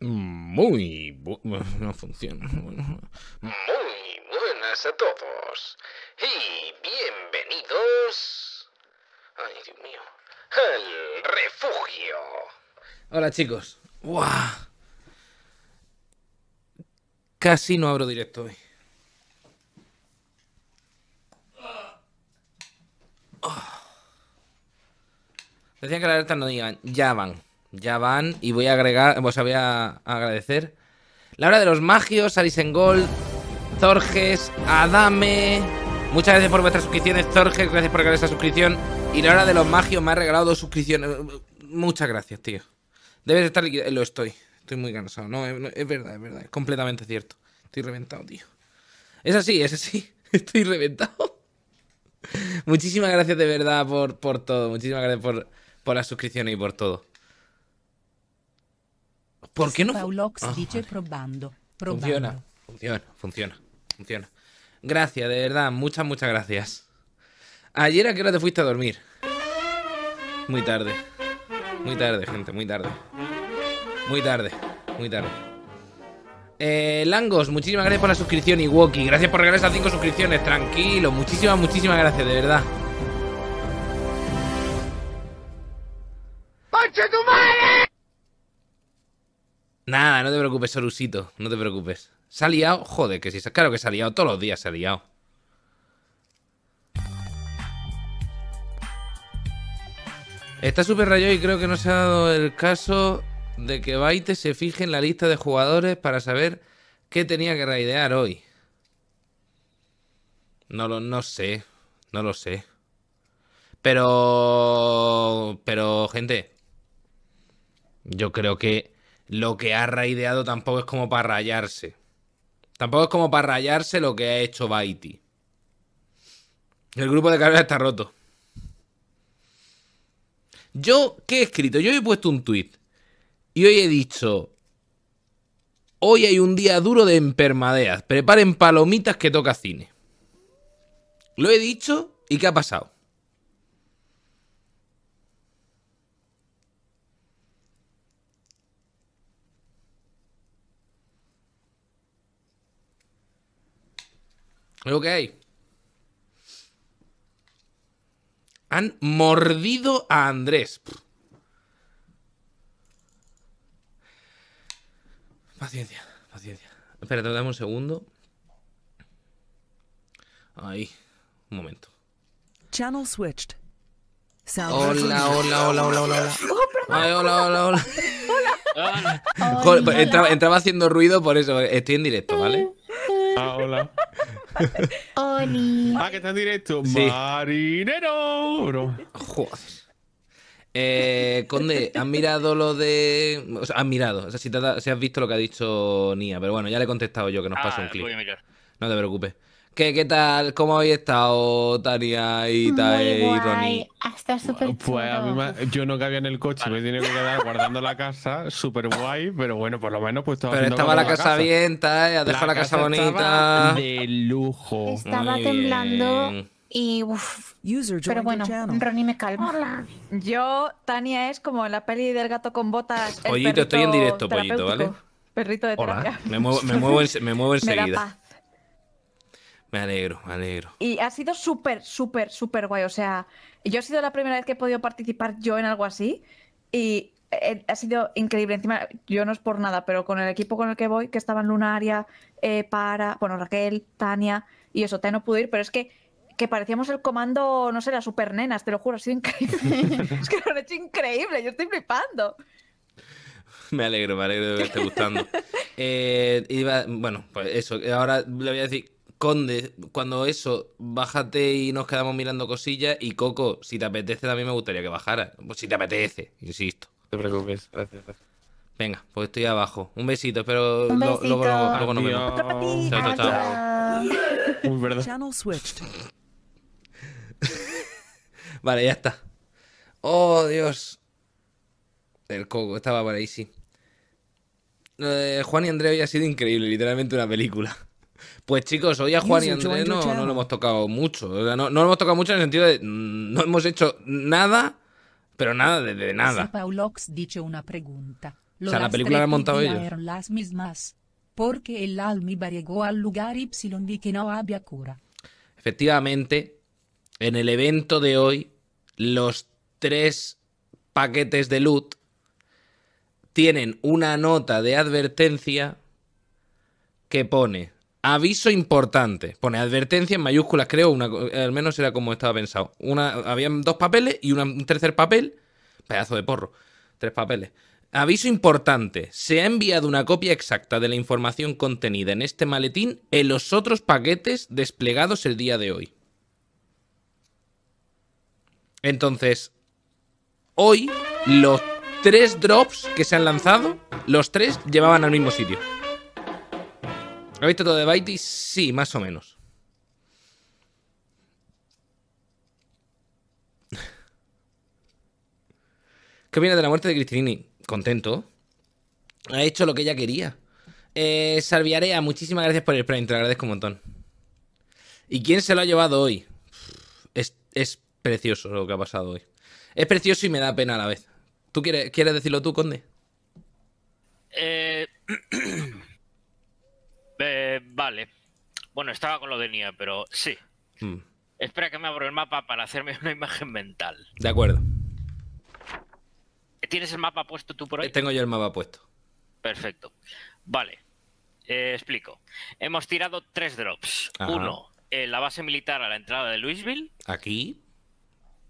Muy no funciona. Muy buenas a todos y bienvenidos. Ay, Dios mío. Al refugio. Hola chicos. Casi no abro directo hoy. Ah. Decían que la alerta no digan, ya van. Ya van y voy a agregar, voy a agradecer. La hora de los magios, Gold, Zorges, Adame. Muchas gracias por vuestras suscripciones, Zorges, gracias por regalar esa suscripción. Y la hora de los magios me ha regalado dos suscripciones. Muchas gracias, tío. Debes estar eh, Lo estoy. Estoy muy cansado. No, es, verdad, es verdad. Es completamente cierto. Estoy reventado, tío. Es así, es así. Estoy reventado. Muchísimas gracias de verdad por, por todo. Muchísimas gracias por las suscripciones y por todo. ¿Por qué no? Ah, funciona, funciona, funciona, funciona. Gracias, de verdad, muchas, muchas gracias. Ayer a qué hora te fuiste a dormir? Muy tarde. Muy tarde, gente, muy tarde. Muy tarde, muy tarde. Eh, Langos, muchísimas gracias por la suscripción y Woki, gracias por regalar esas 5 suscripciones, tranquilo, muchísimas, muchísimas gracias, de verdad. tu madre! Nada, no te preocupes, Sorusito. No te preocupes. Se ha liado. Joder, que sí. Claro que se ha liado. Todos los días se ha liado. Está súper rayado y creo que no se ha dado el caso de que Baite se fije en la lista de jugadores para saber qué tenía que raidear hoy. No lo no sé, no lo sé. Pero pero gente, yo creo que lo que ha raideado tampoco es como para rayarse. Tampoco es como para rayarse lo que ha hecho Baiti. El grupo de carrera está roto. Yo, ¿qué he escrito? Yo he puesto un tweet y hoy he dicho, hoy hay un día duro de empermadeas, preparen palomitas que toca cine. Lo he dicho y ¿qué ha pasado? hay Han mordido a Andrés. Paciencia, paciencia. Espérate, damos un segundo. Ahí, un momento. Channel switched. Hola, hola, hola, hola, hola. Oh, Ay, hola, hola, hola. hola. Pues entraba, haciendo ruido por eso. Eh, estoy en directo, ¿vale? Ah, hola. Ah, que está en directo. Marinero. Eh, Conde, ¿has mirado lo de. O sea, has mirado. O sea, si, has, visto lo que ha dicho Nia, pero bueno, ya le he contestado yo que nos pasó ah, un clip. No te preocupes. ¿Qué, ¿Qué tal? ¿Cómo habéis estado, Tania y Tae y Ronnie? Hasta súper Pues a mí yo no cabía en el coche, me tiene que quedar guardando la casa, súper guay, pero bueno, por lo menos pues estaba Pero estaba la casa, bien, Tae, has dejado la, casa, bonita. De lujo. Estaba temblando y uff. Pero bueno, Ronnie me calma. Yo, Tania, es como la peli del gato con botas. estoy en directo, pollito, ¿vale? Perrito de terapia. Me muevo, me muevo, en- me muevo me alegro, me alegro. Y ha sido súper, súper, súper guay. O sea, yo he sido la primera vez que he podido participar yo en algo así y eh, ha sido increíble. Encima, yo no es por nada, pero con el equipo con el que voy, que estaban Lunaria, eh, Para, bueno, Raquel, Tania y eso, Tania no pudo ir, pero es que que parecíamos el comando, no sé, las nenas. te lo juro, ha sido increíble. es que lo han hecho increíble, yo estoy flipando. Me alegro, me alegro de verte gustando. Eh, bueno, pues eso, ahora le voy a decir Conde, cuando eso, bájate y nos quedamos mirando cosillas. Y Coco, si te apetece, también me gustaría que bajara. Pues si te apetece, insisto. No te preocupes, gracias. Venga, pues estoy abajo. Un besito, espero Un besito. luego, Chao, chao, chao. Muy verdad. Vale, ya está. Oh, Dios. El Coco, estaba por ahí, sí. Juan y Andrea hoy ha sido increíble, literalmente una película. Pues chicos, hoy a Juan y Andrés no, no, lo hemos tocado mucho. no, no, lo hemos tocado mucho en el sentido de mm, no hemos hecho nada, pero nada de, nada. una pregunta. o sea, la película la han montado ellos. Efectivamente, en el evento de hoy, los tres paquetes de loot tienen una nota de advertencia que pone Aviso importante. Pone advertencia en mayúsculas, creo, al menos era como estaba pensado. Una, habían dos papeles y un tercer papel. Pedazo de porro. Tres papeles. Aviso importante. Se ha enviado una copia exacta de la información contenida en este maletín en los otros paquetes desplegados el día de hoy. Entonces, hoy los tres drops que se han lanzado, los tres llevaban al mismo sitio. ¿Has visto todo de Baiti? Sí, más o menos. ¿Qué viene de la muerte de Cristinini? Contento. Ha hecho lo que ella quería. Eh, Salviarea, muchísimas gracias por el prime, te agradezco un montón. ¿Y quién se lo ha llevado hoy? Es, precioso lo que ha pasado hoy. Es precioso y me da pena a la vez. ¿Tú quieres, quieres decirlo tú, Conde? Eh... Eh, vale. Bueno, estaba con lo de Nia, pero sí. Hmm. Espera que me abro el mapa para hacerme una imagen mental. De acuerdo. ¿Tienes el mapa puesto tú por ahí? Eh, tengo yo el mapa puesto. Perfecto. Vale. Eh, explico. Hemos tirado tres drops. Uno, en la base militar a la entrada de Louisville. Aquí.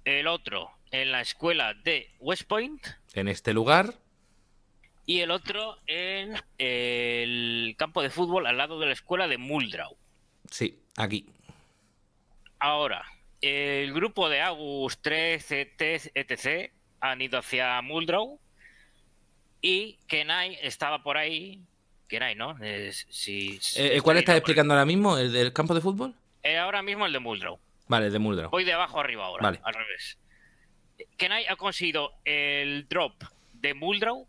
El otro, en la escuela de West Point. En este lugar y el otro en el campo de fútbol al lado de la escuela de Muldrau. Sí, aquí. Ahora, el grupo de Agus 3, etc. E han ido hacia Muldrau y Kenai estaba por ahí. Kenai, ¿no? si, eh, ¿Cuál estás explicando ahora mismo? ¿El del campo de fútbol? Eh, ahora mismo el de Muldrow. Vale, el de Muldrow. Voy de abajo arriba ahora, vale. al revés. Kenai ha conseguido el drop de Muldrow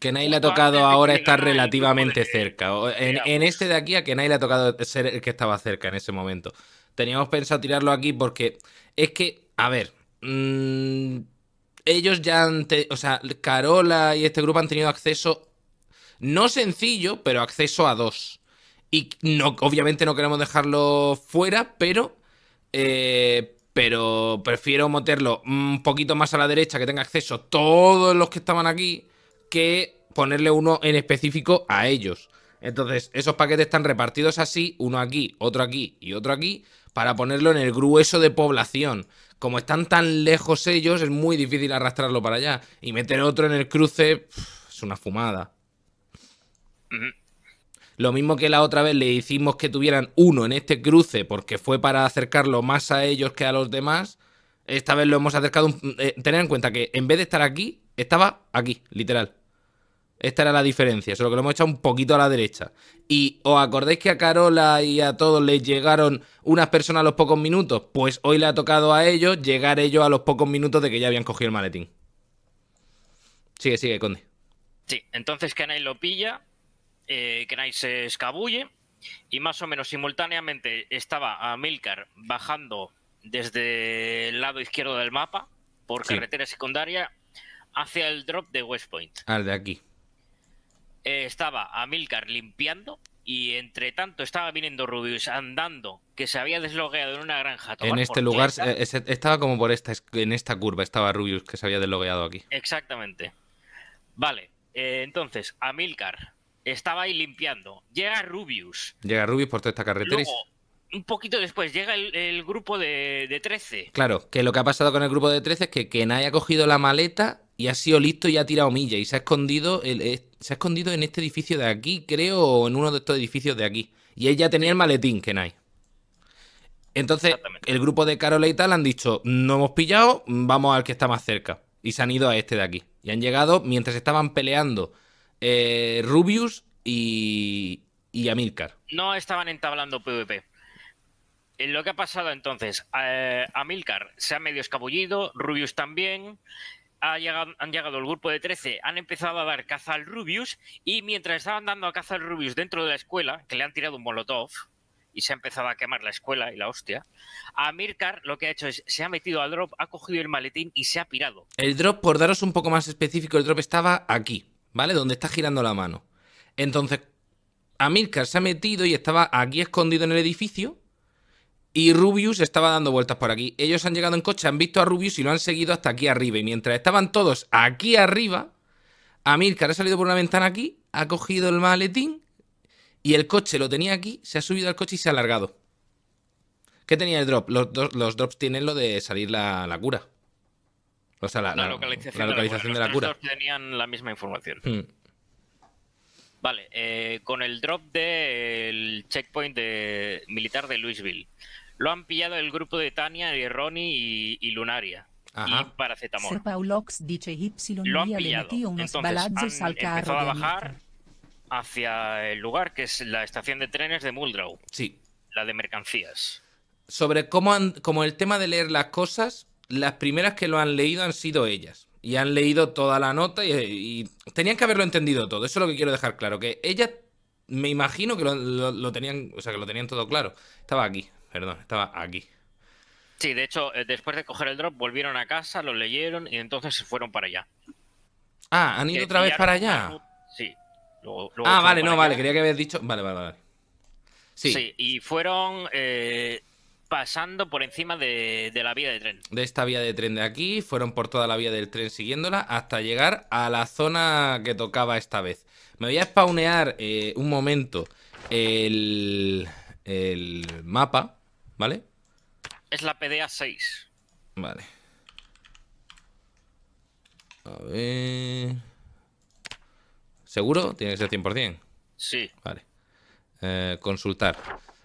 que nadie le ha tocado ahora estar relativamente cerca. En, este de aquí a que nadie le ha tocado ser el que estaba cerca en ese momento. Teníamos pensado tirarlo aquí porque es que, a ver, mm, ellos ya han, o sea, Carola y este grupo han tenido acceso, no sencillo, pero acceso a dos. Y no, obviamente no queremos dejarlo fuera, pero... Eh, pero prefiero meterlo un poquito más a la derecha, que tenga acceso todos los que estaban aquí, que ponerle uno en específico a ellos. Entonces, esos paquetes están repartidos así, uno aquí, otro aquí y otro aquí, para ponerlo en el grueso de población. Como están tan lejos ellos, es muy difícil arrastrarlo para allá. Y meter otro en el cruce es una fumada. Lo mismo que la otra vez le hicimos que tuvieran uno en este cruce porque fue para acercarlo más a ellos que a los demás. Esta vez lo hemos acercado... Tened eh, tener en cuenta que en vez de estar aquí, estaba aquí, literal. Esta era la diferencia, solo que lo hemos echado un poquito a la derecha. Y os acordáis que a Carola y a todos les llegaron unas personas a los pocos minutos. Pues hoy le ha tocado a ellos llegar ellos a los pocos minutos de que ya habían cogido el maletín. Sigue, sigue, Conde. Sí, entonces Kenai lo pilla, eh, se escabulle y más o menos simultáneamente estaba milcar bajando desde el lado izquierdo del mapa por carretera secundaria hacia el drop de West Point. Al de aquí. Eh, estaba Amilcar limpiando y entre tanto estaba viniendo Rubius andando, que se había deslogueado en una granja. En este lugar eh, estaba como por esta, en esta curva estaba Rubius que se había deslogueado aquí. Exactamente. Vale, eh, entonces Amilcar estaba ahí limpiando. Llega Rubius. Llega Rubius por toda esta carretera. un poquito después llega el, grupo de, de, 13. Claro, que lo que ha pasado con el grupo de 13 es que quien haya cogido la maleta y ha sido listo y ha tirado milla y se ha escondido eh, se ha escondido en este edificio de aquí, creo, o en uno de estos edificios de aquí. Y ella tenía el maletín que hay. Entonces, el grupo de Carola y tal han dicho, no hemos pillado, vamos al que está más cerca. Y se han ido a este de aquí. Y han llegado mientras estaban peleando eh, Rubius y, y Amilcar. No estaban entablando PvP. En lo que ha pasado entonces, eh, Amilcar se ha medio escabullido, Rubius también, han llegado el grupo de 13, han empezado a dar caza al Rubius y mientras estaban dando a caza al Rubius dentro de la escuela, que le han tirado un molotov y se ha empezado a quemar la escuela y la hostia, a lo que ha hecho es se ha metido al drop, ha cogido el maletín y se ha pirado. El drop, por daros un poco más específico, el drop estaba aquí, ¿vale? Donde está girando la mano. Entonces, Amilcar se ha metido y estaba aquí escondido en el edificio y Rubius estaba dando vueltas por aquí. Ellos han llegado en coche, han visto a Rubius y lo han seguido hasta aquí arriba. Y mientras estaban todos aquí arriba, Amilcar ha salido por una ventana aquí, ha cogido el maletín y el coche lo tenía aquí, se ha subido al coche y se ha alargado. ¿Qué tenía el drop? Los, drops tienen lo de salir la, cura. O sea, la, localización, de la cura. Los tenían la misma información. Hmm. Vale, eh, con el drop del checkpoint de, militar de Louisville. Lo han pillado el grupo de Tania y Ronnie y, Lunaria. Ajá. Y dice Lo han pillado. Entonces empezado a bajar hacia el lugar que es la estación de trenes de Muldrow. Sí. La de mercancías. Sobre cómo, han, como el tema de leer las cosas, las primeras que lo han leído han sido ellas y han leído toda la nota y, tenían que haberlo entendido todo. Eso es lo que quiero dejar claro. Que ellas, me imagino que lo, tenían, o sea, que lo tenían todo claro. Estaba aquí, perdón, estaba aquí. Sí, de hecho, eh, después de coger el drop, volvieron a casa, lo leyeron y entonces se fueron para allá. Ah, han ido eh, otra vez para allá. Sí. ah, vale, no, vale, quería que habías dicho. Vale, vale, vale. Sí. y fueron eh, pasando por encima de, la vía de tren. De esta vía de tren de aquí, fueron por toda la vía del tren siguiéndola hasta llegar a la zona que tocaba esta vez. Me voy a spawnear un momento el mapa ¿Vale? Es la PDA 6. Vale. A ver. ¿Seguro? Tiene que ser 100%. Sí. Vale. Eh, consultar.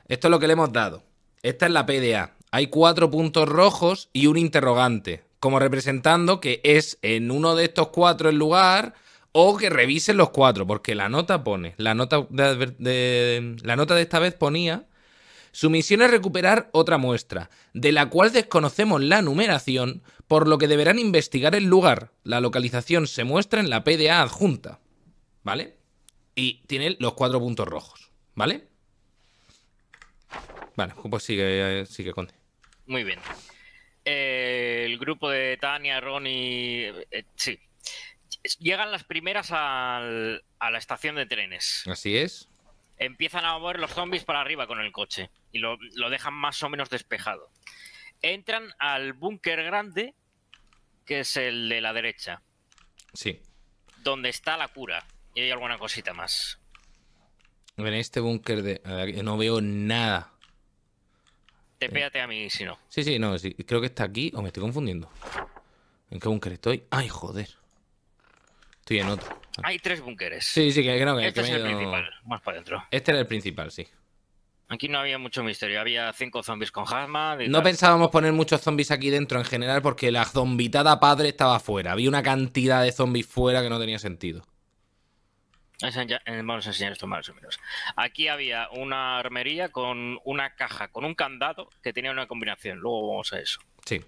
Esto es lo que le hemos dado. Esta es la PDA. Hay cuatro puntos rojos y un interrogante, como representando que es en uno de estos cuatro el lugar o que revisen los cuatro, porque la nota pone, la nota la nota de esta vez ponía su misión es recuperar otra muestra, de la cual desconocemos la numeración, por lo que deberán investigar el lugar. La localización se muestra en la PDA adjunta, ¿vale? Y tiene los cuatro puntos rojos, ¿vale? Vale, pues sigue, sigue con. Muy bien. Eh, el grupo de Tania, Ronnie... y... Eh, sí. Llegan las primeras a la estación de trenes. Así es empiezan a mover los zombies para arriba con el coche y lo, dejan más o menos despejado. Entran al búnker grande, que es el de la derecha. Sí. Donde está la cura. Y hay alguna cosita más. En este búnker de... A no veo nada. Te pégate a mí si no. Sí, sí, no. Creo que está aquí o me estoy confundiendo. ¿En qué búnker estoy? ¡Ay, joder! Estoy en otro. Hay tres búnkeres. Sí, sí, que creo que. Este es el principal, más para adentro. Este era el principal, sí. Aquí no había mucho misterio, había cinco zombies con jasma. No pensábamos poner muchos zombies aquí dentro en general porque la zombitada padre estaba fuera. Había una cantidad de zombies fuera que no tenía sentido. Eh, vamos a enseñar esto más o menos. Aquí había una armería con una caja, con un candado que tenía una combinación. Luego vamos a eso. Sí.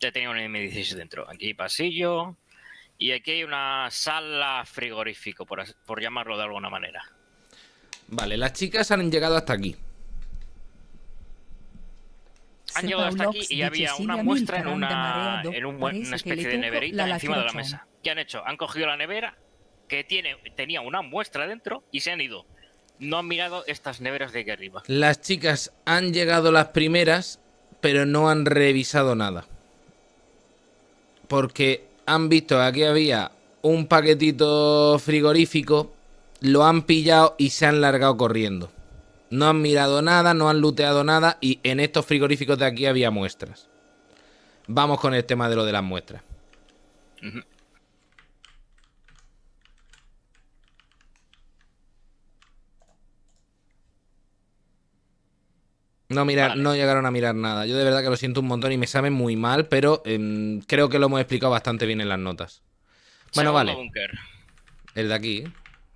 Ya tenía un M16 dentro. Aquí pasillo, y aquí hay una sala frigorífico, por, llamarlo de alguna manera. Vale, las chicas han llegado hasta aquí. Han llegado hasta aquí y había una muestra en, una, en un, una especie de neverita encima de la mesa. ¿Qué han hecho? Han cogido la nevera que tiene, tenía una muestra dentro y se han ido. No han mirado estas neveras de aquí arriba. Las chicas han llegado las primeras, pero no han revisado nada. Porque han visto que aquí había un paquetito frigorífico, lo han pillado y se han largado corriendo. No han mirado nada, no han luteado nada y en estos frigoríficos de aquí había muestras. Vamos con el tema de lo de las muestras. No, mirar, no llegaron a mirar nada. Yo de verdad que lo siento un montón y me sabe muy mal, pero em, creo que lo hemos explicado bastante bien en las notas. Bueno, Segundo vale. El de aquí,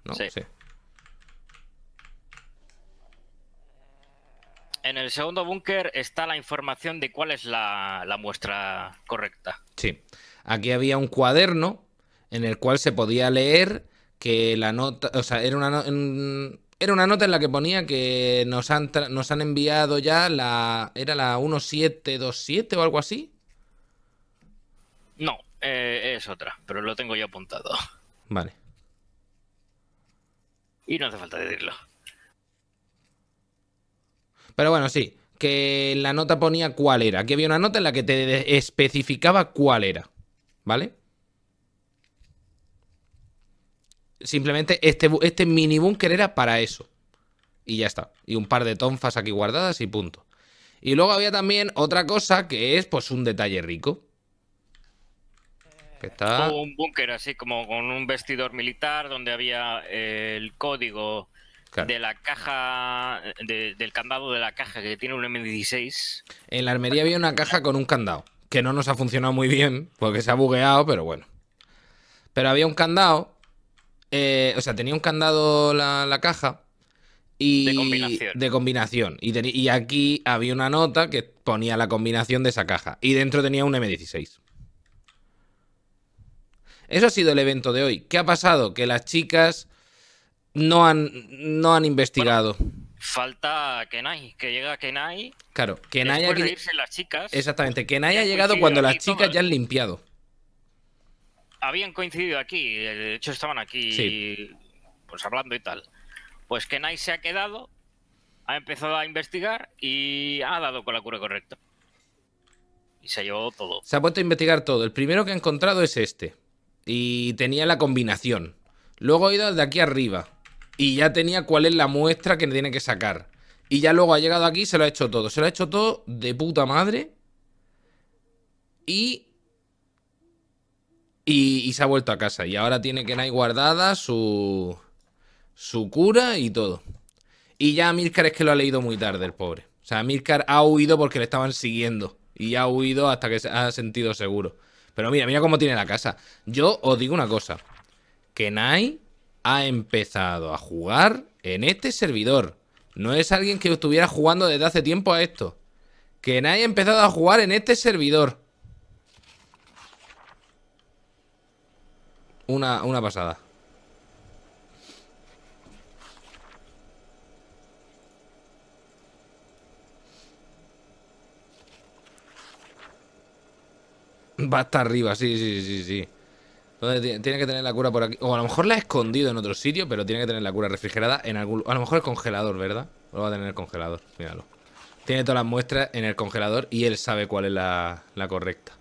No, sí. En el segundo búnker está la información de cuál es la, muestra correcta. Sí. Aquí había un cuaderno en el cual se podía leer que la nota. O sea, era una, un, era una nota en la que ponía que nos han, nos han enviado ya la. ¿Era la 1727 o algo así? No, eh, es otra, pero lo tengo yo apuntado. Vale. Y no hace falta decirlo. Pero bueno, sí, que la nota ponía cuál era. Que había una nota en la que te especificaba cuál era. ¿Vale? Simplemente este, este mini búnker era para eso. Y ya está. Y un par de tonfas aquí guardadas y punto. Y luego había también otra cosa que es pues un detalle rico. Que está... Eh, un búnker así como con un vestidor militar donde había eh, el código de la caja, del candado de la caja que tiene un M16. En la armería había una caja con un candado, que no nos ha funcionado muy bien porque se ha bugueado, pero bueno. Pero había un candado eh, o sea, tenía un candado la, caja. Y de combinación. De combinación. Y, aquí había una nota que ponía la combinación de esa caja. Y dentro tenía un M16. Eso ha sido el evento de hoy. ¿Qué ha pasado? Que las chicas no han, no han investigado. falta Kenai, que llega Kenai. Claro, Kenai. Exactamente, Kenai ha llegado cuando las chicas ya han limpiado habían coincidido aquí, de hecho estaban aquí pues hablando y tal. Pues que Nice se ha quedado, ha empezado a investigar y ha dado con la cura correcta. Y se ha llevado todo. Se ha puesto a investigar todo. El primero que ha encontrado es este. Y tenía la combinación. Luego ha ido de aquí arriba. Y ya tenía cuál es la muestra que tiene que sacar. Y ya luego ha llegado aquí y se lo ha hecho todo. Se lo ha hecho todo de puta madre. Y y, se ha vuelto a casa. Y ahora tiene que Kenai guardada su, su cura y todo. Y ya Mirkar es que lo ha leído muy tarde, el pobre. O sea, Mirkar ha huido porque le estaban siguiendo. Y ha huido hasta que se ha sentido seguro. Pero mira, mira cómo tiene la casa. Yo os digo una cosa. Kenai ha empezado a jugar en este servidor. No es alguien que estuviera jugando desde hace tiempo a esto. Kenai ha empezado a jugar en este servidor. Una, una pasada. Va hasta arriba, sí, sí, sí, sí. tiene que tener la cura por aquí. O a lo mejor la ha escondido en otro sitio, pero tiene que tener la cura refrigerada en algún... A lo mejor el congelador, ¿verdad? Lo va a tener el congelador, míralo. Tiene todas las muestras en el congelador y él sabe cuál es la, la correcta.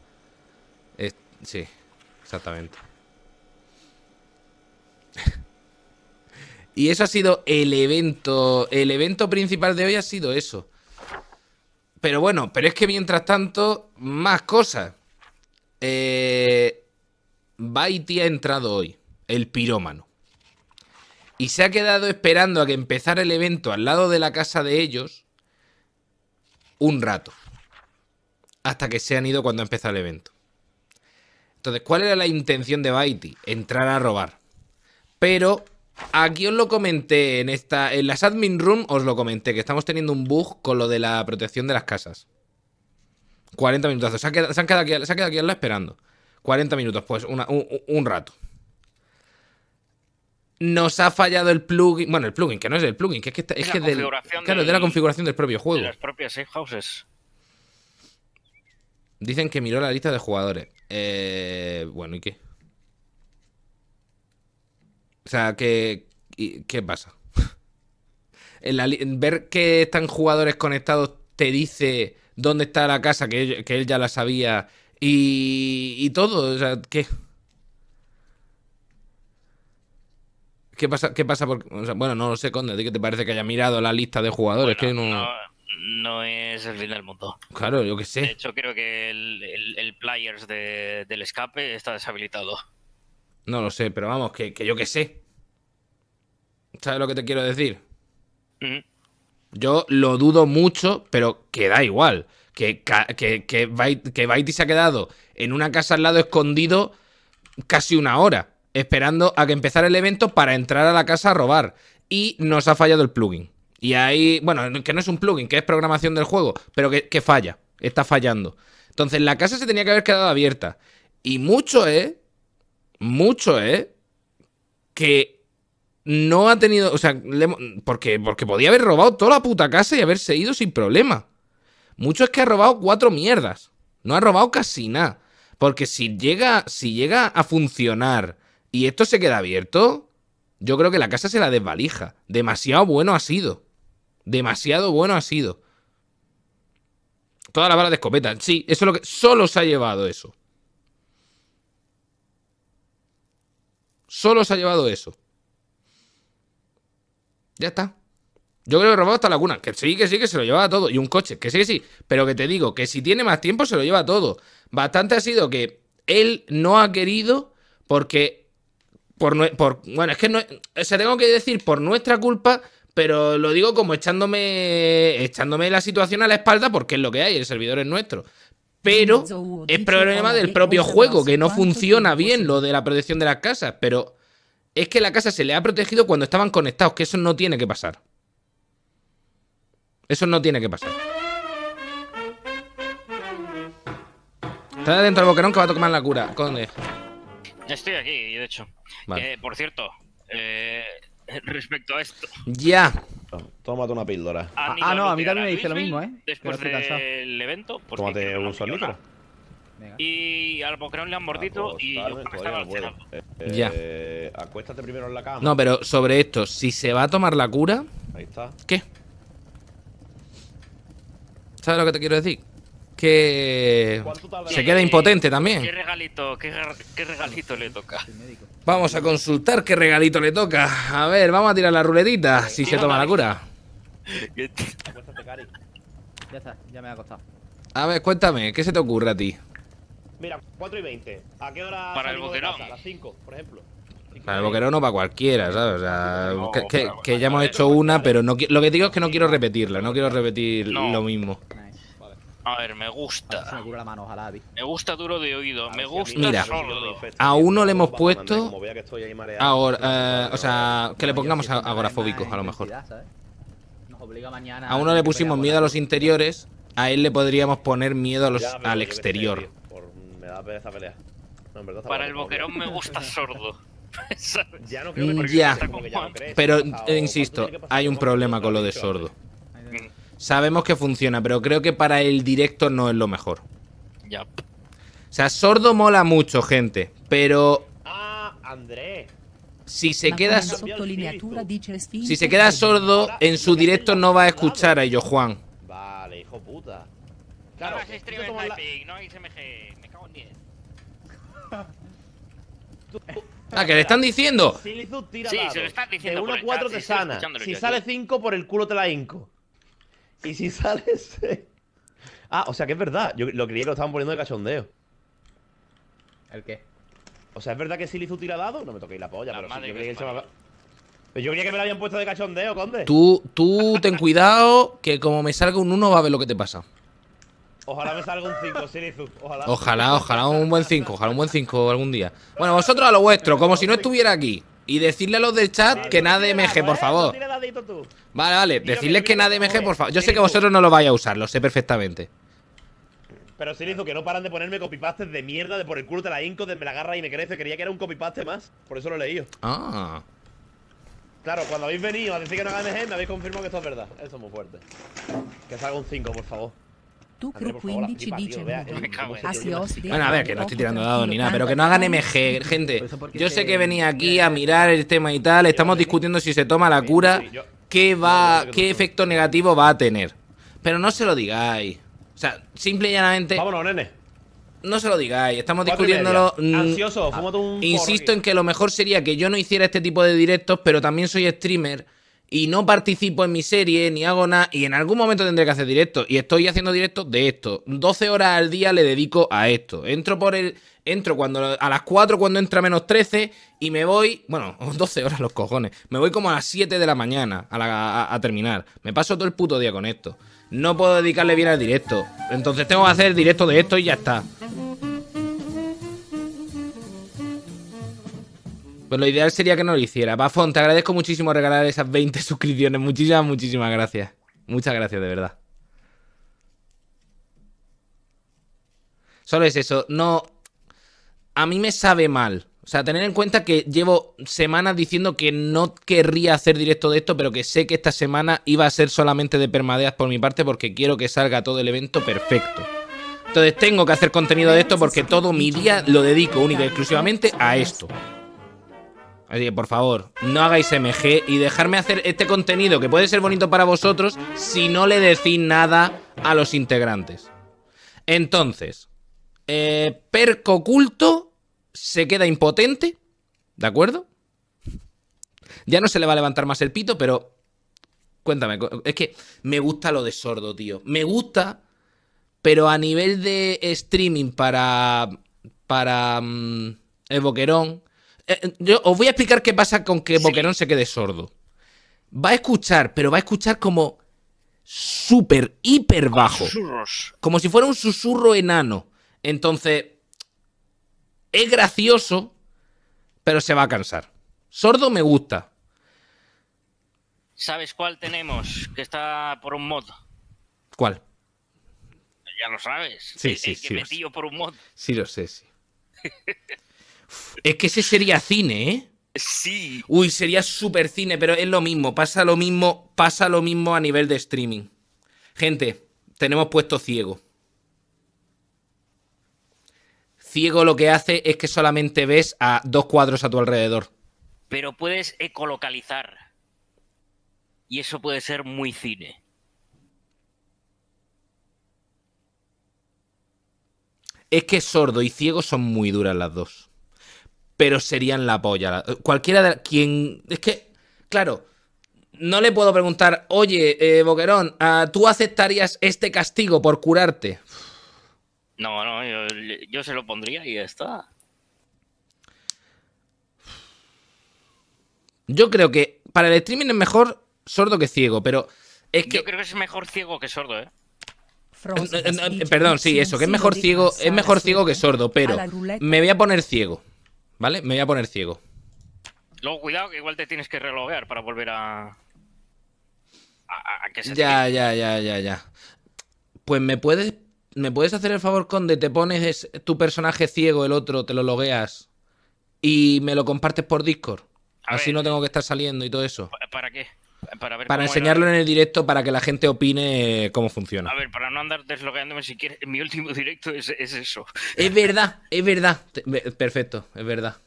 sí, exactamente. Y eso ha sido el evento. El evento principal de hoy ha sido eso. Pero bueno, pero es que mientras tanto, más cosas. Eh, Baiti ha entrado hoy, el pirómano. Y se ha quedado esperando a que empezara el evento al lado de la casa de ellos un rato. Hasta que se han ido cuando ha empezado el evento. Entonces, ¿cuál era la intención de Baiti? Entrar a robar. Pero Aquí os lo comenté en esta. En las admin room os lo comenté, que estamos teniendo un bug con lo de la protección de las casas. 40 minutos. Se han quedado, aquí, se al lado esperando. 40 minutos, pues un, rato. Nos ha fallado el plugin. Bueno, el plugin, que no es el plugin, es que, es de la configuración del propio juego. De las propias safe houses. Dicen que miró la lista de jugadores. Eh, bueno, ¿y qué? O sea, que, ¿qué pasa? ver que están jugadores conectados te dice dónde está la casa, que, que él ya la sabía, y, y todo, o sea, ¿qué? ¿Qué pasa? ¿Qué pasa? Por, bueno, no lo sé, Conde, ¿de qué te parece que haya mirado la lista de jugadores? que no... no... es el fin del mundo. Claro, yo qué sé. De hecho, creo que el, players de, del escape está deshabilitado. No lo sé, pero vamos, que, yo qué sé. ¿Sabes lo que te quiero decir? Yo lo dudo mucho, pero que da igual. Que, que, que, se ha quedado en una casa al lado escondido casi una hora, esperando a que empezara el evento para entrar a la casa a robar. Y nos ha fallado el plugin. Y ahí, bueno, que no es un plugin, que es programación del juego, pero que, que falla, está fallando. Entonces la casa se tenía que haber quedado abierta. Y mucho, ¿eh? mucho, ¿eh? Que no ha tenido, o sea, porque, porque podía haber robado toda la puta casa y haberse ido sin problema. Mucho es que ha robado cuatro mierdas. No ha robado casi nada. Porque si llega, si llega a funcionar y esto se queda abierto, yo creo que la casa se la desvalija. Demasiado bueno ha sido. Demasiado bueno ha sido. Toda la bala de escopeta. Sí, eso es lo que. Solo se ha llevado eso. Solo se ha llevado eso. Ya está. Yo creo que robado hasta la cuna. Que sí, que sí, que se lo llevaba todo. Y un coche, que sí, que sí. Pero que te digo, que si tiene más tiempo, se lo lleva todo. Bastante ha sido que él no ha querido porque... Por, bueno, es que no... tengo que decir, por nuestra culpa, pero lo digo como echándome, echándome la situación a la espalda porque es lo que hay, el servidor es nuestro. Pero es problema del propio juego, que no funciona bien lo de la protección de las casas. Pero es que la casa se le ha protegido cuando estaban conectados, que eso no tiene que pasar. Eso no tiene que pasar. Está dentro del boquerón que va a tomar la cura, Conde. Estoy aquí, de hecho. Eh, por cierto, eh, respecto a esto. Ya. Tómate una píldora. Ah, ah no, a mí también me dice lo mismo, ¿eh? Después del evento, pues tómate un solito. Y al Pocrón le han mordido y yo eh, Ya. acuéstate primero en la cama. No, pero sobre esto, si se va a tomar la cura. Ahí está. ¿Qué? ¿Sabes lo que te quiero decir? que se queda impotente también. ¿Qué regalito, le toca? Vamos a consultar qué regalito le toca. A ver, vamos a tirar la ruletita si se toma la cura. Ya está, ya me ha A ver, cuéntame, ¿qué se te ocurre a ti? Mira, 4 y 20. ¿A qué hora? Para el boquerón. a las 5, por ejemplo. Para el boquerón o para cualquiera, ¿sabes? O sea, que, ya hemos hecho una, pero no, lo que digo es que no quiero repetirla, no quiero repetir lo mismo. A ver, me gusta. me gusta duro de oído, me gusta Mira, sordo. A uno le hemos puesto. Ahora, eh, o sea, que le pongamos agorafóbico a lo mejor. A uno le pusimos miedo a los interiores, a él le podríamos poner miedo a los, al exterior. Para el boquerón me gusta sordo. Ya Pero, insisto, hay un problema con lo de sordo sabemos que funciona, pero creo que para el directo no es lo mejor. Ya. O sea, sordo mola mucho, gente, pero. Ah, André. Si se, queda, si se queda sordo, en su directo no va a escuchar a ello, Juan. Vale, hijo puta. Claro, no es no hay SMG. Me cago en 10. Ah, que le están diciendo. Sí, se le están diciendo. De 1 4 te sana. Si sale 5, por el culo te la inco. Y si sale ese. Ah, o sea que es verdad. Yo lo creía que lo estaban poniendo de cachondeo. ¿El qué? O sea, ¿es verdad que Silizu tira dado, No me toquéis la polla, pero sí, yo creía que, me lo habían puesto de cachondeo, conde. Tú, tú ten cuidado, que como me salga un 1 va a ver lo que te pasa. Ojalá me salga un 5, Silizu. Ojalá. Ojalá, ojalá un buen 5, ojalá un buen 5 algún día. Bueno, vosotros a lo vuestro, como si no estuviera aquí. Y decirle a los del chat que nada de MG, por eh, favor. Pues vale, vale, decirles que nada de MG, por favor. Yo sé que vosotros no lo vais a usar, lo sé perfectamente. Pero sí hizo que no paran de ponerme copypastes de mierda, de por el culo de la inco, de me la agarra y me crece. Quería que era un copypaste más, por eso lo he leído. Ah. Claro, cuando habéis venido a decir que no de MG, me habéis confirmado que esto es verdad. Eso es muy fuerte. Que salga un 5, por favor crew Bueno, a ver, que no estoy tirando dados ni nada, pero que no hagan MG, gente. Yo sé que venía aquí a eh. mirar el tema y tal, estamos discutiendo si se toma la cura, qué va, qué efecto negativo va a tener. Pero no se lo digáis. O sea, simple y llanamente. Vámonos, nene. No se lo digáis, estamos discutiéndolo. Ansioso, un Insisto en que lo mejor sería que yo no hiciera este tipo de directos, pero también soy streamer y no participo en mi serie ni hago nada y en algún momento tendré que hacer directo y estoy haciendo directo de esto. 12 horas al día le dedico a esto. Entro por el entro cuando a las 4 cuando entra menos 13 y me voy, bueno, 12 horas los cojones. Me voy como a las 7 de la mañana a, a terminar. Me paso todo el puto día con esto. No puedo dedicarle bien al directo. Entonces tengo que hacer directo de esto y ya está. Pues lo ideal sería que no lo hiciera. Bafón, te agradezco muchísimo regalar esas 20 suscripciones. Muchísimas, muchísimas gracias. Muchas gracias, de verdad. Solo es eso. No. A mí me sabe mal. O sea, tener en cuenta que llevo semanas diciendo que no querría hacer directo de esto, pero que sé que esta semana iba a ser solamente de permadeas por mi parte porque quiero que salga todo el evento perfecto. Entonces tengo que hacer contenido de esto porque todo mi día lo dedico única y exclusivamente a esto. Así que por favor, no hagáis MG y dejarme hacer este contenido que puede ser bonito para vosotros si no le decís nada a los integrantes. Entonces, eh, Perco Oculto se queda impotente, ¿de acuerdo? Ya no se le va a levantar más el pito, pero cuéntame, es que me gusta lo de sordo, tío. Me gusta, pero a nivel de streaming para para mm, Evoquerón. Eh, os voy a explicar qué pasa con que Boquerón se quede sordo. Va a escuchar, pero va a escuchar como súper, hiper bajo. Susurros. Como si fuera un susurro enano. Entonces, es gracioso, pero se va a cansar. Sordo me gusta. ¿Sabes cuál tenemos? Que está por un mod. ¿Cuál? Ya lo sabes. Sí, sí, sí. por un Sí, lo sé, sí. Es que ese sería cine, ¿eh? Sí. Uy, sería super cine, pero es lo mismo, pasa lo mismo, pasa lo mismo a nivel de streaming. Gente, tenemos puesto ciego. Ciego lo que hace es que solamente ves a dos cuadros a tu alrededor. Pero puedes ecolocalizar. Y eso puede ser muy cine. Es que sordo y ciego son muy duras las dos pero serían la polla. Cualquiera de quien. Es que, claro, no le puedo preguntar, oye, eh, Boquerón, ah, ¿tú aceptarías este castigo por curarte? No, no, yo, se lo pondría y ya está. Yo creo que para el streaming es mejor sordo que ciego, pero es que. Yo creo que es mejor ciego que sordo, ¿eh? eh, eh perdón, sí, eso, que es mejor ciego, es mejor ciego que sordo, pero me voy a poner ciego. ¿Vale? Me voy a poner ciego. Luego, cuidado, que igual te tienes que reloguear para volver a. que ya, ya, ya, ya, ya. Pues me puedes. ¿Me puedes hacer el favor, Conde? Te pones tu personaje ciego, el otro, te lo logueas y me lo compartes por Discord. Así no tengo eh, que estar saliendo y todo eso. ¿Para qué? para, enseñarlo en el directo para que la gente opine cómo funciona. A ver, para no andar deslogueándome si quieres, mi último directo es, eso. Es verdad, es verdad. Perfecto, es verdad.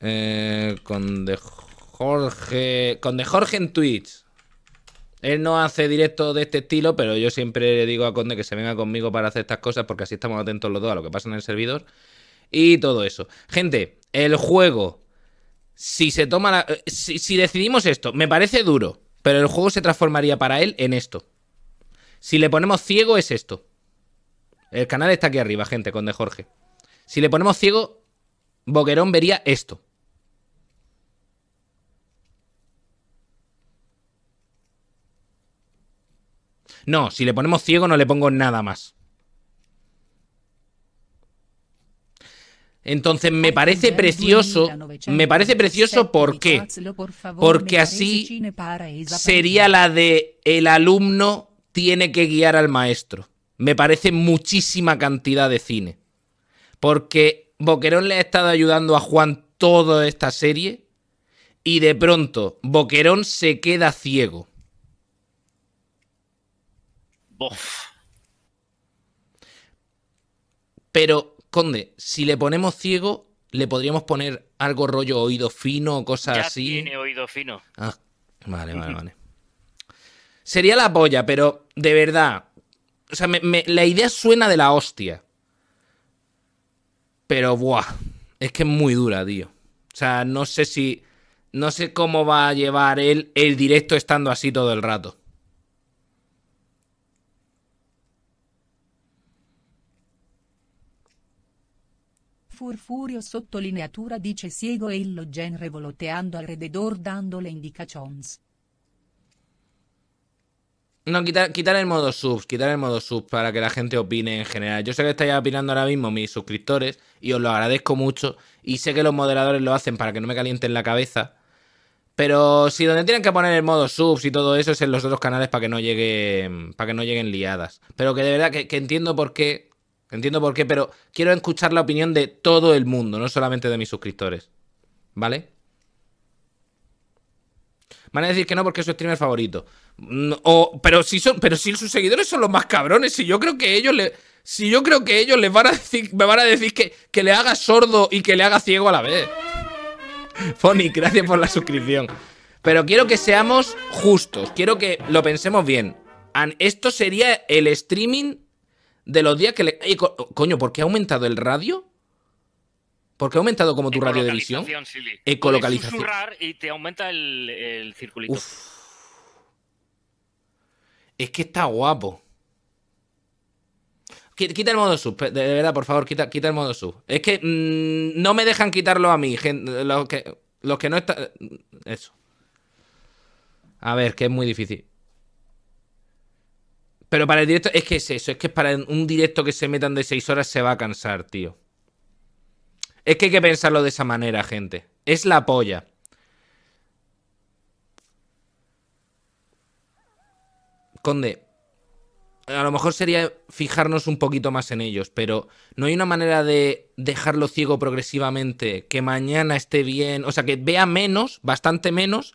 Eh, con de Jorge. Con de Jorge en Twitch. Él no hace directo de este estilo, pero yo siempre le digo a Conde que se venga conmigo para hacer estas cosas, porque así estamos atentos los dos a lo que pasa en el servidor. Y todo eso. Gente, el juego si se toma la, eh, si, decidimos esto, me parece duro, pero el juego se transformaría para él en esto. Si le ponemos ciego es esto. El canal está aquí arriba, gente, con de Jorge. Si le ponemos ciego, Boquerón vería esto. No, si le ponemos ciego no le pongo nada más. Entonces me parece precioso, me parece precioso ¿por Porque así sería la de el alumno tiene que guiar al maestro. Me parece muchísima cantidad de cine. Porque Boquerón le ha estado ayudando a Juan toda esta serie y de pronto Boquerón se queda ciego. Pero Conde, si le ponemos ciego, le podríamos poner algo rollo oído fino o cosas ya así. Tiene oído fino. Ah, vale, vale, vale. Sería la polla, pero de verdad. O sea, la idea suena de la hostia. Pero, buah. Es que es muy dura, tío. O sea, no sé si. No sé cómo va a llevar él el directo estando así todo el rato. Furfurio sottolineatura dice Siego e lo genere voloteando alrededor dándole indicaciones. No, quitar, el modo subs, quitar el modo subs para que la gente opine en general. Yo sé que estáis opinando ahora mismo mis suscriptores y os lo agradezco mucho. Y sé que los moderadores lo hacen para que no me calienten la cabeza. Pero si donde tienen que poner el modo subs y todo eso es en los otros canales para que no llegue, para que no lleguen liadas. Pero que de verdad que entiendo por qué Entiendo por qué, pero quiero escuchar la opinión de todo el mundo, no solamente de mis suscriptores. ¿Vale? Van a decir que no porque es su streamer favorito. pero si son, pero si sus seguidores son los más cabrones, si yo creo que ellos le, si yo creo que ellos les van a decir, me van a decir que, que le haga sordo y que le haga ciego a la vez. Fony, gracias por la suscripción. Pero quiero que seamos justos, quiero que lo pensemos bien. Esto sería el streaming de los días que le. coño, ¿por qué ha aumentado el radio? ¿Por qué ha aumentado como tu radio de visión? Silly. Ecolocalización. Eh, y te aumenta el, circulito. Es que está guapo. Quita el modo sub, de verdad, por favor, quita, quita el modo sub. Es que mm, no me dejan quitarlo a mí, que, los que no están... Eso. A ver, que es muy difícil. Pero para el directo, es que es eso, es que para un directo que se metan de seis horas se va a cansar, tío. Es que hay que pensarlo de esa manera, gente. Es la polla. Conde, a lo mejor sería fijarnos un poquito más en ellos, pero no hay una manera de dejarlo ciego progresivamente, que mañana esté bien, o sea, que vea menos, bastante menos,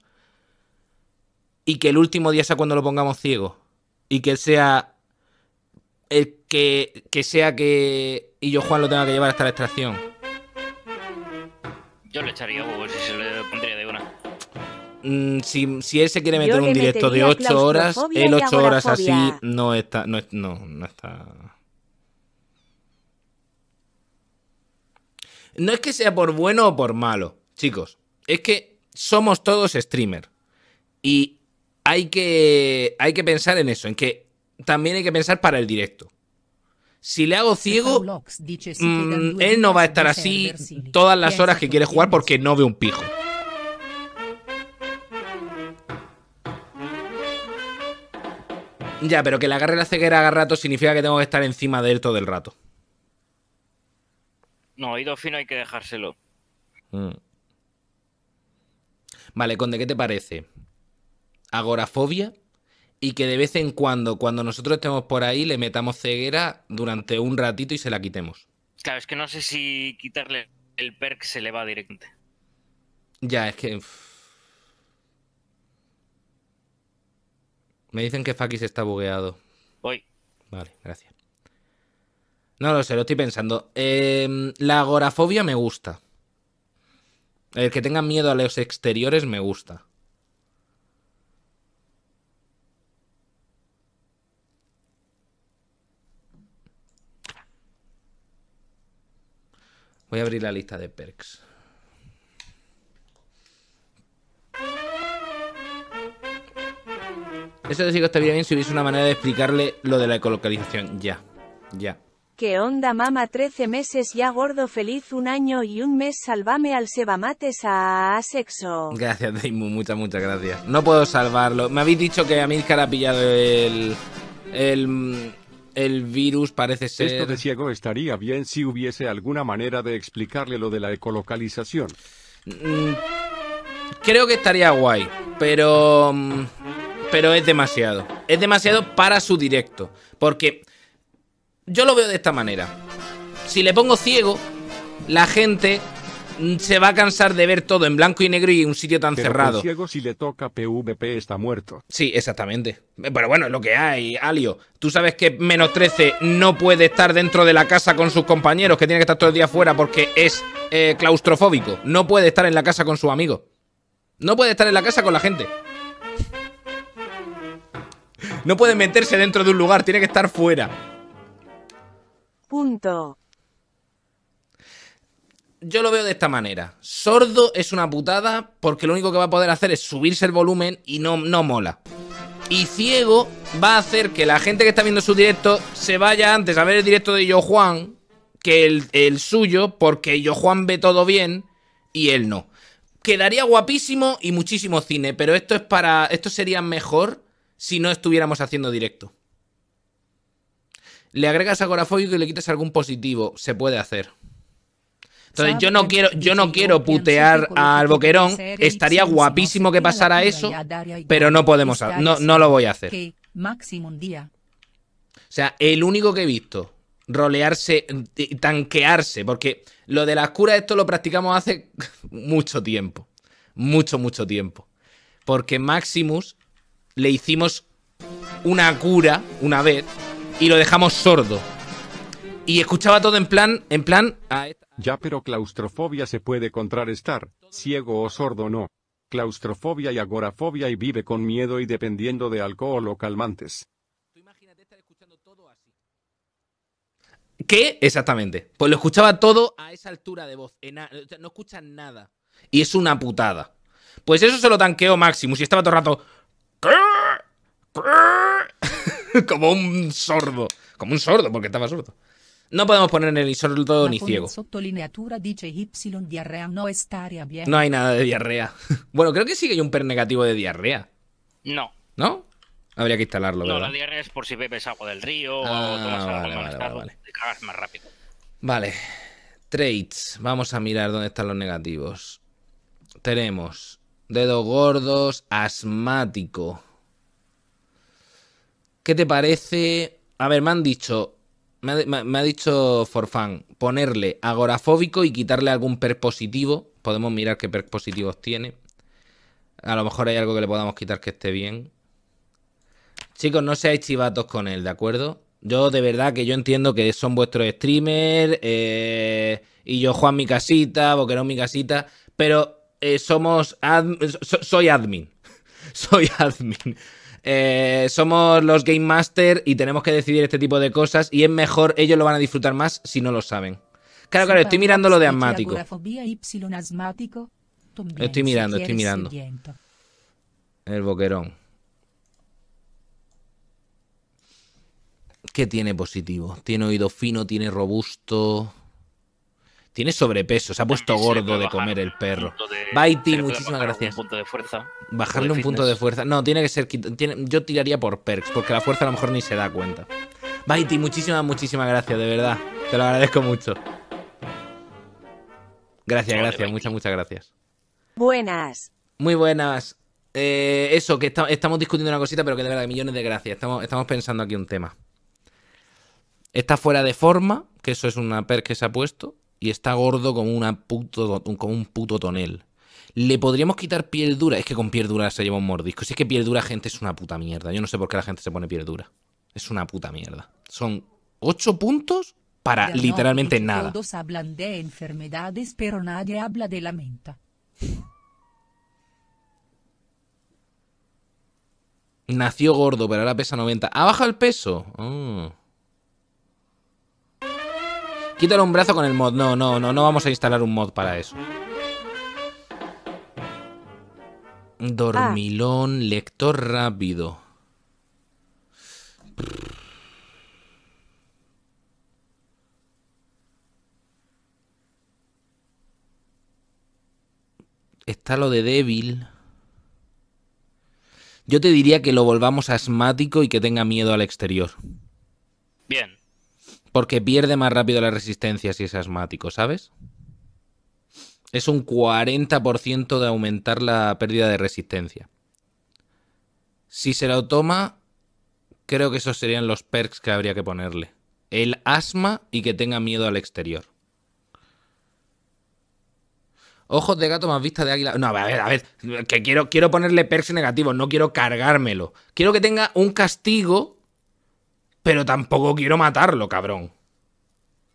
y que el último día sea cuando lo pongamos ciego y que él sea el que, sea que y yo Juan lo tenga que llevar hasta la extracción. Yo le echaría huevos si se lo pondría de una. Mm, si, él se quiere meter un directo de 8 horas, el 8 horas así no está, no, está. No es que sea por bueno o por malo, chicos. Es que somos todos streamer. Y hay que, hay que pensar en eso, en que también hay que pensar para el directo. Si le hago ciego, mm, él no va a estar así todas las horas que quiere jugar porque no ve un pijo. Ya, pero que le agarre la ceguera a rato significa que tengo que estar encima de él todo el rato. No, oído fino hay que dejárselo. Mm. Vale, Conde, ¿qué te parece? agorafobia y que de vez en cuando, cuando nosotros estemos por ahí, le metamos ceguera durante un ratito y se la quitemos. Claro, es que no sé si quitarle el perk se le va directamente. Ya, es que... Me dicen que Fakis está bugueado. Voy. Vale, gracias. No lo sé, lo estoy pensando. Em, la agorafobia me gusta. El que tenga miedo a los exteriores me gusta. Voy a abrir la lista de perks. Eso de que estaría bien si hubiese una manera de explicarle lo de la ecolocalización. Ya, ya. ¿Qué onda mama 13 meses ya gordo feliz un año y un mes salvame al sebamates a, a sexo? Gracias Daimu, muchas muchas gracias. No puedo salvarlo. Me habéis dicho que a Milcar ha pillado el... el el virus parece ser... Esto de ciego estaría bien si hubiese alguna manera de explicarle lo de la ecolocalización. Mm, creo que estaría guay, pero... Mm, pero es demasiado. Es demasiado para su directo. Porque yo lo veo de esta manera. Si le pongo ciego, la gente se va a cansar de ver todo en blanco y negro y un sitio tan cerrado. ciego si le toca PvP está muerto. Sí, exactamente. Pero bueno, es lo que hay, Alio. Tú sabes que menos 13 no puede estar dentro de la casa con sus compañeros, que tiene que estar todo el día fuera porque es eh, claustrofóbico. No puede estar en la casa con su amigo. No puede estar en la casa con la gente. No puede meterse dentro de un lugar, tiene que estar fuera. Punto yo lo veo de esta manera. Sordo es una putada porque lo único que va a poder hacer es subirse el volumen y no, no mola. Y ciego va a hacer que la gente que está viendo su directo se vaya antes a ver el directo de Yo Juan que el, suyo porque Yo Juan ve todo bien y él no. Quedaría guapísimo y muchísimo cine, pero esto es para. Esto sería mejor si no estuviéramos haciendo directo. Le agregas agorafóbico y le quitas algún positivo. Se puede hacer. Entonces yo no quiero, yo no quiero putear este al Boquerón. Estaría guapísimo que pasara eso, pero no podemos, no, no lo voy a hacer. O sea, el único que he visto rolearse, tanquearse, porque lo de las curas esto lo practicamos hace mucho tiempo, mucho, mucho tiempo. Porque Maximus le hicimos una cura una vez y lo dejamos sordo y escuchaba todo en plan, en plan... Ya, pero claustrofobia se puede contrarrestar, ciego o sordo no. Claustrofobia y agorafobia y vive con miedo y dependiendo de alcohol o calmantes. ¿Qué? Exactamente. Pues lo escuchaba todo a esa altura de voz. no escuchan nada. Y es una putada. Pues eso se lo tanqueó Maximus y estaba todo el rato. como un sordo. Como un sordo, porque estaba sordo. No podemos poner en el todo ni ciego. diarrea no, bien. no hay nada de diarrea. bueno, creo que sí que hay un per negativo de diarrea. No. ¿No? Habría que instalarlo, ¿verdad? No, la diarrea es por si bebes agua del río o ah, tomas agua vale, vale, te cagas más rápido. Vale. Traits. Vamos a mirar dónde están los negativos. Tenemos dedos gordos, asmático. ¿Qué te parece? A ver, me han dicho me ha, dicho Forfan ponerle agorafóbico y quitarle algún perpositivo. Podemos mirar qué perpositivos tiene. A lo mejor hay algo que le podamos quitar que esté bien. Chicos, no seáis chivatos con él, ¿de acuerdo? Yo de verdad que yo entiendo que son vuestros streamers eh, y yo Juan mi casita, Boquerón mi casita, pero eh, somos... soy admin. soy admin. Eh, somos los Game Master y tenemos que decidir este tipo de cosas y es mejor, ellos lo van a disfrutar más si no lo saben. Claro, claro, estoy mirando lo de asmático. Estoy mirando, estoy mirando. El boquerón. ¿Qué tiene positivo? Tiene oído fino, tiene robusto. Tiene sobrepeso, se ha puesto gordo de comer el perro. Baiti, muchísimas gracias. Bajarle un, punto de fuerza. No, tiene que ser. yo tiraría por perks, porque la fuerza a lo mejor ni se da cuenta. Baiti, muchísimas, muchísimas gracias, de verdad. Te lo agradezco mucho. Gracias, gracias, muchas, muchas gracias. Buenas. Muy buenas. Eh, eso, que estamos discutiendo una cosita, pero que de verdad, millones de gracias. Estamos, pensando aquí un tema. Está fuera de forma, que eso es una perk que se ha puesto y está gordo como, una puto, un puto tonel. Le podríamos quitar piel dura. Es que con piel dura se lleva un mordisco. Si es que piel dura, gente, es una puta mierda. Yo no sé por qué la gente se pone piel dura. Es una puta mierda. Son 8 puntos para literalmente nada. hablan de enfermedades, pero nadie habla de la menta. Nació gordo, pero ahora pesa 90. ¿Ha bajado el peso? Ah. Quítale un brazo con el mod. No, no, no, no vamos a instalar un mod para eso. Dormilón, ah. lector rápido. Está lo de débil. Yo te diría que lo volvamos asmático y que tenga miedo al exterior. Bien, porque pierde más rápido la resistencia si es asmático, ¿sabes? Es un 40% de aumentar la pérdida de resistencia. Si se lo toma, creo que esos serían los perks que habría que ponerle. El asma y que tenga miedo al exterior. Ojos de gato más vista de águila. No, a ver, a ver. Que quiero, quiero ponerle perks negativos, no quiero cargármelo. Quiero que tenga un castigo pero tampoco quiero matarlo, cabrón.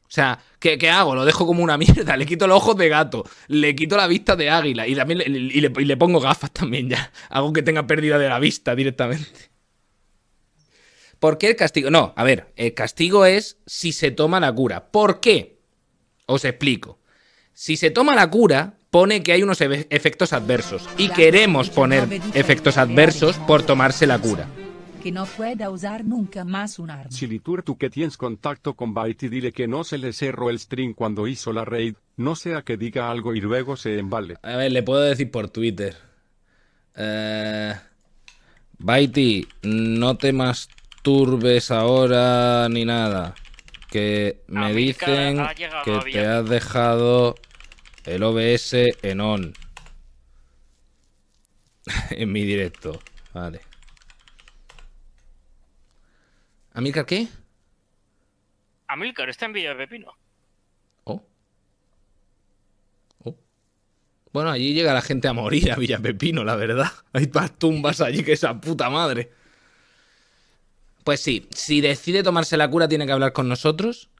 O sea, ¿qué, hago? Lo dejo como una mierda. Le quito los ojos de gato. Le quito la vista de águila. Y le, y le pongo gafas también ya. Hago que tenga pérdida de la vista directamente. ¿Por qué el castigo? No, a ver, el castigo es si se toma la cura. ¿Por qué? Os explico. Si se toma la cura, pone que hay unos efectos adversos. Y queremos poner efectos adversos por tomarse la cura que no pueda usar nunca más un arma. Si tú que tienes contacto con Baiti dile que no se le cerró el stream cuando hizo la raid, no sea que diga algo y luego se embale. A ver, le puedo decir por Twitter. Eh, Baiti, no te masturbes ahora ni nada. Que me dicen que te has dejado el OBS en on. en mi directo. Vale. ¿Amílcar qué? Amílcar está en Villa Pepino. Oh. oh. Bueno, allí llega la gente a morir a Villa Pepino, la verdad. Hay más tumbas allí que esa puta madre. Pues sí, si decide tomarse la cura tiene que hablar con nosotros.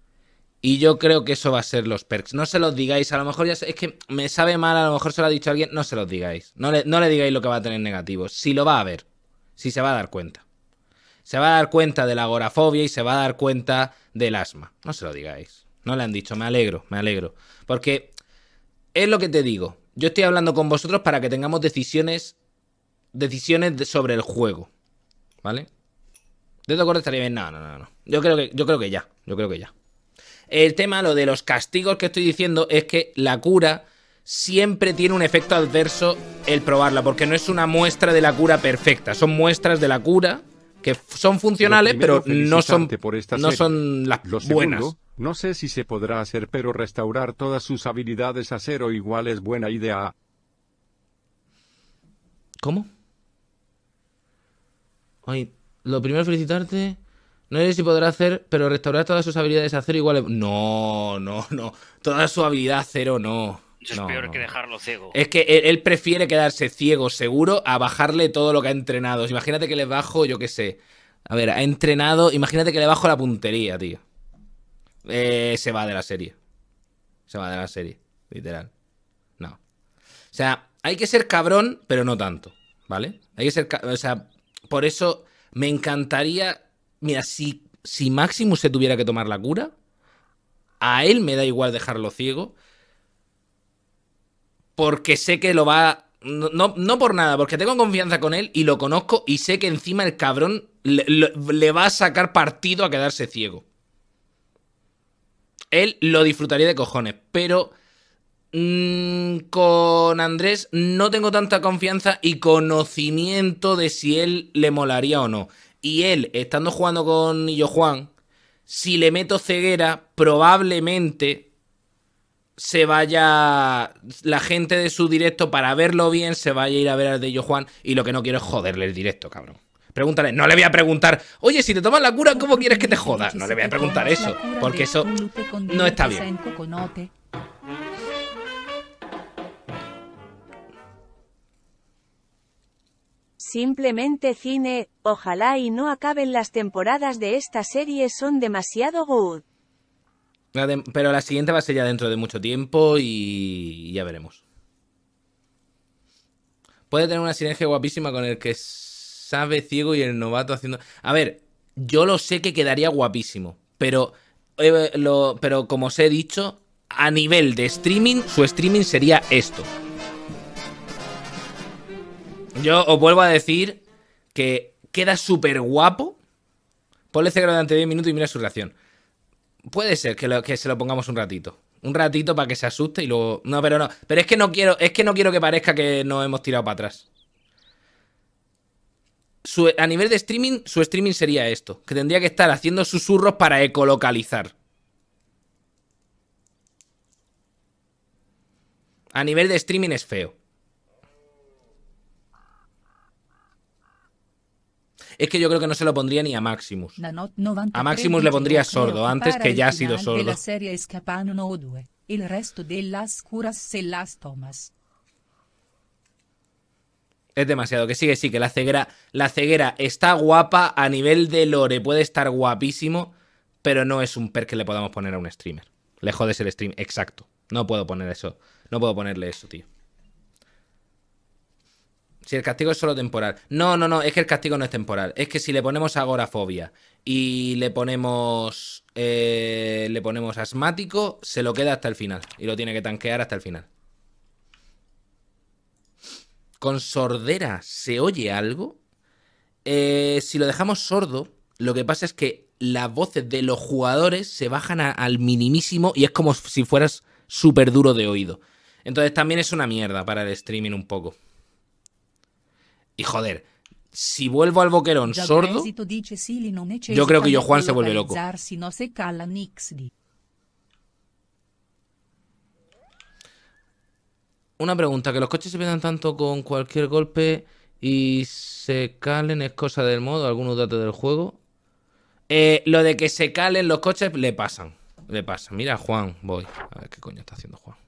Y yo creo que eso va a ser los perks. No se los digáis, a lo mejor ya es que me sabe mal, a lo mejor se lo ha dicho alguien, no se los digáis. No le, no le digáis lo que va a tener negativo. Si lo va a ver, si se va a dar cuenta se va a dar cuenta de la agorafobia y se va a dar cuenta del asma. No se lo digáis. No le han dicho, me alegro, me alegro. Porque es lo que te digo. Yo estoy hablando con vosotros para que tengamos decisiones decisiones sobre el juego. ¿Vale? de acuerdo estaría bien? No, no, no, no. Yo creo que, yo creo que ya. Yo creo que ya. El tema, lo de los castigos que estoy diciendo, es que la cura siempre tiene un efecto adverso el probarla, porque no es una muestra de la cura perfecta, son muestras de la cura que son funcionales, pero no son, no son las buenas. no sé si se podrá hacer, pero restaurar todas sus habilidades a cero igual es buena idea. ¿Cómo? Ay, lo primero felicitarte. No sé si podrá hacer, pero restaurar todas sus habilidades a cero igual es... No, no, no. Toda su habilidad a cero no. Eso es peor que dejarlo ciego. Es que él, prefiere quedarse ciego seguro a bajarle todo lo que ha entrenado. Imagínate que le bajo, yo qué sé. A ver, ha entrenado. Imagínate que le bajo la puntería, tío. Eh, se va de la serie. Se va de la serie, literal. No. O sea, hay que ser cabrón, pero no tanto. ¿Vale? Hay que ser. O sea, por eso me encantaría. Mira, si, si Maximus se tuviera que tomar la cura, a él me da igual dejarlo ciego porque sé que lo va... No, por nada, porque tengo confianza con él y lo conozco y sé que encima el cabrón le, va a sacar partido a quedarse ciego. Él lo disfrutaría de cojones, pero mm, con Andrés no tengo tanta confianza y conocimiento de si él le molaría o no. Y él, estando jugando con yo Juan, si le meto ceguera, probablemente se vaya la gente de su directo para verlo bien, se vaya a ir a ver al de Yo Juan y lo que no quiero es joderle el directo, cabrón. Pregúntale, no le voy a preguntar, oye, si te tomas la cura, ¿cómo quieres que te jodas? No le voy a preguntar eso, porque eso no está bien. Simplemente cine, ojalá y no acaben las temporadas de esta serie son demasiado good pero la siguiente va a ser ya dentro de mucho tiempo y ya veremos. Puede tener una sinergia guapísima con el que sabe ciego y el novato haciendo... A ver, yo lo sé que quedaría guapísimo, pero, eh, lo, pero como os he dicho, a nivel de streaming, su streaming sería esto. Yo os vuelvo a decir que queda súper guapo. Ponle cero durante 10 minutos y mira su reacción. Puede ser que, se lo pongamos un ratito. Un ratito para que se asuste y luego. No, pero no. Pero es que no quiero. Es que no quiero que parezca que nos hemos tirado para atrás. a nivel de streaming, su streaming sería esto: que tendría que estar haciendo susurros para ecolocalizar. A nivel de streaming es feo. Es que yo creo que no se lo pondría ni a Maximus. A Maximus le pondría sordo, antes que ya ha sido sordo. El resto de las curas se Es demasiado, que sigue, sí, que la ceguera, la ceguera está guapa a nivel de lore, puede estar guapísimo, pero no es un per que le podamos poner a un streamer. Lejos de ser stream, exacto. No puedo poner eso, no puedo ponerle eso, tío si el castigo es solo temporal. No, no, no, es que el castigo no es temporal. Es que si le ponemos agorafobia y le ponemos. Eh, le ponemos asmático, se lo queda hasta el final. Y lo tiene que tanquear hasta el final. Con sordera se oye algo. Eh, si lo dejamos sordo, lo que pasa es que las voces de los jugadores se bajan al minimísimo y es como si fueras súper duro de oído. Entonces también es una mierda para el streaming un poco. Y joder, si vuelvo al boquerón sordo, yo creo que yo Juan se vuelve loco. Una pregunta, que los coches se pierdan tanto con cualquier golpe y se calen es cosa del modo, algunos datos del juego. Eh, lo de que se calen los coches le pasan, le pasan. Mira, Juan, voy. A ver qué coño está haciendo Juan.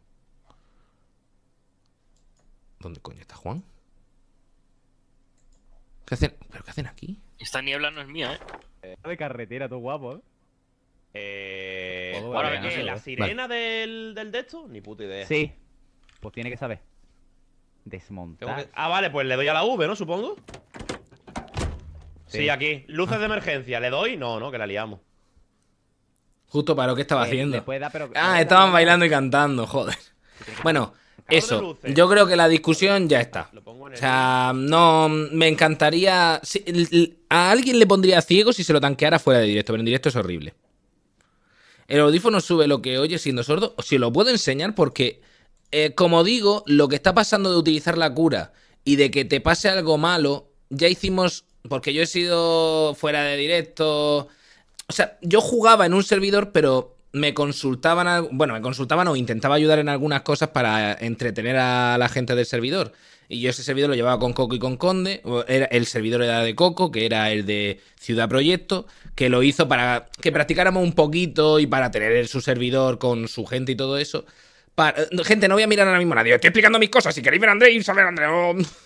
¿Dónde coño está Juan? ¿Qué hacen? ¿Pero qué hacen aquí? Esta niebla no es mía, ¿eh? De carretera, todo guapo, ¿eh? Eh, ¿La ¿eh? sirena del, del de esto? Ni puta idea. Sí. Pues tiene que saber. Desmontar. Ah, vale, pues le doy a la V, ¿no? Supongo. Sí, aquí. Luces de emergencia. ¿Le doy? No, no, que la liamos. Justo para lo que estaba eh, haciendo. Ah, estaban bailando y cantando, joder. Bueno, eso, yo creo que la discusión ya está. O sea, no, me encantaría... Si, a alguien le pondría ciego si se lo tanqueara fuera de directo, pero en directo es horrible. El audífono sube lo que oye siendo sordo, si lo puedo enseñar porque, eh, como digo, lo que está pasando de utilizar la cura y de que te pase algo malo, ya hicimos, porque yo he sido fuera de directo... O sea, yo jugaba en un servidor, pero me consultaban, bueno, me consultaban o intentaba ayudar en algunas cosas para entretener a la gente del servidor. Y yo ese servidor lo llevaba con Coco y con Conde. Era, el servidor era de Coco, que era el de Ciudad Proyecto, que lo hizo para que practicáramos un poquito y para tener su servidor con su gente y todo eso. Eh, gente, no voy a mirar ahora mismo a nadie. Estoy explicando mis cosas. Si queréis ver a Andrés, a ver a Andrés.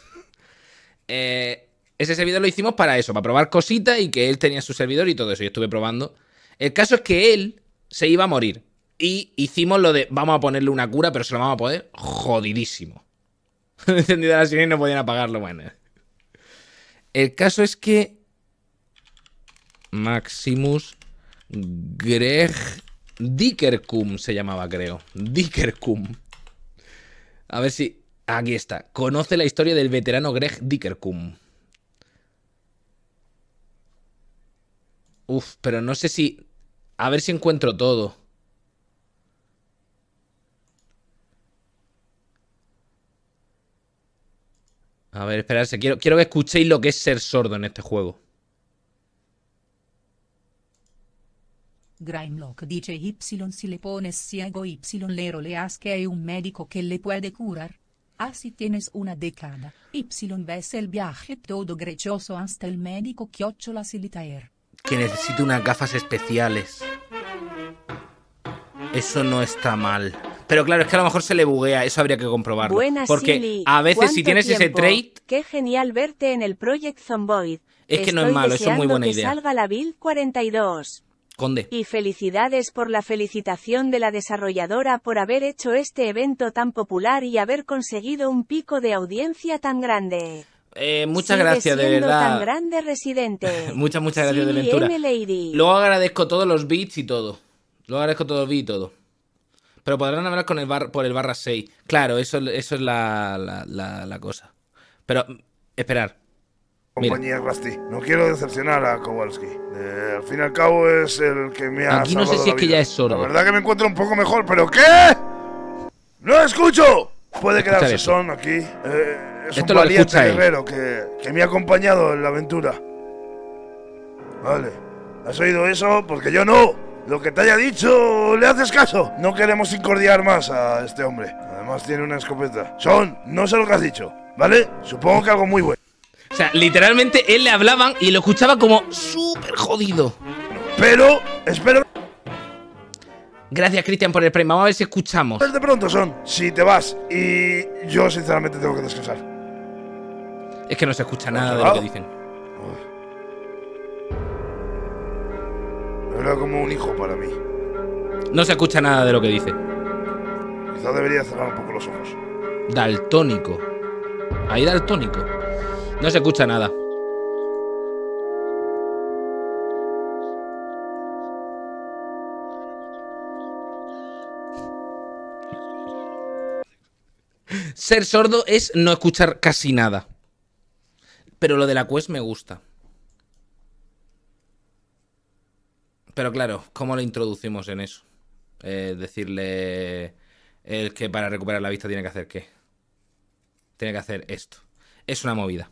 Eh, ese servidor lo hicimos para eso, para probar cositas y que él tenía su servidor y todo eso. Yo estuve probando. El caso es que él se iba a morir. Y hicimos lo de, vamos a ponerle una cura, pero se lo vamos a poder jodidísimo. Encendida la sirena no podían apagarlo, bueno. El caso es que Maximus Greg Dickercum se llamaba, creo. Dickercum. A ver si... Aquí está. Conoce la historia del veterano Greg Dickercum. Uf, pero no sé si a ver si encuentro todo. A ver, esperarse. Quiero, quiero que escuchéis lo que es ser sordo en este juego. Grimlock dice Y si le pones ciego Y le roleas que hay un médico que le puede curar. Así ah, tienes una década. Y ves el viaje todo grechoso hasta el médico Chiocciola la silitaer que necesita unas gafas especiales. Eso no está mal. Pero claro, es que a lo mejor se le buguea, eso habría que comprobarlo. Buenas, porque a veces si tienes ese trait... Qué genial verte en el Project Zomboid. Es que no es malo, es muy buena idea. salga la build 42. Conde. Y felicidades por la felicitación de la desarrolladora por haber hecho este evento tan popular y haber conseguido un pico de audiencia tan grande. Eh, muchas gracias, de verdad. tan grande muchas, muchas gracias sí, de Ventura. Luego agradezco todos los bits y todo. Luego agradezco todos los beats y todo. Pero podrán hablar con el bar, por el barra 6. Claro, eso, eso es la, la, cosa. Pero, esperar. Compañía Rusty. No quiero decepcionar a Kowalski. Eh, al fin y al cabo es el que me ha Aquí no sé si es que ya es solo. La verdad que me encuentro un poco mejor, pero ¿qué? ¡No escucho! Puede quedarse son aquí. Eh, es un valiente guerrero que, que me ha acompañado en la aventura. Vale. ¿Has oído eso? Porque yo no. Lo que te haya dicho, le haces caso. No queremos incordiar más a este hombre. Además tiene una escopeta. Son, no sé lo que has dicho, ¿vale? Supongo que algo muy bueno. O sea, literalmente él le hablaban y lo escuchaba como súper jodido. Pero, espero... Gracias, Cristian, por el premio. Vamos a ver si escuchamos. De pronto, Son, si te vas y yo sinceramente tengo que descansar. Es que no se escucha nada de lo que dicen. Era como un hijo para mí. No se escucha nada de lo que dice. Quizás debería cerrar un poco los ojos. Daltónico. Ahí daltónico. No se escucha nada. Ser sordo es no escuchar casi nada. Pero lo de la quest me gusta. Pero claro, ¿cómo lo introducimos en eso? Eh, decirle el que para recuperar la vista tiene que hacer qué. Tiene que hacer esto. Es una movida.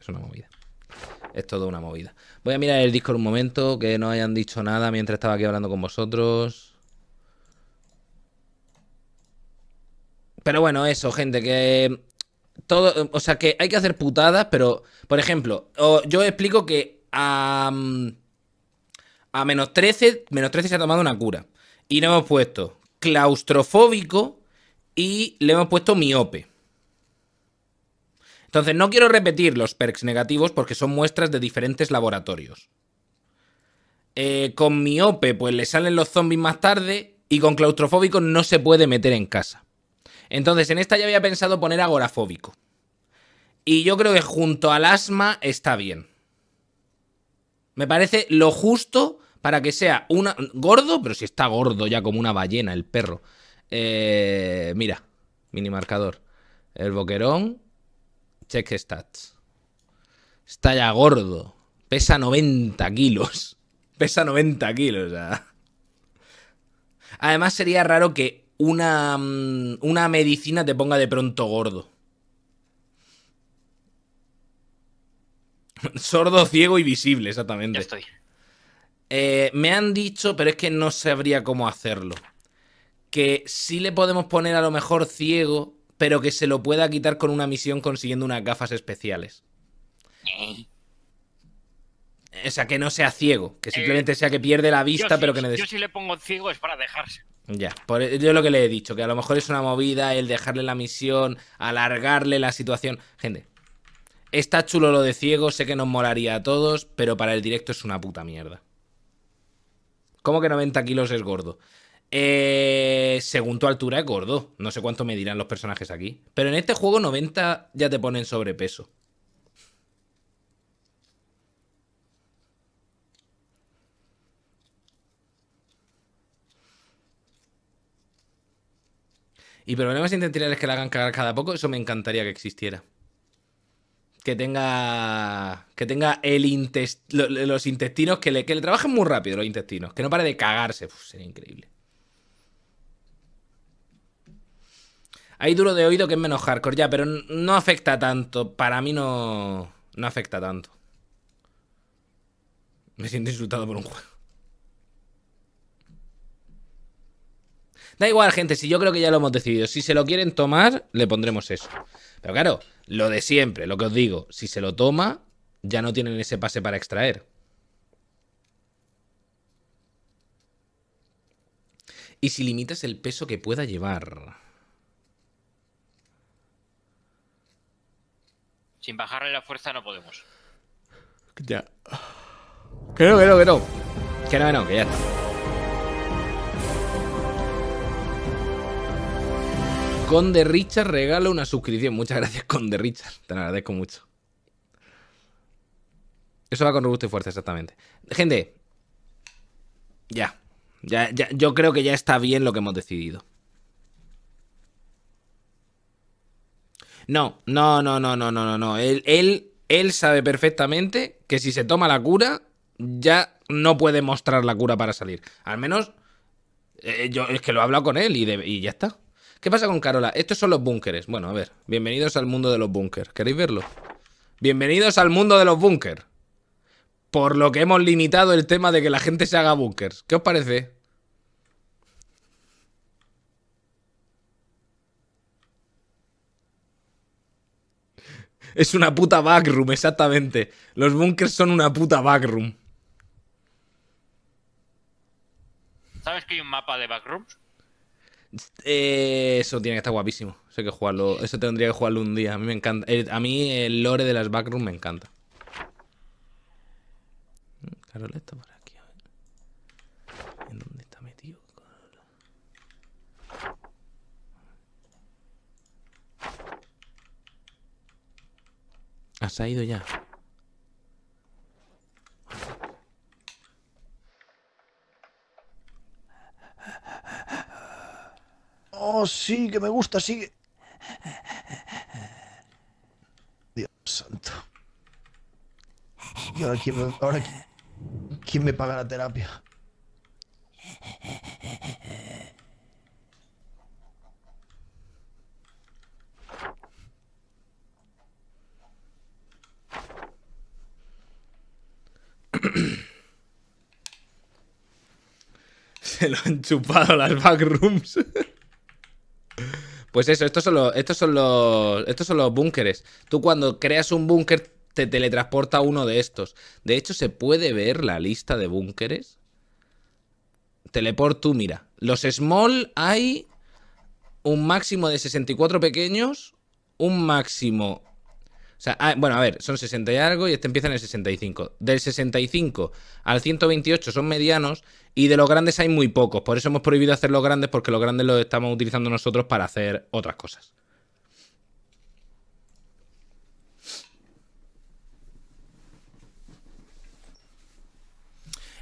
Es una movida. Es todo una movida. Voy a mirar el Discord un momento, que no hayan dicho nada mientras estaba aquí hablando con vosotros. Pero bueno, eso, gente, que todo, o sea, que hay que hacer putadas, pero, por ejemplo, yo explico que a, mm, a menos 13, menos 13 se ha tomado una cura. Y le hemos puesto claustrofóbico y le hemos puesto miope. Entonces, no quiero repetir los perks negativos porque son muestras de diferentes laboratorios. Eh, con miope, pues le salen los zombies más tarde y con claustrofóbico no se puede meter en casa. Entonces, en esta ya había pensado poner agorafóbico. Y yo creo que junto al asma está bien. Me parece lo justo para que sea una. Gordo, pero si está gordo ya como una ballena, el perro. Eh, mira, mini marcador. El boquerón. Check stats. Está ya gordo. Pesa 90 kilos. Pesa 90 kilos. Además, sería raro que una, mm, una medicina te ponga de pronto gordo. Sordo, ciego y visible, exactamente. estoy. Eh, me han dicho, pero es que no sabría cómo hacerlo. Que sí le podemos poner a lo mejor ciego, pero que se lo pueda quitar con una misión consiguiendo unas gafas especiales. O sea, que no sea ciego, que eh, simplemente sea que pierde la vista, pero que no... Yo si le pongo ciego es para dejarse. Ya, por, e, yo lo que le he dicho, que a lo mejor es una movida el dejarle la misión, alargarle la situación. Gente, está chulo lo de ciego, sé que nos molaría a todos, pero para el directo es una puta mierda. ¿Cómo que 90 kilos es gordo? Eh, según tu altura es gordo. No sé cuánto medirán los personajes aquí. Pero en este juego 90 ya te ponen sobrepeso. Y problemas intestinales que le hagan cagar cada poco, eso me encantaría que existiera. Que tenga. Que tenga el los intestinos que le, que trabajen muy rápido los intestinos. Que no pare de cagarse. sería increíble. Hay duro de oído que es menos hardcore, ya, pero no afecta tanto. Para mí no. No afecta tanto. Me siento insultado por un juego. Da igual, gente, si yo creo que ya lo hemos decidido. Si se lo quieren tomar, le pondremos eso. Pero claro, lo de siempre, lo que os digo, si se lo toma, ya no tienen ese pase para extraer. Y si limitas el peso que pueda llevar. Sin bajarle la fuerza no podemos. Ya. Que no, que no, que no. Que no, que no, que ya está. Conde Richard regala una suscripción. Muchas gracias, Conde Richard. Te lo agradezco mucho. Eso va con robusto y fuerza, exactamente. Gente, ya. Ya, yo creo que ya está bien lo que hemos decidido. No, no, no, no, no, no, no, Él, él, sabe perfectamente que si se toma la cura, ya no puede mostrar la cura para salir. Al menos, eh, yo es que lo he hablado con él y ya está. ¿Qué pasa con Carola? Estos son los búnkeres. Bueno, a ver. Bienvenidos al mundo de los búnkeres. ¿Queréis verlo? Bienvenidos al mundo de los búnkeres. Por lo que hemos limitado el tema de que la gente se haga búnkeres. ¿Qué os parece? Es una puta backroom, exactamente. Los búnkers son una puta backroom. ¿Sabes que hay un mapa de backrooms? Eh, eso tiene que estar guapísimo. Eso, que jugarlo, eso tendría que jugarlo un día. A mí me encanta. a mí el lore de las backrooms me encanta. Carol está por aquí. A ver. ¿En dónde está metido? Ah, ¿Has ido ya? Oh, sí, que me gusta, sí Dios santo. ahora me, quién me paga la terapia? Se lo han chupado las backrooms. Pues eso, estos son los, estos son los, estos son los búnkeres. Tú cuando creas un búnker te teletransporta uno de estos. De hecho, se puede ver la lista de búnkeres. Teleport tú, mira. Los small hay un máximo de 64 pequeños, un máximo Ah, bueno, a ver, son 60 y algo y este empieza en el 65. Del 65 al 128 son medianos y de los grandes hay muy pocos. Por eso hemos prohibido hacer los grandes porque los grandes los estamos utilizando nosotros para hacer otras cosas.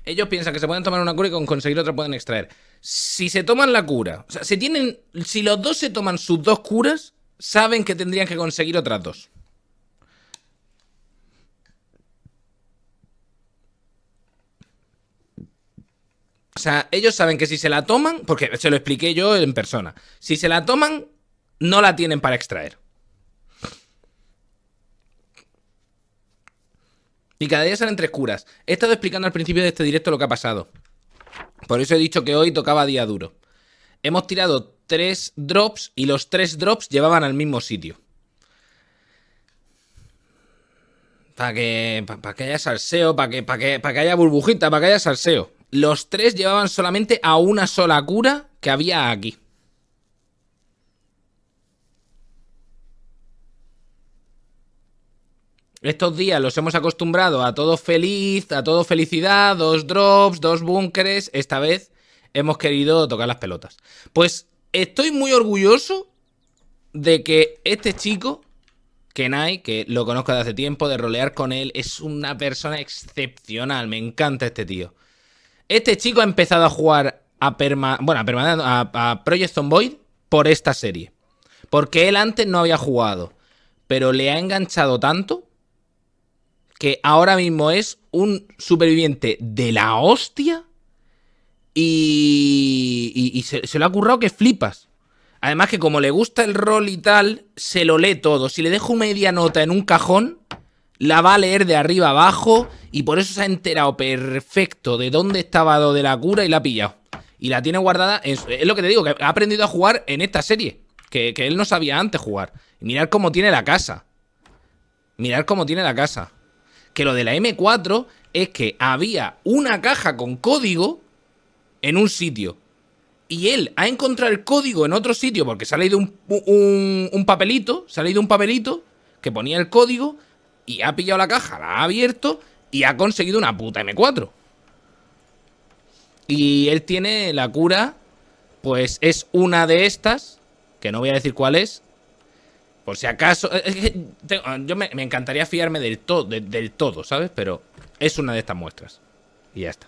Ellos piensan que se pueden tomar una cura y con conseguir otra pueden extraer. Si se toman la cura, o sea, se tienen, si los dos se toman sus dos curas, saben que tendrían que conseguir otras dos. O sea, ellos saben que si se la toman, porque se lo expliqué yo en persona, si se la toman, no la tienen para extraer. Y cada día salen tres curas. He estado explicando al principio de este directo lo que ha pasado. Por eso he dicho que hoy tocaba día duro. Hemos tirado tres drops y los tres drops llevaban al mismo sitio. Para que, que haya salseo, para que, que, que haya burbujita, para que haya salseo. Los tres llevaban solamente a una sola cura que había aquí. Estos días los hemos acostumbrado a todo feliz, a todo felicidad, dos drops, dos búnkeres. Esta vez hemos querido tocar las pelotas. Pues estoy muy orgulloso de que este chico, Kenai, que lo conozco de hace tiempo, de rolear con él, es una persona excepcional. Me encanta este tío. Este chico ha empezado a jugar a perma, bueno, a, a, Project Zomboid por esta serie. Porque él antes no había jugado. Pero le ha enganchado tanto que ahora mismo es un superviviente de la hostia. Y, y, se, le lo ha currado que flipas. Además que como le gusta el rol y tal, se lo lee todo. Si le dejo media nota en un cajón, la va a leer de arriba abajo, y por eso se ha enterado perfecto de dónde estaba lo de la cura y la ha pillado. Y la tiene guardada. es lo que te digo, que ha aprendido a jugar en esta serie. Que, él no sabía antes jugar. Y mirar cómo tiene la casa. Mirar cómo tiene la casa. Que lo de la M4 es que había una caja con código en un sitio. Y él ha encontrado el código en otro sitio porque se ha leído un, un papelito. Se ha leído un papelito que ponía el código y ha pillado la caja, la ha abierto y ha conseguido una puta M4. Y él tiene la cura, pues es una de estas, que no voy a decir cuál es, por si acaso... Eh, ah, yo me, encantaría fiarme del, todo, del todo, ¿sabes? Pero es una de estas muestras. Y ya está.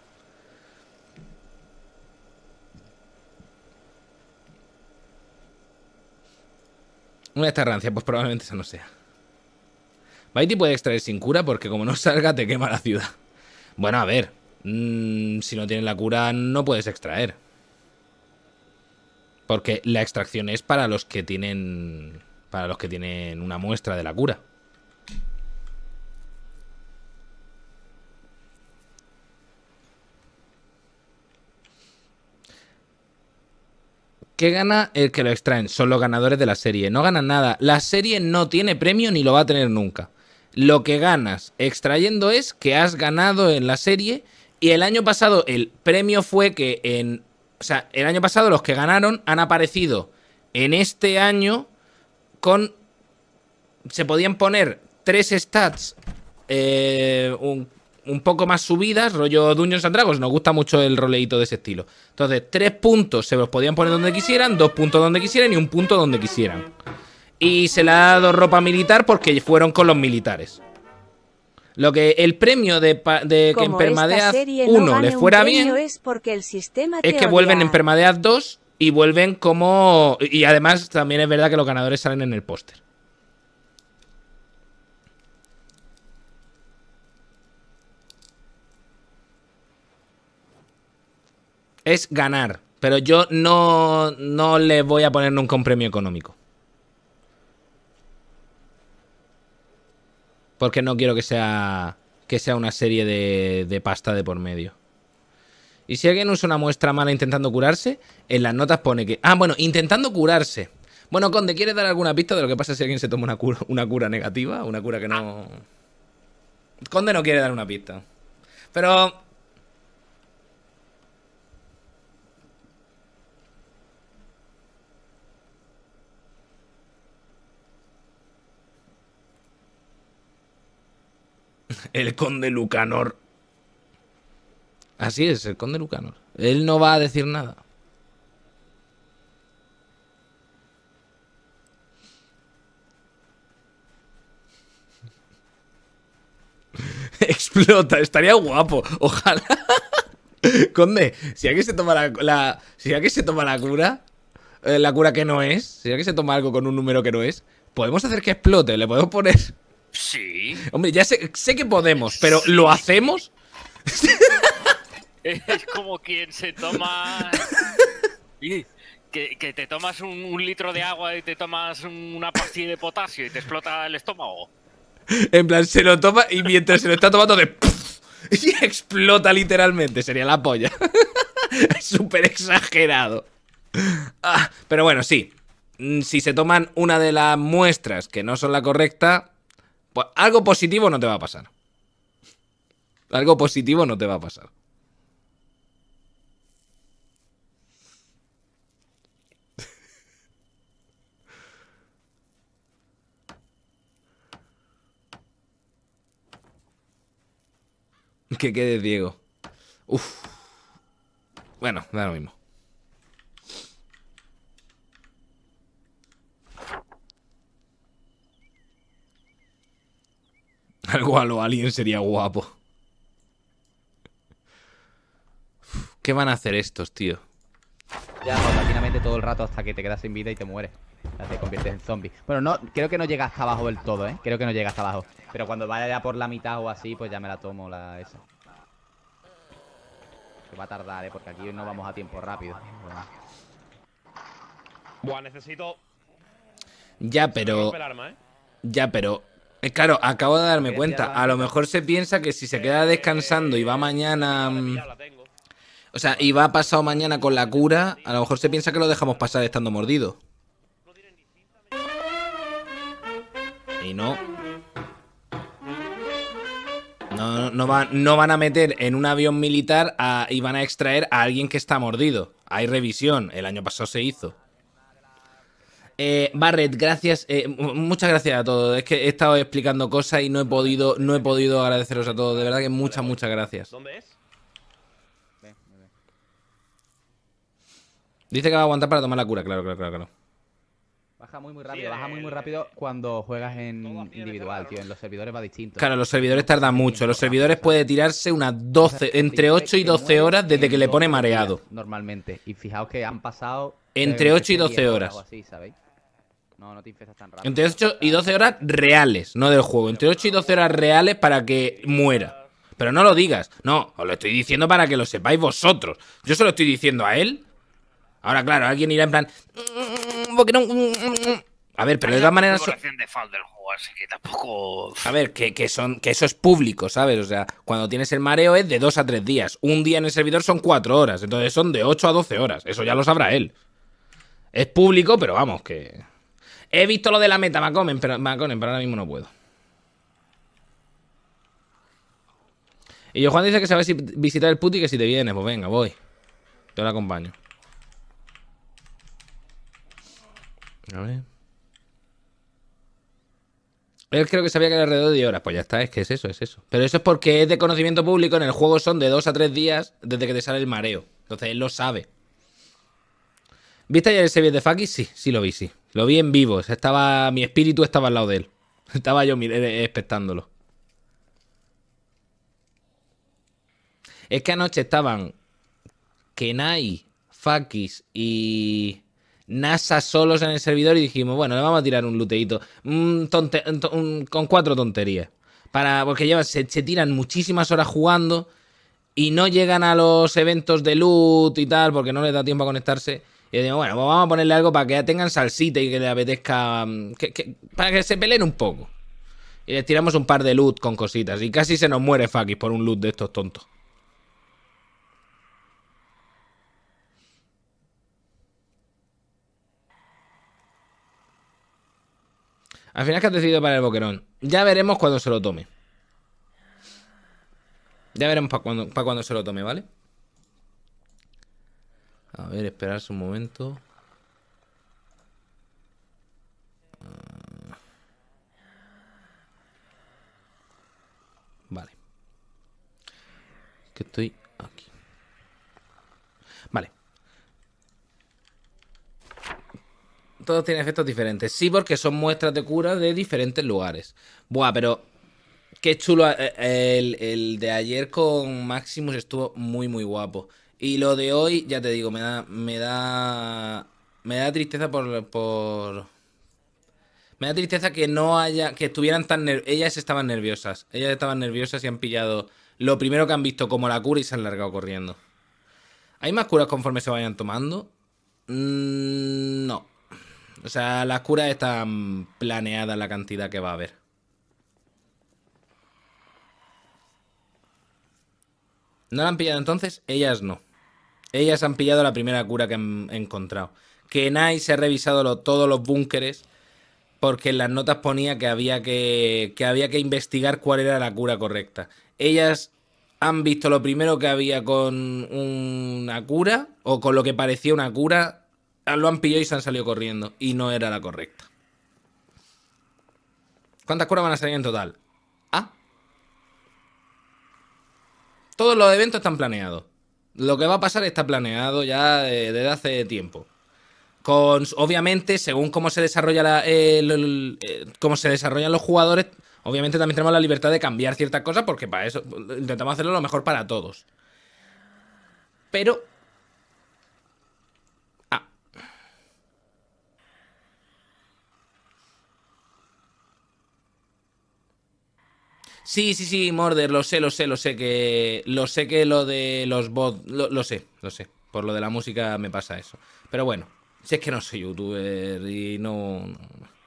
Una de estas rancias, pues probablemente esa no sea. Baiti puede extraer sin cura porque como no salga te quema la ciudad. Bueno, a ver. Mm, si no tienes la cura no puedes extraer. Porque la extracción es para los que tienen... Para los que tienen una muestra de la cura. ¿Qué gana el que lo extraen? Son los ganadores de la serie. No ganan nada. La serie no tiene premio ni lo va a tener nunca lo que ganas extrayendo es que has ganado en la serie y el año pasado el premio fue que en... O sea, el año pasado los que ganaron han aparecido en este año con... Se podían poner tres stats eh, un, poco más subidas, rollo Dungeons and Dragons. Nos gusta mucho el roleito de ese estilo. Entonces, tres puntos se los podían poner donde quisieran, dos puntos donde quisieran y un punto donde quisieran y se le ha dado ropa militar porque fueron con los militares. Lo que el premio de, que en Permadeath 1 les fuera bien es, que vuelven en Permadeath 2 y vuelven como... Y además también es verdad que los ganadores salen en el póster. Es ganar, pero yo no, no les voy a poner nunca un premio económico. Porque no quiero que sea, que sea una serie de, de pasta de por medio. Y si alguien usa una muestra mala intentando curarse, en las notas pone que... Ah, bueno, intentando curarse. Bueno, Conde, quiere dar alguna pista de lo que pasa si alguien se toma una cura, una cura negativa? Una cura que no... Ah. Conde no quiere dar una pista. Pero el conde Lucanor. Así es, el conde Lucanor. Él no va a decir nada. Explota, estaría guapo, ojalá. Conde, si aquí se toma la, si se toma la cura, eh, la cura que no es, si aquí se toma algo con un número que no es, podemos hacer que explote, le podemos poner Sí. Hombre, ya sé, que podemos, pero ¿lo hacemos? Es como quien se toma. Que, que te tomas un, litro de agua y te tomas una pastilla de potasio y te explota el estómago. En plan, se lo toma y mientras se lo está tomando de. Y explota literalmente, sería la polla. Súper exagerado. Ah, pero bueno, sí. Mm, si se toman una de las muestras que no son la correcta, pues algo positivo no te va a pasar. Algo positivo no te va a pasar. que quede Diego. Uf. Bueno, da lo mismo. Algo a lo alien sería guapo. ¿Qué van a hacer estos, tío? Ya, prácticamente todo el rato hasta que te quedas sin vida y te mueres. te conviertes en zombie. Bueno, no, creo que no llega hasta abajo del todo, ¿eh? Creo que no llega hasta abajo. Pero cuando vaya ya por la mitad o así, pues ya me la tomo la esa. Que va a tardar, ¿eh? Porque aquí no vamos a tiempo rápido. Bueno. Buah, necesito... Ya, pero... ¿eh? Ya, pero es claro, acabo de darme cuenta. A lo mejor se piensa que si se eh, queda eh, descansando y va eh, mañana. Mm, o sea, y va pasado mañana con la cura, a lo mejor se piensa que lo dejamos pasar estando mordido. Y no. No, van, no van a meter en un avión militar y van a extraer a alguien que está mordido. Hay revisión, el año pasado se hizo. Eh, Barrett, gracias. Eh, muchas gracias a todos. Es que he estado explicando cosas y no he podido, no he podido agradeceros a todos. De verdad que muchas, muchas gracias. ¿Dónde es? Dice que va a aguantar para tomar la cura, claro, claro, claro, claro. Baja muy muy rápido, eh, baja muy muy eh, rápido cuando juegas en individual, tío. En los servidores va distinto. Claro, los servidores tardan mucho. Los servidores puede tirarse unas 12, entre 8 y 12 horas desde que le pone mareado. Normalmente. Y fijaos que han pasado entre 8 y 12 horas. Así, no, no te infectas tan rápido. Entre 8 y 12 horas reales, no del juego. Entre 8 y 12 horas reales para que muera. Pero no lo digas. No, os lo estoy diciendo para que lo sepáis vosotros. Yo se lo estoy diciendo a él. Ahora, claro, alguien irá en plan... Mm, mm, mm, a ver, pero de todas maneras... A ver, que, son, que eso es público, ¿sabes? O sea, cuando tienes el mareo es de 2 a 3 días. Un día en el servidor son 4 horas, entonces son de 8 a 12 horas. Eso ya lo sabrá él. Es público, pero vamos, que... He visto lo de la meta, Macomen, pero, pero ahora mismo no puedo. Y yo Juan dice que sabes visitar el puti que si te vienes, pues venga, voy. Te lo acompaño. A ver. Él creo que sabía que era alrededor de 10 horas. Pues ya está, es que es eso, es eso. Pero eso es porque es de conocimiento público. En el juego son de 2 a 3 días desde que te sale el mareo. Entonces él lo sabe. ¿Viste ayer ese vídeo de Faki? Sí, sí lo vi, sí. Lo vi en vivo. Estaba, mi espíritu estaba al lado de él. Estaba yo expectándolo. Eh, es que anoche estaban Kenai, Fakis y NASA solos en el servidor y dijimos, bueno, le vamos a tirar un luteito. Un tonte, con cuatro tonterías. Para, porque se, tiran muchísimas horas jugando y no llegan a los eventos de loot y tal porque no les da tiempo a conectarse. Yo digo, bueno, pues vamos a ponerle algo para que ya tengan salsita y que le apetezca. Mm, para que se peleen un poco. Y les tiramos un par de loot con cositas. Y casi se nos muere Fakis por un loot de estos tontos. Al final que has decidido para el boquerón. Ya veremos cuando se lo tome. Ya veremos para cuando, para cuando se lo tome, ¿vale? vale a ver, esperarse un momento. Ah. Vale. Que estoy aquí. Vale. Todos tienen efectos diferentes. Sí, porque son muestras de cura de diferentes lugares. Buah, pero qué chulo. Eh, eh, el, el de ayer con Maximus estuvo muy, muy guapo. Y lo de hoy, ya te digo, me da, me da, me da tristeza por, me da tristeza que no haya, que estuvieran tan, ellas estaban nerviosas, ellas estaban nerviosas y han pillado lo primero que han visto como la cura y se han largado corriendo. ¿Hay más curas conforme se vayan tomando? Mm, no. O sea, las curas están planeadas la cantidad que va a haber. ¿No la han pillado entonces? Ellas no. Ellas han pillado la primera cura que han encontrado. Que se ha revisado todos los búnkeres porque en las notas ponía que había que, que había que investigar cuál era la cura correcta. Ellas han visto lo primero que había con una cura o con lo que parecía una cura, ah, lo han pillado y se han salido corriendo y no era la correcta. ¿Cuántas curas van a salir en total? Ah. Todos los eventos están planeados. Lo que va a pasar está planeado ya eh, desde hace tiempo. obviamente, según cómo se desarrolla eh, eh, cómo se desarrollan los jugadores, obviamente también tenemos la libertad de cambiar ciertas cosas porque para eso intentamos hacerlo lo mejor para todos. Pero Sí, sí, sí, Morder, lo sé, lo sé, lo sé, que lo sé que lo de los bots, lo, sé, lo sé. Por lo de la música me pasa eso. Pero bueno, si es que no soy youtuber y no... no.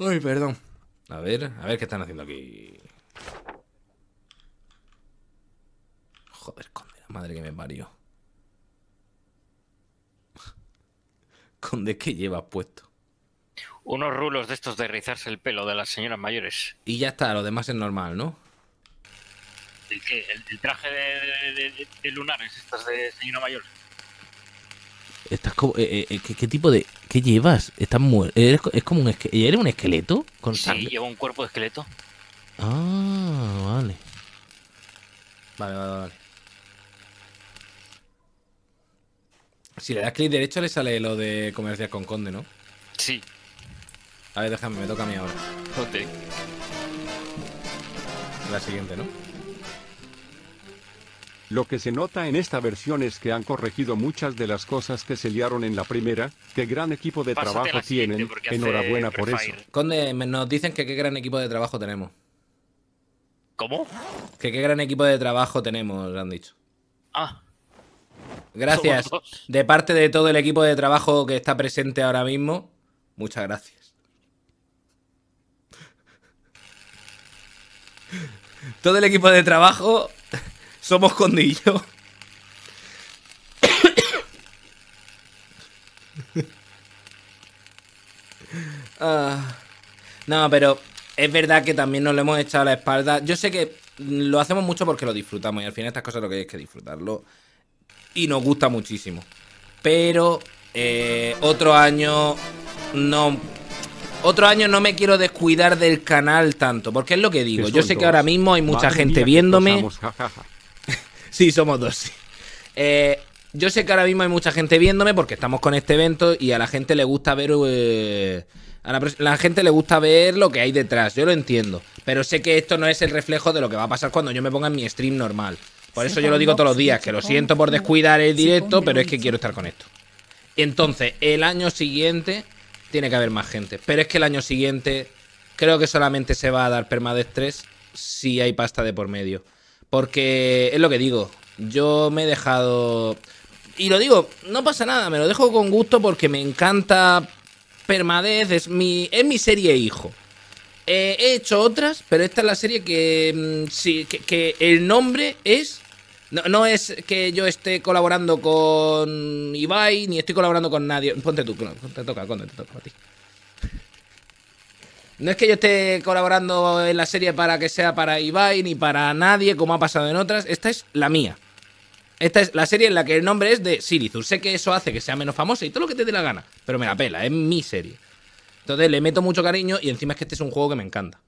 Ay, perdón. A ver, a ver qué están haciendo aquí. Joder, madre que me parió. de qué llevas puesto? Unos rulos de estos de rizarse el pelo de las señoras mayores. Y ya está, lo demás es normal, ¿no? ¿El qué? ¿El, traje de, lunares, Estas de señora mayor? Estás como, eh, eh, eh, ¿qué, tipo de...? ¿Qué llevas? ¿Estás muerto? ¿Eres, es como un, ¿eres un esqueleto? Con sí, llevo un cuerpo de esqueleto. Ah, vale. Vale, vale, vale. Si le das clic derecho le sale lo de comerciar con Conde, ¿no? Sí. A ver, déjame, me toca a mí ahora. La siguiente, ¿no? Lo que se nota en esta versión es que han corregido muchas de las cosas que se liaron en la primera. Qué gran equipo de trabajo tienen. Enhorabuena por eso. Conde, nos dicen que qué gran equipo de trabajo tenemos. ¿Cómo? Que qué gran equipo de trabajo tenemos, han dicho. Ah. Gracias. De parte de todo el equipo de trabajo que está presente ahora mismo, muchas gracias. Todo el equipo de trabajo somos condillo. Ah. no, pero es verdad que también nos lo hemos echado a la espalda. Yo sé que lo hacemos mucho porque lo disfrutamos y al final estas cosas lo que hay es que disfrutarlo y nos gusta muchísimo. Pero eh, otro año no. Otro año no me quiero descuidar del canal tanto, porque es lo que digo. Yo sé que ahora mismo hay mucha gente viéndome. sí, somos dos. Eh, yo sé que ahora mismo hay mucha gente viéndome porque estamos con este evento y a la gente le gusta ver. Eh, a la, gente le gusta ver lo que hay detrás, yo lo entiendo. Pero sé que esto no es el reflejo de lo que va a pasar cuando yo me ponga en mi stream normal. Por eso yo lo digo todos los días, que lo siento por descuidar el directo, pero es que quiero estar con esto. Entonces, el año siguiente tiene que haber más gente. Pero es que el año siguiente creo que solamente se va a dar Permadez 3 si hay pasta de por medio. Porque es lo que digo, yo me he dejado... Y lo digo, no pasa nada, me lo dejo con gusto porque me encanta Permadez, es mi, es mi serie hijo. Eh, he hecho otras, pero esta es la serie que, mm, sí, que el nombre es no, es que yo esté colaborando con Ibai, ni estoy colaborando con nadie. Ponte tú, te toca, toca a ti. No es que yo esté colaborando en la serie para que sea para Ibai ni para nadie, como ha pasado en otras. Esta es la mía. Esta es la serie en la que el nombre es de Sirizur. Sé que eso hace que sea menos famosa y todo lo que te dé la gana, pero me la pela, es mi serie. Entonces le meto mucho cariño y encima es que este es un juego que me encanta.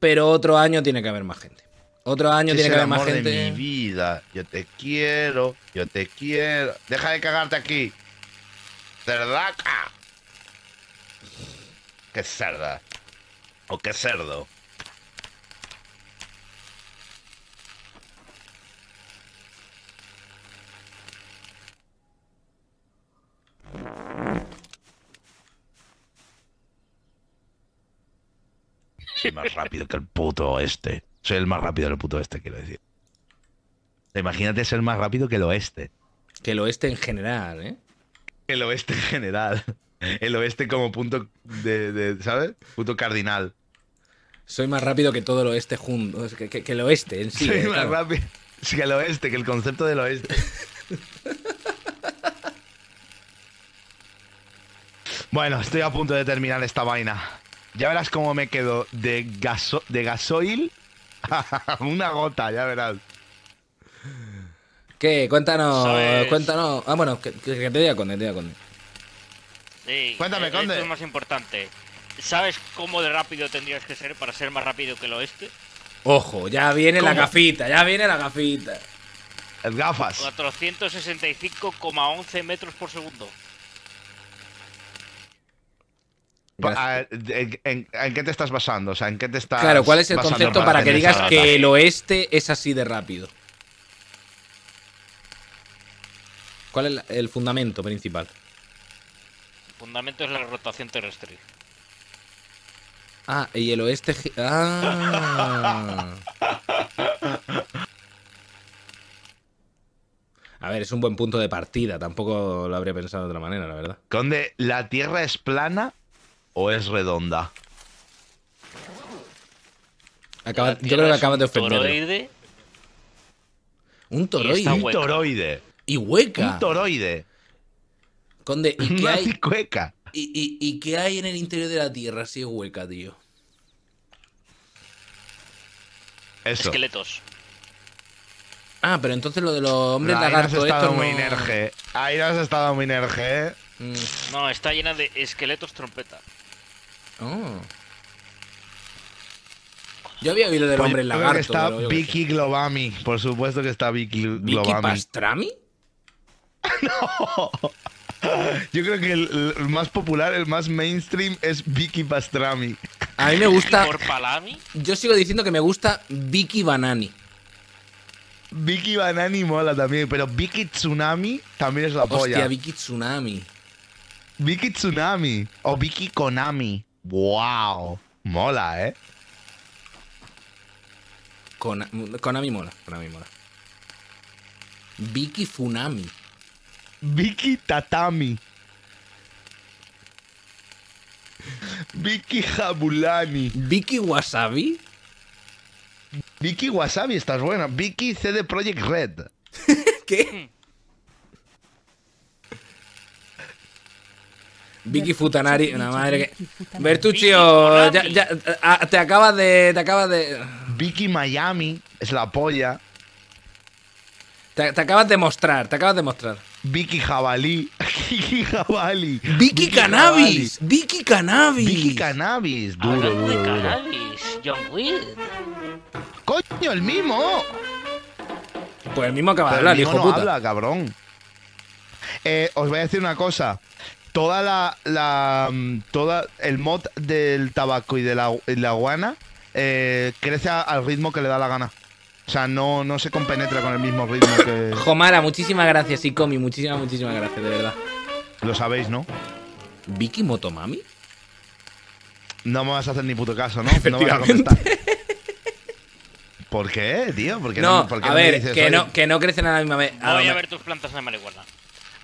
Pero otro año tiene que haber más gente. Otro año tiene que haber más gente. De mi vida. Yo te quiero, yo te quiero. Deja de cagarte aquí. Cerdaca. Ah. Qué cerda. O qué cerdo. más rápido que el puto este. Soy el más rápido del puto este, quiero decir. Imagínate ser más rápido que el oeste. Que el oeste en general, ¿eh? El oeste en general. El oeste como punto de, de ¿sabes? Punto cardinal. Soy más rápido que todo el oeste junto. Que, que, el oeste en sí. Soy eh, más rápido que el oeste, que el concepto del oeste. bueno, estoy a punto de terminar esta vaina. Ya verás cómo me quedo de, gaso de gasoil Una gota, ya verás. ¿Qué? Cuéntanos, cuéntanos. Ah, bueno, que, te diga Conde, te diga Conde. Sí, Cuéntame, eh, Conde. más importante. ¿Sabes cómo de rápido tendrías que ser para ser más rápido que el oeste? Ojo, ya viene la gafita, ya viene la gafita. El gafas. 465,11 metros por segundo. Ah, en, qué te estás basando? O sea, ¿en qué te estás Claro, ¿cuál es el concepto para, que digas que el oeste es así de rápido? ¿Cuál es el fundamento principal? El fundamento es la rotación terrestre. Ah, y el oeste. Ah. A ver, es un buen punto de partida. Tampoco lo habría pensado de otra manera, la verdad. Conde, ¿la Tierra es plana? o es redonda? Acaba, yo creo que acaba de Un Toroide, un toroide. un toroide. Y hueca. Un toroide. Conde, ¿y qué hay? Hueca. ¿Y, y, qué hay en el interior de la Tierra si es hueca, tío? Esqueletos. Ah, pero entonces lo de los hombres lagarto… lagartos. Ahí has estado muy energe. Ahí mm. has estado muy energe. No, está llena de esqueletos trompeta. Oh. Yo había oído del hombre en lagarto. está Vicky Globami. Por supuesto que está Vicky, Vicky Globami. Pastrami? no. Yo creo que el, más popular, el más mainstream es Vicky Pastrami. A mí me gusta. ¿Por Palami? Yo sigo diciendo que me gusta Vicky Banani. Vicky Banani mola también, pero Vicky Tsunami también es la polla. Vicky Tsunami. Vicky Tsunami o Vicky Konami. ¡Wow! Mola, ¿eh? Konami, mola, Konami mola. Vicky Funami. Vicky Tatami. Vicky Jabulani. Vicky Wasabi. Vicky Wasabi, estás buena. Vicky CD Project Red. ¿Qué? Vicky Futanari, una madre que. Bertuccio, ya, ah, te acabas de. Te acabas de. Vicky Miami es la polla. Te, acabas de mostrar, te acabas de mostrar. Vicky Jabalí. Vicky Jabalí. Vicky Cannabis. Vicky Cannabis. Vicky Cannabis. Duro, duro, de cannabis, John Wick. Coño, el mismo. Pues el mismo acaba de hablar el mismo hijo no habla, cabrón. Eh, os voy a decir una cosa toda la, la mm, toda el mod del tabaco y de la, guana eh, crece al ritmo que le da la gana. O sea, no, no se compenetra con el mismo ritmo que. Jomara, muchísimas gracias, y Comi, muchísimas, muchísimas gracias, de verdad. Lo sabéis, ¿no? ¿Vicky Motomami? No me vas a hacer ni puto caso, ¿no? No vas a contestar. ¿Por qué, tío? ¿Por qué no, a ver, que, no, que no crecen a la misma vez. Voy a ver tus plantas de marihuana.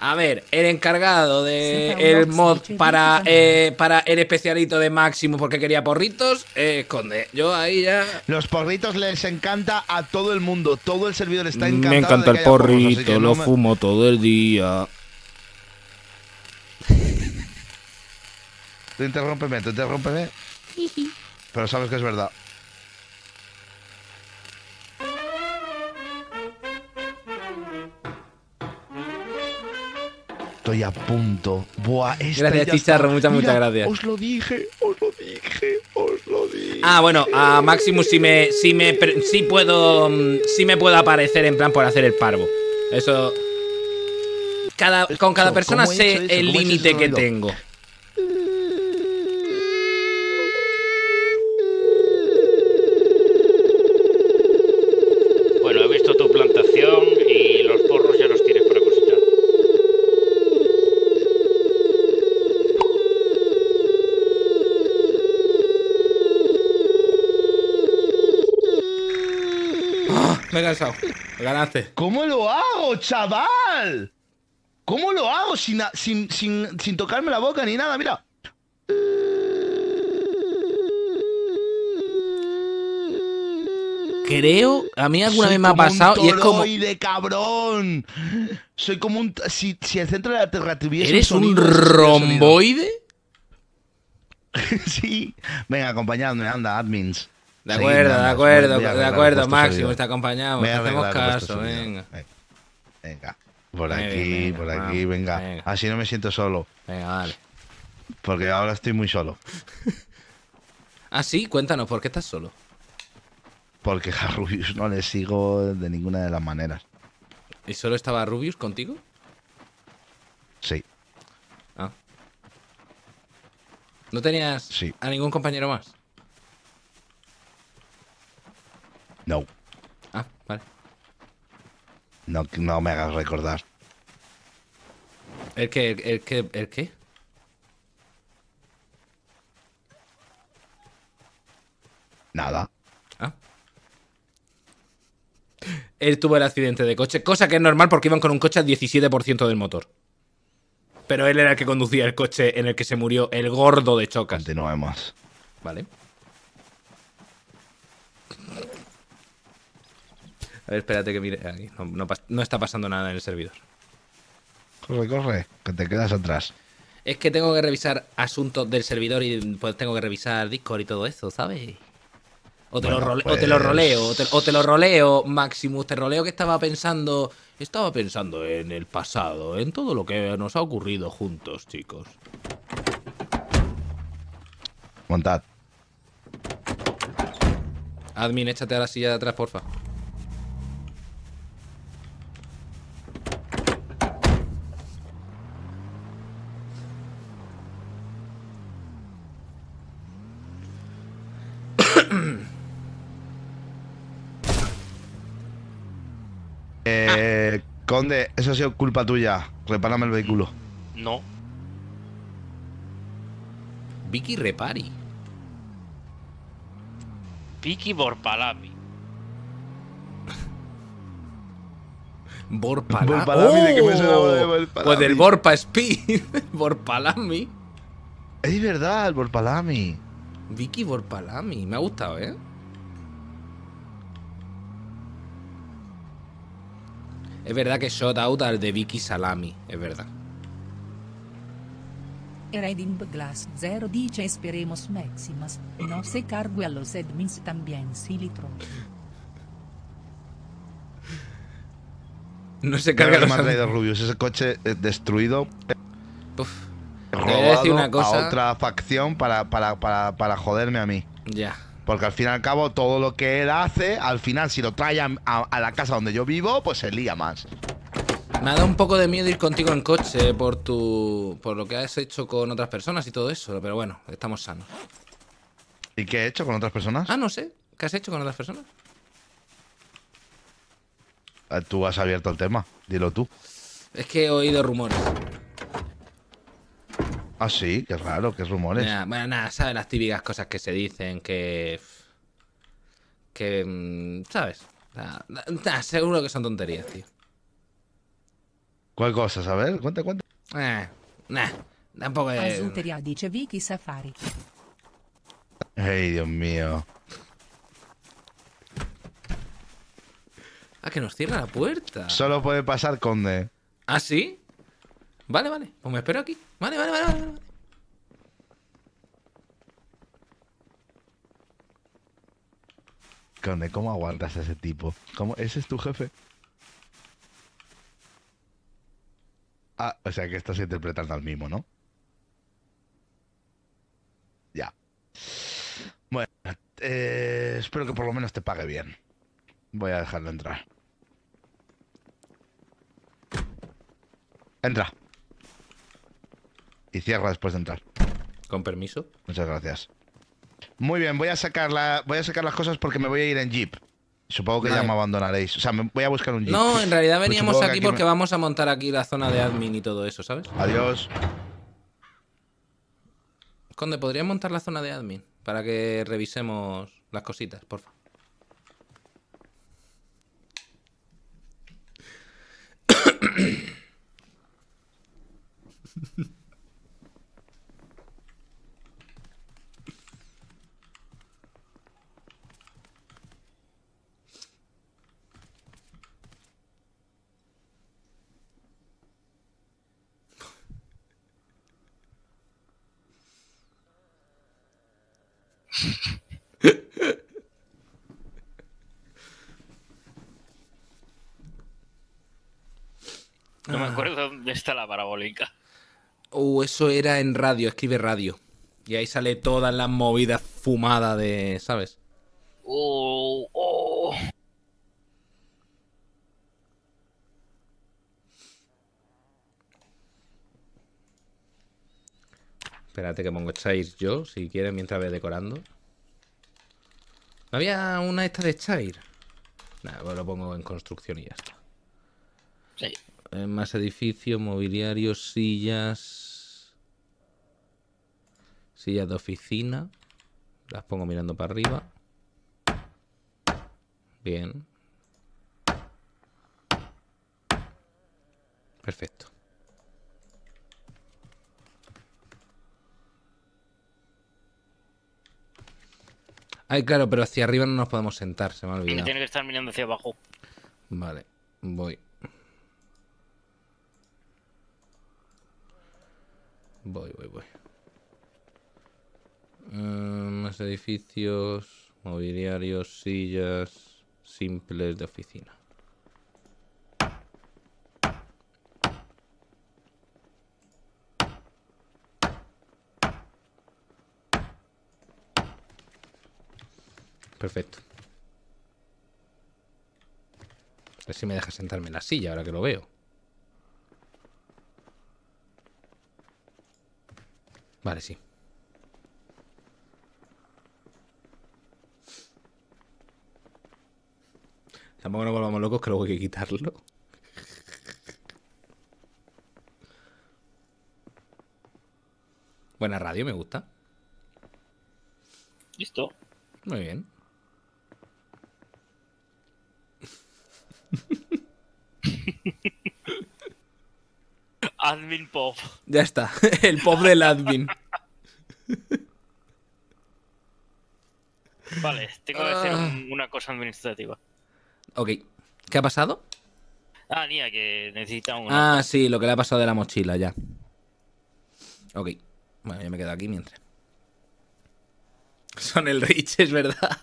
A ver, el encargado de el mod para, eh, para el especialito de Máximo porque quería porritos, eh, esconde. Yo ahí ya. Los porritos les encanta a todo el mundo. Todo el servidor está encantado. Me encanta el porrito, lo fumo todo el día. Tú interrúmpeme, tú Pero sabes que es verdad. Estoy a punto. gracias, Chicharro. Muchas, muchas gracias. Os lo dije, os lo dije, os lo dije. Ah, bueno, a Maximus sí me, si me, si puedo, mm, si me puedo aparecer en plan por hacer el parvo. Eso. Cada, con cada persona sé el límite que tengo. me he Ganaste. ¿Cómo lo hago, chaval? ¿Cómo lo hago sin, sin, tocarme la boca ni nada? Mira. creo, a mí alguna vez me ha pasado y es como de cabrón. Soy como un si, el centro de la Tierra tuviese ¿Eres un, romboide? sí. Venga, acompañadme, anda, admins. De acuerdo, de acuerdo, de acuerdo, Máximo, te acompañamos. Hacemos caso, venga. venga. por aquí, por aquí, venga. Así no me siento solo. Venga, vale. Porque ahora estoy muy solo. ah, sí, cuéntanos, ¿por qué estás solo? Porque a Rubius no le sigo de ninguna de las maneras. ¿Y solo estaba Rubius contigo? Sí. Ah. ¿No tenías a ningún compañero más? No. Ah, vale. No, no me hagas recordar. ¿El qué? ¿El, el qué? el qué el qué? Nada. Ah. Él tuvo el accidente de coche, cosa que es normal porque iban con un coche al 17% del motor. Pero él era el que conducía el coche en el que se murió el gordo de Chocas. Continuemos. Vale. A ver, espérate que mire. Aquí. No, está pasando nada en el servidor. Corre, corre, que te quedas atrás. Es que tengo que revisar asuntos del servidor y pues tengo que revisar Discord y todo eso, ¿sabes? O te, lo, pues roleo, o te, lo roleo, Maximus, te roleo que estaba pensando. Estaba pensando en el pasado, en todo lo que nos ha ocurrido juntos, chicos. Montad. Admin, échate a la silla de atrás, porfa. Dónde eso ha sido culpa tuya. Repárame el vehículo. No. Vicky Repari. Vicky Borpalami. Borpalami. ¿de que me suena de oh, Borpalami? Pues del Borpa Speed. Borpalami. Es verdad, el Borpalami. Vicky Borpalami. Me ha gustado, ¿eh? Es verdad que shot out al de Vicky Salami, es verdad. Reading Glass 0 dice esperemos máximas, no se cargue a los admins también si litro. No se carga los admins. Rubius, ese coche eh, destruido. Uf. Eh, robado decir una cosa. a otra facción para, para, para, para joderme a mí. Ya. Porque al fin y al cabo, todo lo que él hace, al final, si lo trae a, la casa donde yo vivo, pues se lía más. Me ha dado un poco de miedo ir contigo en coche por tu. por lo que has hecho con otras personas y todo eso, pero bueno, estamos sanos. ¿Y qué he hecho con otras personas? Ah, no sé. ¿Qué has hecho con otras personas? Ah, tú has abierto el tema, dilo tú. Es que he oído rumores. Ah, sí, qué raro, qué rumores. bueno, nada, ¿sabes? Las típicas cosas que se dicen, que. que. Mm, ¿Sabes? seguro que son tonterías, tío. ¿Cuál cosa? A ver, cuenta, cuenta. Eh, nah, tampoco es. Tontería, dice Vicky Safari. Ay, Dios mío. Ah, que nos cierra la puerta. Solo puede pasar Conde. ¿Ah, sí? Vale, vale. Pues me espero aquí. Vale, vale, vale, vale. ¿cómo aguantas a ese tipo? ¿Cómo? ¿Ese es tu jefe? Ah, o sea que estás interpretando al mismo, ¿no? Ya. Bueno, eh, espero que por lo menos te pague bien. Voy a dejarlo entrar. Entra y cierra después de entrar. Con permiso. Muchas gracias. Muy bien, voy a sacar voy a sacar las cosas porque me voy a ir en jeep. Supongo que ya me abandonaréis. O sea, me voy a buscar un jeep. No, en realidad veníamos aquí, porque vamos a montar aquí la zona de admin y todo eso, ¿sabes? Adiós. Conde, ¿podrías montar la zona de admin? Para que revisemos las cositas, por favor. No me ah. acuerdo dónde está la parabólica. Uh, eso era en radio, escribe radio. Y ahí sale todas las movidas fumada de. ¿Sabes? Oh, oh. Espérate que pongo Chair yo, si quieres, mientras ve decorando. ¿No había una esta de Chair? Nada, pues lo pongo en construcción y ya está. Sí. Eh, más edificio, mobiliario, sillas, sillas de oficina, las pongo mirando para arriba, bien, perfecto. Ay, claro, pero hacia arriba no nos podemos sentar, se me ha olvidado. Tiene que estar mirando hacia abajo. Vale, voy. Voy, voy, voy. Eh, más edificios, mobiliarios, sillas simples de oficina. Perfecto. A ver si me deja sentarme en la silla ahora que lo veo. Vale, sí. Tampoco nos volvamos locos que luego hay que quitarlo. Buena radio, me gusta. Listo. Muy bien. Admin Pop. Ya está, el pop del admin. Vale, tengo que hacer ah. una cosa administrativa. Ok. ¿Qué ha pasado? Ah, Nia, que necesita un. Ah, sí, lo que le ha pasado de la mochila, ya. Ok. Bueno, yo me quedo aquí mientras. Son el Rich, es verdad.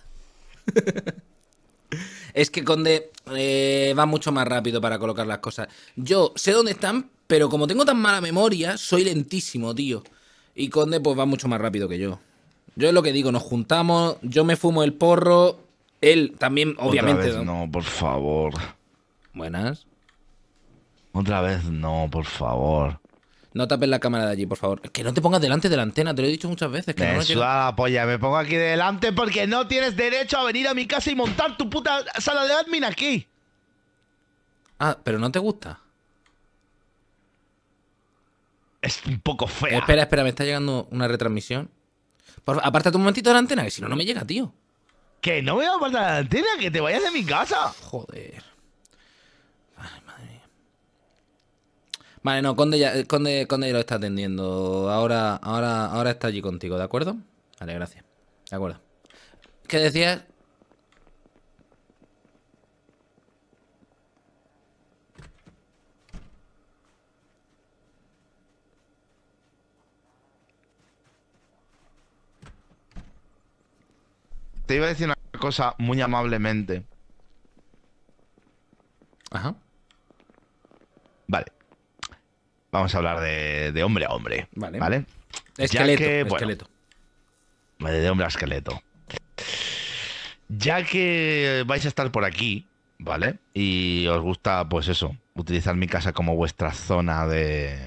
es que Conde eh, va mucho más rápido para colocar las cosas. Yo sé dónde están, pero como tengo tan mala memoria, soy lentísimo, tío. Y Conde, pues va mucho más rápido que yo. Yo es lo que digo, nos juntamos, yo me fumo el porro, él también, obviamente. Otra vez no, por favor. Buenas. Otra vez no, por favor. No tapes la cámara de allí, por favor. Es que no te pongas delante de la antena, te lo he dicho muchas veces. Que me no la polla, me pongo aquí delante porque no tienes derecho a venir a mi casa y montar tu puta sala de admin aquí. Ah, pero no te gusta es un poco fea. Espera, espera, me está llegando una retransmisión. Por, apártate un momentito de la antena, que si no, no me llega, tío. Que no me voy a apartar la antena, que te vayas de mi casa. Joder. Vale, madre mía. Vale, no, eh, Conde ya, lo está atendiendo. Ahora, ahora, ahora está allí contigo, ¿de acuerdo? Vale, gracias. De acuerdo. ¿Qué decías? te iba a decir una cosa muy amablemente. Ajá. Vale. Vamos a hablar de, hombre a hombre. Vale. ¿vale? Esqueleto, esqueleto. de hombre a esqueleto. Ya que vais a estar por aquí, ¿vale? Y os gusta, pues eso, utilizar mi casa como vuestra zona de,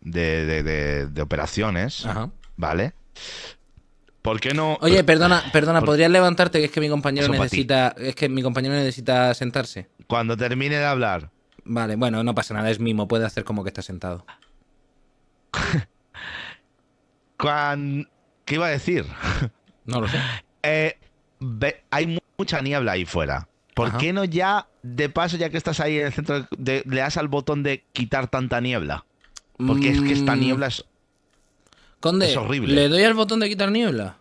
de, de, de, de operaciones, Ajá. ¿vale? ¿Por qué no? Oye, perdona, perdona, ¿podrías levantarte? Que es que mi compañero necesita. Es que mi compañero necesita sentarse. Cuando termine de hablar. Vale, bueno, no pasa nada, es mimo, puede hacer como que está sentado. ¿Qué iba a decir? No lo sé. Eh, hay mucha niebla ahí fuera. ¿Por qué no ya, de paso, ya que estás ahí en el centro, le das al botón de quitar tanta niebla? Porque es que esta mm. niebla es es horrible. ¿le doy al botón de quitar niebla?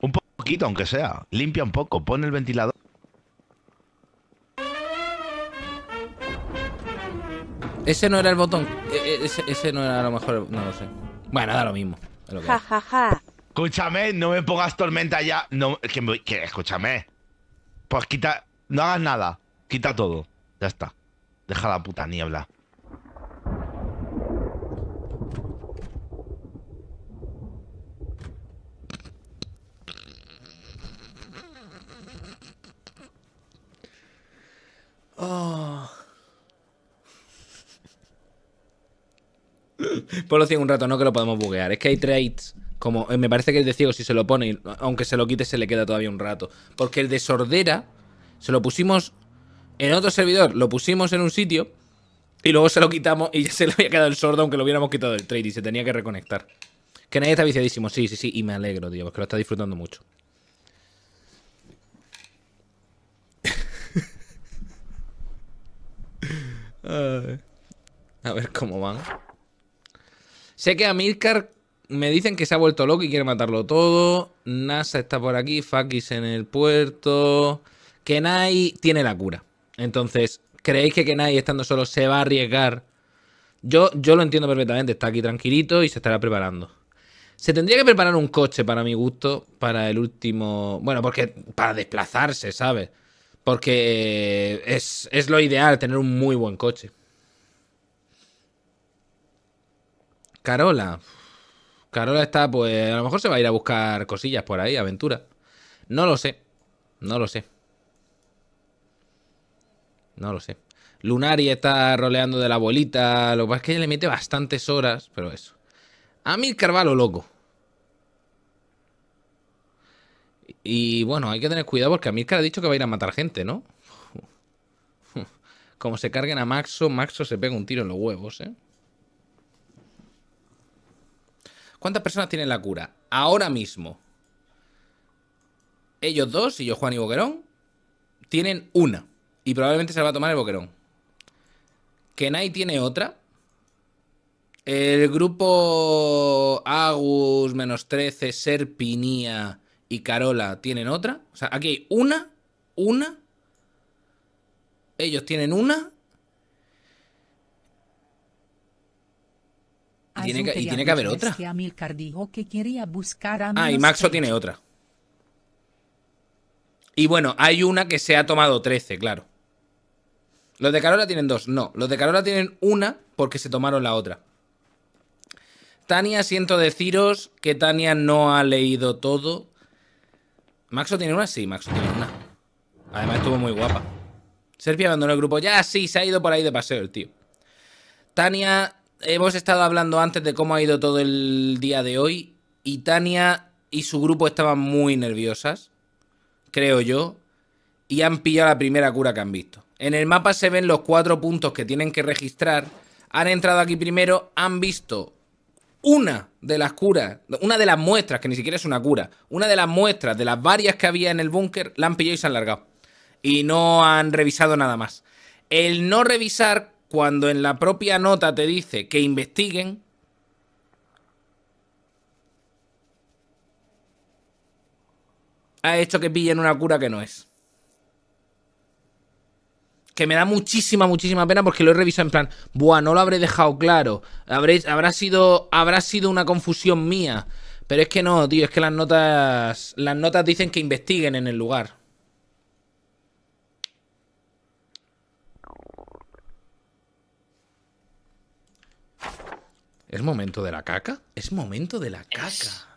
Un poquito, aunque sea. Limpia un poco, pone el ventilador. Ese no era el botón. E, e, ese, no era a lo mejor. No lo sé. Bueno, da lo mismo. ja, ja, Escúchame, no me pongas tormenta ya. No, escúchame. Pues quita. No hagas nada. Quita todo. Ya está. Deja la puta niebla. Oh. Por lo ciego un rato, no que lo podemos buguear. Es que hay trades. Como eh, me parece que el de ciego, si se lo pone, aunque se lo quite, se le queda todavía un rato. Porque el de sordera se lo pusimos en otro servidor, lo pusimos en un sitio y luego se lo quitamos y ya se le había quedado el sordo, aunque lo hubiéramos quitado el trade y se tenía que reconectar. Que nadie está viciadísimo, sí, sí, sí, y me alegro, tío, porque lo está disfrutando mucho. A ver cómo van. Sé que a Amilcar me dicen que se ha vuelto loco y quiere matarlo todo. NASA está por aquí, Fakis en el puerto. Kenai tiene la cura. Entonces, ¿creéis que Kenai estando solo se va a arriesgar? Yo, yo lo entiendo perfectamente, está aquí tranquilito y se estará preparando. Se tendría que preparar un coche para mi gusto, para el último... Bueno, porque para desplazarse, ¿sabes? Porque es, lo ideal, tener un muy buen coche. Carola. Carola está, pues a lo mejor se va a ir a buscar cosillas por ahí, aventura. No lo sé. No lo sé. No lo sé. Lunari está roleando de la bolita. Lo que pasa es que le mete bastantes horas, pero eso. A mí Carvalho, loco. Y bueno, hay que tener cuidado porque a le ha dicho que va a ir a matar gente, ¿no? Como se carguen a Maxo, Maxo se pega un tiro en los huevos, ¿eh? ¿Cuántas personas tienen la cura? Ahora mismo. Ellos dos, y yo, Juan y Boquerón, tienen una. Y probablemente se la va a tomar el Boquerón. Kenai tiene otra. El grupo Agus, menos 13, Serpinia y Carola tienen otra. O sea, aquí hay una, una. Ellos tienen una. Y tiene, que, y tiene que haber otra. Ah, y Maxo tiene otra. Y bueno, hay una que se ha tomado 13, claro. Los de Carola tienen dos. No, los de Carola tienen una porque se tomaron la otra. Tania, siento deciros que Tania no ha leído todo. ¿Maxo tiene una? Sí, Maxo tiene una. Además estuvo muy guapa. Serpia abandonó el grupo. Ya sí, se ha ido por ahí de paseo el tío. Tania, hemos estado hablando antes de cómo ha ido todo el día de hoy. Y Tania y su grupo estaban muy nerviosas, creo yo. Y han pillado la primera cura que han visto. En el mapa se ven los cuatro puntos que tienen que registrar. Han entrado aquí primero, han visto una de las curas, una de las muestras, que ni siquiera es una cura, una de las muestras de las varias que había en el búnker, la han pillado y se han largado. Y no han revisado nada más. El no revisar cuando en la propia nota te dice que investiguen. Ha hecho que pillen una cura que no es que me da muchísima, muchísima pena porque lo he revisado en plan, buah, no lo habré dejado claro, habrá, sido, habrá sido una confusión mía. Pero es que no, tío, es que las notas, las notas dicen que investiguen en el lugar. ¿Es momento de la caca? ¿Es momento de la caca?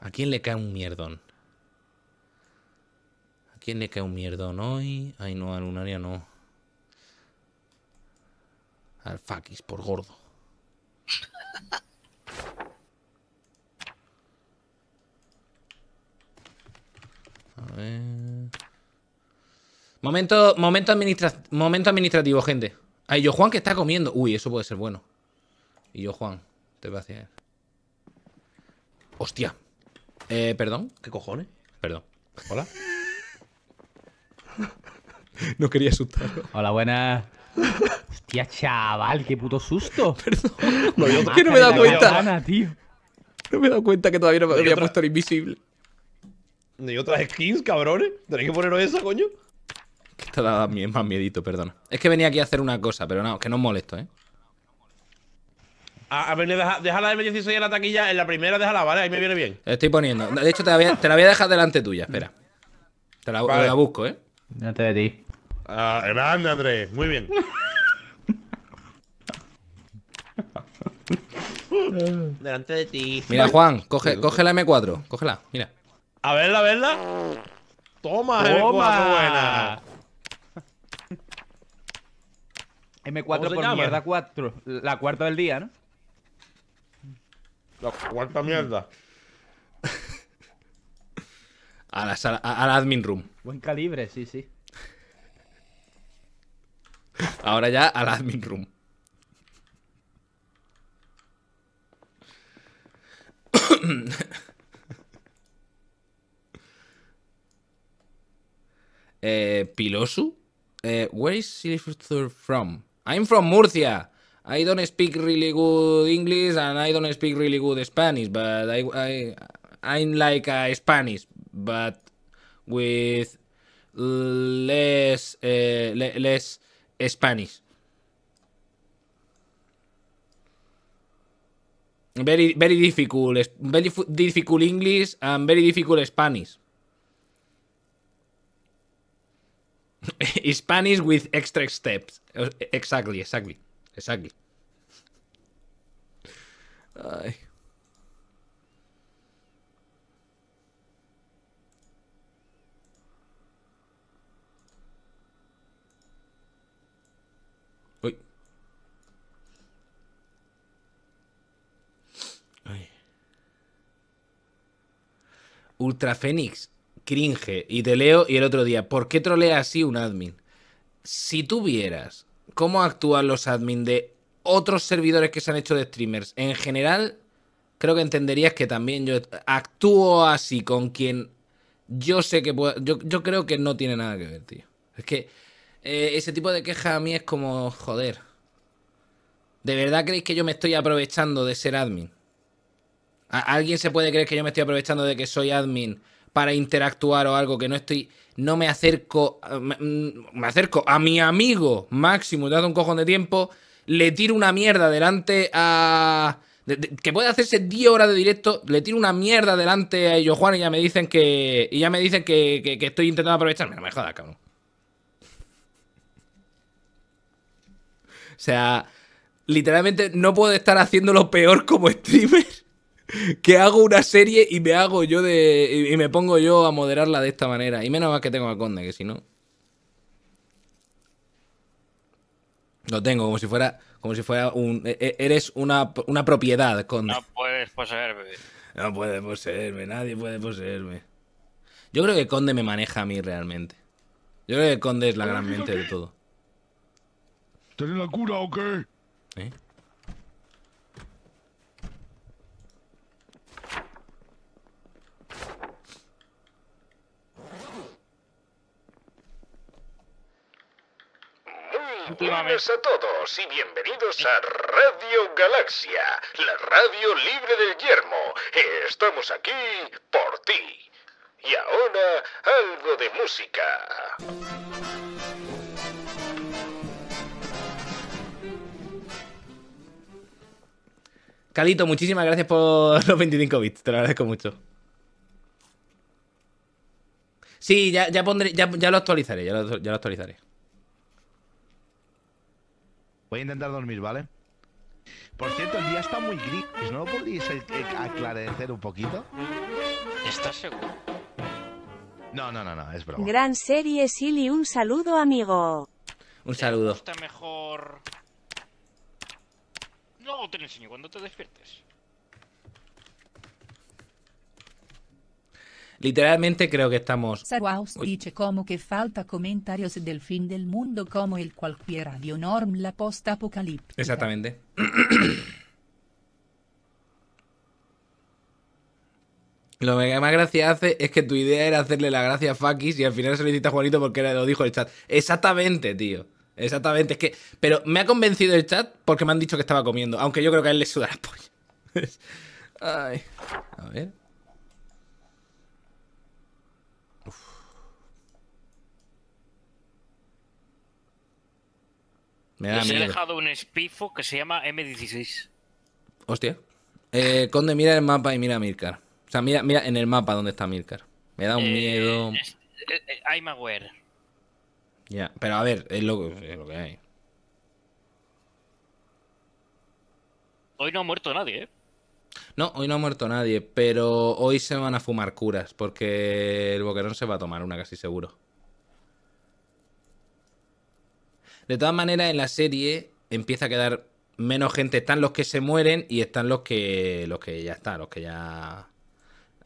¿A quién le cae un mierdón? ¿Quién le cae un no hoy? Ay, no, a Lunaria no. Al por gordo. A ver. Momento, momento, administrativo, gente. Ay, yo Juan que está comiendo. Uy, eso puede ser bueno. Y yo Juan, te va a hacer. Hostia. Eh, perdón. ¿Qué cojones? Perdón. Hola. no quería asustarlo. Hola, buenas. Hostia, chaval, qué puto susto. Perdón. No, que no me he dado cuenta. No me he dado cuenta que todavía no había puesto el invisible. ¿No hay otras skins, cabrones? ¿Tenéis que poneros esa, coño? Que te da más miedito, perdona. Es que venía aquí a hacer una cosa, pero no, que no os molesto, ¿eh? Ah, a, ver, deja, deja, la M16 en la taquilla, en la primera déjala, ¿vale? Ahí me viene bien. Te estoy poniendo. De hecho, te la voy a, dejar delante tuya, espera. Te la busco, ¿eh? Delante de ti. Ah, grande, Andrés. Muy bien. Delante de ti. Mira, Juan, coge, la M4. Cógela, mira. A verla, a verla. Toma, Toma. M4 buena. M4 por mierda 4. La cuarta del día, ¿no? La cuarta mierda. A la, admin room. Buen calibre, sí, sí. Ahora ya a la admin room. eh, Pilosu? Eh, where is from? I'm from Murcia. I don't speak really good English and I don't speak really good Spanish, but I, I'm like a Spanish, but with less uh, le less Spanish. Very very difficult, very difficult English and very difficult Spanish. Spanish with extra steps. Eh, exactly, exactly, exactly. Ay. Ultra Fénix, cringe. Y te leo y el otro día, ¿por qué trolea así un admin? Si tú vieras cómo actúan los admin de otros servidores que se han hecho de streamers en general, creo que entenderías que también yo actúo así con quien yo sé que puedo, yo, creo que no tiene nada que ver, tío. Es que eh, ese tipo de queja a mí es como, joder. ¿De verdad creéis que yo me estoy aprovechando de ser admin? ¿Alguien se puede creer que yo me estoy aprovechando de que soy admin para interactuar o algo que no estoy. No me acerco. Ah, mm, me, acerco a mi amigo máximo, te hace un cojón de tiempo. Le tiro una mierda delante a. que puede hacerse 10 horas de directo. Le tiro una mierda delante a ellos, Juan, y ya me dicen que. Y ya me dicen que, que estoy intentando aprovecharme. No me jodas, cabrón. O sea, literalmente no puedo estar haciendo lo peor como streamer que hago una serie y me hago yo de. y me pongo yo a moderarla de esta manera. Y menos mal que tengo a Conde, que si no. Lo tengo como si fuera. Como si fuera un. E, e, eres una, una propiedad, Conde. No puedes poseerme. No puedes poseerme, nadie puede poseerme. Yo creo que Conde me maneja a mí realmente. Yo creo que Conde es la gran mente de todo. ¿Tenés la cura o qué? ¿Eh? Buenas a todos y bienvenidos a Radio Galaxia, la radio libre del yermo. Estamos aquí por ti. Y ahora, algo de música. Calito, muchísimas gracias por los 25 bits, te lo agradezco mucho. Sí, ya, pondré, ya, lo actualizaré, ya lo actualizaré. Voy a intentar dormir, ¿vale? Por cierto, el día está muy gris. ¿No lo podéis eh, eh, aclarecer un poquito? ¿Estás seguro? No, no, no, no, es broma. Gran serie, Silly. Un saludo, amigo. Un saludo. Está mejor. No, te lo enseño cuando te despiertes. Literalmente creo que estamos... dice como que falta comentarios del fin del mundo como el cualquiera de norm la post apocalíptica. Exactamente. Lo que más gracia hace es que tu idea era hacerle la gracia a Fakis y al final solicita a Juanito porque lo dijo el chat. Exactamente, tío. Exactamente. Es que. Pero me ha convencido el chat porque me han dicho que estaba comiendo. Aunque yo creo que a él le suda la polla. Ay. A ver. Me he dejado un espifo que se llama M16. Hostia. Eh, Conde, mira el mapa y mira a Mirkar. O sea, mira, en el mapa donde está Mirkar. Me da un eh, miedo. Eh, hay I'm Ya, pero a ver, es lo que hay. Hoy no ha muerto nadie, ¿eh? No, hoy no ha muerto nadie, pero hoy se van a fumar curas porque el boquerón se va a tomar una casi seguro. De todas maneras, en la serie empieza a quedar menos gente. Están los que se mueren y están los que, los que ya están, los que ya...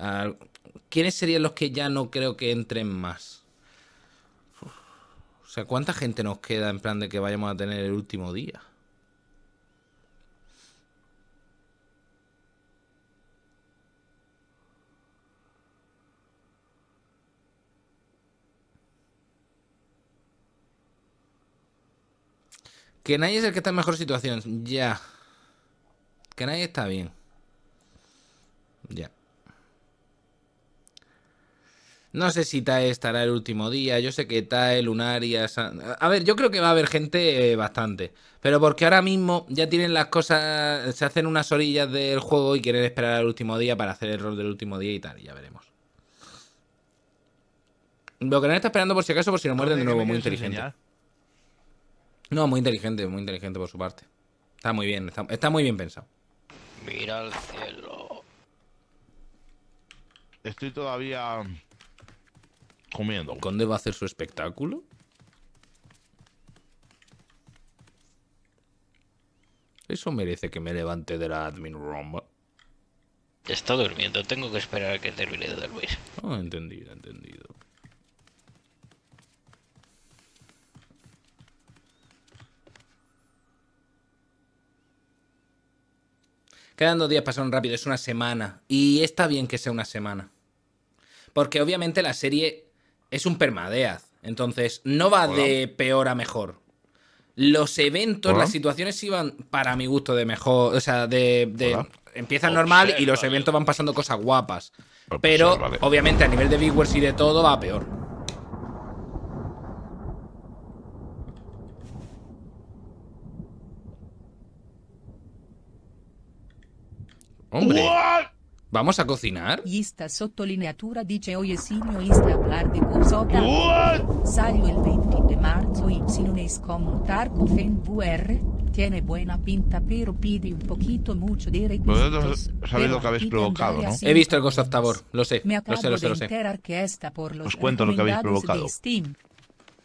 Ah, ¿Quiénes serían los que ya no creo que entren más? O sea, ¿cuánta gente nos queda en plan de que vayamos a tener el último día? Que nadie es el que está en mejor situación. Ya. Que nadie está bien. Ya. No sé si Tae estará el último día. Yo sé que Tae, Lunaria... San... A ver, yo creo que va a haber gente eh, bastante. Pero porque ahora mismo ya tienen las cosas... Se hacen unas orillas del juego y quieren esperar al último día para hacer el rol del último día y tal. ya veremos. Lo que no está esperando por si acaso, por si no muerden de nuevo. Muy inteligente. No, muy inteligente, muy inteligente por su parte. Está muy bien, está, muy bien pensado. Mira al cielo. Estoy todavía comiendo. ¿Conde va a hacer su espectáculo? Eso merece que me levante de la admin romba. Está durmiendo, tengo que esperar a que termine de dormir. Oh, entendido, entendido. Quedan dos días, pasaron rápido, es una semana. Y está bien que sea una semana. Porque obviamente la serie es un permadeaz. Entonces, no va de peor a mejor. Los eventos, las situaciones iban para mi gusto de mejor. O sea, de. de normal y los eventos van pasando cosas guapas. Pero, obviamente, a nivel de viewers y de todo, va peor. Hombre. What? ¿Vamos a cocinar? Esta sottolineatura dice hoy signo ista hablar de cosota. What? Salió el 20 de marzo y si no es como un tarco VR tiene buena pinta pero pide un poquito mucho de requisitos. Pues sabes lo que habéis provocado, ¿no? He visto el Ghost of Tabor, lo sé, Me lo sé, lo sé, lo sé. que esta por los Os cuento lo que habéis provocado.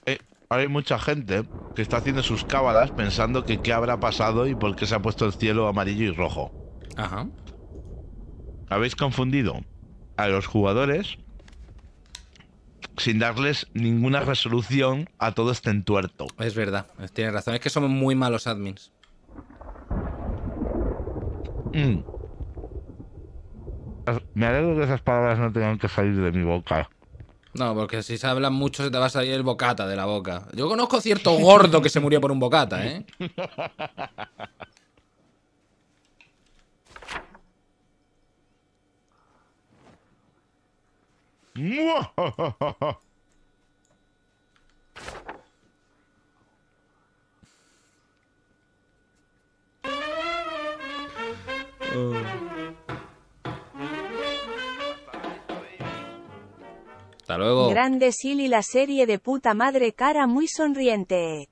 Eh, ahora hay mucha gente que está haciendo sus cábalas pensando que qué habrá pasado y por qué se ha puesto el cielo amarillo y rojo. Ajá habéis confundido a los jugadores sin darles ninguna resolución a todo este entuerto. Es verdad, tienes razón. Es que somos muy malos admins. Mm. Me alegro que esas palabras no tengan que salir de mi boca. No, porque si se hablan mucho se te va a salir el bocata de la boca. Yo conozco cierto gordo que se murió por un bocata, ¿eh? Hasta luego. Grande Sil y la serie de puta madre cara muy sonriente.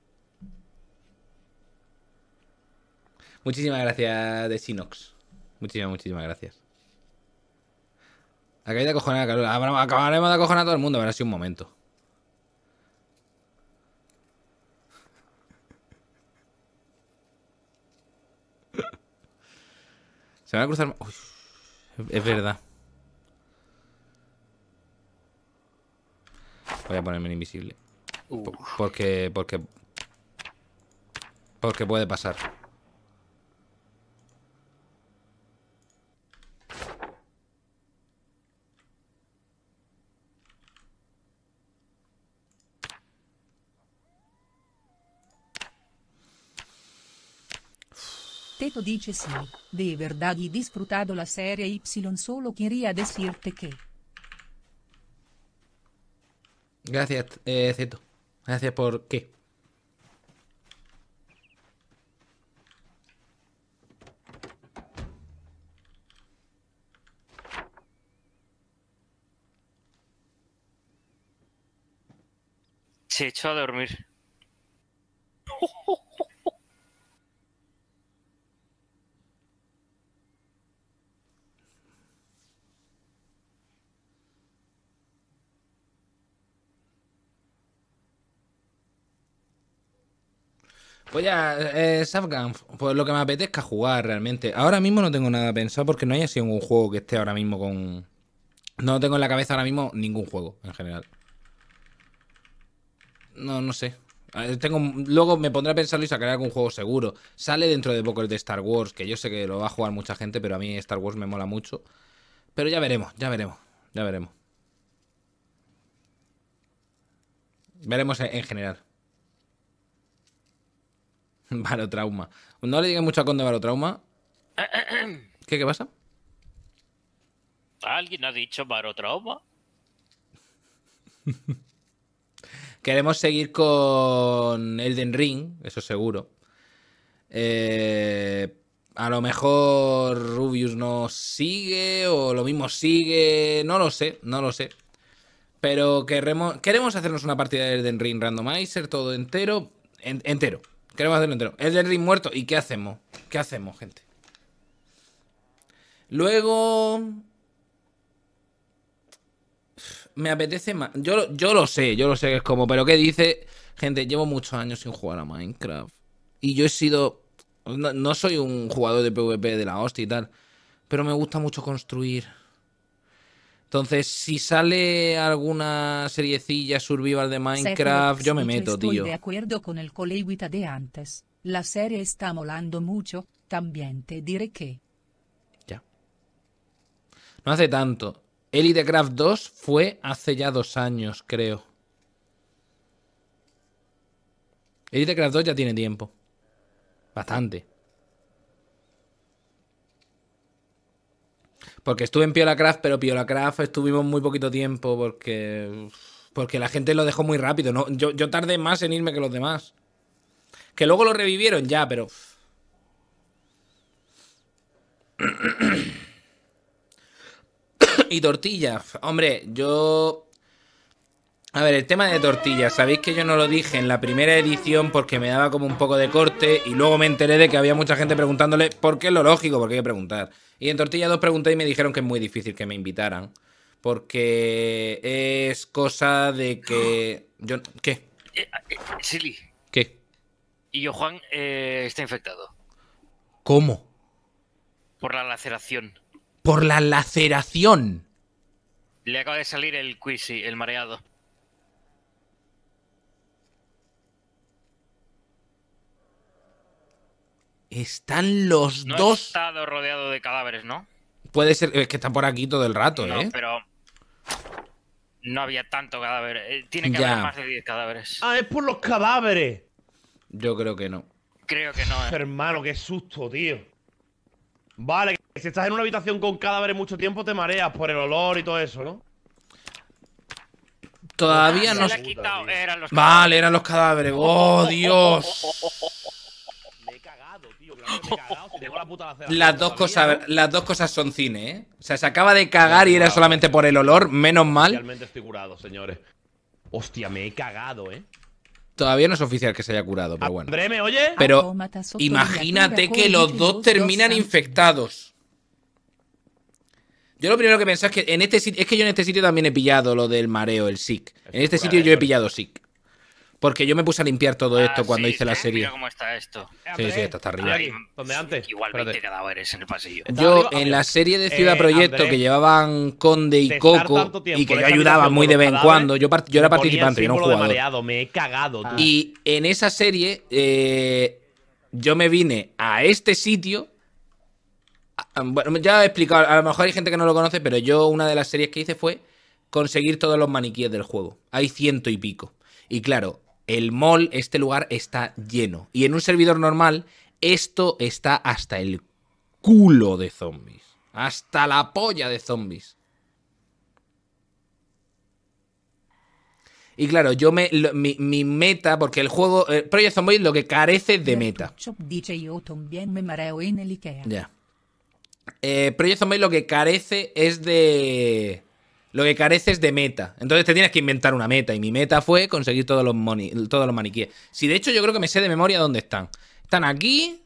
Muchísimas gracias de Sinox. Muchísimas, muchísimas gracias de caída a Carol. Acabaremos de acojonar a todo el mundo, Habrá sido un momento. Se van a cruzar. es verdad. Voy a ponerme en invisible. Porque. Porque. Porque puede pasar. Teto dice sì, de verdad y disfrutado la serie Y solo quería decirte que. Gracias, eh, Teto. Gracias por qué. Se echó a dormir. Oh, oh. Pues ya, eh, Safgan, pues lo que me apetezca jugar realmente. Ahora mismo no tengo nada pensado porque no haya sido un juego que esté ahora mismo con. No tengo en la cabeza ahora mismo ningún juego en general. No, no sé. Tengo, luego me pondré a pensarlo y sacaré algún juego seguro. Sale dentro de poco el de Star Wars, que yo sé que lo va a jugar mucha gente, pero a mí Star Wars me mola mucho. Pero ya veremos, ya veremos, ya veremos. Veremos en general. Barotrauma. No le digas mucho a Conde Barotrauma. ¿Qué, qué pasa? ¿Alguien ha dicho Barotrauma? Queremos seguir con Elden Ring, eso seguro. Eh, a lo mejor Rubius no sigue o lo mismo sigue, no lo sé, no lo sé. Pero queremos, queremos hacernos una partida de Elden Ring Randomizer, todo entero, entero, Queremos hacerlo entero. El de ring muerto. ¿Y qué hacemos? ¿Qué hacemos, gente? Luego... Me apetece más. Yo, yo lo sé, yo lo sé que es como, pero ¿qué dice? Gente, llevo muchos años sin jugar a Minecraft. Y yo he sido... no soy un jugador de PvP de la hostia y tal. Pero me gusta mucho construir. Entonces, si sale alguna seriecilla survival de Minecraft, yo me meto, tío. de acuerdo con el coleguita de antes. La serie está molando mucho, también te diré que. Ya. No hace tanto. Elite Craft 2 fue hace ya dos años, creo. Elite 2 ya tiene tiempo. Bastante. Porque estuve en Piolacraft, Craft, pero Piolacraft Craft estuvimos muy poquito tiempo porque. Porque la gente lo dejó muy rápido. ¿no? Yo, yo tardé más en irme que los demás. Que luego lo revivieron ya, pero. y tortillas. Hombre, yo a ver, el tema de tortillas. Sabéis que yo no lo dije en la primera edición porque me daba como un poco de corte y luego me enteré de que había mucha gente preguntándole por qué es lo lógico, porque hay que preguntar. Y en Tortilla 2 pregunté y me dijeron que es muy difícil que me invitaran porque es cosa de que... Yo... ¿Qué? Eh, eh, Silly. ¿Qué? Y yo, Juan, eh, está infectado. ¿Cómo? Por la laceración. ¿Por la laceración? Le acaba de salir el quiz, el mareado. Están los dos. estado rodeado de cadáveres, ¿no? Puede ser, es que está por aquí todo el rato, no, ¿eh? Pero no había tanto cadáver. Eh, tiene que haber más de 10 cadáveres. Ah, es por los cadáveres. Yo creo que no. Creo que no. ¿eh? Hermano, qué susto, tío. Vale, si estás en una habitación con cadáveres mucho tiempo te mareas por el olor y todo eso, ¿no? Todavía ah, no. vale, eran los cadáveres. ¡Oh, Dios! Las dos cosas, las dos cosas son cine, ¿eh? O sea, se acaba de cagar y era solamente eh. por el olor, menos mal. Realmente estoy señores. Hostia, me he cagado, ¿eh? Todavía no es oficial que se haya curado, pero ah, bueno. Pero ah, oh, imagínate que los dos terminan infectados. Yo lo primero que pensé es que en este sitio, es que yo en este sitio también he pillado lo del mareo, el sick. En este sitio yo he pillado sick. Porque yo me puse a limpiar todo ah, esto cuando hice la serie. cómo está esto. Sí, sí, está, arriba. ¿Dónde antes? Igual cadáveres en el pasillo. Yo, en la serie de eh, Ciudad Proyecto que llevaban Conde y Coco y que yo ayudaba muy de vez en cuando, yo, era participante, yo era un me he cagado, tú. Y en esa serie, eh, yo me vine a este sitio. Bueno, ya he explicado, a lo mejor hay gente que no lo conoce, pero yo una de las series que hice fue conseguir todos los maniquíes del juego. Hay ciento y pico. Y claro, el mall, este lugar está lleno. Y en un servidor normal, esto está hasta el culo de zombies. Hasta la polla de zombies. Y claro, yo me. mi, meta, porque el juego. Eh, Project lo que carece de meta. Eh, Project lo que carece es de. Lo que careces de meta. Entonces te tienes que inventar una meta. Y mi meta fue conseguir todos los, todos los maniquíes. Si de hecho yo creo que me sé de memoria dónde están. Están aquí.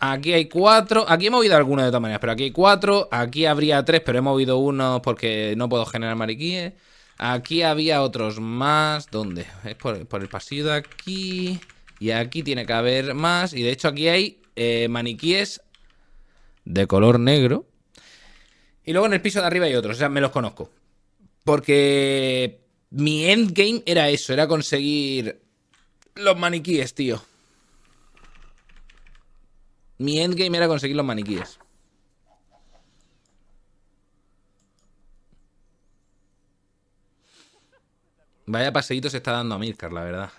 Aquí hay cuatro. Aquí he movido algunos de todas maneras, pero aquí hay cuatro. Aquí habría tres, pero he movido uno porque no puedo generar maniquíes Aquí había otros más. ¿Dónde? Es por, el pasillo de aquí. Y aquí tiene que haber más. Y de hecho aquí hay eh, maniquíes de color negro. Y luego en el piso de arriba hay otros, o sea, me los conozco. Porque mi endgame era eso, era conseguir los maniquíes, tío. Mi endgame era conseguir los maniquíes. Vaya paseíto se está dando a Milcar, la verdad.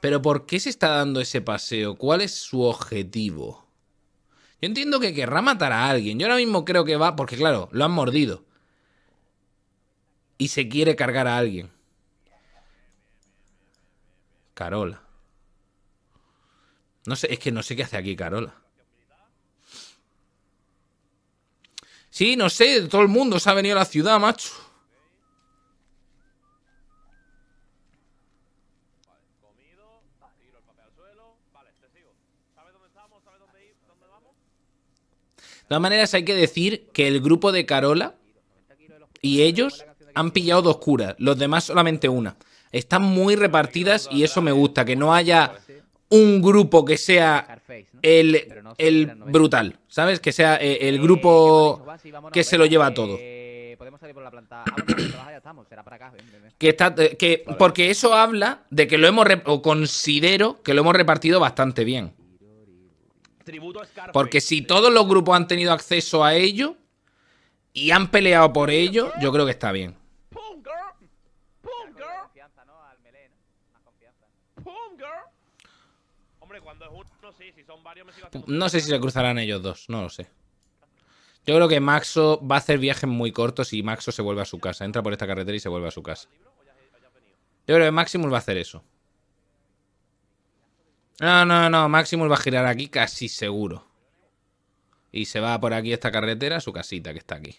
Pero ¿por qué se está dando ese paseo? ¿Cuál es su objetivo? Yo entiendo que querrá matar a alguien. Yo ahora mismo creo que va, porque claro, lo han mordido. Y se quiere cargar a alguien. Carola. No sé, es que no sé qué hace aquí Carola. Sí, no sé, todo el mundo se ha venido a la ciudad, macho. todas maneras, hay que decir que el grupo de Carola y ellos han pillado dos curas, los demás solamente una. Están muy repartidas y eso me gusta, que no haya un grupo que sea el, brutal, ¿sabes? Que sea eh, el grupo que se lo lleva todo. que está, eh, que, porque eso habla de que lo hemos, considero que lo hemos repartido bastante bien. Porque si todos los grupos han tenido acceso a ello y han peleado por ello, yo creo que está bien. No sé si se cruzarán ellos dos, no lo sé. Yo creo que Maxo va a hacer viajes muy cortos y Maxo se vuelve a su casa. Entra por esta carretera y se vuelve a su casa. Yo creo que Maximus va a hacer eso. No, no, no. Maximus va a girar aquí casi seguro. Y se va por aquí esta carretera a su casita que está aquí.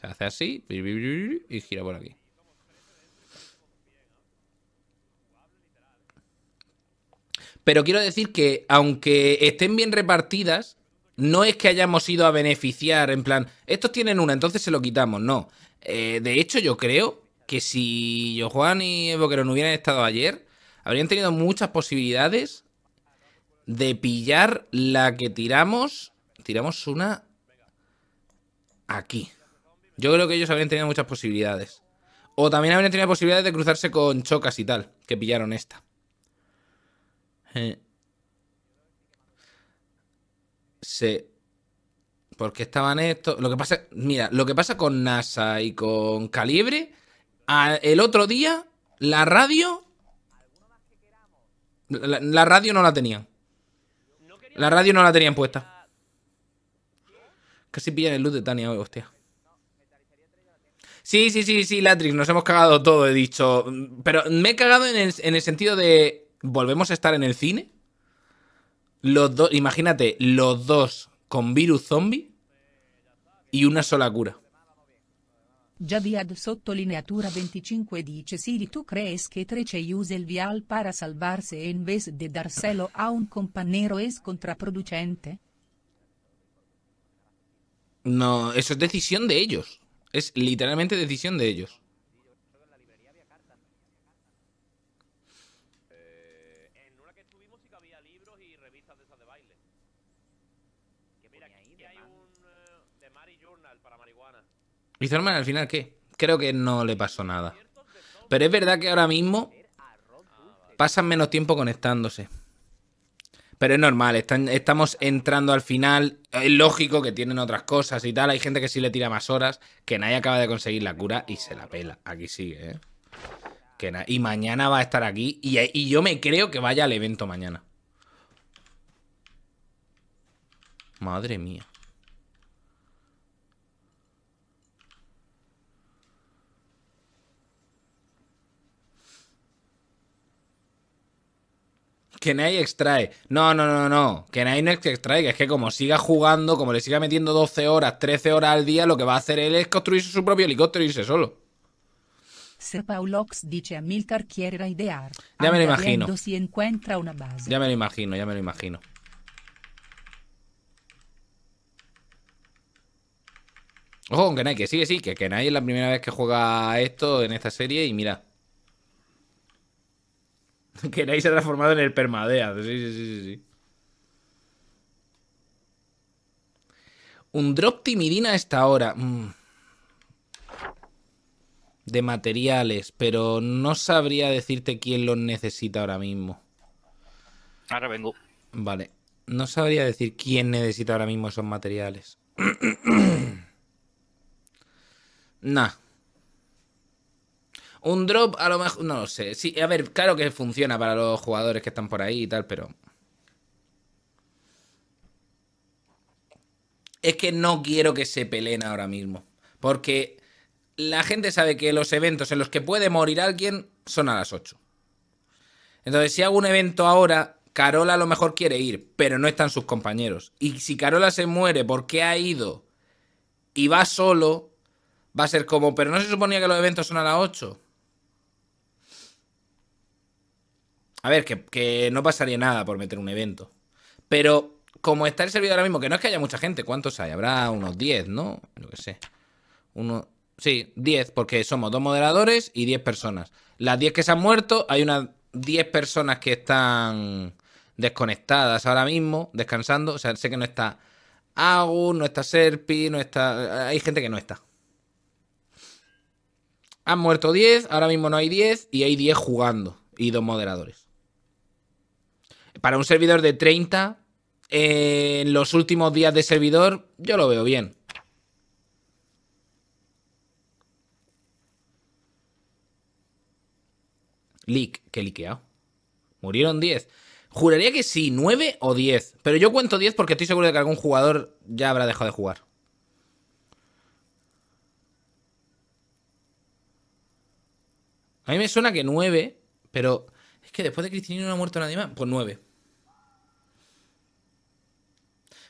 Se hace así y gira por aquí. Pero quiero decir que aunque estén bien repartidas, no es que hayamos ido a beneficiar en plan, estos tienen una, entonces se lo quitamos, no. Eh, de hecho, yo creo que si juan y no hubieran estado ayer, habrían tenido muchas posibilidades de pillar la que tiramos. Tiramos una aquí. Yo creo que ellos habrían tenido muchas posibilidades. O también habrían tenido posibilidades de cruzarse con chocas y tal, que pillaron esta. Eh, sí Porque estaban estos... Lo que pasa... Mira, lo que pasa con NASA y con Calibre... el otro día, la radio... La, la radio no la tenían. La radio no la tenían puesta. Casi pillan el luz de Tania hoy, hostia. Sí, sí, sí, sí, Latrix, nos hemos cagado todo, he dicho. Pero me he cagado en el, en el sentido de. ¿Volvemos a estar en el cine? Los dos, imagínate, los dos con virus zombie y una sola cura. Javiad sottolineatura 25 dice Siri tu crees che Trece use il vial para salvarse en vez de dárselo a un compañero es contraproducente? No, eso es decisión de ellos. Es literalmente decisión de ellos. Bizarman al final, ¿qué? Creo que no le pasó nada. Pero es verdad que ahora mismo pasan menos tiempo conectándose. Pero es normal, estamos entrando al final. Es lógico que tienen otras cosas y tal. Hay gente que sí le tira más horas. Que nadie acaba de conseguir la cura y se la pela. Aquí sigue, ¿eh? Que y mañana va a estar aquí. y yo me creo que vaya al evento mañana. Madre mía. que extrae. No, no, no, no. Que no es que Es que como siga jugando, como le siga metiendo 12 horas, 13 horas al día, lo que va a hacer él es construirse su propio helicóptero y irse solo. Paulox dice a quiere Ya me lo imagino. Ya me lo imagino, ya me lo imagino. Ojo con Kenai, que sigue, sí, que, sí, que Kenai es la primera vez que juega esto en esta serie y mira, Que ha transformado en el permadea. Sí, sí, sí, sí. Un drop timidina a esta hora. Mm, de materiales, pero no sabría decirte quién los necesita ahora mismo. Ahora vengo. Vale. No sabría decir quién necesita ahora mismo esos materiales. nah, un drop a lo mejor, no lo sé. Sí, a ver, claro que funciona para los jugadores que están por ahí y tal, pero... Es que no quiero que se peleen ahora mismo. Porque la gente sabe que los eventos en los que puede morir alguien son a las 8. Entonces, si hago un evento ahora, Carola a lo mejor quiere ir, pero no están sus compañeros. Y si Carola se muere porque ha ido y va solo, va a ser como, pero no se suponía que los eventos son a las 8. A ver, que, no pasaría nada por meter un evento. Pero como está el servidor ahora mismo, que no es que haya mucha gente, ¿cuántos hay? Habrá unos 10, ¿no? Lo que sé. Uno, sí, 10, porque somos dos moderadores y 10 personas. Las 10 que se han muerto, hay unas 10 personas que están desconectadas ahora mismo, descansando. O sea, sé que no está Agus, no está Serpi, no está. Hay gente que no está. Han muerto 10, ahora mismo no hay 10 y hay 10 jugando y dos moderadores para un servidor de 30, eh, en los últimos días de servidor, yo lo veo bien. Leak, que liqueado. Murieron 10. Juraría que sí, 9 o 10. Pero yo cuento 10 porque estoy seguro de que algún jugador ya habrá dejado de jugar. A mí me suena que 9, pero es que después de Cristinino no ha muerto nadie más. Pues 9.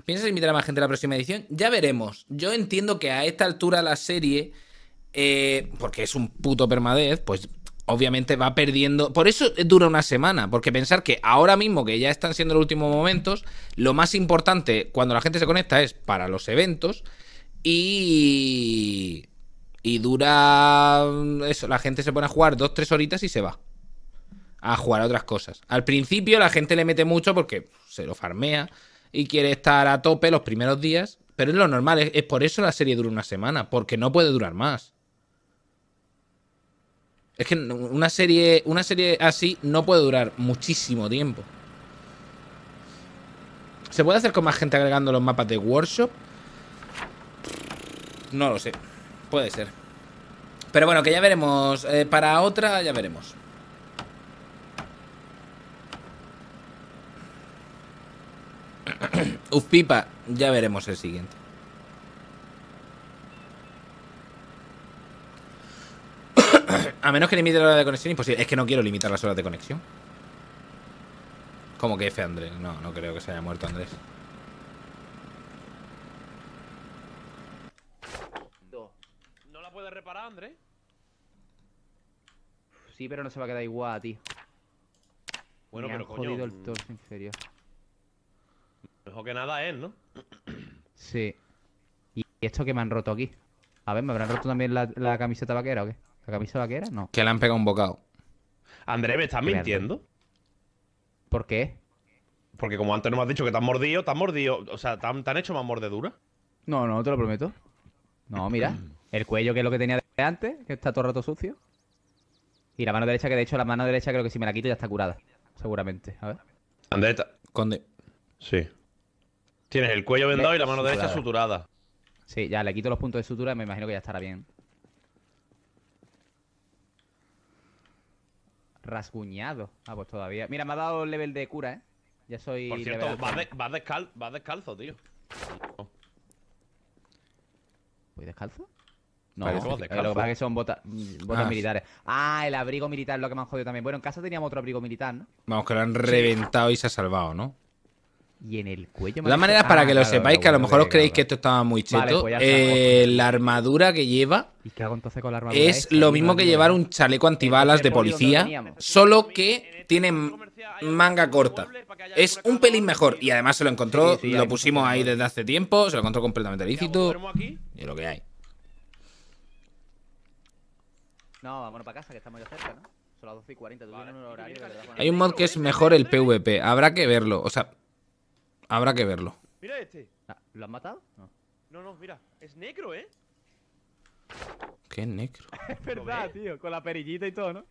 ¿Piensas invitar a más gente a la próxima edición? Ya veremos. Yo entiendo que a esta altura la serie, eh, porque es un puto permadez, pues obviamente va perdiendo. Por eso dura una semana, porque pensar que ahora mismo, que ya están siendo los últimos momentos, lo más importante cuando la gente se conecta es para los eventos y. Y dura. Mm, eso, la gente se pone a jugar dos, tres horitas y se va. A jugar a otras cosas. Al principio la gente le mete mucho porque se lo farmea y quiere estar a tope los primeros días. Pero es lo normal, es, por eso la serie dura una semana, porque no puede durar más. Es que una serie, una serie así no puede durar muchísimo tiempo. ¿Se puede hacer con más gente agregando los mapas de workshop? No lo sé. Puede ser. Pero bueno, que ya veremos. Eh, para otra, ya veremos. Uf, pipa, ya veremos el siguiente. A menos que limite la hora de conexión, imposible. Es que no quiero limitar las horas de conexión. Como que F Andrés. No, no creo que se haya muerto Andrés. ¿No la puede reparar, Andrés? Sí, pero no se va a quedar igual, tío. Bueno, pero jodido el mm. inferior. Mejor que nada es, ¿no? Sí. ¿Y esto que me han roto aquí? A ver, ¿me habrán roto también la, camiseta vaquera o qué? ¿La camisa vaquera? No. Que le han pegado un bocado. Andrés, ¿me estás mintiendo? ¿Por qué? Porque como antes no me has dicho que te han mordido, te han mordido. O sea, ¿te han, hecho más mordedura? No, no, te lo prometo. No, mira. El cuello que es lo que tenía antes, que está todo el rato sucio. Y la mano derecha, que de hecho la mano derecha creo que si me la quito ya está curada. Seguramente. A ver. Andrés, Conde. Sí. Tienes el cuello vendado y la mano derecha suturada. Sí, ya, le quito los puntos de sutura y me imagino que ya estará bien. Rasguñado. Ah, pues todavía. Mira, me ha dado level de cura, ¿eh? Ya soy... Por cierto, vas, descalzo, tío. ¿Voy descalzo? No, lo que pasa es que son botas, ah. militares. Ah, el abrigo militar, es lo que me han jodido también. Bueno, en casa teníamos otro abrigo militar, ¿no? Vamos, que lo han reventado y se ha salvado, ¿no? y en el cuello. De todas maneras, para que ah, lo sepáis, que a lo mejor os creéis que esto estaba muy cheto, pues eh, pues la armadura que lleva es lo mismo que llevar un chaleco este antibalas de policía, solo que tiene manga corta. Es un pelín mejor y además se lo encontró, lo pusimos ahí desde hace tiempo, se lo encontró completamente lícito y lo que hay. No, vámonos para casa, que estamos ya cerca, ¿no? Son las 12 y 40, Hay un mod que es mejor el PvP, habrá que verlo, o sea... Habrá que verlo. Mira este. ¿Lo han matado? No. No, no, mira. Es negro, ¿eh? ¿Qué negro? es verdad, tío. Con la perillita y todo, ¿no?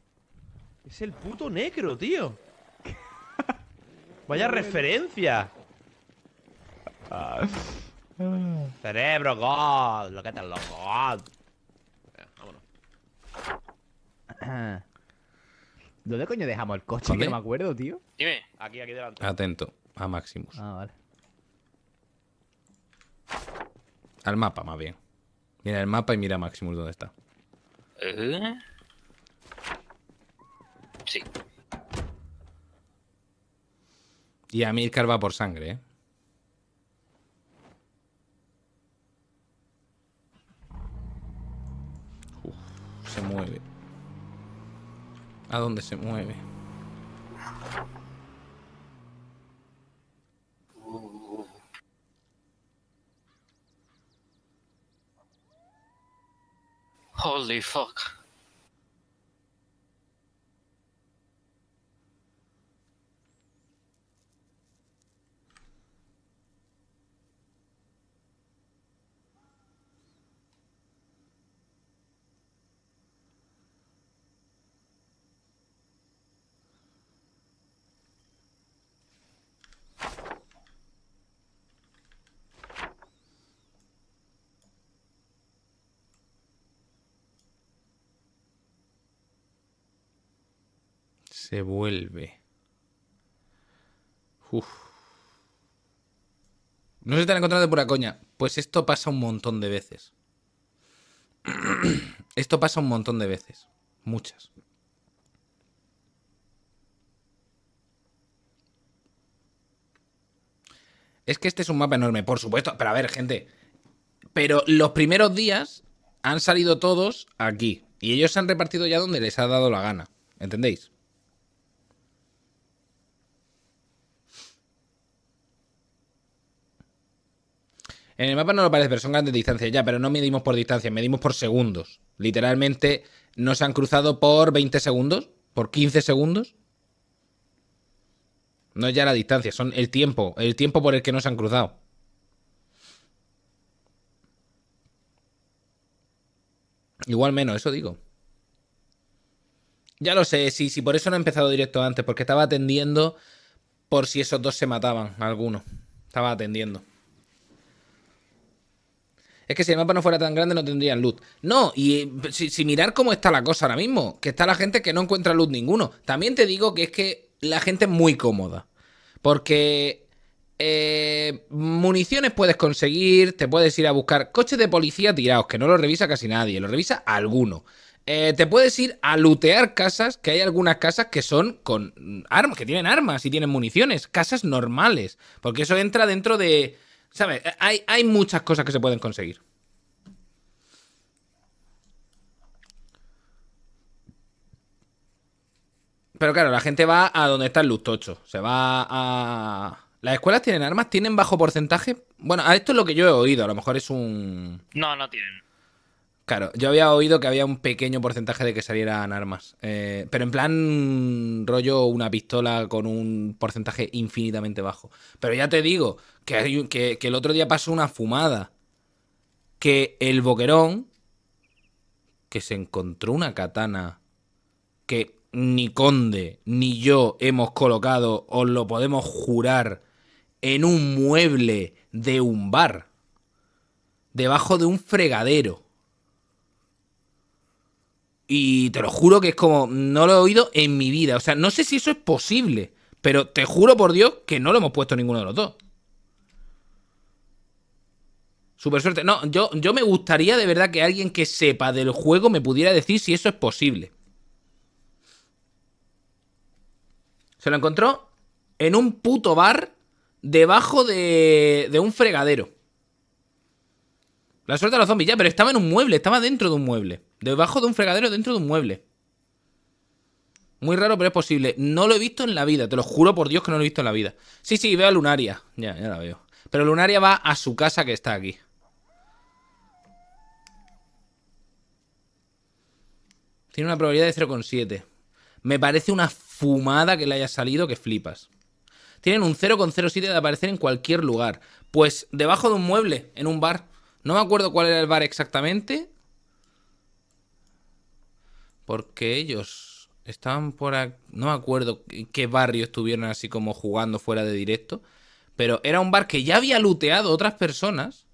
Es el puto negro, tío. Vaya referencia. Ah. Cerebro, God. Lo que te loco, God. Vámonos. ¿Dónde coño dejamos el coche? Que no me acuerdo, tío. Dime. Aquí, aquí delante. Atento a Maximus. Ah, vale. Al mapa, más bien. Mira el mapa y mira Maximus dónde está. ¿Eh? Sí. Y Amilcar va por sangre, ¿eh? se mueve. ¿A dónde se mueve? holy fuck Devuelve vuelve. No se están encontrando de pura coña. Pues esto pasa un montón de veces. Esto pasa un montón de veces. Muchas. Es que este es un mapa enorme, por supuesto. Pero a ver, gente. Pero los primeros días han salido todos aquí. Y ellos se han repartido ya donde les ha dado la gana. ¿Entendéis? En el mapa no lo parece, pero son grandes distancias ya, pero no medimos por distancia, medimos por segundos. Literalmente No se han cruzado por 20 segundos, por 15 segundos. No es ya la distancia, son el tiempo, el tiempo por el que no se han cruzado. Igual menos, eso digo. Ya lo sé, si por eso no he empezado directo antes, porque estaba atendiendo por si esos dos se mataban, algunos. Estaba atendiendo es que si el mapa no fuera tan grande no tendrían luz. No, y eh, si, mirar cómo está la cosa ahora mismo, que está la gente que no encuentra luz ninguno. También te digo que es que la gente es muy cómoda. Porque eh, municiones puedes conseguir, te puedes ir a buscar coches de policía tirados, que no lo revisa casi nadie, lo revisa alguno. Eh, te puedes ir a lutear casas, que hay algunas casas que son con mm, armas, que tienen armas y tienen municiones, casas normales, porque eso entra dentro de ¿Sabes? Hay, hay muchas cosas que se pueden conseguir. Pero claro, la gente va a donde está el lustocho. Se va a. ¿Las escuelas tienen armas? ¿Tienen bajo porcentaje? Bueno, esto es lo que yo he oído. A lo mejor es un. No, no tienen. Claro, yo había oído que había un pequeño porcentaje de que salieran armas. Eh, pero en plan, rollo una pistola con un porcentaje infinitamente bajo. Pero ya te digo, que, el otro día pasó una fumada. Que el boquerón, que se encontró una katana que ni Conde ni yo hemos colocado, os lo podemos jurar, en un mueble de un bar. Debajo de un fregadero. Y te lo juro que es como, no lo he oído en mi vida. O sea, no sé si eso es posible, pero te juro por Dios que no lo hemos puesto ninguno de los dos. Super suerte. No, yo, yo me gustaría de verdad que alguien que sepa del juego me pudiera decir si eso es posible. Se lo encontró en un puto bar debajo de, de un fregadero. La suerte de los zombies, ya, pero estaba en un mueble, estaba dentro de un mueble. Debajo de un fregadero, dentro de un mueble. Muy raro, pero es posible. No lo he visto en la vida, te lo juro por Dios que no lo he visto en la vida. Sí, sí, veo a Lunaria. Ya, ya la veo. Pero Lunaria va a su casa que está aquí. Tiene una probabilidad de 0,7. Me parece una fumada que le haya salido que flipas. Tienen un 0,07 de aparecer en cualquier lugar. Pues debajo de un mueble, en un bar. No me acuerdo cuál era el bar exactamente. Porque ellos estaban por aquí. No me acuerdo qué barrio estuvieron así como jugando fuera de directo. Pero era un bar que ya había luteado otras personas.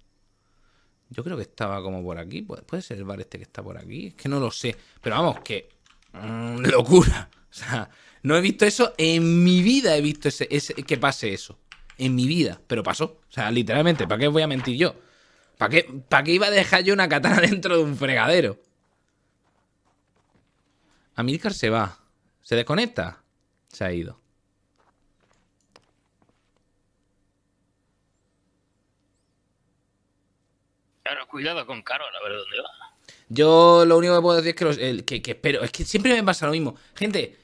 Yo creo que estaba como por aquí. puede ser el bar este que está por aquí. Es que no lo sé. Pero vamos, que. Mm, locura. O sea, no he visto eso. En mi vida he visto ese, que pase eso. En mi vida. Pero pasó. O sea, literalmente. ¿Para qué voy a mentir yo? ¿Para qué, ¿Para qué iba a dejar yo una katana dentro de un fregadero? Amilcar se va. ¿Se desconecta? Se ha ido. cuidado con Carol, a ver dónde va. Yo lo único que puedo decir es que, espero. Es que siempre me pasa lo mismo. Gente,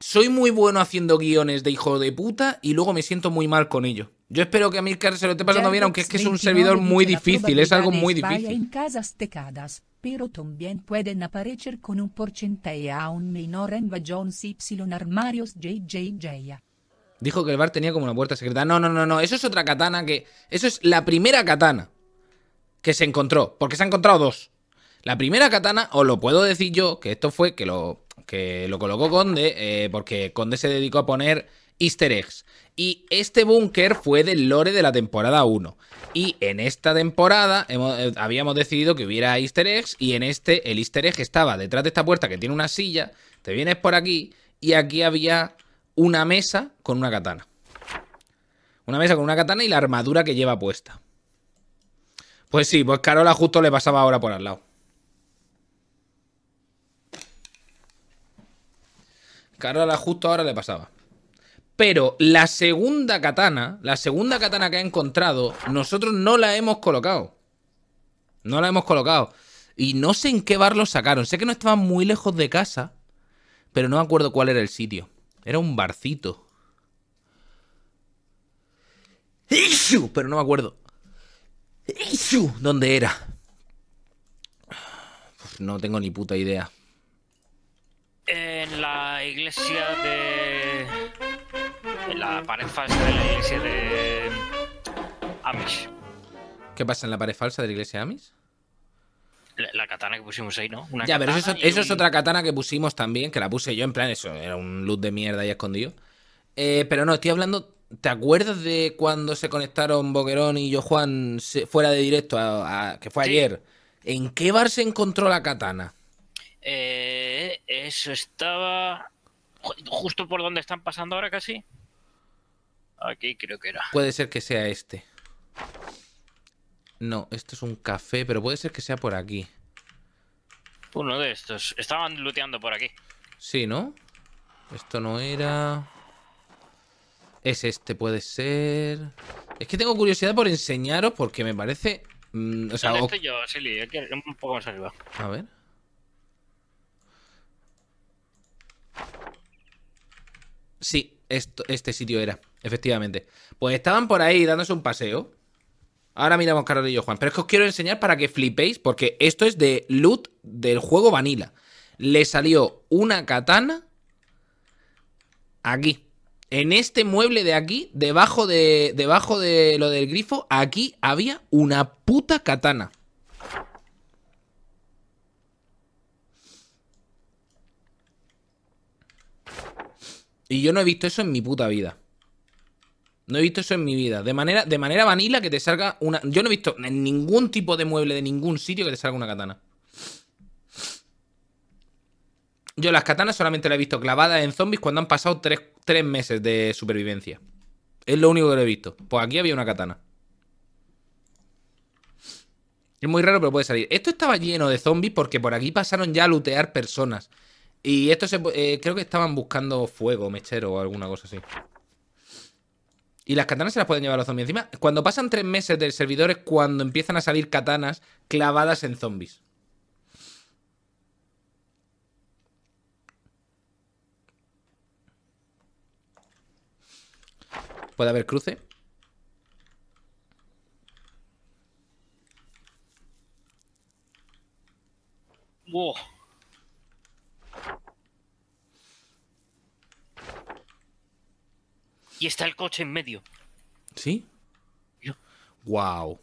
soy muy bueno haciendo guiones de hijo de puta y luego me siento muy mal con ello. Yo espero que a mí se lo esté pasando bien, aunque es que es un servidor muy difícil, es algo muy difícil. pero también pueden aparecer con un menor en armarios Dijo que el bar tenía como una puerta secreta. No, no, no, no, eso es otra katana que... Eso es la primera katana que se encontró, porque se han encontrado dos. La primera katana, os lo puedo decir yo, que esto fue que lo, que lo colocó Conde, eh, porque Conde se dedicó a poner easter eggs. Y este búnker fue del lore de la temporada 1. Y en esta temporada eh, habíamos decidido que hubiera easter eggs y en este el easter egg estaba detrás de esta puerta que tiene una silla, te vienes por aquí y aquí había una mesa con una katana. Una mesa con una katana y la armadura que lleva puesta. Pues sí, pues Carola justo le pasaba ahora por al lado. Carola justo ahora le pasaba. Pero la segunda katana, la segunda katana que ha encontrado, nosotros no la hemos colocado. No la hemos colocado. Y no sé en qué bar lo sacaron. Sé que no estaban muy lejos de casa, pero no me acuerdo cuál era el sitio. Era un barcito. Pero no me acuerdo. ¿Dónde era? no tengo ni puta idea. En la iglesia de. En la pared falsa de la iglesia de. Amish. ¿Qué pasa en la pared falsa de la iglesia de Amish? La, katana que pusimos ahí, ¿no? ya, pero eso, es otra katana que pusimos también, que la puse yo, en plan, eso era un loot de mierda ahí escondido. Eh, pero no, estoy hablando ¿Te acuerdas de cuando se conectaron Boquerón y yo Juan fuera de directo, a, que fue ayer? ¿En qué bar se encontró la katana? Eh, eso estaba justo por donde están pasando ahora casi. Aquí creo que era. Puede ser que sea este. No, esto es un café, pero puede ser que sea por aquí. Uno de estos. Estaban looteando por aquí. Sí, ¿no? Esto no era... Es este, puede ser... Es que tengo curiosidad por enseñaros porque me parece... Mm, o yo, un poco más arriba. A ver. Sí, este sitio era, efectivamente. Pues estaban por ahí dándose un paseo. Ahora miramos Carol y yo, Juan. Pero es que os quiero enseñar para que flipéis, porque esto es de loot del juego Vanilla. Le salió una katana aquí. En este mueble de aquí, debajo de, debajo de lo del grifo, aquí había una puta katana. Y yo no he visto eso en mi puta vida. No he visto eso en mi vida. De manera, de manera vanila que te salga una... Yo no he visto en ningún tipo de mueble de ningún sitio que te salga una katana. Yo las katanas solamente las he visto clavadas en zombies cuando han pasado tres, meses de supervivencia. Es lo único que lo he visto. Pues aquí había una katana. Es muy raro, pero puede salir. Esto estaba lleno de zombies porque por aquí pasaron ya a lootear personas. Y esto se, eh, creo que estaban buscando fuego, mechero o alguna cosa así. Y las katanas se las pueden llevar los zombies encima. Cuando pasan tres meses del servidor es cuando empiezan a salir katanas clavadas en zombies. Puede haber cruce. Wow. Y está el coche en medio. ¿Sí? Wow.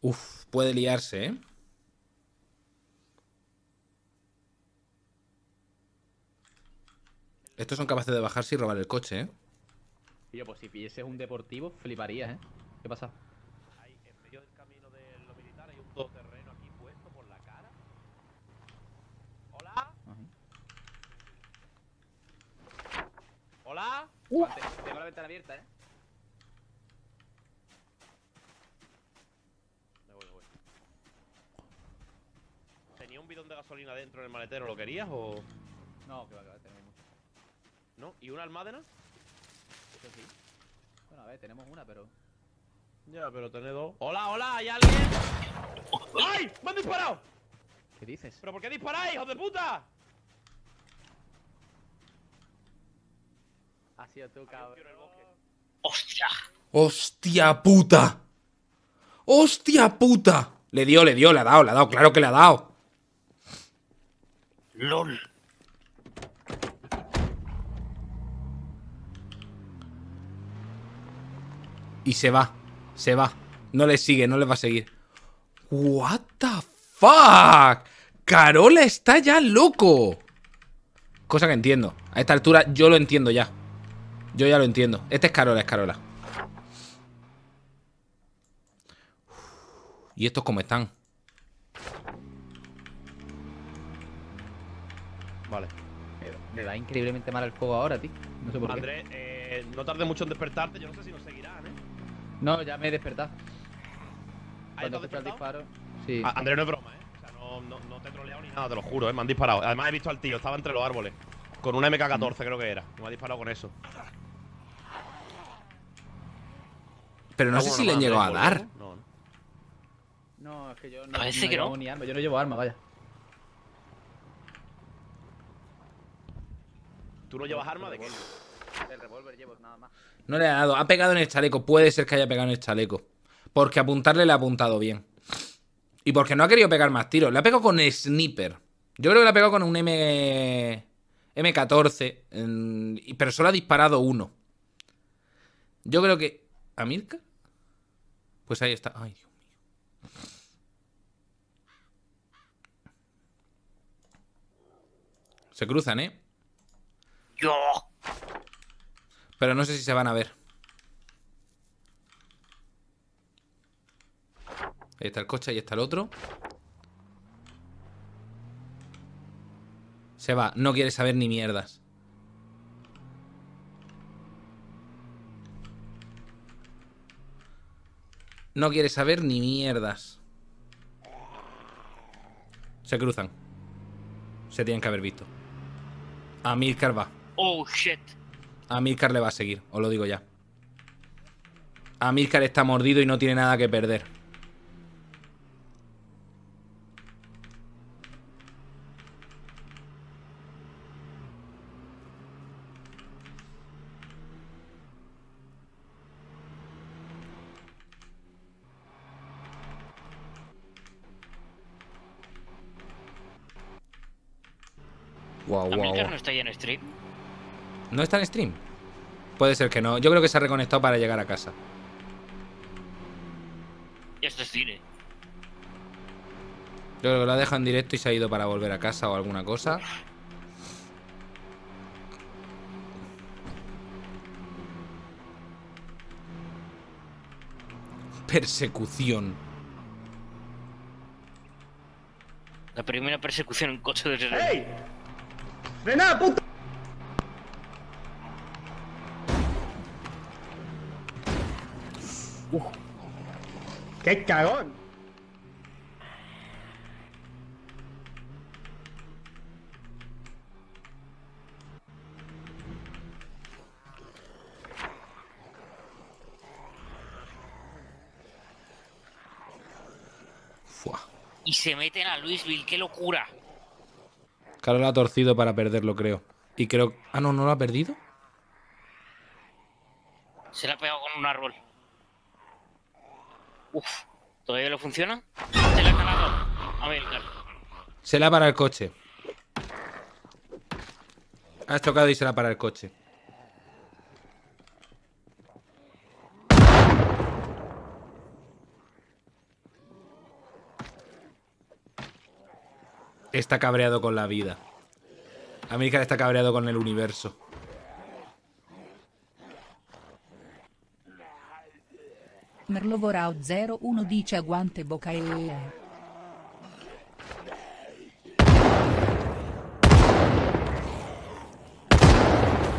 Uf, puede liarse, ¿eh? Estos son capaces de bajarse y robar el coche, ¿eh? Tío, pues si pillese un deportivo, fliparías, ¿eh? ¿Qué pasa? Ahí, en medio del camino de los militares hay un todoterreno aquí puesto por la cara. ¿Hola? ¿Hola? Uh. tengo la ventana abierta, ¿eh? Me voy, me voy. ¿Tenía un bidón de gasolina dentro en el maletero? ¿Lo querías o...? No, que va, que va, tenemos. ¿No? ¿Y una almádena? Bueno, a ver, tenemos una, pero... Ya, pero tenéis dos. ¡Hola, hola! ¿Hay alguien? ¡Ay! ¡Me han disparado! ¿Qué dices? ¿Pero por qué disparáis, hijo de puta? Ha sido tú, cabrón. ¡Hostia! ¡Hostia puta! ¡Hostia puta! Le dio, le dio, le ha dado, le ha dado, claro que le ha dado. LOL. Y se va, se va. No le sigue, no le va a seguir. What the fuck? Carola está ya loco. Cosa que entiendo. A esta altura yo lo entiendo ya. Yo ya lo entiendo. Este es Carola, es Carola. ¿Y estos cómo están? Vale. Le da increíblemente mal el juego ahora, tío. No sé por qué. Eh, no tarde mucho en despertarte. Yo no sé si nos no, ya me he despertado. Cuando escucho el disparo. Sí. André, no es broma, ¿eh? O sea, no, no, te he troleado ni nada, te lo juro, ¿eh? Me han disparado. Además, he visto al tío, estaba entre los árboles. Con una MK14, creo que era. Me ha disparado con eso. Pero no, sé si le han llegado a dar. No, no. No, es que yo no, llevo ni arma. Yo no llevo arma, vaya. ¿Tú no llevas arma de qué? El revólver llevo, nada más. No le ha dado. Ha pegado en el chaleco. Puede ser que haya pegado en el chaleco. Porque apuntarle le ha apuntado bien. Y porque no ha querido pegar más tiros. Le ha pegado con sniper. Yo creo que le ha pegado con un M... M14. Pero solo ha disparado uno. Yo creo que... Mirka? Pues ahí está. Ay, Dios mío. Se cruzan, ¿eh? Yo. Pero no sé si se van a ver. Ahí está el coche, ahí está el otro. Se va, no quiere saber ni mierdas. No quiere saber ni mierdas. Se cruzan. Se tienen que haber visto. A Milcar va. Oh, shit. A le va a seguir, os lo digo ya. A está mordido y no tiene nada que perder. ¿No está en stream? Puede ser que no. Yo creo que se ha reconectado para llegar a casa. Esto es cine. Yo creo que lo ha dejado en directo y se ha ido para volver a casa o alguna cosa. Persecución. La primera persecución en coche de... ¡Ey! ¡Ven puta! Uf. ¡Qué cagón! Y se meten a Louisville, qué locura. Claro, lo ha torcido para perderlo, creo. Y creo. Ah, no, no lo ha perdido. Se la ha pegado con un árbol. ¿todavía no funciona? Se la ha A Se la para el coche. Has tocado y se la para el coche. Está cabreado con la vida. América está cabreado con el universo. 0 01 dice aguante Boca. bocca e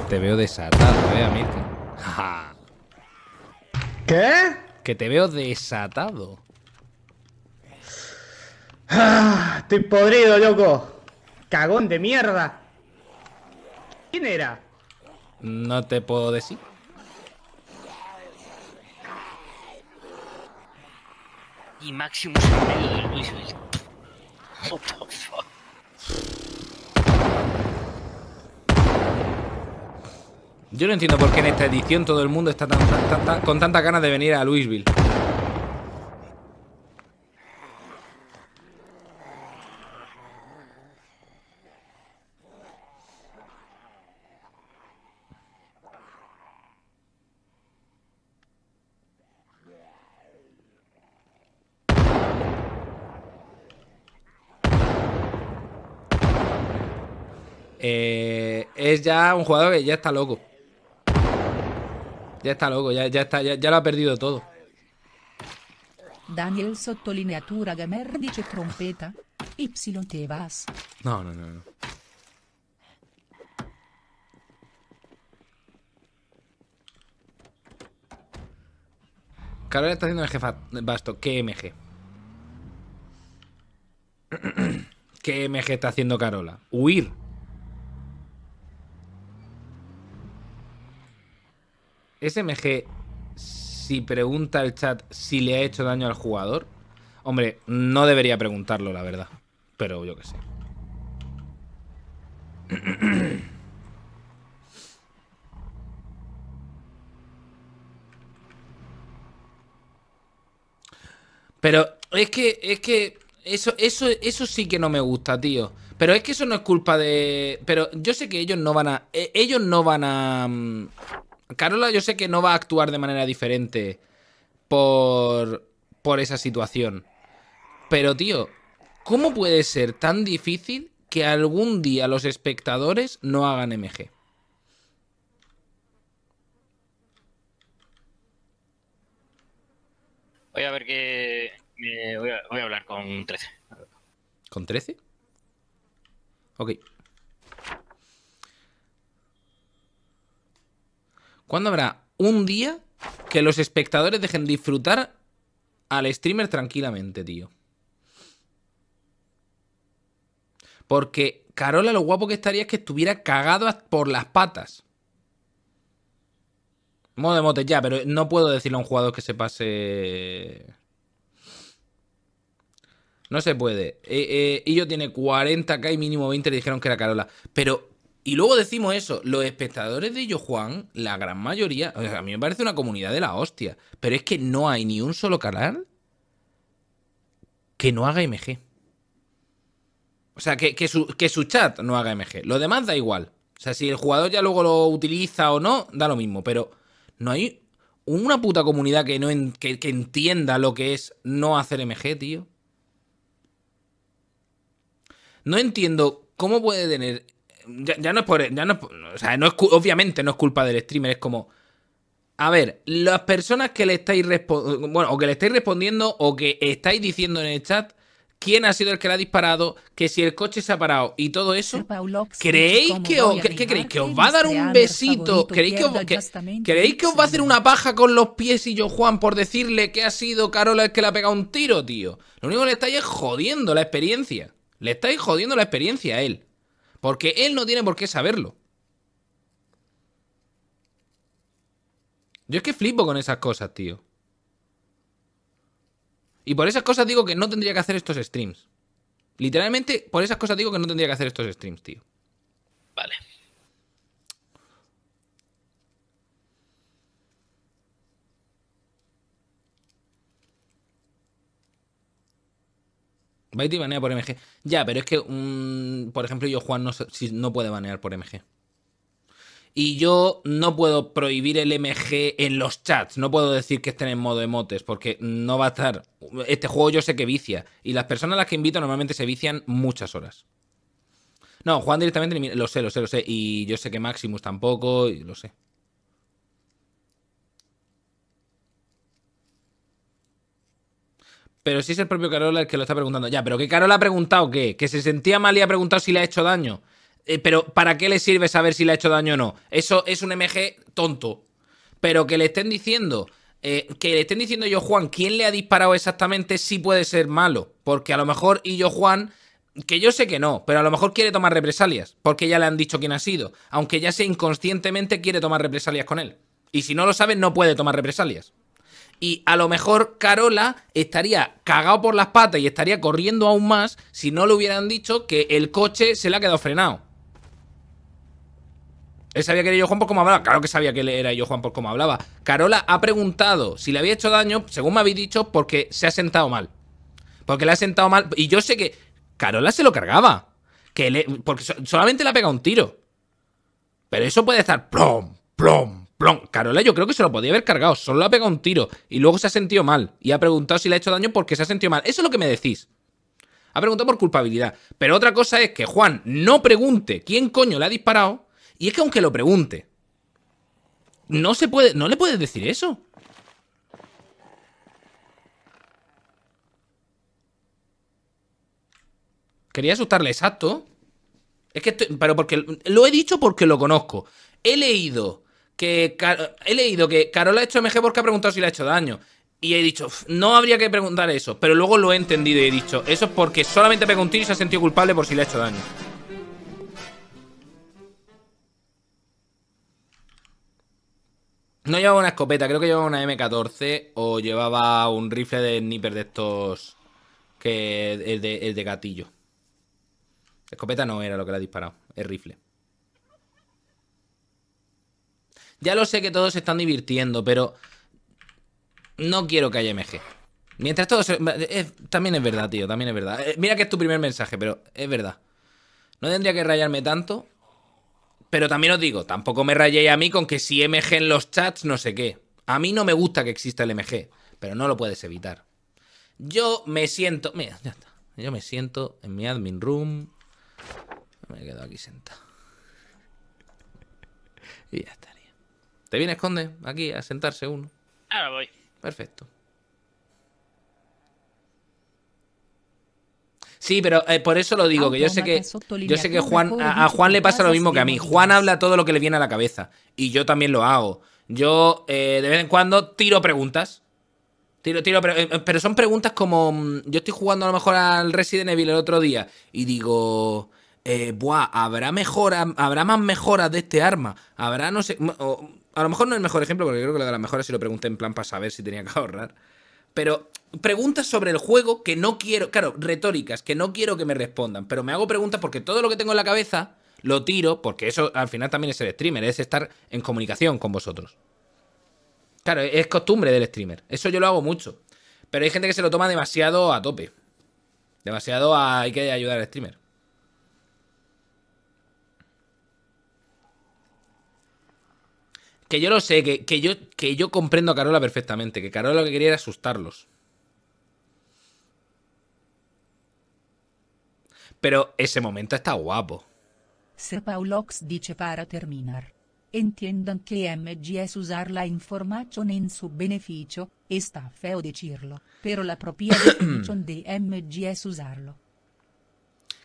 Te veo desatado, eh, Amirka. ¿Qué? Que te veo desatado. Ah, estoy podrido, loco. Cagón de mierda. ¿Quién era? No te puedo decir. y Maximus en Louisville. fuck? Yo no entiendo por qué en esta edición todo el mundo está con tanta ganas de venir a Louisville. Eh, es ya un jugador que ya está loco. Ya está loco, ya, ya está, ya, lo ha perdido todo. Daniel sottolineatura gamer dice trompeta. Y No, no, no, no. Carol está haciendo el jefa Basto. ¿Qué MG? ¿Qué MG está haciendo Carola? Huir. SMG, si pregunta el chat si le ha hecho daño al jugador, hombre, no debería preguntarlo, la verdad. Pero yo qué sé. Pero es que, es que eso, eso, eso sí que no me gusta, tío. Pero es que eso no es culpa de. Pero yo sé que ellos no van a. Eh, ellos no van a. Mm, Carola yo sé que no va a actuar de manera diferente por, esa situación. Pero, tío, ¿cómo puede ser tan difícil que algún día los espectadores no hagan MG? Voy a ver qué... Voy a, voy, a, hablar con 13. ¿Con 13? Ok. ¿Cuándo habrá un día que los espectadores dejen disfrutar al streamer tranquilamente, tío? Porque Carola lo guapo que estaría es que estuviera cagado por las patas. Modo de motes, ya, pero no puedo decirle a un jugador que se pase... No se puede. Eh, eh tiene 40k y mínimo 20 le dijeron que era Carola. Pero y luego decimos eso, los espectadores de Yo la gran mayoría, a mí me parece una comunidad de la hostia, pero es que no hay ni un solo canal que no haga MG. O sea, que, que, su, que su chat no haga MG. Lo demás da igual. O sea, si el jugador ya luego lo utiliza o no, da lo mismo. Pero no hay una puta comunidad que, no que entienda lo que es no hacer MG, tío. No entiendo cómo puede tener ya, no es por. o sea, obviamente no es culpa del streamer, es como. A ver, las personas que le estáis bueno, o que le estáis respondiendo o que estáis diciendo en el chat quién ha sido el que le ha disparado, que si el coche se ha parado y todo eso, ¿creéis que os, ¿Que os va a dar un besito? ¿Creéis que, ¿Creéis que os va a hacer una paja con los pies y yo, Juan, por decirle que ha sido Carola el que le ha pegado un tiro, tío? Lo único que le estáis es jodiendo la experiencia. Le estáis jodiendo la experiencia a él. Porque él no tiene por qué saberlo. Yo es que flipo con esas cosas, tío. Y por esas cosas digo que no tendría que hacer estos streams. Literalmente, por esas cosas digo que no tendría que hacer estos streams, tío. Vale. Baiti banea por MG. Ya, pero es que, mm, por ejemplo, yo Juan no, no puede banear por MG. Y yo no puedo prohibir el MG en los chats. No puedo decir que estén en modo emotes, porque no va a estar. Este juego yo sé que vicia. Y las personas a las que invito normalmente se vician muchas horas. No, Juan directamente lo sé, lo sé, lo sé. Y yo sé que Maximus tampoco, y lo sé. Pero si es el propio Carola el que lo está preguntando. Ya, pero que Carola ha preguntado qué? Que se sentía mal y ha preguntado si le ha hecho daño. Eh, pero ¿para qué le sirve saber si le ha hecho daño o no? Eso es un MG tonto. Pero que le estén diciendo, eh, que le estén diciendo yo Juan quién le ha disparado exactamente, sí puede ser malo. Porque a lo mejor y yo Juan, que yo sé que no, pero a lo mejor quiere tomar represalias, porque ya le han dicho quién ha sido. Aunque ya sea inconscientemente quiere tomar represalias con él. Y si no lo sabe, no puede tomar represalias. Y a lo mejor Carola estaría cagado por las patas y estaría corriendo aún más si no le hubieran dicho que el coche se le ha quedado frenado. Él sabía que era yo Juan por cómo hablaba. Claro que sabía que era yo Juan por cómo hablaba. Carola ha preguntado si le había hecho daño, según me habéis dicho, porque se ha sentado mal. Porque le ha sentado mal. Y yo sé que Carola se lo cargaba. Que porque solamente le ha pegado un tiro. Pero eso puede estar plom, plom, Plon, Carola yo creo que se lo podía haber cargado, solo le ha pegado un tiro y luego se ha sentido mal y ha preguntado si le ha hecho daño porque se ha sentido mal. Eso es lo que me decís. Ha preguntado por culpabilidad. Pero otra cosa es que Juan no pregunte quién coño le ha disparado y es que aunque lo pregunte, no se puede, no le puedes decir eso. Quería asustarle, exacto. Es que estoy, pero porque lo he dicho porque lo conozco. He leído que he leído que Carol ha hecho MG porque ha preguntado si le ha hecho daño. Y he dicho, no habría que preguntar eso. Pero luego lo he entendido y he dicho, eso es porque solamente pegó un y se ha sentido culpable por si le ha hecho daño. No llevaba una escopeta, creo que llevaba una M14 o llevaba un rifle de sniper de estos que el de, de gatillo. Escopeta no era lo que le ha disparado, el rifle. Ya lo sé que todos se están divirtiendo, pero no quiero que haya MG. Mientras todos... Eh, eh, también es verdad, tío, también es verdad. Eh, mira que es tu primer mensaje, pero es verdad. No tendría que rayarme tanto. Pero también os digo, tampoco me rayéis a mí con que si MG en los chats, no sé qué. A mí no me gusta que exista el MG, pero no lo puedes evitar. Yo me siento... Mira, ya está. Yo me siento en mi admin room. Me quedo aquí sentado. Y ya estaré. ¿Te viene Conde? Aquí a sentarse uno. Ahora voy. Perfecto. Sí, pero eh, por eso lo digo, ah, que yo sé que yo sé que Juan a, Juan le pasa lo mismo que a mí. Juan habla todo lo que le viene a la cabeza y yo también lo hago. Yo eh, de vez en cuando tiro preguntas. Tiro, tiro, pero, eh, son preguntas como mm, yo estoy jugando a lo mejor al Resident Evil el otro día y digo, buah, habrá mejora, habrá más mejoras de este arma, habrá no sé, a lo mejor no es el mejor ejemplo, porque creo que lo de las mejores si lo pregunté en plan para saber si tenía que ahorrar. Pero preguntas sobre el juego que no quiero, claro, retóricas, que no quiero que me respondan, pero me hago preguntas porque todo lo que tengo en la cabeza lo tiro, porque eso al final también es el streamer, es estar en comunicación con vosotros. Claro, es costumbre del streamer, eso yo lo hago mucho. Pero hay gente que se lo toma demasiado a tope. Demasiado a hay que ayudar al streamer. Que yo lo sé, que, que, yo, que yo comprendo a Carola perfectamente, que Carola lo que quería era asustarlos. Pero ese momento está guapo. Se Paulox dice para terminar. Entiendan que MG es usar la información en su beneficio, está feo decirlo, pero la propia definición de MG es usarlo.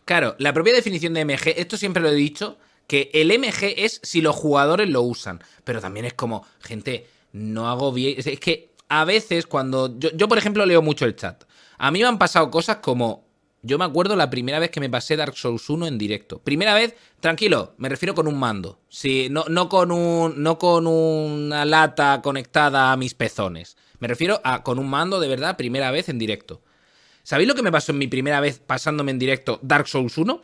Claro, la propia definición de MG, esto siempre lo he dicho, que el MG es si los jugadores lo usan. Pero también es como, gente, no hago bien. Es que a veces cuando. Yo, por ejemplo, leo mucho el chat. A mí me han pasado cosas como. Yo me acuerdo la primera vez que me pasé Dark Souls 1 en directo. Primera vez, tranquilo, me refiero con un mando. Sí, no, no, con un, no con una lata conectada a mis pezones. Me refiero a con un mando de verdad, primera vez en directo. ¿Sabéis lo que me pasó en mi primera vez pasándome en directo Dark Souls 1?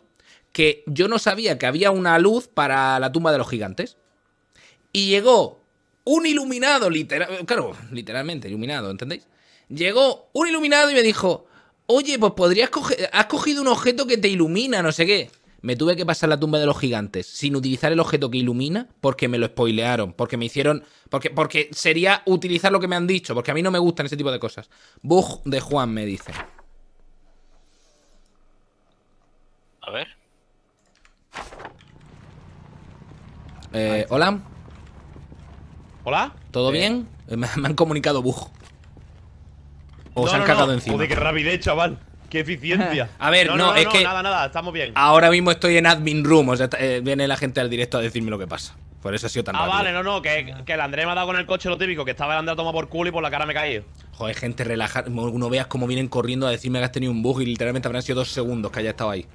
que yo no sabía que había una luz para la tumba de los gigantes. Y llegó un iluminado, literal, claro, literalmente iluminado, ¿entendéis? Llegó un iluminado y me dijo, oye, pues podrías coger, has cogido un objeto que te ilumina, no sé qué. Me tuve que pasar la tumba de los gigantes sin utilizar el objeto que ilumina porque me lo spoilearon, porque me hicieron, porque, porque sería utilizar lo que me han dicho, porque a mí no me gustan ese tipo de cosas. Bug de Juan me dice. A ver. Eh, hola. Hola. ¿Todo eh. bien? Eh, me, han comunicado bug. O se han cagado encima. Joder, qué rapidez, chaval. Qué eficiencia. A ver, no, es que. Nada, nada, estamos bien. Ahora mismo estoy en admin room. O sea, eh, viene la gente al directo a decirme lo que pasa. Por eso ha sido tan ah, vale, no, no, que, el André me ha dado con el coche lo típico, que estaba el André a por culo y por la cara me he caído. Joder, gente, relajar. No veas cómo vienen corriendo a decirme que has tenido un bug y literalmente habrán sido dos segundos que haya estado ahí.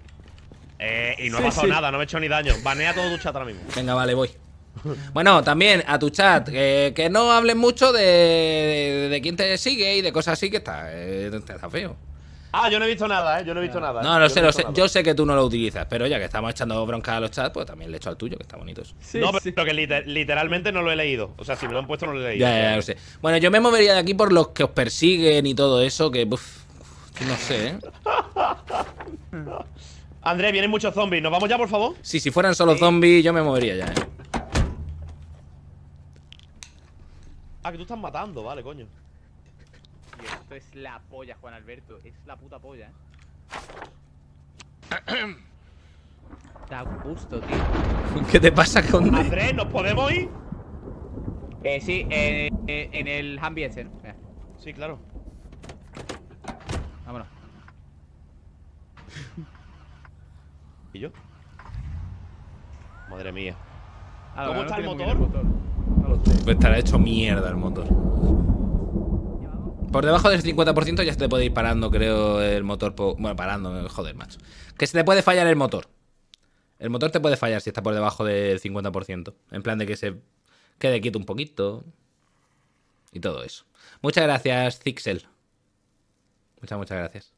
Eh, y no ha pasado nada, no me he hecho ni daño. Banea todo tu chat ahora mismo. Venga, vale, voy. Bueno, también a tu chat, que no hablen mucho de, quién te sigue y de cosas así que está, eh, está feo. Ah, yo no he visto nada, ¿eh? Yo no he visto nada. Eh. No, no sé, Yo sé que tú no lo utilizas, pero ya que estamos echando bronca a los chats, pues también le echo al tuyo, que está bonito. no, pero que literalmente no lo he leído. O sea, si me lo han puesto, no lo he leído. Ya, ya, sé. Bueno, yo me movería de aquí por los que os persiguen y todo eso, que. Uf, no sé, ¿eh? Andrés, vienen muchos zombies. ¿Nos vamos ya, por favor? Sí, si fueran solo zombies, yo me movería ya, eh. Ah, que tú estás matando, vale, coño. esto es la polla, Juan Alberto. Es la puta polla, eh. Está gusto, tío. ¿Qué te pasa con Andrés, ¿nos podemos ir? Eh, sí, eh, eh, en el ambiente, Sí, claro. Vámonos. Madre mía. Ah, ¿Cómo está el motor? Pues estará hecho mierda el motor. Por debajo del 50% ya se te puede ir parando, creo, el motor. Bueno, parando, joder, macho. Que se te puede fallar el motor. El motor te puede fallar si está por debajo del 50%. En plan de que se quede quieto un poquito. Y todo eso. Muchas gracias, Zixel. Muchas, muchas gracias.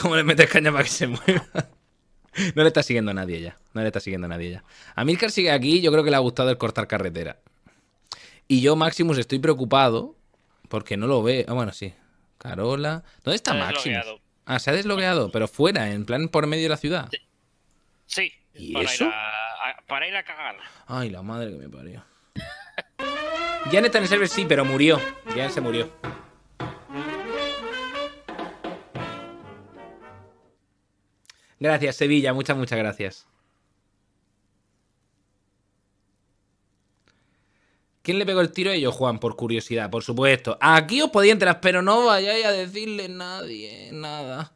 ¿Cómo le metes caña para que se mueva? No le está siguiendo a nadie ya. No le está siguiendo a nadie ya. A Milcar sigue aquí. Yo creo que le ha gustado el cortar carretera. Y yo, Maximus, estoy preocupado porque no lo ve. Ah, bueno, sí. Carola. ¿Dónde está Maximus? Ah, se ha desbloqueado, pero fuera, en plan por medio de la ciudad. Sí. para Ir a, para ir a cagar. Ay, la madre que me parió. Janet en el server sí, pero murió. Ya se murió. Gracias, Sevilla. Muchas, muchas gracias. ¿Quién le pegó el tiro a ellos, Juan? Por curiosidad, por supuesto. Aquí os podía entrar, pero no vayáis a decirle nadie nada.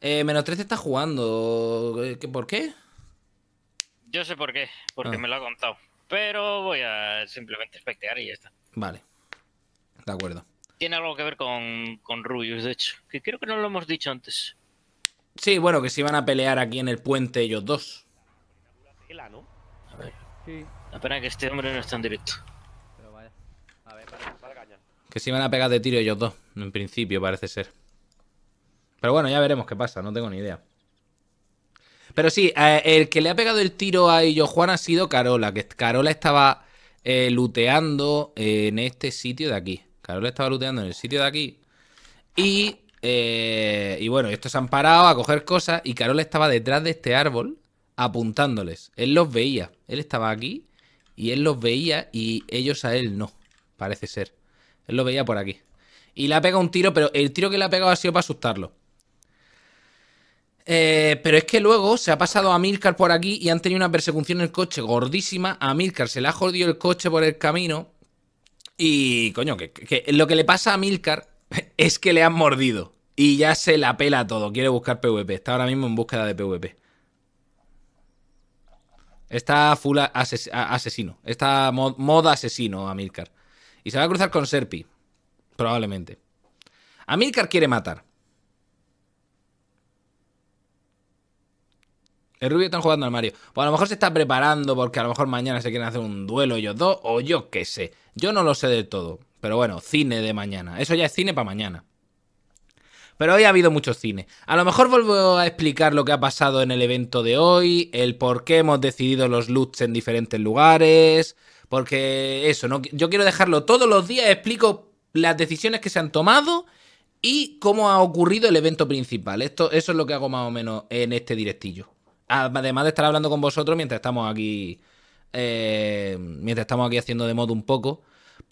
Eh, menos 13 está jugando. Eh, ¿Por qué? Yo sé por qué, porque ah. me lo ha contado. Pero voy a simplemente espectear y ya está. Vale. De acuerdo. Tiene algo que ver con, con Rubius, de hecho. Que creo que no lo hemos dicho antes. Sí, bueno, que se iban a pelear aquí en el puente ellos dos. A ver. que este hombre no está en directo. Pero vaya. A ver, para, caña. Que se iban a pegar de tiro ellos dos, en principio parece ser. Pero bueno, ya veremos qué pasa, no tengo ni idea. Pero sí, eh, el que le ha pegado el tiro a ellos Juan ha sido Carola, que Carola estaba eh, luteando en este sitio de aquí. Carola estaba luteando en el sitio de aquí. Y eh, y bueno, estos han parado a coger cosas y Carol estaba detrás de este árbol apuntándoles. Él los veía. Él estaba aquí y él los veía y ellos a él no, parece ser. Él los veía por aquí. Y le ha pegado un tiro, pero el tiro que le ha pegado ha sido para asustarlo. Eh, pero es que luego se ha pasado a Milcar por aquí y han tenido una persecución en el coche gordísima. A Milcar se le ha jodido el coche por el camino. Y coño, que, que lo que le pasa a Milcar es que le han mordido y ya se la pela todo. Quiere buscar PvP. Está ahora mismo en búsqueda de PvP. Está full asesino. Está mod, asesino, Amilcar. Y se va a cruzar con Serpi. Probablemente. Amilcar quiere matar. El Rubio está jugando al Mario. Pues a lo mejor se está preparando porque a lo mejor mañana se quieren hacer un duelo ellos dos. O yo qué sé. Yo no lo sé del todo. Pero bueno, cine de mañana. Eso ya es cine para mañana. Pero hoy ha habido mucho cine. A lo mejor vuelvo a explicar lo que ha pasado en el evento de hoy, el por qué hemos decidido los loots en diferentes lugares, porque eso, ¿no? yo quiero dejarlo todos los días, explico las decisiones que se han tomado y cómo ha ocurrido el evento principal. Esto, eso es lo que hago más o menos en este directillo. Además de estar hablando con vosotros mientras estamos aquí. Eh, mientras estamos aquí haciendo de modo un poco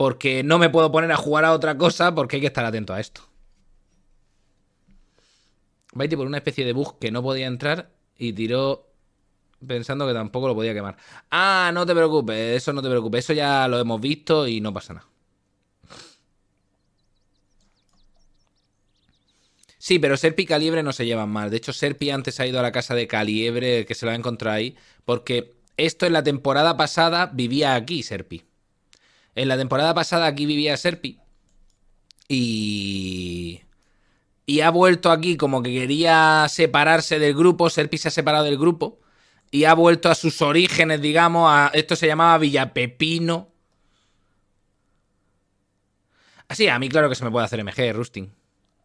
porque no me puedo poner a jugar a otra cosa porque hay que estar atento a esto. Baiti por una especie de bug que no podía entrar y tiró pensando que tampoco lo podía quemar. Ah, no te preocupes, eso no te preocupes, eso ya lo hemos visto y no pasa nada. Sí, pero Serpi y Caliebre no se llevan mal. De hecho, Serpi antes ha ido a la casa de Caliebre, que se lo ha encontrado ahí, porque esto en la temporada pasada vivía aquí, Serpi. En la temporada pasada aquí vivía Serpi. Y. Y ha vuelto aquí como que quería separarse del grupo. Serpi se ha separado del grupo. Y ha vuelto a sus orígenes, digamos. A, esto se llamaba Pepino. Así, ah, a mí claro que se me puede hacer MG, Rusting.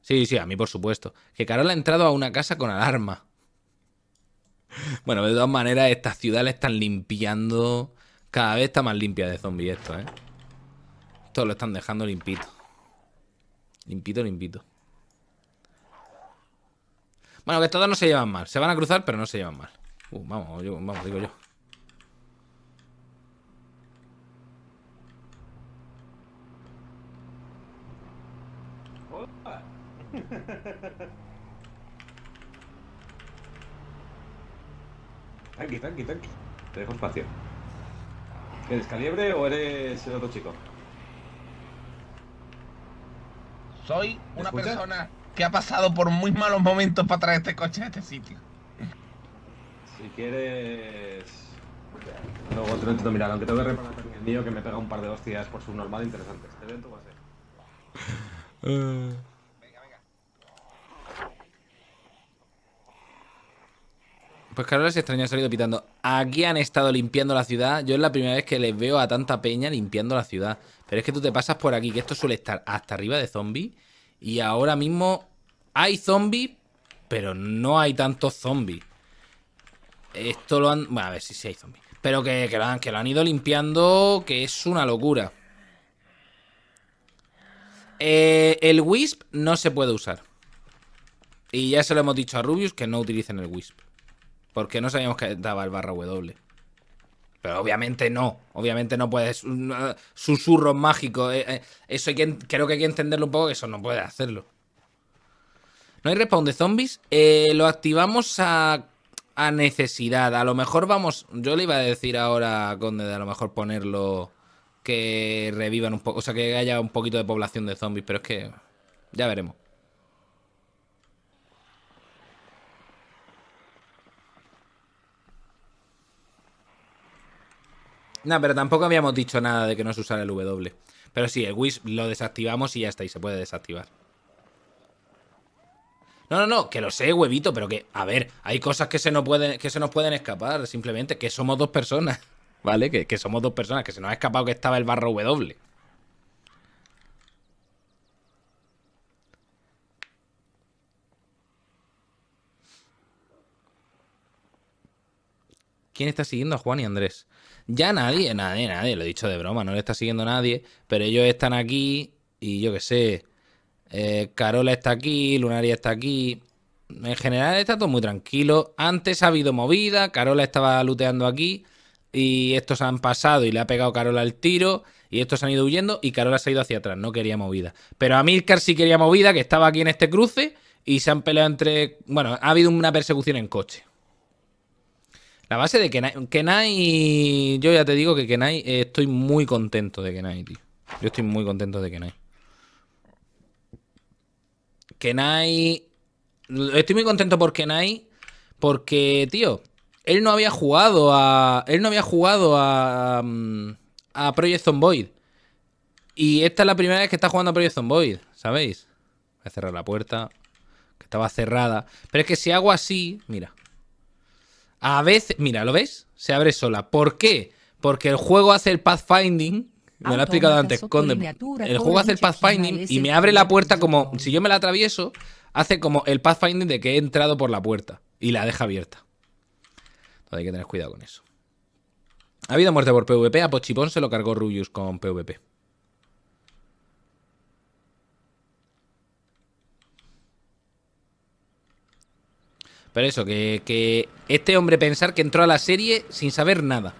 Sí, sí, a mí por supuesto. Que Carol ha entrado a una casa con alarma. Bueno, de todas maneras, esta ciudad la están limpiando. Cada vez está más limpia de zombies esto, ¿eh? Todos lo están dejando limpito. Limpito, limpito. Bueno, que todos no se llevan mal. Se van a cruzar, pero no se llevan mal. Uh, vamos, vamos, digo yo. Hola. Tranqui, tranqui, tranqui. Te dejo espacio. ¿Eres calibre o eres el otro chico? Soy una persona que ha pasado por muy malos momentos para traer este coche a este sitio. Si quieres... Luego otro lo intento mirar, aunque tengo que reparar el mío que me pega un par de hostias por su interesantes. Este evento va a ser. Venga, venga. Pues Carlos extraña ha salido pitando. Aquí han estado limpiando la ciudad. Yo es la primera vez que les veo a tanta peña limpiando la ciudad. Pero es que tú te pasas por aquí, que esto suele estar hasta arriba de zombies. Y ahora mismo hay zombies, pero no hay tantos zombies. Esto lo han... Bueno, a ver si sí, hay zombies. Pero que, que, lo han, ido limpiando, que es una locura. Eh, el Wisp no se puede usar. Y ya se lo hemos dicho a Rubius que no utilicen el Wisp. Porque no sabíamos que daba el barra W. Pero obviamente no, obviamente no puedes. Eh, Susurros mágicos. Eh, eh, eso creo que hay que entenderlo un poco, que eso no puede hacerlo. ¿No hay respawn de zombies? lo activamos a, a, necesidad. A lo mejor vamos... Yo le iba a decir ahora a Conde de a lo mejor ponerlo que revivan un poco... O sea, que haya un poquito de población de zombies, pero es que... Ya veremos. No, pero tampoco habíamos dicho nada de que no se usara el W. Pero sí, el Wish lo desactivamos y ya está, y se puede desactivar. No, no, no, que lo sé, huevito, pero que, a ver, hay cosas que se nos pueden, que se nos pueden escapar, simplemente, que somos dos personas, ¿vale? Que, que somos dos personas, que se nos ha escapado que estaba el barro W. ¿Quién está siguiendo a Juan y Andrés? Ya nadie, nadie, nadie, lo he dicho de broma, no le está siguiendo nadie, pero ellos están aquí y yo qué sé, eh, Carola está aquí, Lunaria está aquí. En general está todo muy tranquilo. Antes ha habido movida, Carola estaba luteando aquí y estos han pasado y le ha pegado Carola el tiro y estos han ido huyendo y Carola se ha ido hacia atrás, no quería movida. Pero Amilcar sí quería movida, que estaba aquí en este cruce y se han peleado entre... Bueno, ha habido una persecución en coche. La base de Kenai. Kenai. Yo ya te digo que Kenai. Eh, estoy muy contento de Kenai, tío. Yo estoy muy contento de Kenai. Kenai. Estoy muy contento por Kenai. Porque, tío. Él no había jugado a. Él no había jugado a. Mm, a Project Zomboid. Y esta es la primera vez que está jugando a Project Zomboid, ¿sabéis? Voy a cerrar la puerta. Que estaba cerrada. Pero es que si hago así. Mira. A veces, mira, ¿lo ves? Se abre sola. ¿Por qué? Porque el juego hace el pathfinding. Me lo ha ah, explicado antes, Conde. El juego hace el pathfinding y me abre la puerta como. Si yo me la atravieso, hace como el pathfinding de que he entrado por la puerta y la deja abierta. Entonces hay que tener cuidado con eso. Ha habido muerte por PvP, a Pochipón se lo cargó Ruyus con PvP. Pero eso, que, este hombre pensar que entró a la serie sin saber nada.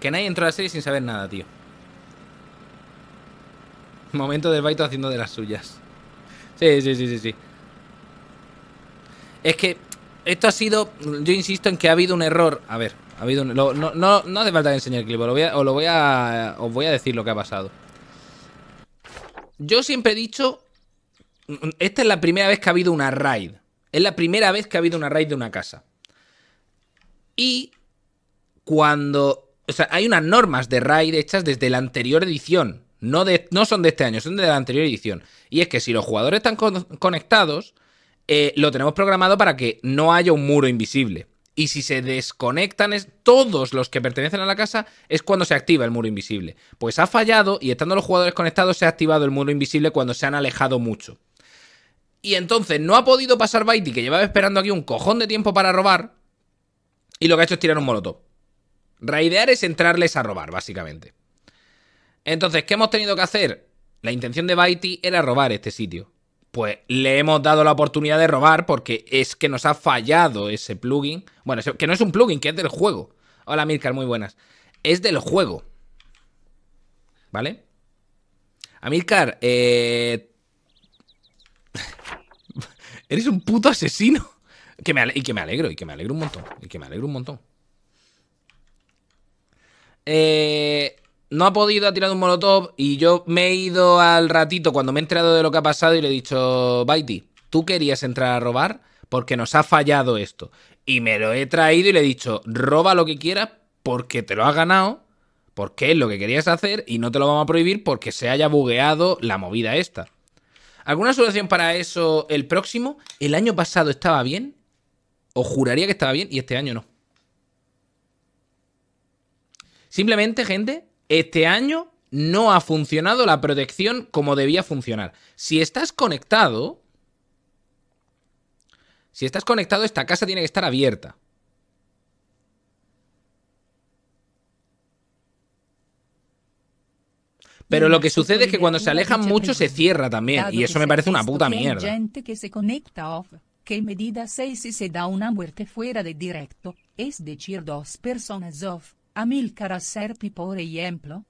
Que nadie entró a la serie sin saber nada, tío. Momento del baito haciendo de las suyas. Sí, sí, sí, sí, sí. Es que esto ha sido. Yo insisto en que ha habido un error. A ver, ha habido no, no, no, hace falta que enseñe el clip. Lo lo voy a, os voy a decir lo que ha pasado yo siempre he dicho, esta es la primera vez que ha habido una raid. Es la primera vez que ha habido una raid de una casa. Y cuando... O sea, hay unas normas de raid hechas desde la anterior edición. No, de, no son de este año, son de la anterior edición. Y es que si los jugadores están conectados, eh, lo tenemos programado para que no haya un muro invisible y si se desconectan todos los que pertenecen a la casa es cuando se activa el muro invisible. Pues ha fallado y estando los jugadores conectados se ha activado el muro invisible cuando se han alejado mucho. Y entonces no ha podido pasar Baiti, que llevaba esperando aquí un cojón de tiempo para robar. Y lo que ha hecho es tirar un molotov. Raidear es entrarles a robar, básicamente. Entonces, ¿qué hemos tenido que hacer? La intención de Baiti era robar este sitio pues le hemos dado la oportunidad de robar porque es que nos ha fallado ese plugin. Bueno, que no es un plugin, que es del juego. Hola Mirkar, muy buenas. Es del juego. ¿Vale? Amilcar, eh... eres un puto asesino. Que me y que me alegro, y que me alegro un montón. Y que me alegro un montón. Eh no ha podido, ha tirado un molotov y yo me he ido al ratito cuando me he enterado de lo que ha pasado y le he dicho, Baiti, tú querías entrar a robar porque nos ha fallado esto. Y me lo he traído y le he dicho, roba lo que quieras porque te lo has ganado, porque es lo que querías hacer y no te lo vamos a prohibir porque se haya bugueado la movida esta. ¿Alguna solución para eso el próximo? ¿El año pasado estaba bien? ¿O juraría que estaba bien y este año no? Simplemente, gente, este año no ha funcionado la protección como debía funcionar. Si estás conectado, si estás conectado, esta casa tiene que estar abierta. Pero lo que sucede es que cuando se alejan mucho se cierra también. Y eso me parece una puta mierda. gente que se conecta off, medida si se da una muerte fuera de directo, es decir, dos personas off, Amílcar Serpi, por ejemplo?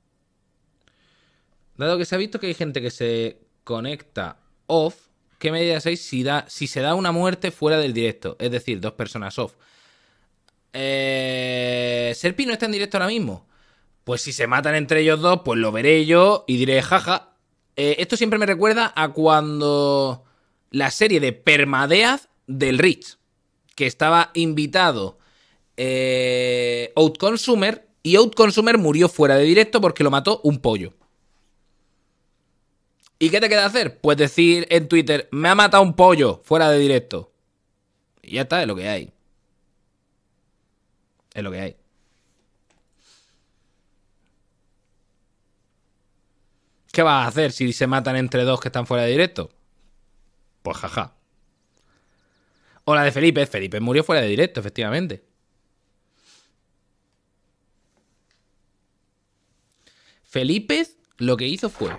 Dado que se ha visto que hay gente que se conecta off, ¿qué medidas hay si, da, si se da una muerte fuera del directo? Es decir, dos personas off. Eh, Serpi no está en directo ahora mismo. Pues si se matan entre ellos dos, pues lo veré yo y diré jaja. Eh, esto siempre me recuerda a cuando la serie de Permadeath del Rich, que estaba invitado eh, Outconsumer y Outconsumer murió fuera de directo porque lo mató un pollo. ¿Y qué te queda hacer? Pues decir en Twitter, me ha matado un pollo fuera de directo. Y ya está, es lo que hay. Es lo que hay. ¿Qué vas a hacer si se matan entre dos que están fuera de directo? Pues jaja. O la de Felipe. Felipe murió fuera de directo, efectivamente. Felipe lo que hizo fue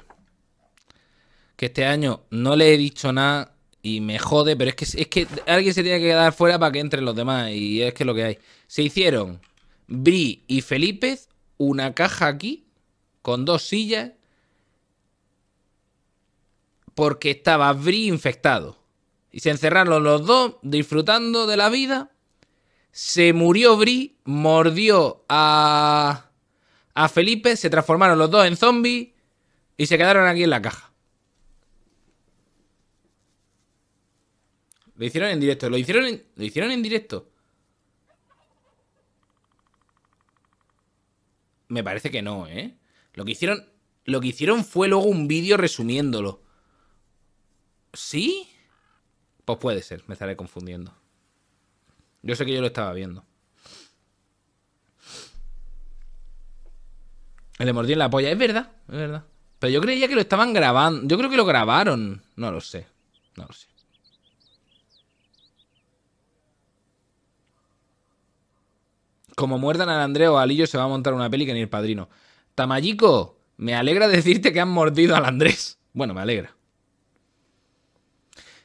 que este año no le he dicho nada y me jode, pero es que, es que alguien se tiene que quedar fuera para que entren los demás y es que es lo que hay. Se hicieron Bri y Felipe una caja aquí con dos sillas porque estaba Bri infectado. Y se encerraron los dos disfrutando de la vida. Se murió Bri, mordió a a Felipe, se transformaron los dos en zombies y se quedaron aquí en la caja. Lo hicieron en directo, lo hicieron en, lo hicieron en directo. Me parece que no, ¿eh? Lo que hicieron, lo que hicieron fue luego un vídeo resumiéndolo. ¿Sí? Pues puede ser, me estaré confundiendo. Yo sé que yo lo estaba viendo. Le mordí en la polla. Es verdad, es verdad. Pero yo creía que lo estaban grabando. Yo creo que lo grabaron. No lo sé. No lo sé. Como muerdan al Andrés o Alillo Lillo se va a montar una peli que ni el padrino. Tamayico, me alegra decirte que han mordido al Andrés. Bueno, me alegra.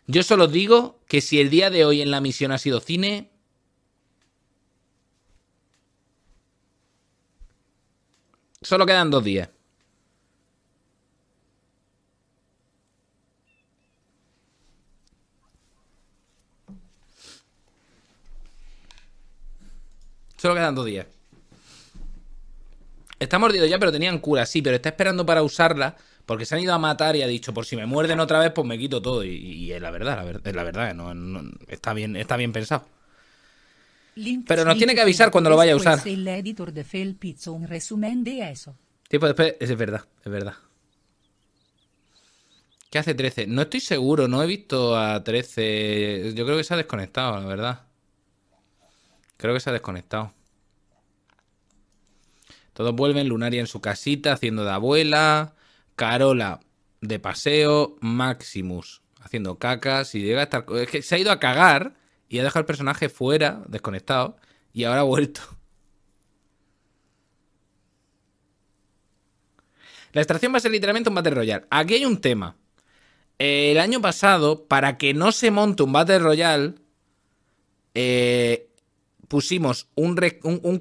Yo solo digo que si el día de hoy en la misión ha sido cine, Solo quedan dos días. Solo quedan dos días. Está mordido ya, pero tenían cura, sí, pero está esperando para usarla porque se han ido a matar y ha dicho, por si me muerden otra vez, pues me quito todo. Y, es la verdad, la verdad, la verdad, no, está, bien, está bien pensado. Pero nos tiene que avisar cuando lo vaya a usar. El editor un resumen de eso. es verdad, es verdad. ¿Qué hace 13? No estoy seguro, no he visto a 13. Yo creo que se ha desconectado, la verdad. Creo que se ha desconectado. Todos vuelven, Lunaria en su casita, haciendo de abuela, Carola de paseo, Maximus haciendo cacas y llega a estar... Es que se ha ido a cagar y ha dejado el personaje fuera, desconectado, y ahora ha vuelto. La extracción va a ser literalmente un Battle Royale. Aquí hay un tema. El año pasado, para que no se monte un Battle Royale, eh, pusimos un,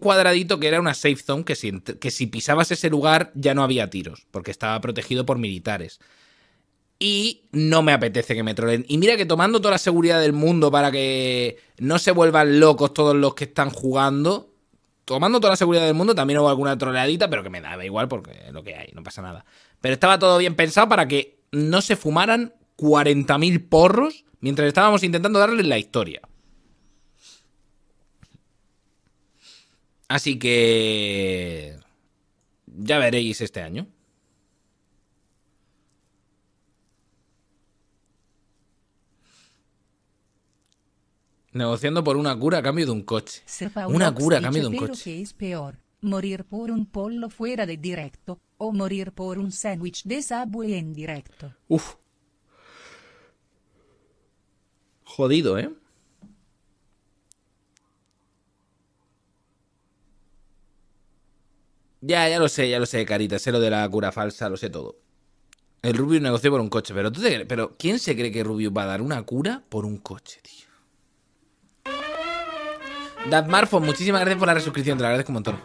cuadradito que era una safe zone, que si pisabas ese lugar ya no había tiros, porque estaba protegido por militares y no me apetece que me trolen. Y mira que tomando toda la seguridad del mundo para que no se vuelvan locos todos los que están jugando, tomando toda la seguridad del mundo, también hubo alguna troleadita, pero que me daba igual porque es lo que hay, no pasa nada. Pero estaba todo bien pensado para que no se fumaran 40.000 porros mientras estábamos intentando darles la historia. Así que... Ya veréis este año. Negociando por una cura a cambio de un coche. una cura a cambio de un coche. ¿Qué es peor, morir por un pollo fuera de directo o morir por un sándwich de en directo. Uf. Jodido, ¿eh? Ya, ya lo sé, ya lo sé, carita. Sé lo de la cura falsa, lo sé todo. El Rubio negoció por un coche, pero tú pero ¿quién se cree que Rubio va a dar una cura por un coche, tío? Dab Marfo, muchísimas gracias por la resuscripción, te lo agradezco un montón.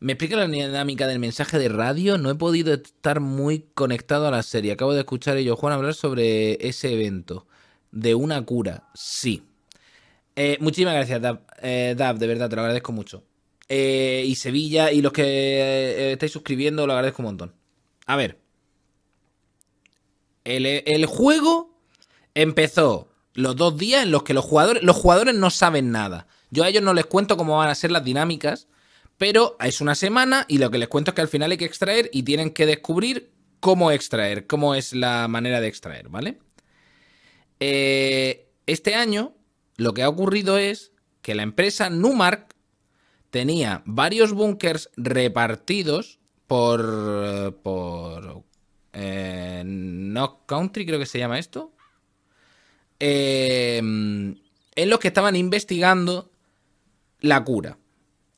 ¿Me explica la dinámica del mensaje de radio? No he podido estar muy conectado a la serie. Acabo de escuchar a ellos, Juan, hablar sobre ese evento. De una cura, sí. Eh, muchísimas gracias, eh, Dab. de verdad, te lo agradezco mucho. Eh, y Sevilla, y los que estáis suscribiendo, lo agradezco un montón. A ver. El, juego empezó los dos días en los que los jugadores, los jugadores no saben nada. Yo a ellos no les cuento cómo van a ser las dinámicas, pero es una semana y lo que les cuento es que al final hay que extraer y tienen que descubrir cómo extraer, cómo es la manera de extraer, ¿vale? Eh, este año lo que ha ocurrido es que la empresa Numark tenía varios búnkers repartidos por, por eh, Knock Country, creo que se llama esto. en eh, los que estaban investigando la cura.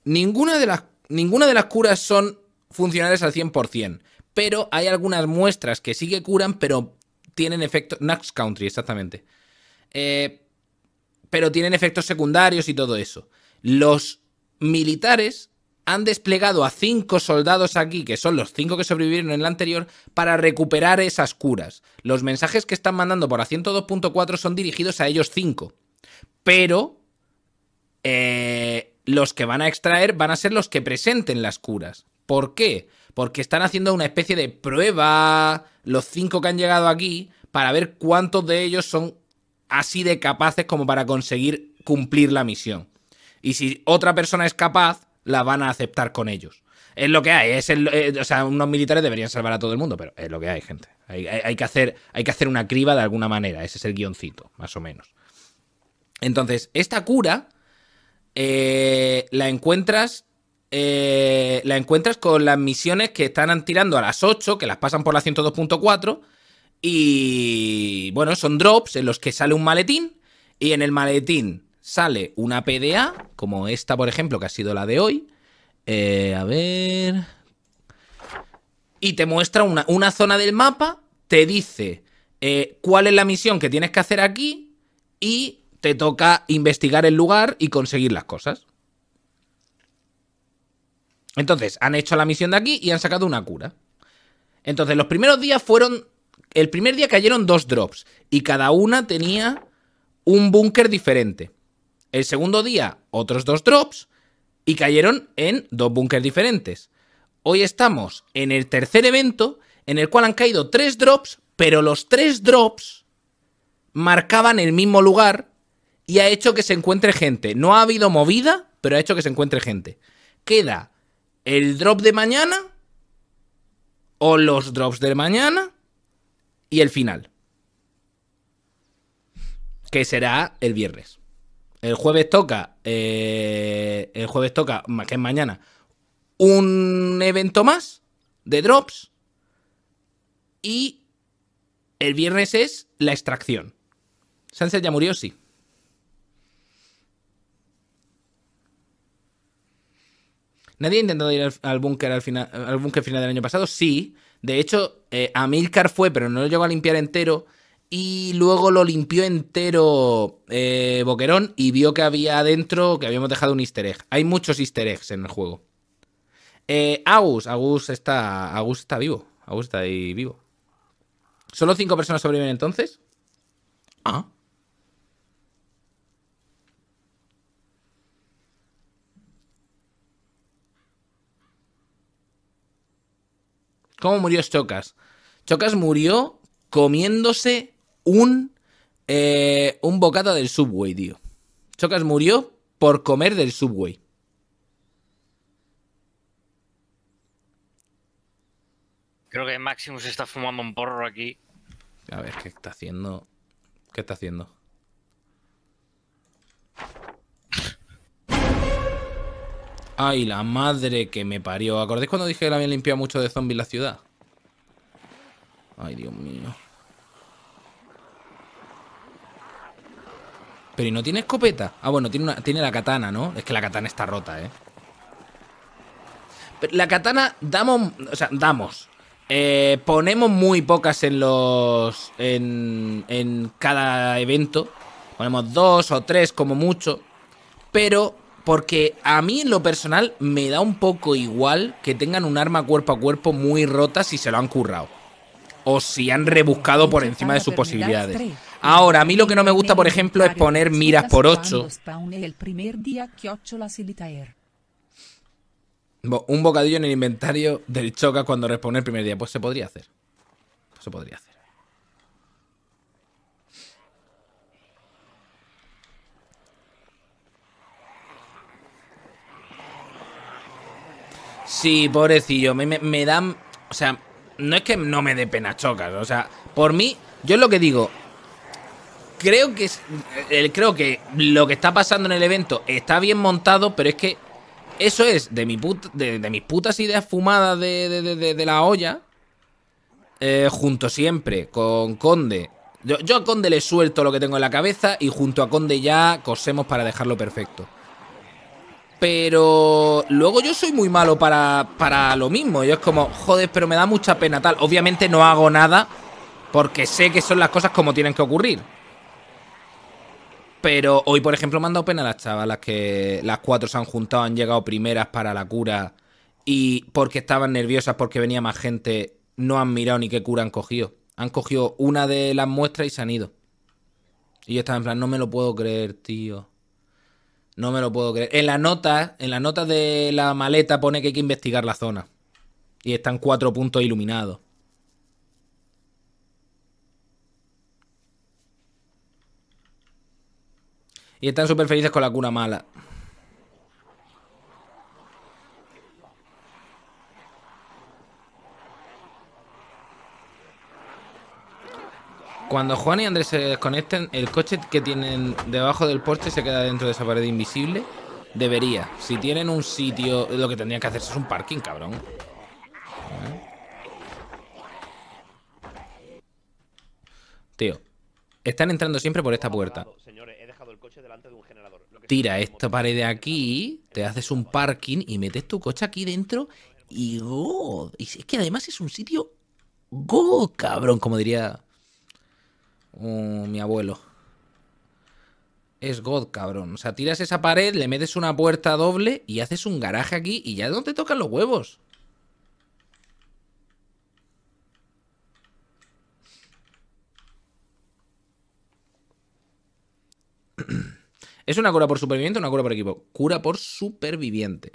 Ninguna de las, ninguna de las curas son funcionales al 100%, pero hay algunas muestras que sí que curan, pero tienen efectos. Knock Country, exactamente. Eh, pero tienen efectos secundarios y todo eso. Los militares han desplegado a cinco soldados aquí, que son los cinco que sobrevivieron en la anterior, para recuperar esas curas. Los mensajes que están mandando por la 102.4 son dirigidos a ellos cinco. Pero eh, los que van a extraer van a ser los que presenten las curas. ¿Por qué? Porque están haciendo una especie de prueba, los cinco que han llegado aquí, para ver cuántos de ellos son así de capaces como para conseguir cumplir la misión. Y si otra persona es capaz, la van a aceptar con ellos. Es lo que hay, es eh, o sea, unos militares deberían salvar a todo el mundo, pero es lo que hay, gente. Hay, que hacer, hay que hacer una criba de alguna manera, ese es el guioncito, más o menos. Entonces, esta cura eh, la encuentras eh, la encuentras con las misiones que están tirando a las 8, que las pasan por la 102.4. Y bueno, son drops en los que sale un maletín. Y en el maletín sale una PDA, como esta, por ejemplo, que ha sido la de hoy. Eh, a ver. Y te muestra una, zona del mapa, te dice eh, cuál es la misión que tienes que hacer aquí y te toca investigar el lugar y conseguir las cosas. Entonces, han hecho la misión de aquí y han sacado una cura. Entonces, los primeros días fueron... El primer día cayeron dos drops y cada una tenía un búnker diferente. El segundo día, otros dos drops y cayeron en dos bunkers diferentes. Hoy estamos en el tercer evento en el cual han caído tres drops, pero los tres drops marcaban el mismo lugar y ha hecho que se encuentre gente. No ha habido movida, pero ha hecho que se encuentre gente. Queda el drop de mañana o los drops de mañana y el final, que será el viernes. El jueves toca, eh, el jueves toca, que es mañana, un evento más de drops. Y el viernes es la extracción. Sánchez ya murió, sí. ¿Nadie ha intentado ir al, búnker al, final, al búnker final del año pasado? Sí. De hecho, eh, Amilcar fue, pero no lo llegó a limpiar entero y luego lo limpió entero eh, Boquerón y vio que había adentro, que habíamos dejado un easter egg. Hay muchos easter eggs en el juego. Eh, Agus, Agus está, Agus está vivo. Agus está ahí vivo. ¿Solo cinco personas sobreviven entonces? Ah. ¿Cómo murió Chocas? Chocas murió comiéndose un, eh, un bocata del Subway, tío. Chocas murió por comer del Subway. Creo que Maximus está fumando un porro aquí. A ver, ¿qué está haciendo? ¿Qué está haciendo? Ay, la madre que me parió. ¿Acordáis cuando dije que la habían limpiado mucho de zombies la ciudad? Ay, Dios mío. Pero ¿y no tiene escopeta? Ah, bueno, tiene, una, tiene la katana, ¿no? Es que la katana está rota, ¿eh? la katana damos... O sea, damos. Eh, ponemos muy pocas en los... En, en cada evento. Ponemos dos o tres como mucho. Pero porque a mí en lo personal me da un poco igual que tengan un arma cuerpo a cuerpo muy rota si se lo han currado. O si han rebuscado por encima de sus posibilidades. Ahora, a mí lo que no me gusta, por ejemplo, es poner miras por 8. Un bocadillo en el inventario del Choca cuando responde el primer día. Pues se podría hacer. se podría hacer. Sí, pobrecillo. Me, me, me dan. O sea, no es que no me dé pena Chocas. O sea, por mí, yo es lo que digo creo que, creo que lo que está pasando en el evento está bien montado, pero es que eso es de, mi de, mis putas ideas fumadas de, la olla. Eh, junto siempre con Conde. Yo, a Conde le suelto lo que tengo en la cabeza y junto a Conde ya cosemos para dejarlo perfecto. Pero luego yo soy muy malo para, para lo mismo. Yo es como, joder, pero me da mucha pena tal. Obviamente no hago nada porque sé que son las cosas como tienen que ocurrir. Pero hoy, por ejemplo, me han dado pena las chavalas que las cuatro se han juntado, han llegado primeras para la cura y porque estaban nerviosas porque venía más gente, no han mirado ni qué cura han cogido. Han cogido una de las muestras y se han ido. Y yo estaba en plan, no me lo puedo creer, tío. No me lo puedo creer. En la nota, en la nota de la maleta pone que hay que investigar la zona. Y están cuatro puntos iluminados. Y están súper felices con la cura mala. Cuando Juan y Andrés se desconecten, el coche que tienen debajo del porche se queda dentro de esa pared invisible. Debería. Si tienen un sitio, lo que tendrían que hacer es un parking, cabrón. Tío, están entrando siempre por esta puerta. Tira esta pared de aquí, te haces un parking y metes tu coche aquí dentro y God. es que además es un sitio God, cabrón, como diría uh, mi abuelo. Es God, cabrón. O sea, tiras esa pared, le metes una puerta doble y haces un garaje aquí y ya no te tocan los huevos. ¿Es una cura por superviviente o una cura por equipo? Cura por superviviente.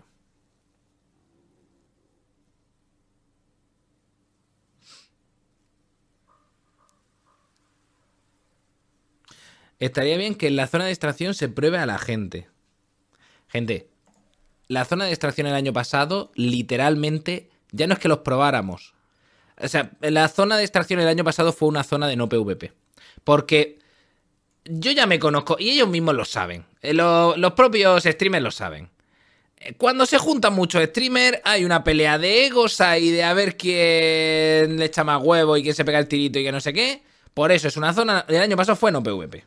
Estaría bien que en la zona de extracción se pruebe a la gente. Gente, la zona de extracción el año pasado, literalmente, ya no es que los probáramos. O sea, la zona de extracción el año pasado fue una zona de no PvP. Porque yo ya me conozco y ellos mismos lo saben. Eh, los, los propios streamers lo saben. Eh, cuando se juntan muchos streamers, hay una pelea de egos ahí de a ver quién le echa más huevo y quién se pega el tirito y que no sé qué. Por eso es una zona. El año pasado fue no PvP.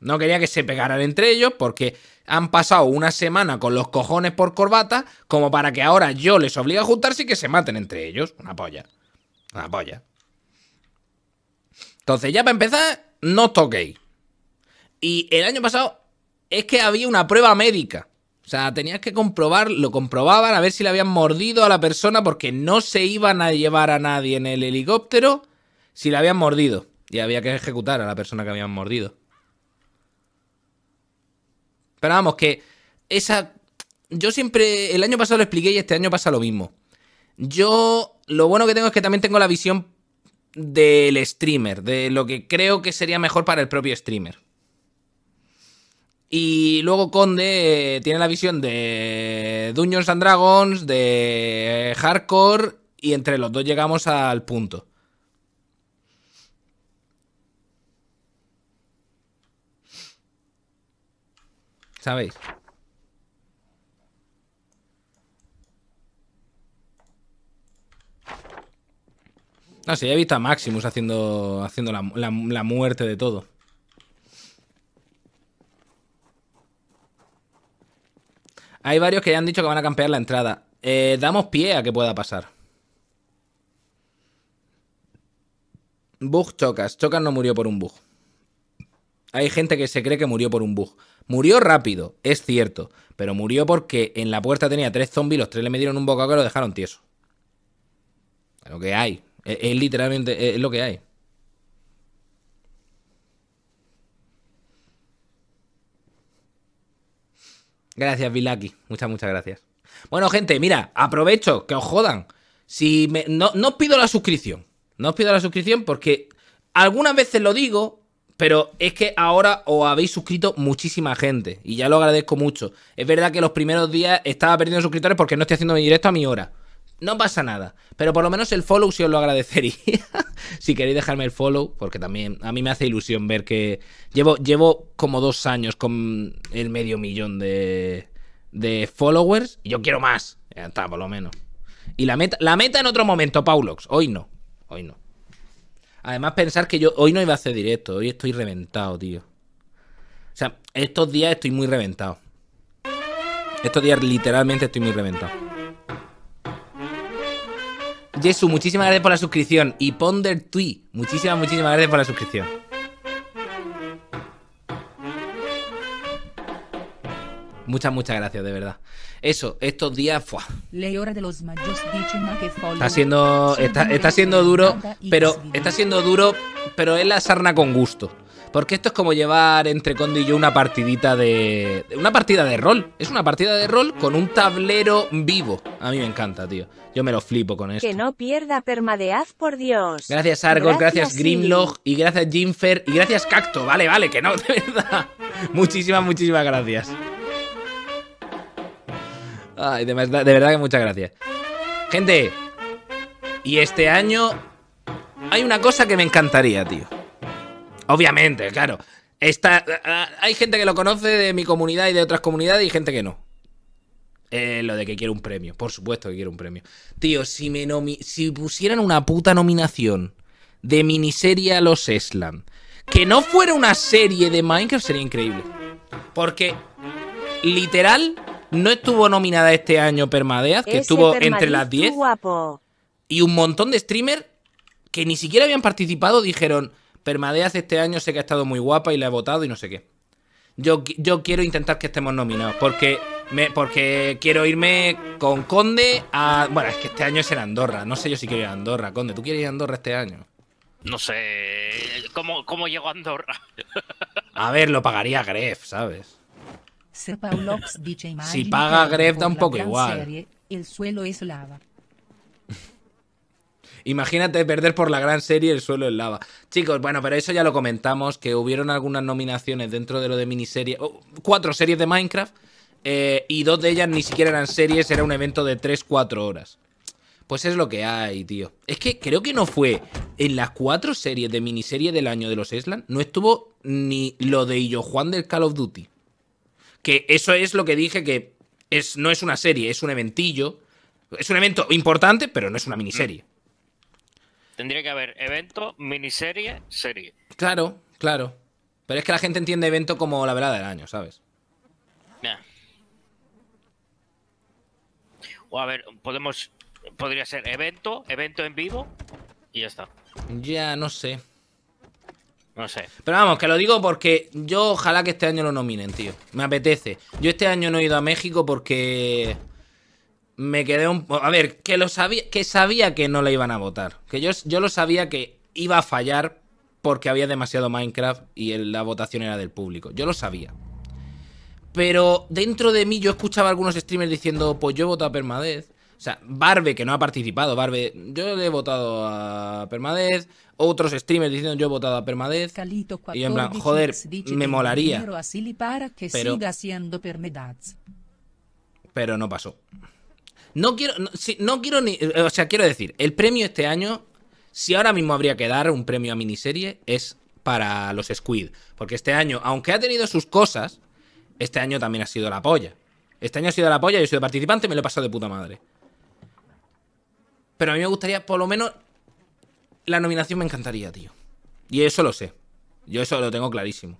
No quería que se pegaran entre ellos porque han pasado una semana con los cojones por corbata como para que ahora yo les obligue a juntarse y que se maten entre ellos. Una polla. Una polla. Entonces, ya para empezar, no toquéis. Y el año pasado es que había una prueba médica. O sea, tenías que comprobar, lo comprobaban a ver si le habían mordido a la persona porque no se iban a llevar a nadie en el helicóptero si le habían mordido. Y había que ejecutar a la persona que habían mordido. Pero vamos, que esa... Yo siempre, el año pasado lo expliqué y este año pasa lo mismo. Yo lo bueno que tengo es que también tengo la visión del streamer, de lo que creo que sería mejor para el propio streamer. Y luego Conde eh, tiene la visión de Dungeons and Dragons, de Hardcore, y entre los dos llegamos al punto. ¿Sabéis? No sé, sí, he visto a Maximus haciendo, haciendo la muerte de todo. Hay varios que ya han dicho que van a campear la entrada. Eh, damos pie a que pueda pasar. Bug Chocas. Chocas no murió por un bug. Hay gente que se cree que murió por un bug. Murió rápido, es cierto. Pero murió porque en la puerta tenía tres zombies, los tres le metieron un bocado que lo dejaron tieso. Lo que hay. Es, literalmente es lo que hay. Gracias, Vilaki. Muchas, muchas gracias. Bueno, gente, mira, aprovecho que os jodan. Si me, no, no os pido la suscripción. No os pido la suscripción porque algunas veces lo digo, pero es que ahora os habéis suscrito muchísima gente y ya lo agradezco mucho. Es verdad que los primeros días estaba perdiendo suscriptores porque no estoy haciendo mi directo a mi hora. No pasa nada. Pero por lo menos el follow si os lo agradecería. si queréis dejarme el follow, porque también a mí me hace ilusión ver que llevo, llevo como dos años con el medio millón de, de followers y yo quiero más. Ya está, por lo menos. Y la meta, la meta en otro momento, Paulox. Hoy no. Hoy no. Además, pensar que yo hoy no iba a hacer directo. Hoy estoy reventado, tío. O sea, estos días estoy muy reventado. Estos días literalmente estoy muy reventado. Jesu, muchísimas gracias por la suscripción. Y Ponder Tui, muchísimas, muchísimas gracias por la suscripción. Muchas, muchas gracias, de verdad. Eso, estos días, fue. de los Está siendo, está, está siendo duro, pero está siendo duro, pero es la sarna con gusto. Porque esto es como llevar entre Condi y yo una partidita de. Una partida de rol. Es una partida de rol con un tablero vivo. A mí me encanta, tío. Yo me lo flipo con esto. Que no pierda permadeaz, por Dios. Gracias, Argos, gracias, gracias y gracias, Jinfer, y gracias, Cacto. Vale, vale, que no, de verdad. Muchísimas, muchísimas gracias. Ay, de verdad que muchas gracias. Gente, y este año hay una cosa que me encantaría, tío. Obviamente, claro. Está, hay gente que lo conoce de mi comunidad y de otras comunidades y gente que no. Eh, lo de que quiero un premio. Por supuesto que quiero un premio. Tío, si, me si pusieran una puta nominación de miniserie a los Slam, que no fuera una serie de Minecraft, sería increíble. Porque, literal, no estuvo nominada este año Permadeath, que estuvo entre las 10. Y un montón de streamers que ni siquiera habían participado dijeron, Permadeas este año sé que ha estado muy guapa y la he votado y no sé qué. Yo, yo quiero intentar que estemos nominados porque, me, porque quiero irme con Conde a... Bueno, es que este año es en Andorra. No sé yo si quiero ir a Andorra. Conde, ¿tú quieres ir a Andorra este año? No sé. ¿Cómo, cómo llego a Andorra? a ver, lo pagaría Gref, ¿sabes? Si paga Gref da un poco igual. el suelo es lava. Imagínate perder por la gran serie El suelo en lava. Chicos, bueno, pero eso ya lo comentamos, que hubieron algunas nominaciones dentro de lo de miniserie. Oh, cuatro series de Minecraft eh, y dos de ellas ni siquiera eran series, era un evento de 3-4 horas. Pues es lo que hay, tío. Es que creo que no fue en las cuatro series de miniserie del año de los Eslan, no estuvo ni lo de Illo Juan del Call of Duty. Que eso es lo que dije que es, no es una serie, es un eventillo. Es un evento importante, pero no es una miniserie. Tendría que haber evento, miniserie, serie. Claro, claro. Pero es que la gente entiende evento como la velada del año, ¿sabes? O a ver, podemos. Podría ser evento, evento en vivo y ya está. Ya, no sé. No sé. Pero vamos, que lo digo porque yo ojalá que este año lo nominen, tío. Me apetece. Yo este año no he ido a México porque me quedé un a ver, que lo sabía que sabía que no le iban a votar, que yo yo lo sabía que iba a fallar porque había demasiado Minecraft y la votación era del público. Yo lo sabía. Pero dentro de mí yo escuchaba algunos streamers diciendo, "Pues yo he votado a Permadez." O sea, Barbe que no ha participado, Barbe, yo le he votado a Permadez, otros streamers diciendo yo he votado a Permadez. y en plan, joder, me molaría. pero no pasó. No quiero, no, quiero ni. Eh, o sea, quiero decir, el premio este año, si ahora mismo habría que dar un premio a miniserie, es para los Squid. Porque este año, aunque ha tenido sus cosas, este año también ha sido la polla. Este año ha sido la polla, yo he sido participante y me lo he pasado de puta madre. Pero a mí me gustaría, por lo menos, la nominación me encantaría, tío. Y eso lo sé. Yo eso lo tengo clarísimo.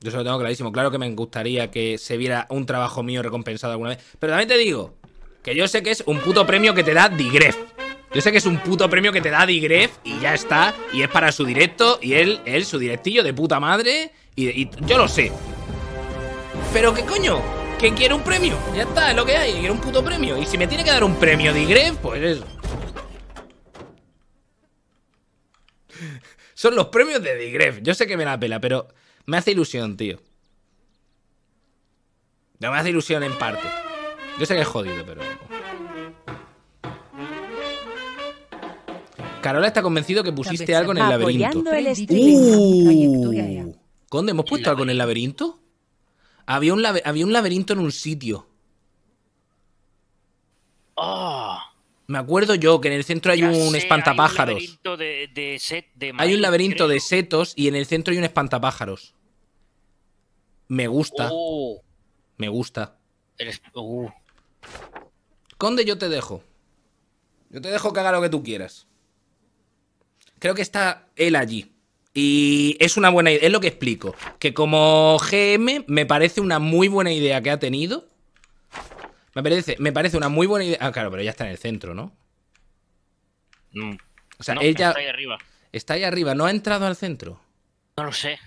Yo eso lo tengo clarísimo. Claro que me gustaría que se viera un trabajo mío recompensado alguna vez. Pero también te digo que yo sé que es un puto premio que te da Digref. Yo sé que es un puto premio que te da Digref y ya está. Y es para su directo y él, él su directillo de puta madre. Y, yo lo sé. Pero qué coño, ¿Quién quiere un premio. Ya está, es lo que hay. Quiero un puto premio. Y si me tiene que dar un premio Digref, pues eso. Son los premios de Digref. Yo sé que me la pela, pero... Me hace ilusión, tío. No me hace ilusión en parte. Yo sé que es jodido, pero... Carola está convencido que pusiste algo en el laberinto. Uh, Conde, ¿hemos puesto algo en el laberinto? Había un, había un laberinto en un sitio. Ah. Me acuerdo yo que en el centro hay un espantapájaros. hay un laberinto de setos y en el centro hay un espantapájaros. Me gusta. Oh. Me gusta. Uh. Conde, yo te dejo. Yo te dejo que haga lo que tú quieras. Creo que está él allí. Y es una buena idea, es lo que explico. Que como GM me parece una muy buena idea que ha tenido. Me parece, me parece una muy buena idea. Ah, claro, pero ya está en el centro, ¿no? No. Mm. O sea, ella. Está ahí arriba. Está ahí arriba, ¿no ha entrado al centro? No lo sé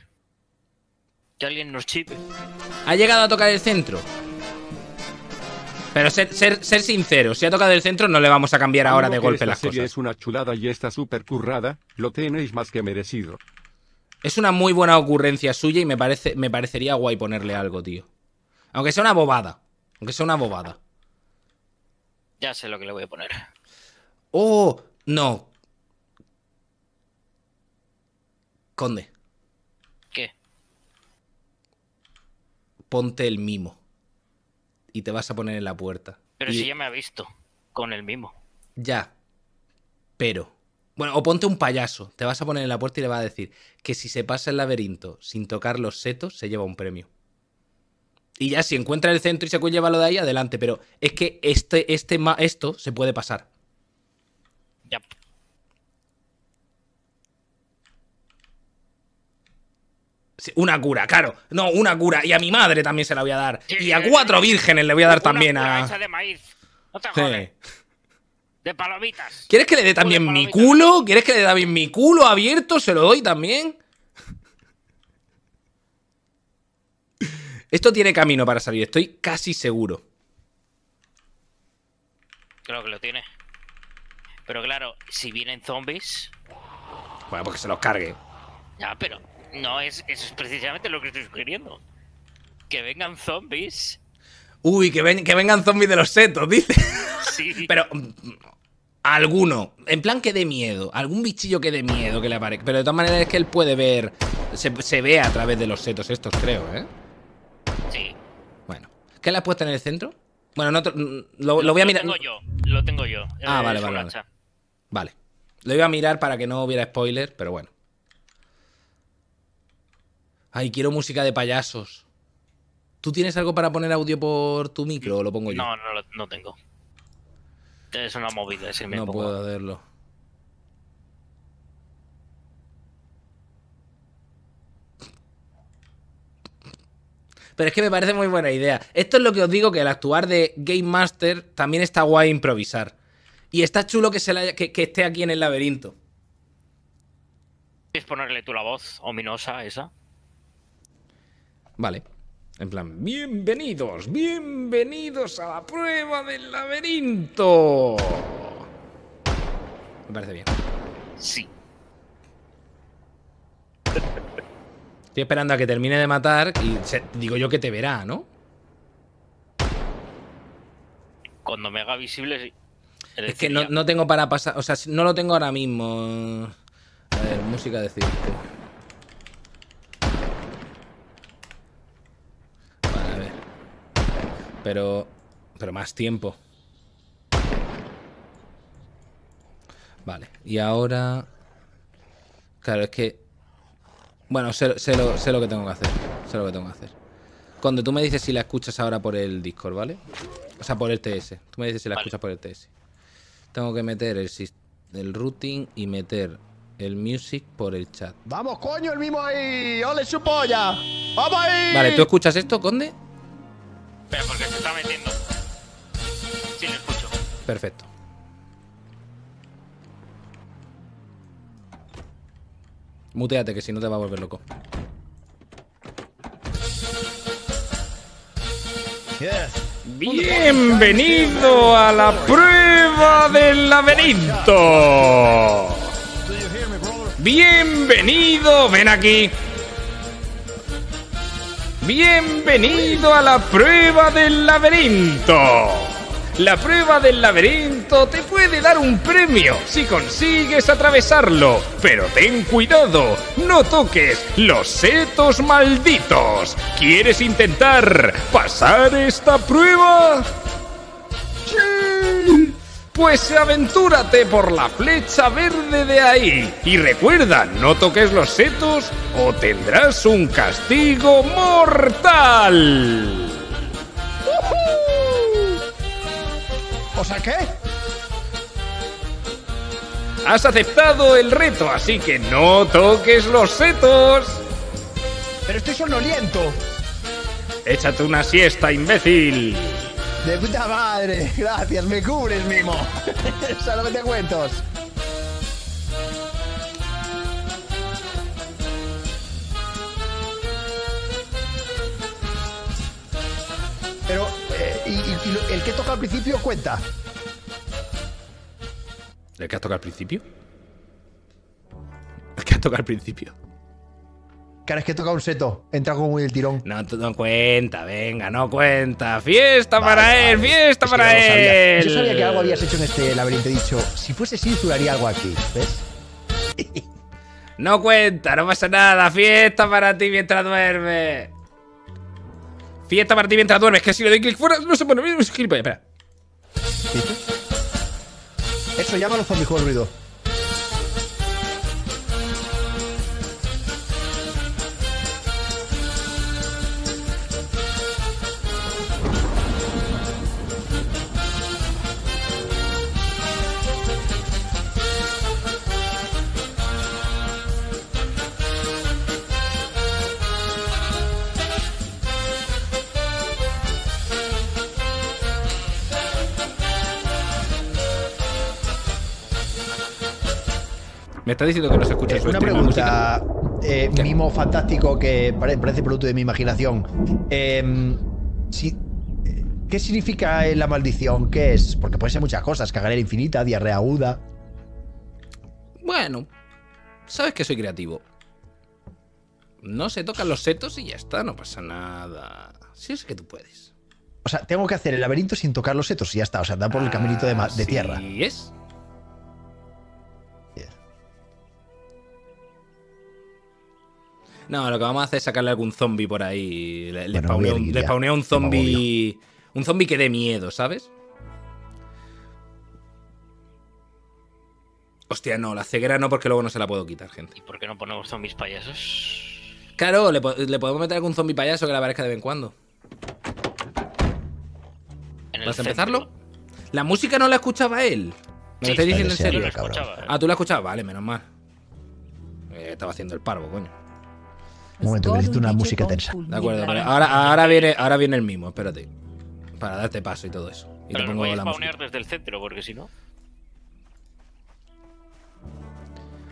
alguien nos chipe. Ha llegado a tocar el centro. Pero ser, ser, sincero, si ha tocado el centro no le vamos a cambiar ahora de golpe las cosas. Es una chulada y está súper currada, lo tenéis más que merecido. Es una muy buena ocurrencia suya y me, parece, me parecería guay ponerle algo, tío. Aunque sea una bobada. Aunque sea una bobada. Ya sé lo que le voy a poner. Oh, no. Conde. ponte el mimo. Y te vas a poner en la puerta. Pero si ya me ha visto con el mimo. Ya. Pero. Bueno, o ponte un payaso. Te vas a poner en la puerta y le vas a decir que si se pasa el laberinto sin tocar los setos, se lleva un premio. Y ya si encuentra el centro y se llevarlo de ahí, adelante. Pero es que este, este, esto se puede pasar. Una cura, claro. No, una cura. Y a mi madre también se la voy a dar. y a cuatro vírgenes le voy a dar también a. de maíz. No te De palomitas. ¿Quieres que le dé también mi culo? ¿Quieres que le dé también mi culo abierto? ¿Se lo doy también? Esto tiene camino para salir, estoy casi seguro. Creo que lo tiene. Pero claro, si vienen zombies. Bueno, porque se los cargue. Ya, pero no, es, es precisamente lo que estoy sugiriendo. Que vengan zombies. Uy, que, ven, que vengan zombies de los setos, dice. Sí. Pero mm, alguno, en plan que dé miedo, algún bichillo que dé miedo que le aparezca. Pero de todas maneras es que él puede ver, se, ve a través de los setos estos, creo, ¿eh? Sí. Bueno, ¿qué le has puesto en el centro? Bueno, no, mm, lo, lo, voy a mirar. Lo tengo yo, lo tengo yo. Ah, eh, vale, vale, vale. Vale. Lo iba a mirar para que no hubiera spoiler, pero bueno. Ay, quiero música de payasos. ¿Tú tienes algo para poner audio por tu micro o lo pongo yo? No, no, no tengo. Es una movida ese No puedo hacerlo. Pero es que me parece muy buena idea. Esto es lo que os digo, que al actuar de Game Master también está guay improvisar. Y está chulo que, se esté aquí en el laberinto. ¿Quieres ponerle tú la voz ominosa esa? Vale. En plan, bienvenidos, bienvenidos a la prueba del laberinto. Me parece bien. Sí. Estoy esperando a que termine de matar y digo yo que te verá, ¿no? Cuando me haga visible, sí. Es, que no, no, tengo para pasar, o sea, no lo tengo ahora mismo. A ver, música de circo. Pero, pero más tiempo. Vale, y ahora... Claro, es que... Bueno, sé, lo, que tengo que hacer. Sé lo que tengo que hacer. Cuando tú me dices si la escuchas ahora por el Discord, ¿vale? O sea, por el TS. Tú me dices si la escuchas por el TS. Tengo que meter el, el routing y meter el music por el chat. ¡Vamos, coño! ¡El mismo ahí! ¡Ole su polla! ¡Vamos ahí! Vale, ¿tú escuchas esto, Conde? porque se está metiendo. Sí, escucho. Perfecto. Muteate, que si no te va a volver loco. Bienvenido a la prueba del laberinto. Bienvenido, ven aquí. Bienvenido a la prueba del laberinto. La prueba del laberinto te puede dar un premio si consigues atravesarlo, pero ten cuidado, no toques los setos malditos. ¿Quieres intentar pasar esta prueba? Pues aventúrate por la flecha verde de ahí. Y recuerda, no toques los setos o tendrás un castigo mortal. ¿O sea qué? Has aceptado el reto, así que no toques los setos. Pero estoy sonoliento. Échate una siesta, imbécil. De puta madre, gracias, me cubres, mimo. Solamente cuentos. Pero, eh, y, el que toca al principio cuenta? ¿El que toca tocado al principio? ¿El que toca tocado al principio? Cara, es que toca un seto. Entra como muy del tirón. No, no cuenta, venga, no cuenta. ¡Fiesta para él! ¡Fiesta para él! Yo sabía que algo habías hecho en este laberinto. He dicho, si fuese sí, haría algo aquí, ¿ves? no cuenta, no pasa nada. ¡Fiesta para ti mientras duermes! ¡Fiesta para ti mientras duermes! Que si le doy clic fuera, no se pone. Espera. Eso llámalo zombie, el ruido. está diciendo que no se eh, Una pregunta, eh, mimo fantástico que parece producto de mi imaginación. Em, eh, ¿Qué significa la maldición? ¿Qué es? Porque puede ser muchas cosas: cagarera infinita, diarrea aguda. Bueno, sabes que soy creativo. No se tocan los setos y ya está, no pasa nada. Si es que tú puedes. O sea, tengo que hacer el laberinto sin tocar los setos y ya está. O sea, da por el caminito de, de ah, tierra. Y es. No, lo que vamos a hacer es sacarle algún zombie por ahí. Le, un, zombie. Un zombie que dé miedo, ¿sabes? Hostia, no, la ceguera no, porque luego no se la puedo quitar, gente. ¿Y por qué no ponemos zombies payasos? Claro, le, podemos meter algún zombie payaso que la aparezca de vez en cuando. ¿Vas a empezarlo? La música no la escuchaba él. ¿Me sí, diciendo en serio? ah, eh. tú la escuchabas. Vale, menos mal. Eh, estaba haciendo el parvo, coño. Un momento, que necesito una música tensa. De acuerdo, ahora, ahora, viene, ahora viene el mismo, espérate. Para darte paso y todo eso. Y pero te pongo voy la música. desde el centro, porque si no.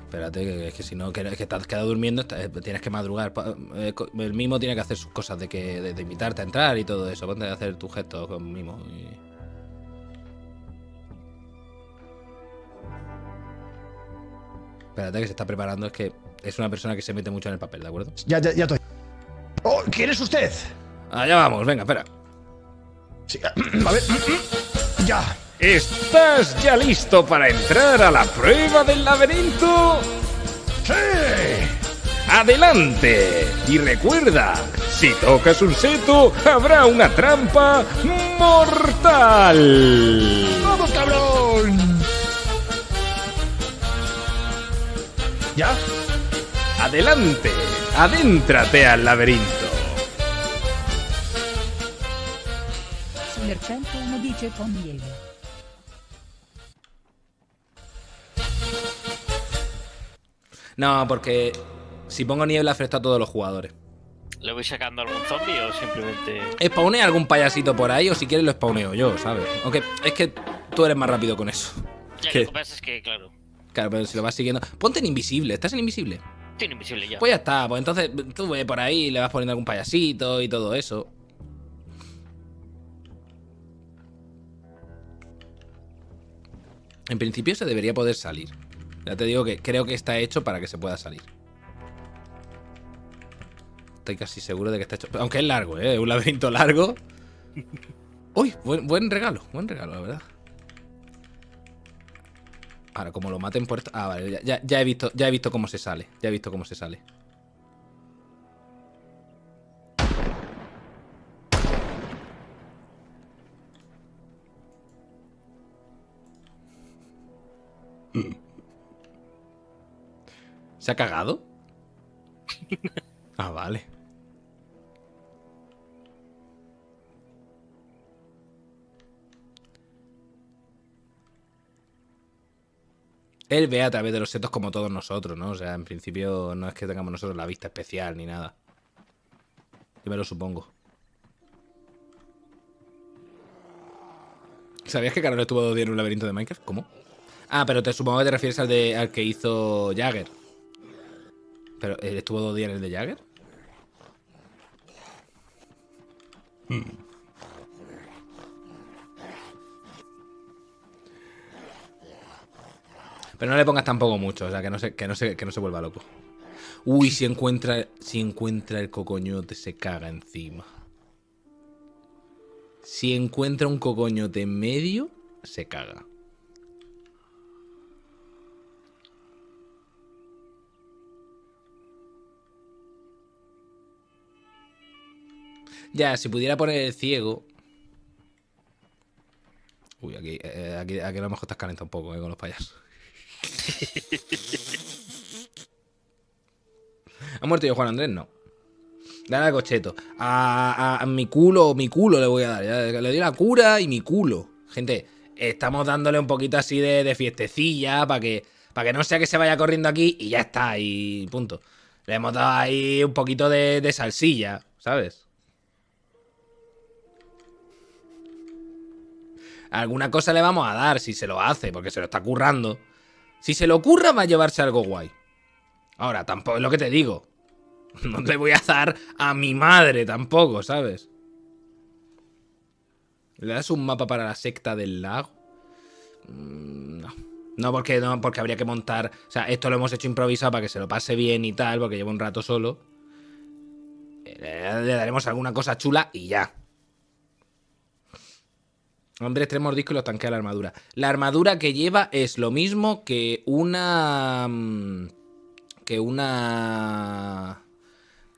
Espérate, que, es que si no, que, estás quedado durmiendo, eh, tienes que madrugar. Eh, el mimo tiene que hacer sus cosas de que de, invitarte a entrar y todo eso. Ponte a hacer tu gesto con mimo. Y... Espérate, que se está preparando, es que es una persona que se mete mucho en el papel, ¿de acuerdo? Ya, ya, ya estoy. Oh, ¿Quién es usted? Allá vamos, venga, espera. Ah, a ver. Mm, ya. ¿Estás ya listo para entrar a la prueba del laberinto? ¡Sí! ¡Adelante! Y recuerda, si tocas un seto, habrá una trampa mortal. ¡Vamos, cabrón! ¿Ya? Adelante, adéntrate al laberinto. No, porque si pongo niebla afecta a todos los jugadores. ¿Le voy sacando algún zombie o simplemente.? Spawnea algún payasito por ahí o si quieres lo spawneo yo, ¿sabes? Aunque es que tú eres más rápido con eso. Lo que pasa es que, claro. Claro, pero si lo vas siguiendo. Ponte en invisible, ¿estás en invisible? Pues ya está, pues entonces tú ve por ahí, le vas poniendo algún payasito y todo eso. En principio se debería poder salir. Ya te digo que creo que está hecho para que se pueda salir. Estoy casi seguro de que está hecho. Aunque es largo, ¿eh? Un laberinto largo. Uy, buen regalo, buen regalo, la verdad. Ahora, como lo maten por... Ah, vale, ya, ya, he visto, ya he visto cómo se sale. Ya he visto cómo se sale. ¿Se ha cagado? ah, vale. Él ve a través de los setos como todos nosotros, ¿no? O sea, en principio no es que tengamos nosotros la vista especial ni nada. Yo me lo supongo. ¿Sabías que Carol estuvo dos días en un laberinto de Minecraft? ¿Cómo? Ah, pero te supongo que te refieres al, de, al que hizo Jagger. ¿Pero él estuvo dos días en el de Jagger? Hmm. Pero no le pongas tampoco mucho, o sea, que no se, que no que no se vuelva loco. Uy, si encuentra, si encuentra el cocoñote, se caga encima. Si encuentra un cocoñote en medio, se caga. Ya, si pudiera poner el ciego. Uy, aquí, eh, eh, a lo mejor estás calentado un poco eh, con los payasos. ¿Ha muerto yo Juan Andrés? No. Dale al Cocheto. A, mi culo, mi culo le voy a dar. Le doy la cura y mi culo. Gente, estamos dándole un poquito así de, fiestecilla para que, para que no sea que se vaya corriendo aquí y ya está, y punto. Le hemos dado ahí un poquito de, de salsilla, ¿sabes? Alguna cosa le vamos a dar si se lo hace, porque se lo está currando. Si se le ocurra, va a llevarse algo guay. Ahora, tampoco es lo que te digo. No le voy a dar a mi madre tampoco, ¿sabes? ¿Le das un mapa para la secta del lago? Mm, no. No porque, no, porque habría que montar... O sea, esto lo hemos hecho improvisado para que se lo pase bien y tal, porque llevo un rato solo. Eh, le daremos alguna cosa chula y ya. Hombre, tres mordiscos y los tanquea la armadura. La armadura que lleva es lo mismo que una. Mm, que una.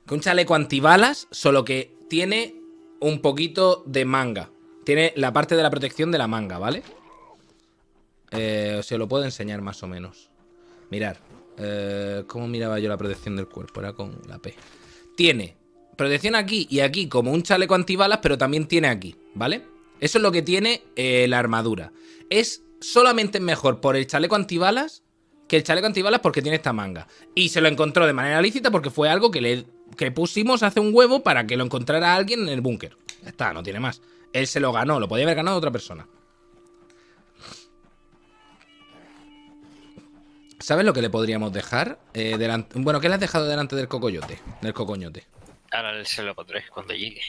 que un chaleco antibalas, solo que tiene un poquito de manga. Tiene la parte de la protección de la manga, ¿vale? Eh, se lo puedo enseñar más o menos. Mirar. Eh, ¿Cómo miraba yo la protección del cuerpo? Era con la P. Tiene protección aquí y aquí como un chaleco antibalas, pero también tiene aquí, ¿vale? Eso es lo que tiene eh, la armadura. Es solamente mejor por el chaleco antibalas que el chaleco antibalas porque tiene esta manga. Y se lo encontró de manera lícita porque fue algo que le pusimos hace un huevo para que lo encontrara alguien en el búnker. está, no tiene más. Él se lo ganó, lo podía haber ganado otra persona. ¿Sabes lo que le podríamos dejar? Eh, bueno, ¿qué le has dejado delante del cocoyote? Del cocoñote. Ahora se lo pondré cuando llegue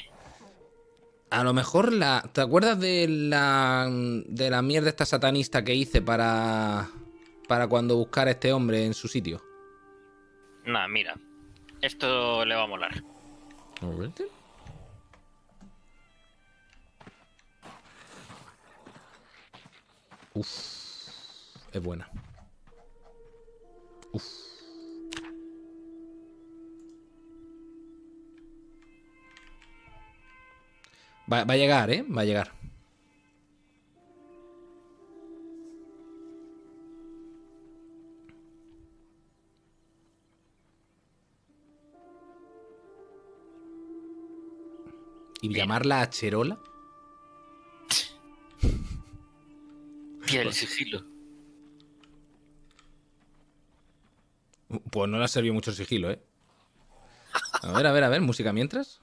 a lo mejor la. ¿Te acuerdas de la. de la mierda esta satanista que hice para. para cuando buscar a este hombre en su sitio? Nah, mira. Esto le va a molar. Uf. Es buena. Uf. Va, a llegar, ¿eh? Va a llegar. ¿Y llamarla a ¿Qué el sigilo. Pues no le ha servido mucho el sigilo, ¿eh? A ver, a ver, a ver, música mientras.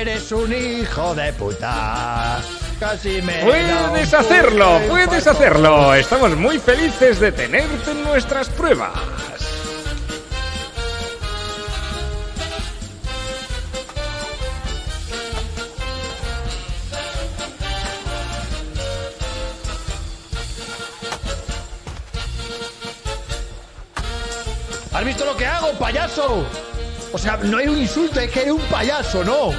eres un hijo de puta. Casi me puedes hacerlo, puedes pues hacerlo. Estamos muy felices de tenerte en nuestras pruebas. ¿Has visto lo que hago, payaso? O sea, no hay un insulto, es que eres un payaso, no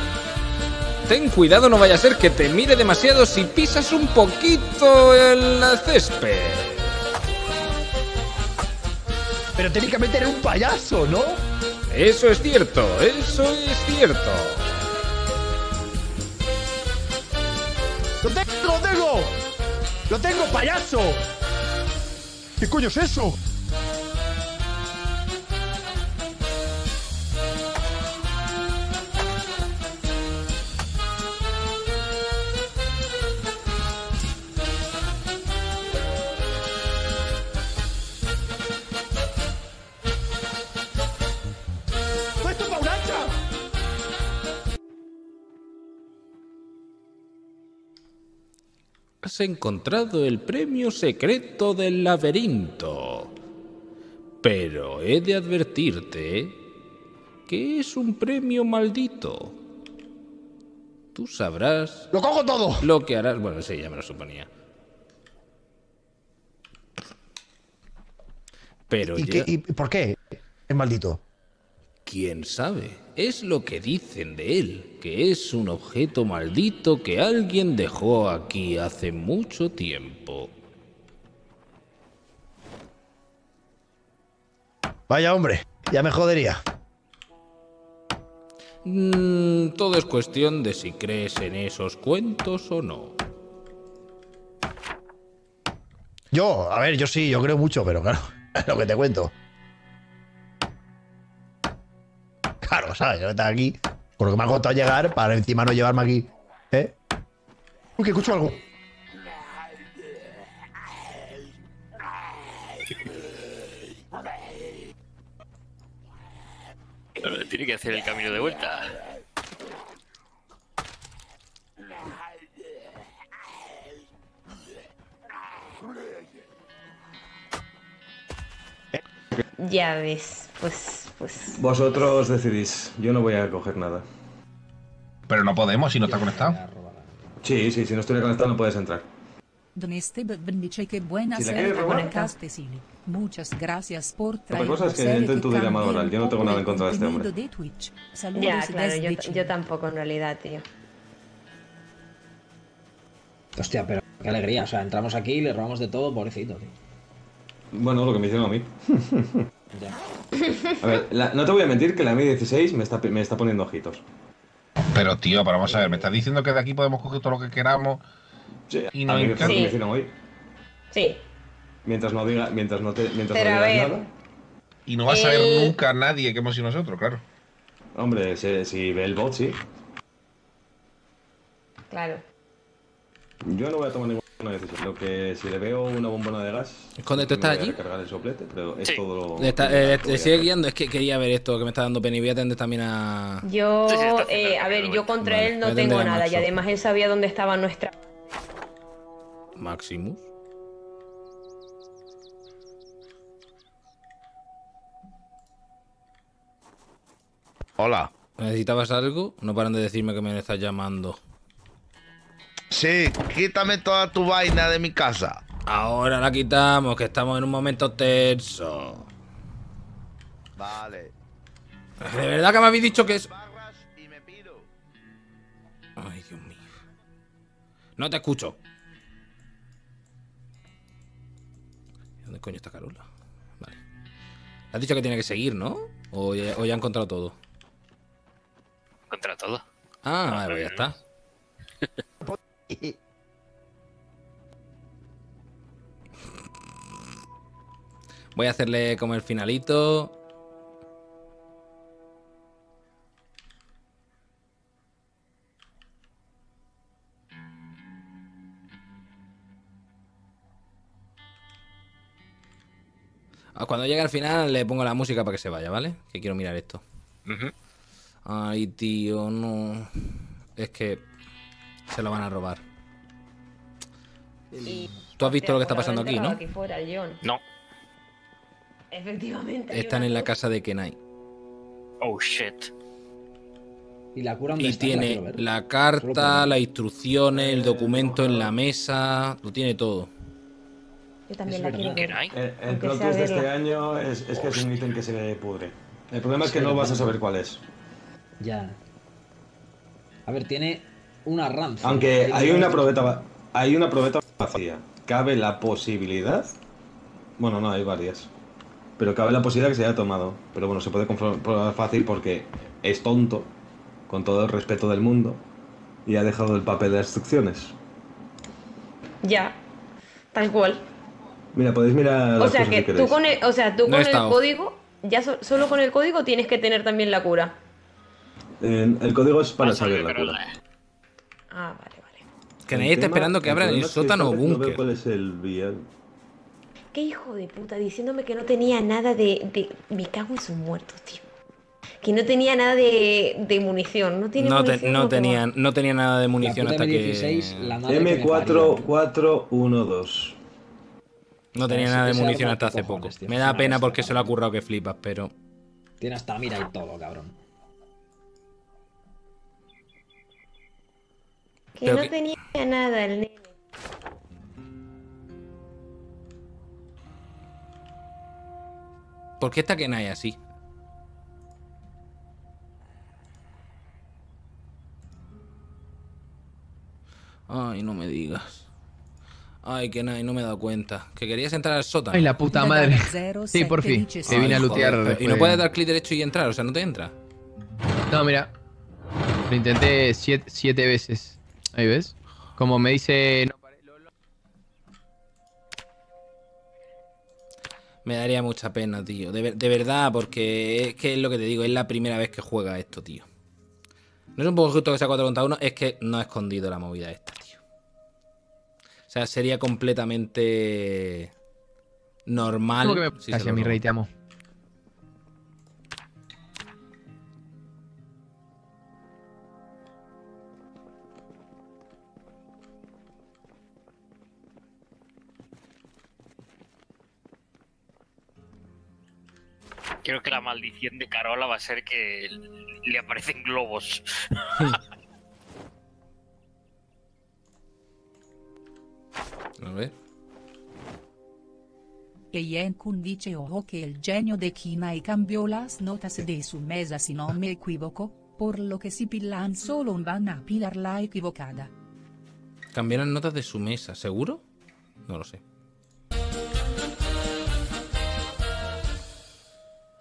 ten cuidado no vaya a ser que te mire demasiado si pisas un poquito el césped. Pero técnicamente era un payaso, ¿no? Eso es cierto, eso es cierto. ¡Lo tengo, lo tengo! ¡Lo tengo, payaso! ¿Qué coño es eso? ha encontrado el premio secreto del laberinto. Pero he de advertirte que es un premio maldito. Tú sabrás... ¡Lo cojo todo! Lo que harás... Bueno, sí, ya me lo suponía. Pero ¿Y, ¿Y por qué es maldito? ¿Quién sabe? Es lo que dicen de él, que es un objeto maldito que alguien dejó aquí hace mucho tiempo. Vaya hombre, ya me jodería. Mm, todo es cuestión de si crees en esos cuentos o no. Yo, a ver, yo sí, yo creo mucho, pero claro, lo que te cuento. Claro, ¿sabes? Yo no aquí, con lo que me ha costado llegar, para encima no llevarme aquí. ¿Eh? Uy, que escucho algo. Tiene que hacer el camino de vuelta. Ya ves, pues pues. Vosotros decidís, yo no voy a coger nada. Pero no podemos si no está conectado. Sí, sí, si no estoy conectado no puedes entrar. Don Esteban que buena si la el este Muchas gracias por La cosa es que intento tu llamado oral, yo no tengo nada en contra de este hombre. ya, claro, yo, tampoco en realidad, tío. Hostia, pero qué alegría. O sea, entramos aquí y le robamos de todo, pobrecito, tío. Bueno, lo que me hicieron a mí. ya. A ver, no te voy a mentir que la M16 me está, me está poniendo ojitos. Pero tío, pero vamos a ver, me estás diciendo que de aquí podemos coger todo lo que queramos y no Sí. Mientras no diga, mientras no mientras no nada. Y no va a saber nunca nadie que hemos sido nosotros, claro. Hombre, si, ve el bot, sí. Claro. Yo no voy a tomar ningún. Lo que si le veo una bombona de gas. Esconde, ¿tú estás allí? pero es todo eh, sigue guiando, es que quería ver esto que me está dando y Voy a atender también a. Yo, eh, a ver, yo contra él no tengo nada y además él sabía dónde estaba nuestra. Maximus. Hola. ¿Necesitabas algo? No paran de decirme que me estás llamando. Sí, quítame toda tu vaina de mi casa. Ahora la quitamos, que estamos en un momento tenso. Vale. De verdad que me habéis dicho que es... Ay, Dios mío. No te escucho. ¿Dónde coño está Carola? Vale. Has dicho que tiene que seguir, ¿no? O ya, ha encontrado todo. Encontrado todo. Ah, vale, ah, pues ya está. Voy a hacerle como el finalito. Ah, cuando llegue al final le pongo la música para que se vaya, ¿vale? Que quiero mirar esto. Ay, tío, no. Es que se lo van a robar. Tú has visto lo que está pasando aquí, ¿no? No. Efectivamente. Están en la casa de Kenai. Oh shit. Y, la cura y tiene la, carta, las instrucciones, el documento en la eh, mesa, lo tiene todo. Yo también la quiero. El, el de este año es, que es un ítem que se pudre. El problema es que no vas a saber cuál es. Ya. A ver, tiene una RAM. Aunque hay una probeta, hay una probeta vacía. Cabe la posibilidad. Bueno, no, hay varias. Pero cabe la posibilidad que se haya tomado. Pero bueno, se puede comprobar fácil porque es tonto, con todo el respeto del mundo, y ha dejado el papel de instrucciones. Ya, tal cual. Mira, podéis mirar. O sea, que, tú con el, código, ya solo con el código tienes que tener también la cura. Eh, el código es para saber la cura. Ah, vale, vale. Que nadie está esperando que abran el, sótano o búnker. cuál es el Qué hijo de puta, diciéndome que no tenía nada de. Me cago en sus muertos, tío. Que no tenía nada de, munición. No, no, tenía, no tenía nada de munición hasta que. M4412. No tenía nada de munición hasta hace poco. Me da pena porque se lo ha currado que flipas, pero. Tiene hasta mira y todo, cabrón. Que no tenía nada el nene. ¿Por qué está Kenai así? Ay, no me digas. Ay, Kenai, no me he dado cuenta. Que querías entrar al sótano. Ay, la puta madre. Sí, por fin. se vine a lutear. Y no puedes dar clic derecho y entrar, o sea, no te entra. No, mira. Lo intenté siete veces. Ahí ves. Como me dice... Me daría mucha pena, tío. De, verdad, porque es que lo que te digo, es la primera vez que juega esto, tío. No es un poco justo que sea 4 contra 1, es que no ha escondido la movida esta, tío. O sea, sería completamente normal. Me... mi rey, te amo. Creo que la maldición de Carola va a ser que le aparecen globos. a ver. Yen Kun dice ojo que el genio de Kinae cambió las notas de su mesa si no me equivoco, por lo que si pilan solo van a pilar la equivocada. Cambiar las notas de su mesa, ¿seguro? No lo sé.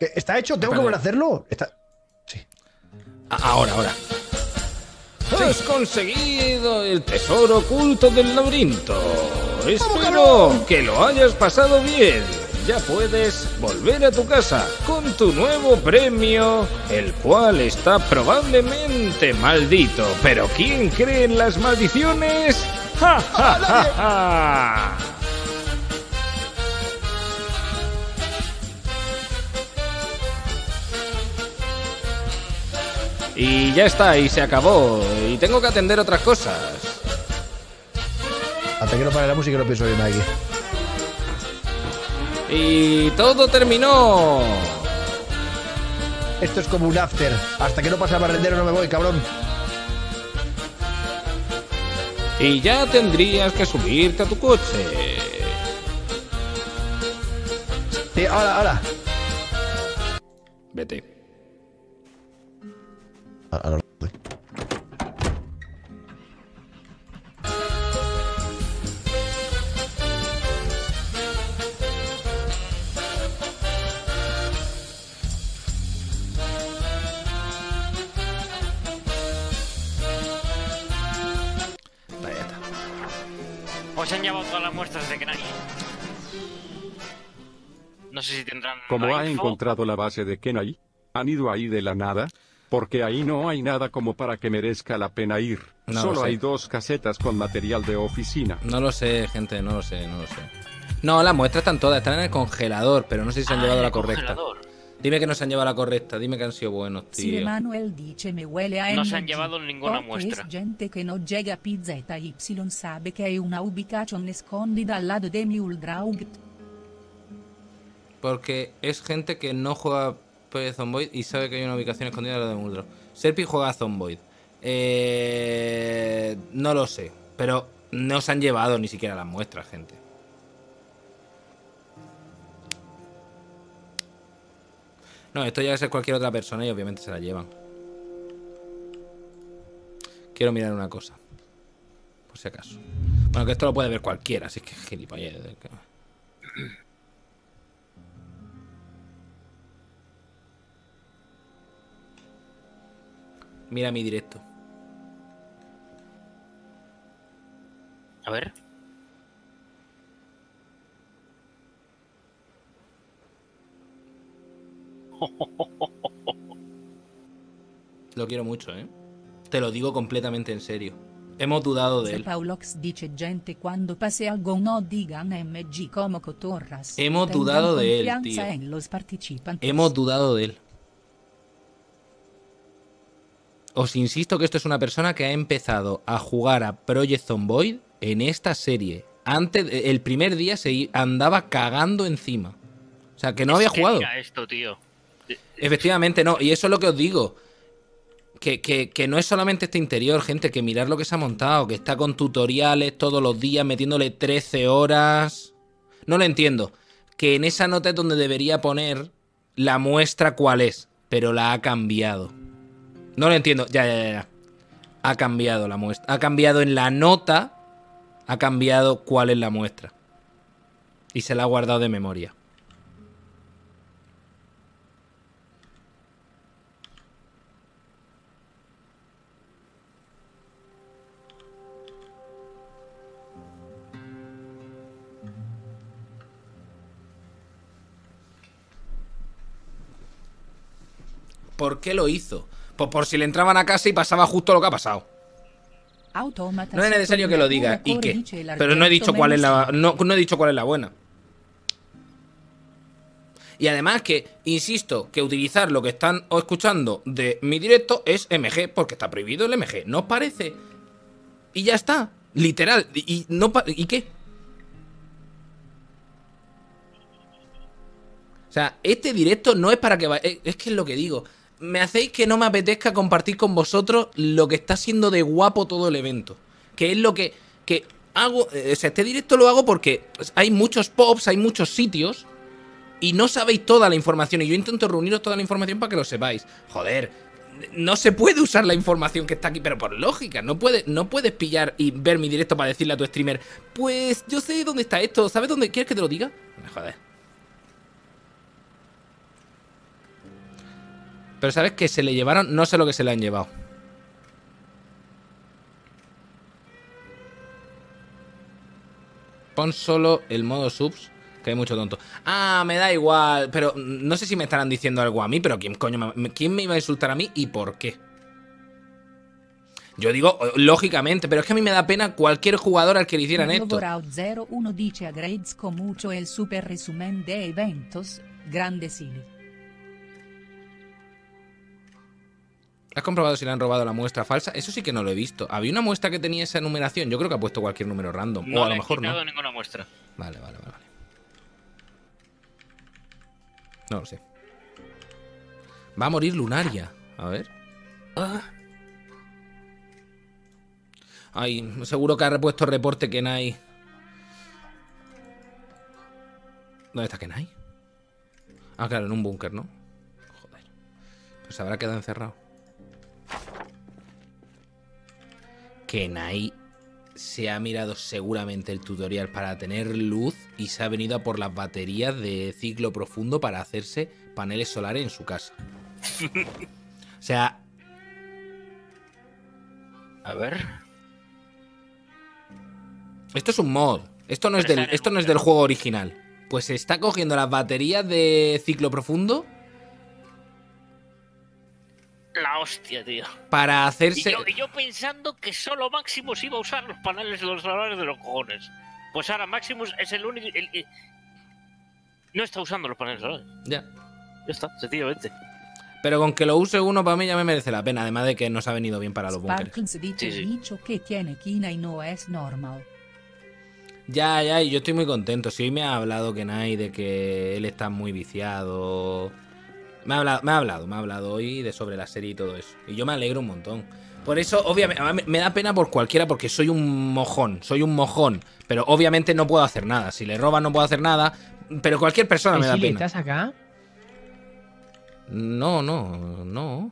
Está hecho, tengo que volver a hacerlo. Sí. Ahora, ahora. Has conseguido el tesoro oculto del laberinto. Espero que lo hayas pasado bien. Ya puedes volver a tu casa con tu nuevo premio, el cual está probablemente maldito. Pero ¿quién cree en las maldiciones? ¡Ja, ja, ja, ja! Y ya está, y se acabó. Y tengo que atender otras cosas. Hasta que no pare la música no pienso bien nadie. Y todo terminó. Esto es como un after. Hasta que no pase el barrendero no me voy, cabrón. Y ya tendrías que subirte a tu coche. Sí, ahora, ahora. Vete al norte. Pues han llevado todas las muestras de Kenai. No sé si tendrán. Como ha encontrado la base de Kenai? ¿Han ido ahí de la nada? porque ahí no hay nada como para que merezca la pena ir. Solo hay dos casetas con material de oficina. No lo sé, gente, no lo sé, no lo sé. No, las muestras están todas, están en el congelador, pero no sé si se han ah, llevado la correcta. Dime que no se han llevado la correcta, dime que han sido buenos, tío. Manuel dice me huele a No se han llevado ninguna muestra. Es gente que no llega pizza y sabe que hay una ubicación escondida al lado de mi Porque es gente que no juega de Zomboid y sabe que hay una ubicación escondida de la de Muldro. Serpi juega a Zomboid. Eh, no lo sé, pero no se han llevado ni siquiera las muestras, gente. No, esto ya ser cualquier otra persona y obviamente se la llevan. Quiero mirar una cosa. Por si acaso. Bueno, que esto lo puede ver cualquiera, así que gilipollas. Mira mi directo. A ver. Lo quiero mucho, ¿eh? Te lo digo completamente en serio. Hemos dudado de él. gente algo no Hemos dudado de él, tío. Hemos dudado de él os insisto que esto es una persona que ha empezado a jugar a Project Zomboid en esta serie. Antes, el primer día se andaba cagando encima. O sea, que no había jugado. esto, tío. Efectivamente, no. Y eso es lo que os digo. Que, no es solamente este interior, gente, que mirar lo que se ha montado, que está con tutoriales todos los días, metiéndole 13 horas. No lo entiendo. Que en esa nota es donde debería poner la muestra cuál es, pero la ha cambiado. No lo entiendo. Ya, ya, ya. Ha cambiado la muestra. Ha cambiado en la nota. Ha cambiado cuál es la muestra. Y se la ha guardado de memoria. ¿Por qué lo hizo? Pues por, si le entraban a casa y pasaba justo lo que ha pasado. No es necesario que lo diga. ¿Y que. Pero no he dicho cuál es la, no, he dicho cuál es la buena. Y además que, insisto, que utilizar lo que están escuchando de mi directo es MG, porque está prohibido el MG. ¿No os parece? Y ya está. Literal. ¿Y, qué? O sea, este directo no es para que... es que es lo que digo me hacéis que no me apetezca compartir con vosotros lo que está siendo de guapo todo el evento. Que es lo que, que hago. Eh, o sea, este directo lo hago porque pues, hay muchos pops, hay muchos sitios. Y no sabéis toda la información. Y yo intento reuniros toda la información para que lo sepáis. Joder, no se puede usar la información que está aquí, pero por lógica, no, puedes no puedes pillar y ver mi directo para decirle a tu streamer, pues yo sé dónde está esto, ¿sabes dónde quieres que te lo diga? Joder. Pero sabes que se le llevaron, no sé lo que se le han llevado. Pon solo el modo subs, que hay mucho tonto. Ah, me da igual, pero no sé si me estarán diciendo algo a mí, pero ¿quién me, quién me iba a insultar a mí y por qué? Yo digo, lógicamente, pero es que a mí me da pena cualquier jugador al que le hicieran esto. 01 dice con mucho el super resumen de eventos, ¿Has comprobado si le han robado la muestra falsa? Eso sí que no lo he visto. Había una muestra que tenía esa numeración. Yo creo que ha puesto cualquier número random. o a lo mejor no. No, he ninguna muestra. Vale, vale, vale, No lo sé. Va a morir Lunaria. A ver. Ay, seguro que ha repuesto reporte Kenai. ¿Dónde está Kenai? Ah, claro, en un búnker, ¿no? Joder. Pues habrá quedado encerrado. que Nai se ha mirado seguramente el tutorial para tener luz y se ha venido a por las baterías de ciclo profundo para hacerse paneles solares en su casa. o sea... A ver. Esto es un mod. Esto no es, del, esto no es del juego original. Pues se está cogiendo las baterías de ciclo profundo la hostia, tío. Para hacerse. Y yo, pensando que solo Maximus iba a usar los paneles de los solares de los cojones. Pues ahora Maximus es el único. No está usando los paneles Ya. Ya está, sencillamente. Pero con que lo use uno para mí ya me merece la pena, además de que nos ha venido bien para los búnkeres. que tiene y no es normal. Ya, ya, y yo estoy muy contento. Si me ha hablado que Kenai de que él está muy viciado, me ha, hablado, me ha hablado, me hoy de sobre la serie y todo eso. Y yo me alegro un montón. Por eso, obviamente, me da pena por cualquiera porque soy un mojón, soy un mojón. Pero obviamente no puedo hacer nada. Si le roban no puedo hacer nada. Pero cualquier persona me da pena. ¿Estás acá? No, no, no.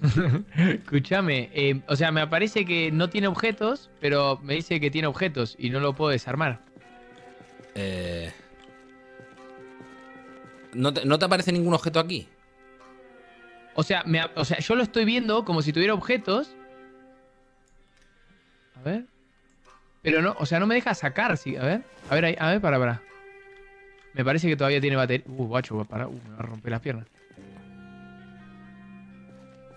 Escúchame, em, o sea, me aparece que no tiene objetos, pero me dice que tiene objetos y no lo puedo desarmar. Eh... ¿No te aparece ningún objeto aquí? O sea, o sea, yo lo estoy viendo como si tuviera objetos. A ver. Pero no, o sea, no me deja sacar, sí. A ver, a ver, a ver, para, para. Me parece que todavía tiene batería. Uh, guacho, para. Uh, me va a romper las piernas.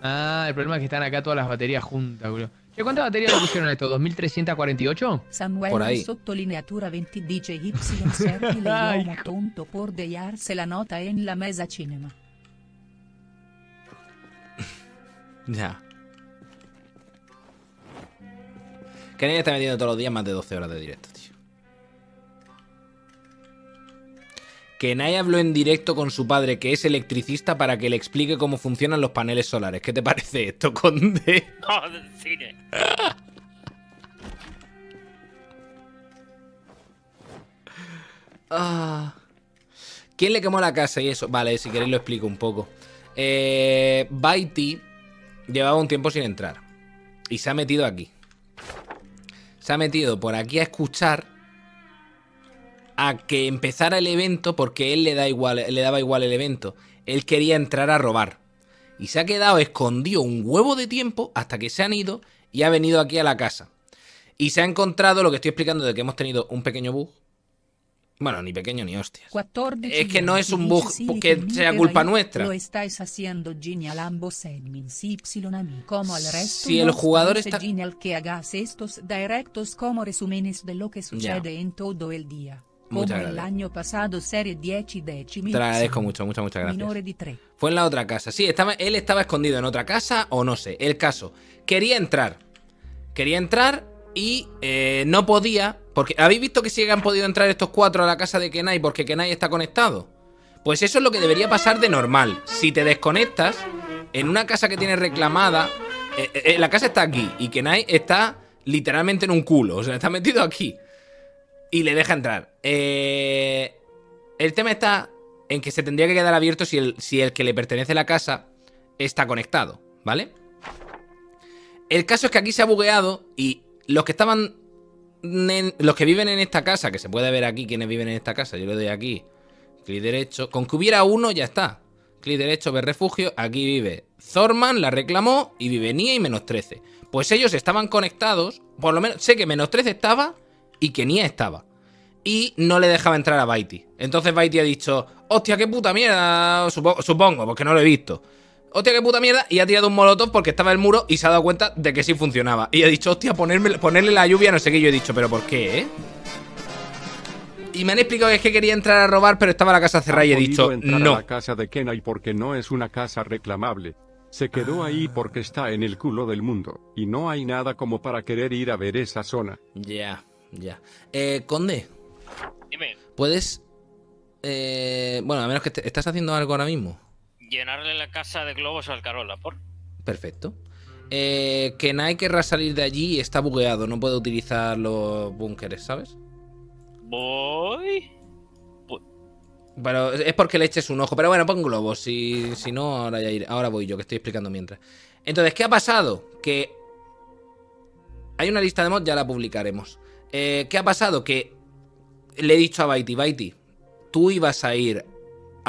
Ah, el problema es que están acá todas las baterías juntas, boludo. ¿Qué ¿cuántas baterías le pusieron esto? ¿2348? por ahí. sottolineatura 20 por la nota en la mesa cinema. Ya. está metiendo todos los días más de 12 horas de directo, tío. Que habló en directo con su padre, que es electricista, para que le explique cómo funcionan los paneles solares. ¿Qué te parece esto, Conde? No, del cine. Ah. ¿Quién le quemó la casa y eso? Vale, si queréis lo explico un poco. Eh, Baiti llevaba un tiempo sin entrar. Y se ha metido aquí. Se ha metido por aquí a escuchar a que empezara el evento porque él le, da igual, le daba igual el evento. Él quería entrar a robar. Y se ha quedado escondido un huevo de tiempo hasta que se han ido y ha venido aquí a la casa. Y se ha encontrado lo que estoy explicando de que hemos tenido un pequeño bug bueno, ni pequeño ni hostias. 14 es que no es un bug que sea culpa nuestra. Lo estáis haciendo genial ambos admins y amigo. Como al resto si el jugador está genial que hagas estos directos como resúmenes de lo que sucede yeah. en todo el día. Como muchas el año pasado, serie 10 décimos. Te lo agradezco mucho, muchas, muchas gracias. Menor de 3. Fue en la otra casa. Sí, estaba, él estaba escondido en otra casa o no sé. El caso, quería entrar. Quería entrar y eh, no podía porque habéis visto que sí han podido entrar estos cuatro a la casa de Kenai porque Kenai está conectado. Pues eso es lo que debería pasar de normal. Si te desconectas en una casa que tienes reclamada, eh, eh, eh, la casa está aquí y Kenai está literalmente en un culo, o sea, está metido aquí y le deja entrar. el tema está en que se tendría que quedar abierto si el, si el que le pertenece a la casa está conectado, ¿vale? El caso es que aquí se ha bugueado y los que estaban los que viven en esta casa, que se puede ver aquí quienes viven en esta casa, yo le doy aquí, clic derecho, con que hubiera uno ya está. Clic derecho, ver refugio, aquí vive Zorman, la reclamó y vive Nia y menos 13. Pues ellos estaban conectados, por lo menos sé que menos 13 estaba y que Nia estaba. Y no le dejaba entrar a Baiti. Entonces Baiti ha dicho, hostia, qué puta mierda, supongo porque no lo he visto hostia, qué puta mierda, y ha tirado un molotov porque estaba el muro y se ha dado cuenta de que sí funcionaba. Y ha dicho, hostia, ponerme, ponerle la lluvia, no sé qué. Yo he dicho, pero ¿por qué, eh? Y me han explicado que es que quería entrar a robar, pero estaba la casa cerrada y he dicho, no. A la casa de Kenai porque no es una casa reclamable. Se quedó ah. ahí porque está en el culo del mundo, y no hay nada como para querer ir a ver esa zona. Ya, ya. Eh, Conde. Dime. ¿Puedes...? Eh, bueno, a menos que estás haciendo algo ahora mismo llenarle la casa de globos al Carola, por. Perfecto. Eh, que Nai querrá salir de allí y está bugueado, no puede utilizar los búnkeres, ¿sabes? Voy. Bueno, Pero es porque le eches un ojo. Pero bueno, pon globos. Si, si no, ahora ya Ahora voy yo, que estoy explicando mientras. Entonces, ¿qué ha pasado? Que. Hay una lista de mods, ya la publicaremos. Eh, ¿Qué ha pasado? Que le he dicho a Baiti, Baiti, tú ibas a ir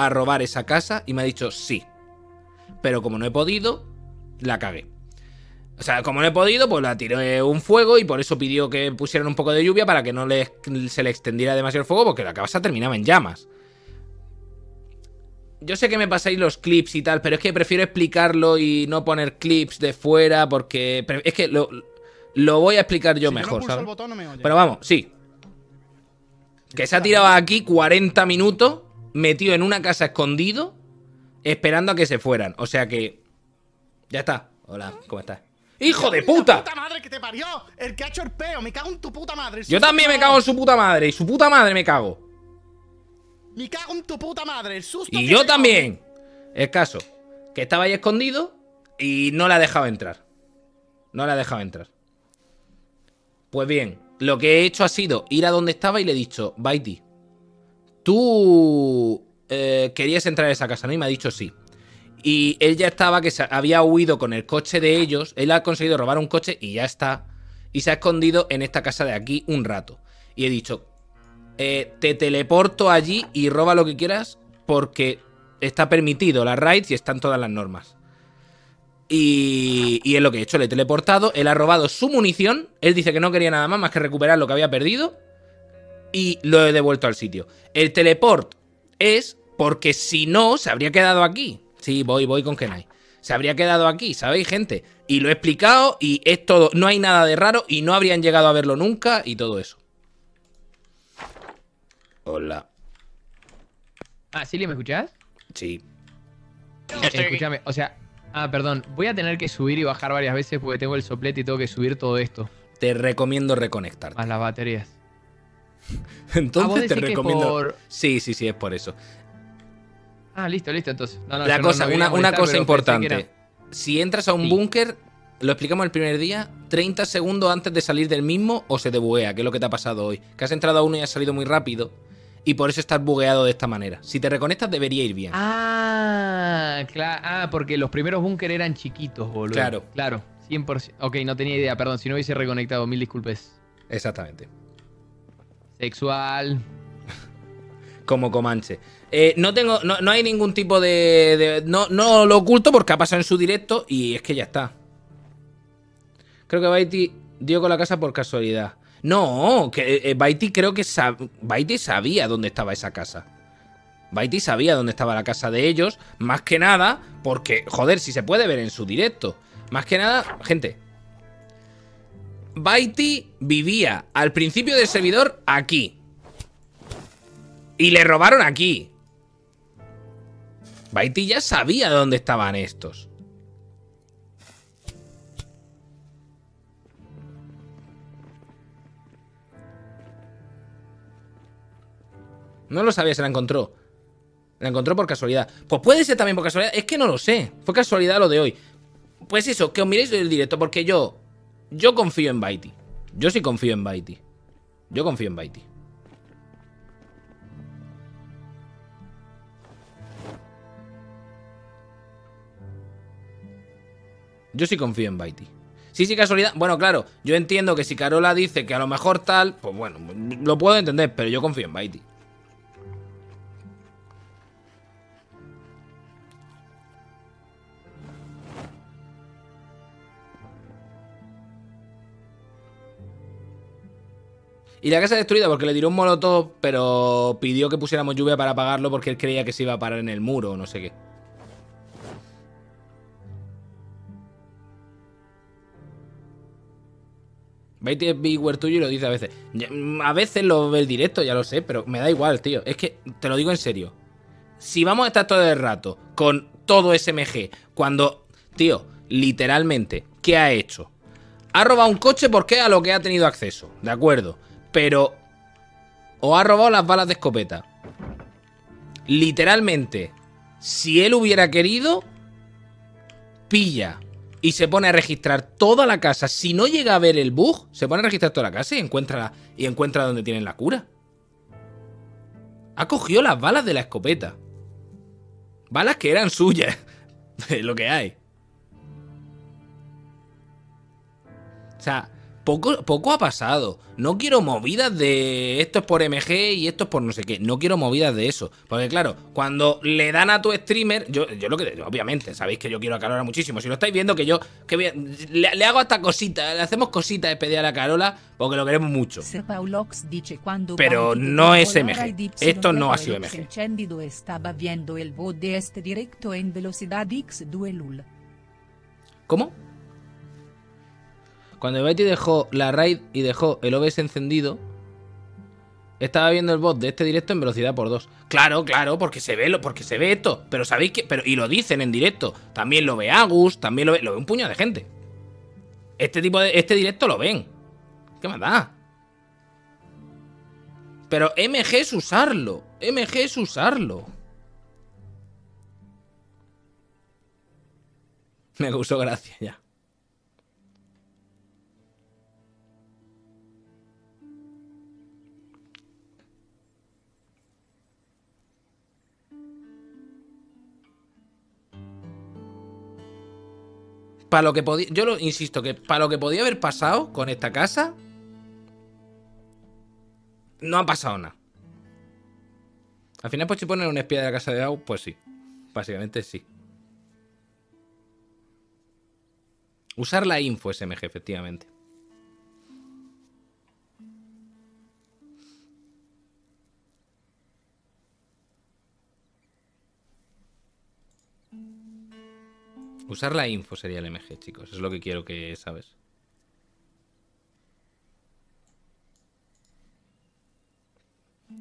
a robar esa casa y me ha dicho sí. Pero como no he podido, la cagué. O sea, como no he podido, pues la tiré un fuego y por eso pidió que pusieran un poco de lluvia para que no se le extendiera demasiado el fuego porque la casa terminaba en llamas. Yo sé que me pasáis los clips y tal, pero es que prefiero explicarlo y no poner clips de fuera porque... Es que lo, voy a explicar yo mejor, pero vamos, sí. Que se ha tirado aquí 40 minutos metido en una casa escondido, esperando a que se fueran. O sea que. Ya está. Hola, ¿cómo estás? ¡Hijo de puta! que te parió! ¡El ¡Me cago Yo también me cago en su puta madre. Y su puta madre me cago. ¡Me cago en tu puta madre! Y yo también. Es caso. Que estaba ahí escondido y no la dejado entrar. No la dejado entrar. Pues bien, lo que he hecho ha sido ir a donde estaba y le he dicho, ti. ¿tú eh, querías entrar a esa casa? ¿No? Y me ha dicho sí. Y él ya estaba, que se había huido con el coche de ellos, él ha conseguido robar un coche y ya está. Y se ha escondido en esta casa de aquí un rato. Y he dicho, eh, te teleporto allí y roba lo que quieras porque está permitido la raid y están todas las normas. Y, y, es lo que he hecho, le he teleportado, él ha robado su munición, él dice que no quería nada más más que recuperar lo que había perdido y lo he devuelto al sitio. El teleport es porque si no, se habría quedado aquí. Sí, voy, voy con Kenai. Se habría quedado aquí, ¿sabéis, gente? Y lo he explicado y es todo. No hay nada de raro y no habrían llegado a verlo nunca y todo eso. Hola. Ah, Silvia, ¿me escuchas? Sí. Escúchame, o sea, ah, perdón, voy a tener que subir y bajar varias veces porque tengo el soplete y tengo que subir todo esto. Te recomiendo reconectar A las baterías. Ah, entonces te recomiendo. Sí, sí, sí, es por eso. Ah, listo, listo, entonces. una, cosa importante. Si entras a un búnker, lo explicamos el primer día, 30 segundos antes de salir del mismo o se te que es lo que te ha pasado hoy. Que has entrado a uno y has salido muy rápido y por eso estás bugueado de esta manera. Si te reconectas, debería ir bien. Ah, ah porque los primeros búnker eran chiquitos, boludo. Claro. Claro, 100%. Ok, no tenía idea, perdón, si no hubiese reconectado, mil disculpes. Exactamente. Sexual. Como Comanche. Eh, no tengo, no, hay ningún tipo de, no, lo oculto porque ha pasado en su directo y es que ya está. Creo que Baiti dio con la casa por casualidad. No, que eh, eh, creo que sabía dónde estaba esa casa. Baiti sabía dónde estaba la casa de ellos, más que nada porque, joder, si se puede ver en su directo. Más que nada, gente, Baiti vivía al principio del servidor aquí. Y le robaron aquí. Baiti ya sabía dónde estaban estos. No lo sabía, se la encontró. La encontró por casualidad. Pues puede ser también por casualidad. Es que no lo sé. Fue casualidad lo de hoy. Pues eso, que os miréis el directo, porque yo yo confío en Baiti. Yo sí confío en Baiti. Yo confío en Baiti. Yo sí confío en Baiti. Sí, sí, casualidad. Bueno, claro, yo entiendo que si Carola dice que a lo mejor tal, pues bueno, lo puedo entender, pero yo confío en Baiti. Y la casa destruida porque le tiró un molotov, pero pidió que pusiéramos lluvia para apagarlo porque él creía que se iba a parar en el muro o no sé qué. a Beware tuyo y lo dice a veces. Mm, a veces lo ve el directo, ya lo sé, pero me da igual, tío. Es que te lo digo en serio. Si vamos a estar todo el rato con todo SMG, cuando, tío, literalmente, ¿qué ha hecho? Ha robado un coche porque a lo que ha tenido acceso, ¿de acuerdo? pero O ha robado las balas de escopeta. Literalmente, si él hubiera querido, pilla y se pone a registrar toda la casa. Si no llega a ver el bug, se pone a registrar toda la casa y encuentra, y encuentra donde tienen la cura. Ha cogido las balas de la escopeta. Balas que eran suyas. lo que hay. O sea, poco, poco ha pasado. No quiero movidas de esto es por MG y esto es por no sé qué. No quiero movidas de eso. Porque claro, cuando le dan a tu streamer, yo, yo lo que obviamente, sabéis que yo quiero a Carola muchísimo. Si lo estáis viendo, que yo que le, hago hasta cositas, le hacemos cositas de pedir a Carola porque lo queremos mucho. Pero no es MG. Esto no ha sido MG. Este ¿Cómo? Cuando Betty dejó la raid y dejó el OBS encendido, estaba viendo el bot de este directo en velocidad por dos. Claro, claro, porque se ve lo, porque se ve esto. Pero sabéis que. Pero, y lo dicen en directo. También lo ve Agus, también lo ve. Lo ve un puño de gente. Este tipo de. Este directo lo ven. ¿Qué más da? Pero MG es usarlo. MG es usarlo. Me gustó, gracias, ya. para lo que Yo lo insisto, que para lo que podía haber pasado con esta casa. No ha pasado nada. Al final, pues si ponen un espía de la casa de Au, pues sí. Básicamente sí. Usar la info SMG, efectivamente. Usar la info sería el MG, chicos. Es lo que quiero que sabes.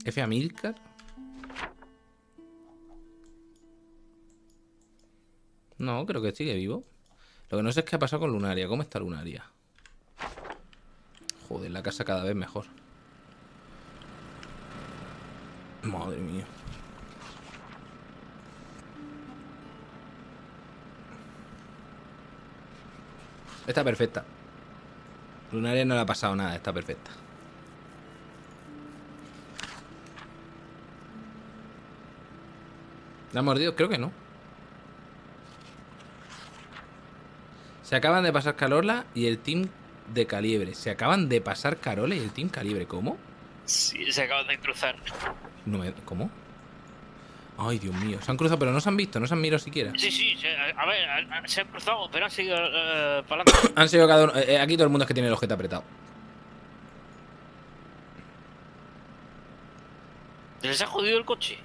F a Milcar. No, creo que sigue vivo. Lo que no sé es qué ha pasado con Lunaria. ¿Cómo está Lunaria? Joder, la casa cada vez mejor. Madre mía. Está perfecta. Lunaria no le ha pasado nada, está perfecta. ¿La ha mordido? Creo que no. Se acaban de pasar Carola y el team de calibre. Se acaban de pasar Carola y el team calibre. ¿Cómo? Sí, se acaban de cruzar. No ¿Cómo? Ay, Dios mío, se han cruzado, pero no se han visto, no se han mirado siquiera. Sí, sí, a ver, se han cruzado, pero han seguido eh, para adelante. han seguido cada uno. Eh, aquí todo el mundo es que tiene el objeto apretado. ¿Les ha jodido el coche?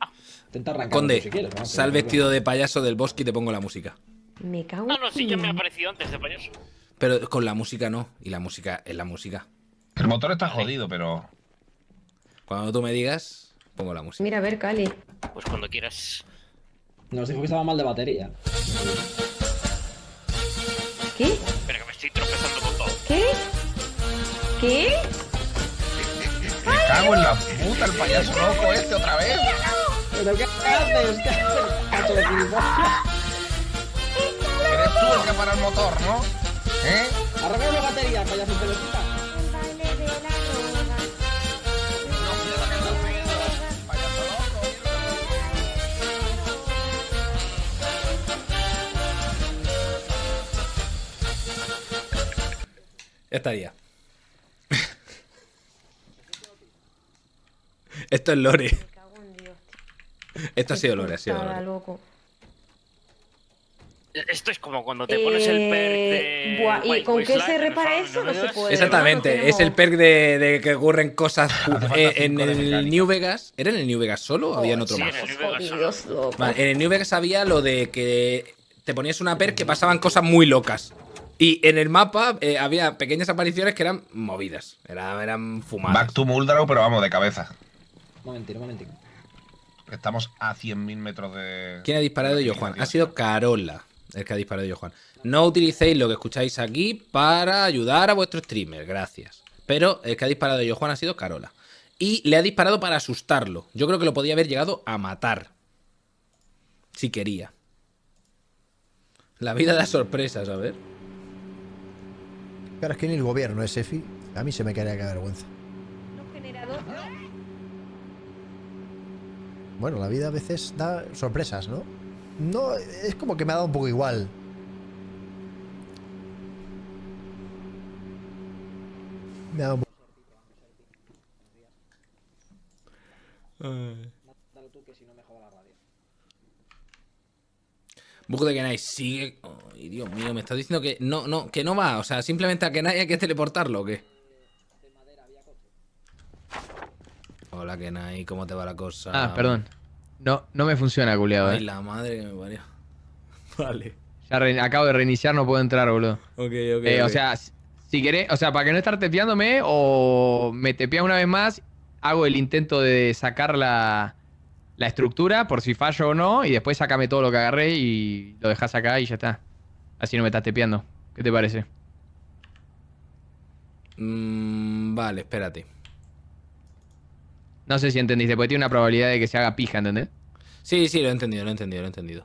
Ah. Intenta arrancar. Conde, si sal vestido de payaso del bosque y te pongo la música. Me cago. No, ah, no, sí, yo me ha aparecido antes de payaso. Pero con la música no, y la música es la música. El motor está jodido, pero. Cuando tú me digas, pongo la música. Mira, a ver, Cali. Pues cuando quieras. Nos dijo que estaba mal de batería. ¿Qué? Espera, que me estoy tropezando con todo. ¿Qué? ¿Qué? Me cago en la puta, el payaso loco este otra vez. ¿Pero qué haces? Eres tú el que para el motor, ¿no? ¿Eh? Arregla la batería, payaso quitas. Estaría. Esto es Lore. Esto ha sido Lore, ha sido Lore. E-, esto es como cuando te pones el perk eh, de. Buah, ¿Y con qué se repara eso? No, se puede. Exactamente, es el perk de, que ocurren cosas ah, eh, en el New Vegas. ¿Era en el New Vegas solo o había en oh, otro sí, más? En vale, en el New Vegas había lo de que te ponías una perk que pasaban cosas muy locas. Y en el mapa eh, había pequeñas apariciones que eran movidas, eran, fumadas. Back to pero vamos, de cabeza. Un momentito, un momentito. Estamos a 100.000 metros de... ¿Quién ha disparado yo, Juan? Ha sido Carola el que ha disparado yo, Juan. No utilicéis lo que escucháis aquí para ayudar a vuestro streamer, gracias. Pero el que ha disparado yo, Juan, ha sido Carola. Y le ha disparado para asustarlo. Yo creo que lo podía haber llegado a matar. Si quería. La vida da sorpresas, a ver. Claro, es que ni el gobierno es EFI. A mí se me caería que vergüenza. Bueno, la vida a veces da sorpresas, ¿no? No, es como que me ha dado un poco igual. Me ha dado un poco... Busco de Kenai sigue. Ay, Dios mío, me estás diciendo que no, no, que no va. O sea, simplemente a Kenai hay que teleportarlo, ¿o qué? Hola, Kenai, ¿cómo te va la cosa? Ah, perdón. No, no me funciona, culiado. Ay, eh. la madre que me parió. Vale. Ya acabo de reiniciar, no puedo entrar, boludo. Ok, eh, ok. O sea, si querés, o sea, para que no estar tepeándome o me tepea una vez más, hago el intento de sacar la, la estructura por si fallo o no y después sacame todo lo que agarré y lo dejas acá y ya está. Así no me estás tepeando. ¿Qué te parece? Mm, vale, espérate. No sé si entendiste, porque tiene una probabilidad de que se haga pija, ¿entendés? Sí, sí, lo he entendido, lo he entendido, lo he entendido.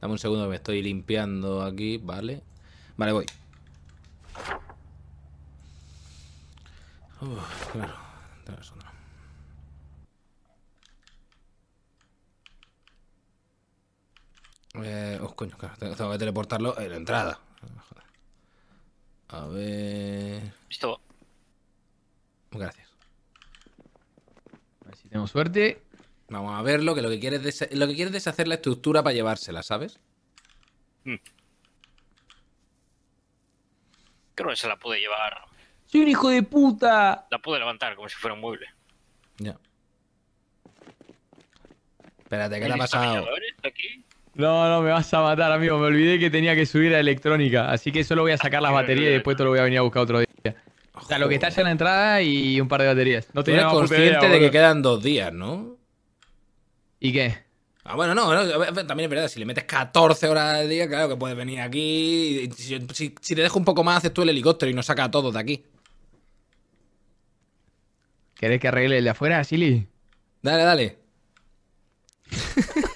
Dame un segundo me estoy limpiando aquí, vale. Vale, voy. Uf, claro. Eh, oh, coño, claro, tengo que teleportarlo en la entrada. A ver. Listo. Gracias. A ver si tenemos suerte. Vamos a verlo, que lo que quieres es, lo que quieres hacer la estructura para llevársela, ¿sabes? Hmm. Creo que se la pude llevar. ¡Soy un hijo de puta! La pude levantar como si fuera un mueble. Ya. Espérate, ¿qué ha pasado? Aquí? No, no, me vas a matar, amigo. Me olvidé que tenía que subir a electrónica. Así que solo voy a sacar las baterías y después te lo voy a venir a buscar otro día. O sea, lo que está en la entrada y un par de baterías. No te eres consciente de que quedan dos días, ¿no? ¿Y qué? Ah, bueno, no, también es verdad, si le metes 14 horas al día, claro que puedes venir aquí. Si, te dejo un poco más, haces tú el helicóptero y nos saca a todos de aquí. ¿Querés que arregle el de afuera, Silly? Dale, dale.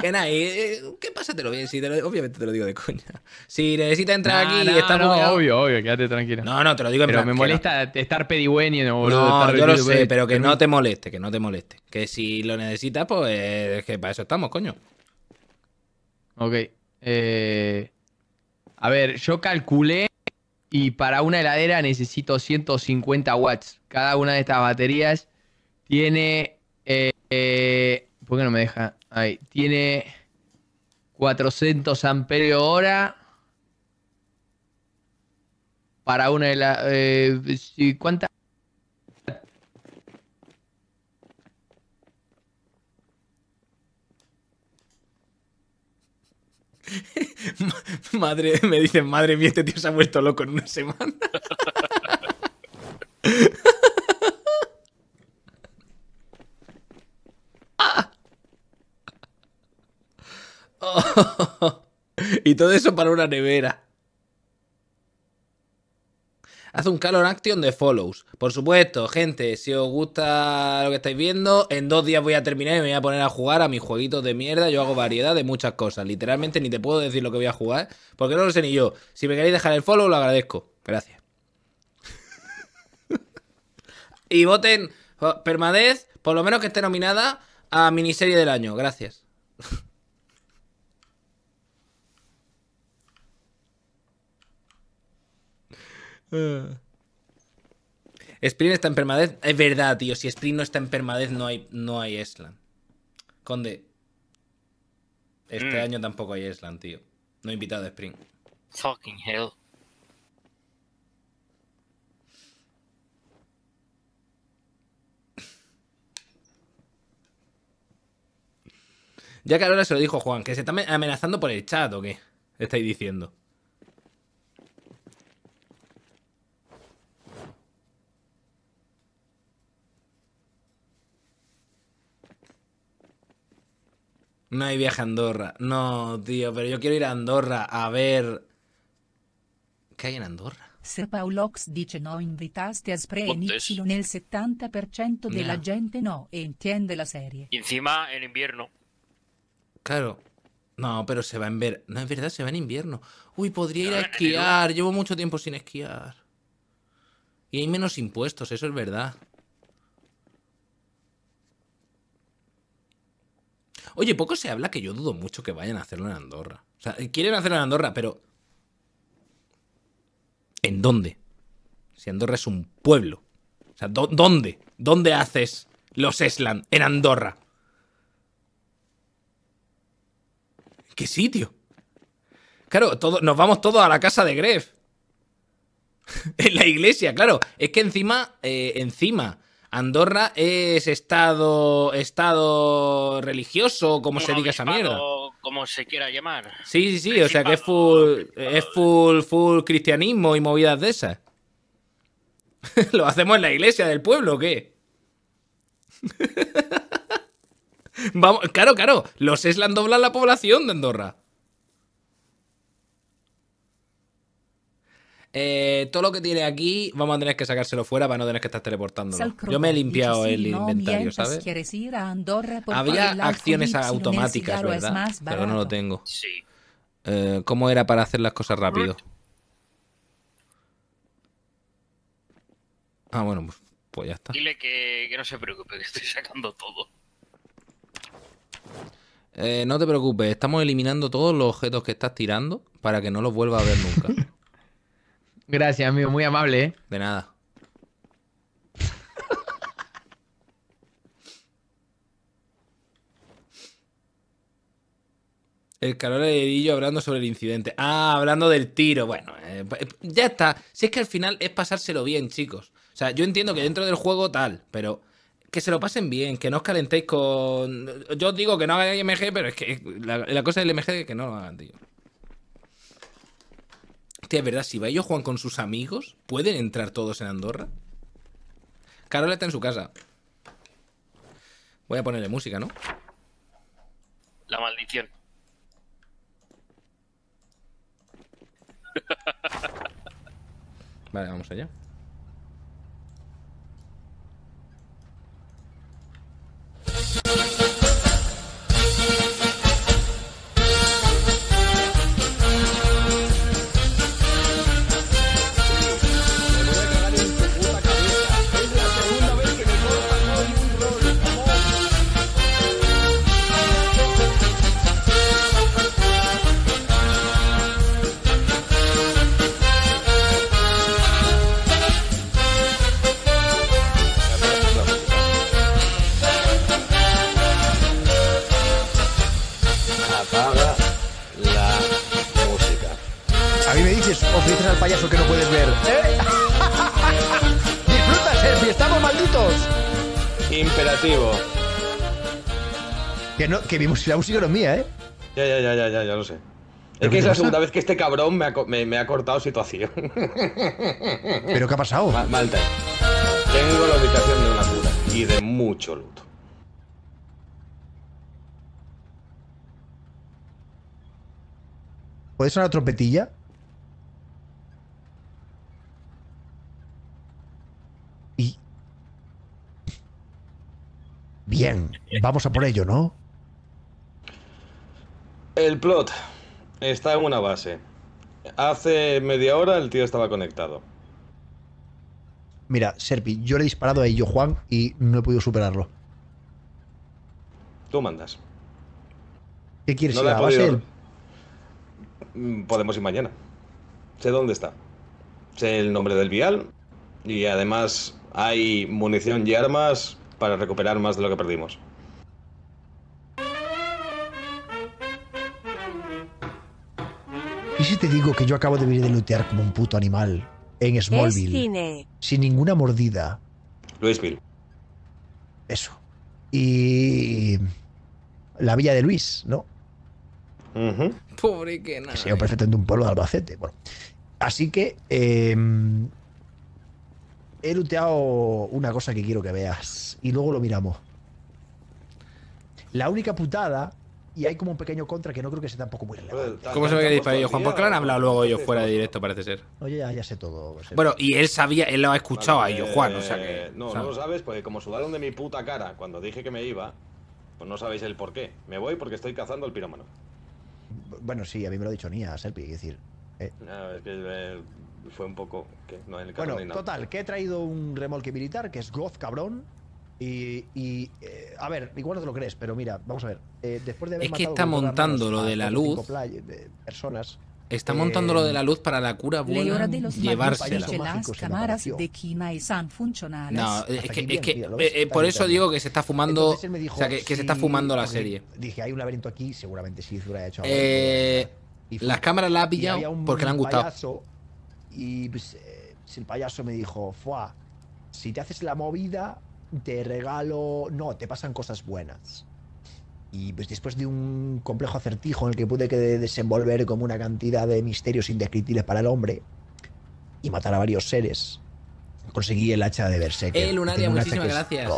que nada, eh, ¿qué pásatelo bien? Si te obviamente te lo digo de coña. Si necesitas entrar aquí nah, no, obvio, obvio, quédate tranquilo. No, no, te lo digo en Pero me molesta estar pedigüeño, boludo. No, yo lo sé, pero que no te moleste, que no te moleste. Que si lo necesitas, pues es que para eso estamos, coño. Ok. Eh, a ver, yo calculé y para una heladera necesito 150 watts. Cada una de estas baterías tiene... Eh, ¿Por qué no me deja? Ahí, tiene 400 amperios hora. Para una de las... Eh, madre, me dicen, madre mía, este tío se ha vuelto loco en una semana. y todo eso para una nevera. Hace un calor action de follows. Por supuesto, gente, si os gusta lo que estáis viendo, en dos días voy a terminar y me voy a poner a jugar a mis jueguitos de mierda. Yo hago variedad de muchas cosas. Literalmente ni te puedo decir lo que voy a jugar, porque no lo sé ni yo. Si me queréis dejar el follow, lo agradezco. Gracias. y voten oh, Permadez, por lo menos que esté nominada a miniserie del año. Gracias. Eh. ¿Spring está en permadez. Es verdad, tío. Si Spring no está en permadez, no hay, no hay Eslan. Conde. Este mm. año tampoco hay Eslan, tío. No he invitado a Spring Fucking hell. Ya que ahora se lo dijo Juan, que se está amenazando por el chat o qué estáis diciendo. No hay viaje a Andorra. No, tío, pero yo quiero ir a Andorra a ver. ¿Qué hay en Andorra? Sir Paulox dice no invitaste a Spray en Y el 70% de la gente no entiende la serie. Y encima en invierno. Claro. No, pero se va en ver. No, es verdad, se va en invierno. Uy, podría ir a esquiar. Llevo mucho tiempo sin esquiar. Y hay menos impuestos, eso es verdad. Oye, poco se habla que yo dudo mucho que vayan a hacerlo en Andorra. O sea, quieren hacerlo en Andorra, pero. ¿En dónde? Si Andorra es un pueblo. O sea, ¿dónde? ¿Dónde haces los Eslan En Andorra. qué sitio? Claro, nos vamos todos a la casa de Gref. en la iglesia, claro. Es que encima, eh, encima Andorra es estado, estado religioso, como se diga esa mierda. Como se quiera llamar. Sí, sí, sí, o sea que es full, es full, full cristianismo y movidas de esas. ¿Lo hacemos en la iglesia del pueblo o qué? Vamos, claro, claro, los eslan doblan la población de Andorra. Eh, todo lo que tiene aquí vamos a tener que sacárselo fuera para no tener que estar teleportándolo. Yo me he limpiado el inventario, ¿sabes? Había acciones automáticas, ¿verdad? Pero no lo tengo. Eh, ¿Cómo era para hacer las cosas rápido? Ah, bueno, pues, pues ya está. Dile que, no se preocupe, que estoy sacando todo. Eh, no te preocupes, estamos eliminando todos los objetos que estás tirando para que no los vuelva a ver nunca. Gracias, amigo, muy amable, ¿eh? De nada. El calor de dedillo hablando sobre el incidente. Ah, hablando del tiro. Bueno, eh, ya está. Si es que al final es pasárselo bien, chicos. O sea, yo entiendo que dentro del juego tal, pero que se lo pasen bien, que no os calentéis con... Yo os digo que no hagáis MG, pero es que la, cosa del MG es que no lo hagan, tío. Hostia, verdad, si va ellos Juan con sus amigos, ¿pueden entrar todos en Andorra? Carola está en su casa. Voy a ponerle música, ¿no? La maldición. Vale, vamos allá. dices, al payaso que no puedes ver. ¿Eh? Disfruta, Sergi, estamos malditos. Imperativo. Que, no, que vimos la música no mía, ¿eh? Ya, ya, ya, ya, ya, ya lo sé. Es que es la segunda vez que este cabrón me ha, cortado situación. ¿Pero qué ha pasado? Malta. Tengo la ubicación de una cura y de mucho luto. ¿Puedes sonar trompetilla? Bien, vamos a por ello, ¿no? El plot está en una base. Hace media hora el tío estaba conectado. Mira, Serpi, yo le he disparado a ello, Juan, y no he podido superarlo. Tú mandas. ¿Qué quieres la base? Mm, podemos ir mañana. Sé dónde está. Sé el nombre del vial. Y además hay munición y armas para recuperar más de lo que perdimos. ¿Y si te digo que yo acabo de venir de lutear como un puto animal en Smallville? cine. Sin ninguna mordida. Luisville. Eso. Y. La villa de Luis, ¿no? Pobre que nada. Que perfectamente un pueblo de Albacete. Bueno. Así que em, he looteado una cosa que quiero que veas. Y luego lo miramos. La única putada, y hay como un pequeño contra que no creo que sea tampoco muy relevante. ¿Cómo se ve que disparé yo? Juan, porque lo han luego ellos fuera de directo, parece ser. Oye, ya, sé todo. bueno, y él sabía, él lo ha escuchado a ellos, eh, Juan, o sea que. No, no lo sabes, porque como sudaron de mi puta cara cuando dije que me iba, pues no sabéis el por qué. Me voy porque estoy cazando al pirómano. Bueno, sí, a mí me lo ha dicho Nia, Serpi, es decir. Eh. No, es que eh, fue un poco Bueno, total, que he traído un remolque militar que es Goz cabrón. Y, eh, a ver, igual no te lo crees, pero mira, vamos a ver. Eh, después es que está montando lo de eh, la luz. Está montando lo de la luz para la cura buena llevársela. las cámaras de No, es que, por eso digo que se está fumando, o sea, que, se está fumando la serie. Dije, hay un laberinto aquí, seguramente sí, hubiera hecho. Eh, las cámaras las ha pillado porque le han gustado. Y pues, eh, el payaso me dijo, Fua, si te haces la movida, te regalo... No, te pasan cosas buenas. Y pues después de un complejo acertijo en el que pude que desenvolver como una cantidad de misterios indescriptibles para el hombre y matar a varios seres, conseguí el hacha de Berserker. Eh, Lunaria, muchísimas gracias.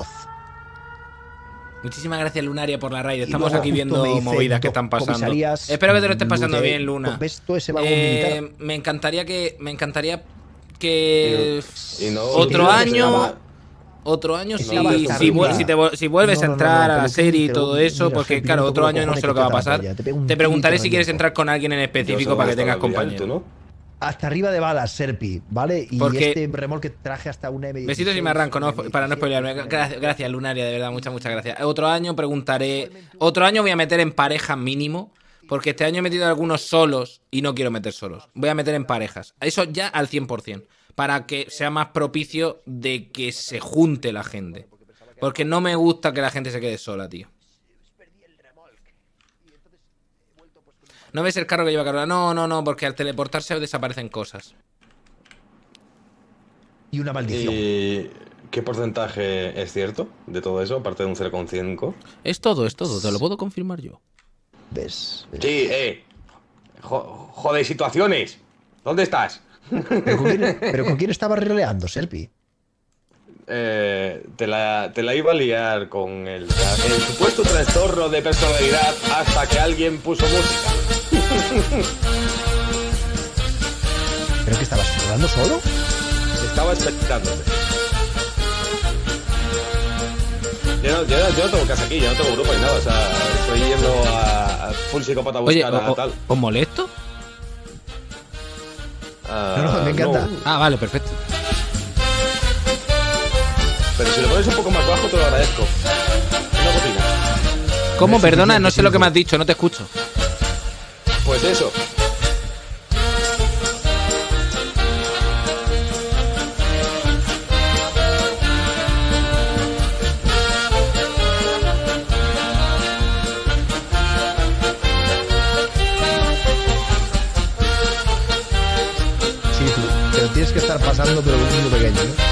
Muchísimas gracias, Lunaria, por la raid. Estamos aquí viendo movidas que están pasando. Espero que te lo estés mm, pasando bien, Luna. Eh, me encantaría que. Me encantaría que. otro año. Otro año, si, vuelves a entrar a la serie y todo eso, porque claro, otro año no sé lo que va a pasar. Te, preguntaré si quieres entrar con alguien en específico para que tengas compañero hasta arriba de balas, Serpi, ¿vale? Y Porque este remolque traje hasta una m Besitos y me arranco, no, para no spoilearme. Gracias, Lunaria, de verdad, muchas, muchas gracias. Otro año preguntaré. Otro año voy a meter en parejas mínimo. Porque este año he metido algunos solos y no quiero meter solos. Voy a meter en parejas. Eso ya al 100%. Para que sea más propicio de que se junte la gente. Porque no me gusta que la gente se quede sola, tío. ¿No ves el carro que lleva Carola? No, no, no, porque al teleportarse desaparecen cosas. Y una maldición. ¿Y eh, qué porcentaje es cierto de todo eso, aparte de un 0,5? Es todo, es todo, te lo puedo confirmar yo. ¿Ves? Sí, eh. joder, situaciones. ¿Dónde estás? ¿Pero con quién, estabas con quién estaba releando, eh, te, la, te, la, iba a liar con el supuesto trastorno de personalidad hasta que alguien puso música. ¿Pero que estabas jugando solo? Estaba expectándote. Yo no, tengo casa aquí, yo no tengo grupo ni nada, o sea, estoy yendo a, full psicópata a buscar a tal. ¿Os molesto? Ah, no, no, me encanta. Ah, vale, perfecto. Pero si lo pones un poco más bajo, te lo agradezco. ¿Cómo? Perdona, no sé lo que me has dicho, no te escucho. Pues eso. Sí, tú, tienes que estar pasando, por un mundo pequeño, ¿no?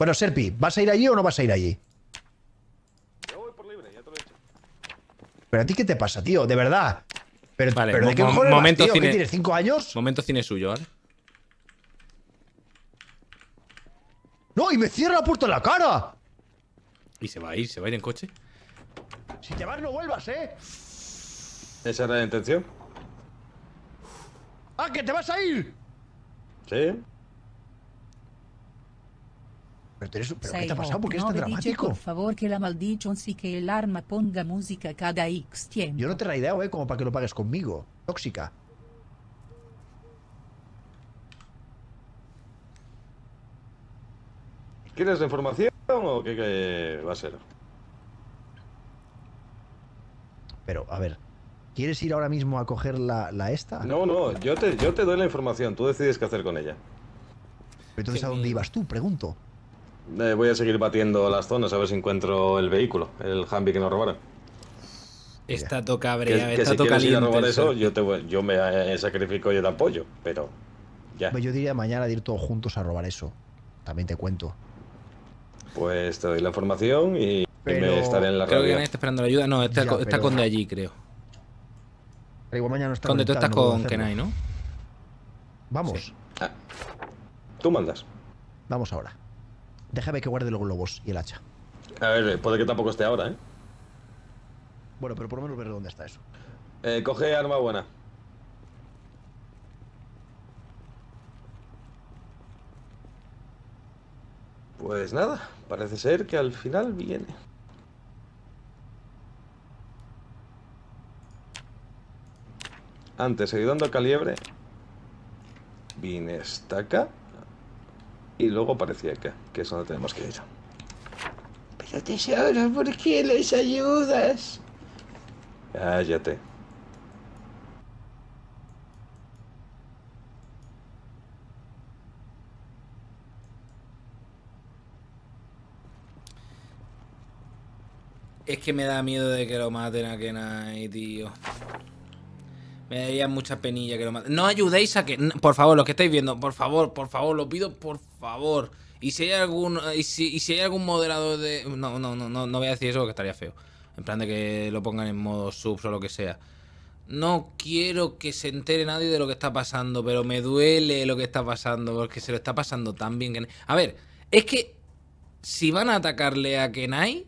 Bueno, Serpi, ¿vas a ir allí o no vas a ir allí? Yo voy por libre, ya te lo he Pero a ti, ¿qué te pasa, tío? De verdad. Pero, pero ¿de qué mejor. momento ¿Qué tienes, cinco años? Momento cine suyo, ¿vale? ¡No! ¡Y me cierra la puerta en la cara! ¿Y se va a ir? ¿Se va a ir en coche? Si te vas, no vuelvas, ¿eh? ¿Esa era la intención? ¡Ah, que te vas a ir! Sí. Pero, ¿qué te ha pasado? ¿Por qué es dramático? por favor, que la maldición sí que el arma ponga música cada X tiempo. Yo no te la idea, ¿eh? Como para que lo pagues conmigo. Tóxica. ¿Quieres la información o qué, va a ser? Pero, a ver, ¿quieres ir ahora mismo a coger la, esta? No, no, yo te, yo te doy la información, tú decides qué hacer con ella. Entonces, ¿a dónde ibas tú? Pregunto. Eh, voy a seguir batiendo las zonas a ver si encuentro el vehículo, el Humvee que nos robaron. Está toca brea, está si toca ir a robar eso, yo, te yo me eh, sacrifico yo de apoyo, pero ya. Yo diría mañana de ir todos juntos a robar eso. También te cuento. Pues te doy la información y, me estaré en la Creo que que está esperando la ayuda. No, está, con, de allí, creo. Pero igual mañana no está tú estás con Kenai, ¿no? Vamos. Ah, tú mandas. Vamos ahora. Déjame que guarde los globos y el hacha. A ver, eh, puede que tampoco esté ahora, ¿eh? Bueno, pero por lo menos veré dónde está eso. Eh, coge arma buena. Pues nada, parece ser que al final viene. Antes, ayudando a calibre. Vine hasta acá y luego parecía que, que es donde tenemos que ir. Pero tesoro, ¿por qué les ayudas? Cállate. Es que me da miedo de que lo maten a Kenai, tío. Me daría mucha penilla que lo maten. No ayudéis a que... Por favor, los que estáis viendo, por favor, por favor, lo pido, por favor favor. Y si hay algún, y si, hay algún moderador de... No, no, no, no, no voy a decir eso porque estaría feo. En plan de que lo pongan en modo subs o lo que sea. No quiero que se entere nadie de lo que está pasando, pero me duele lo que está pasando, porque se lo está pasando tan bien que... A ver, es que si van a atacarle a Kenai,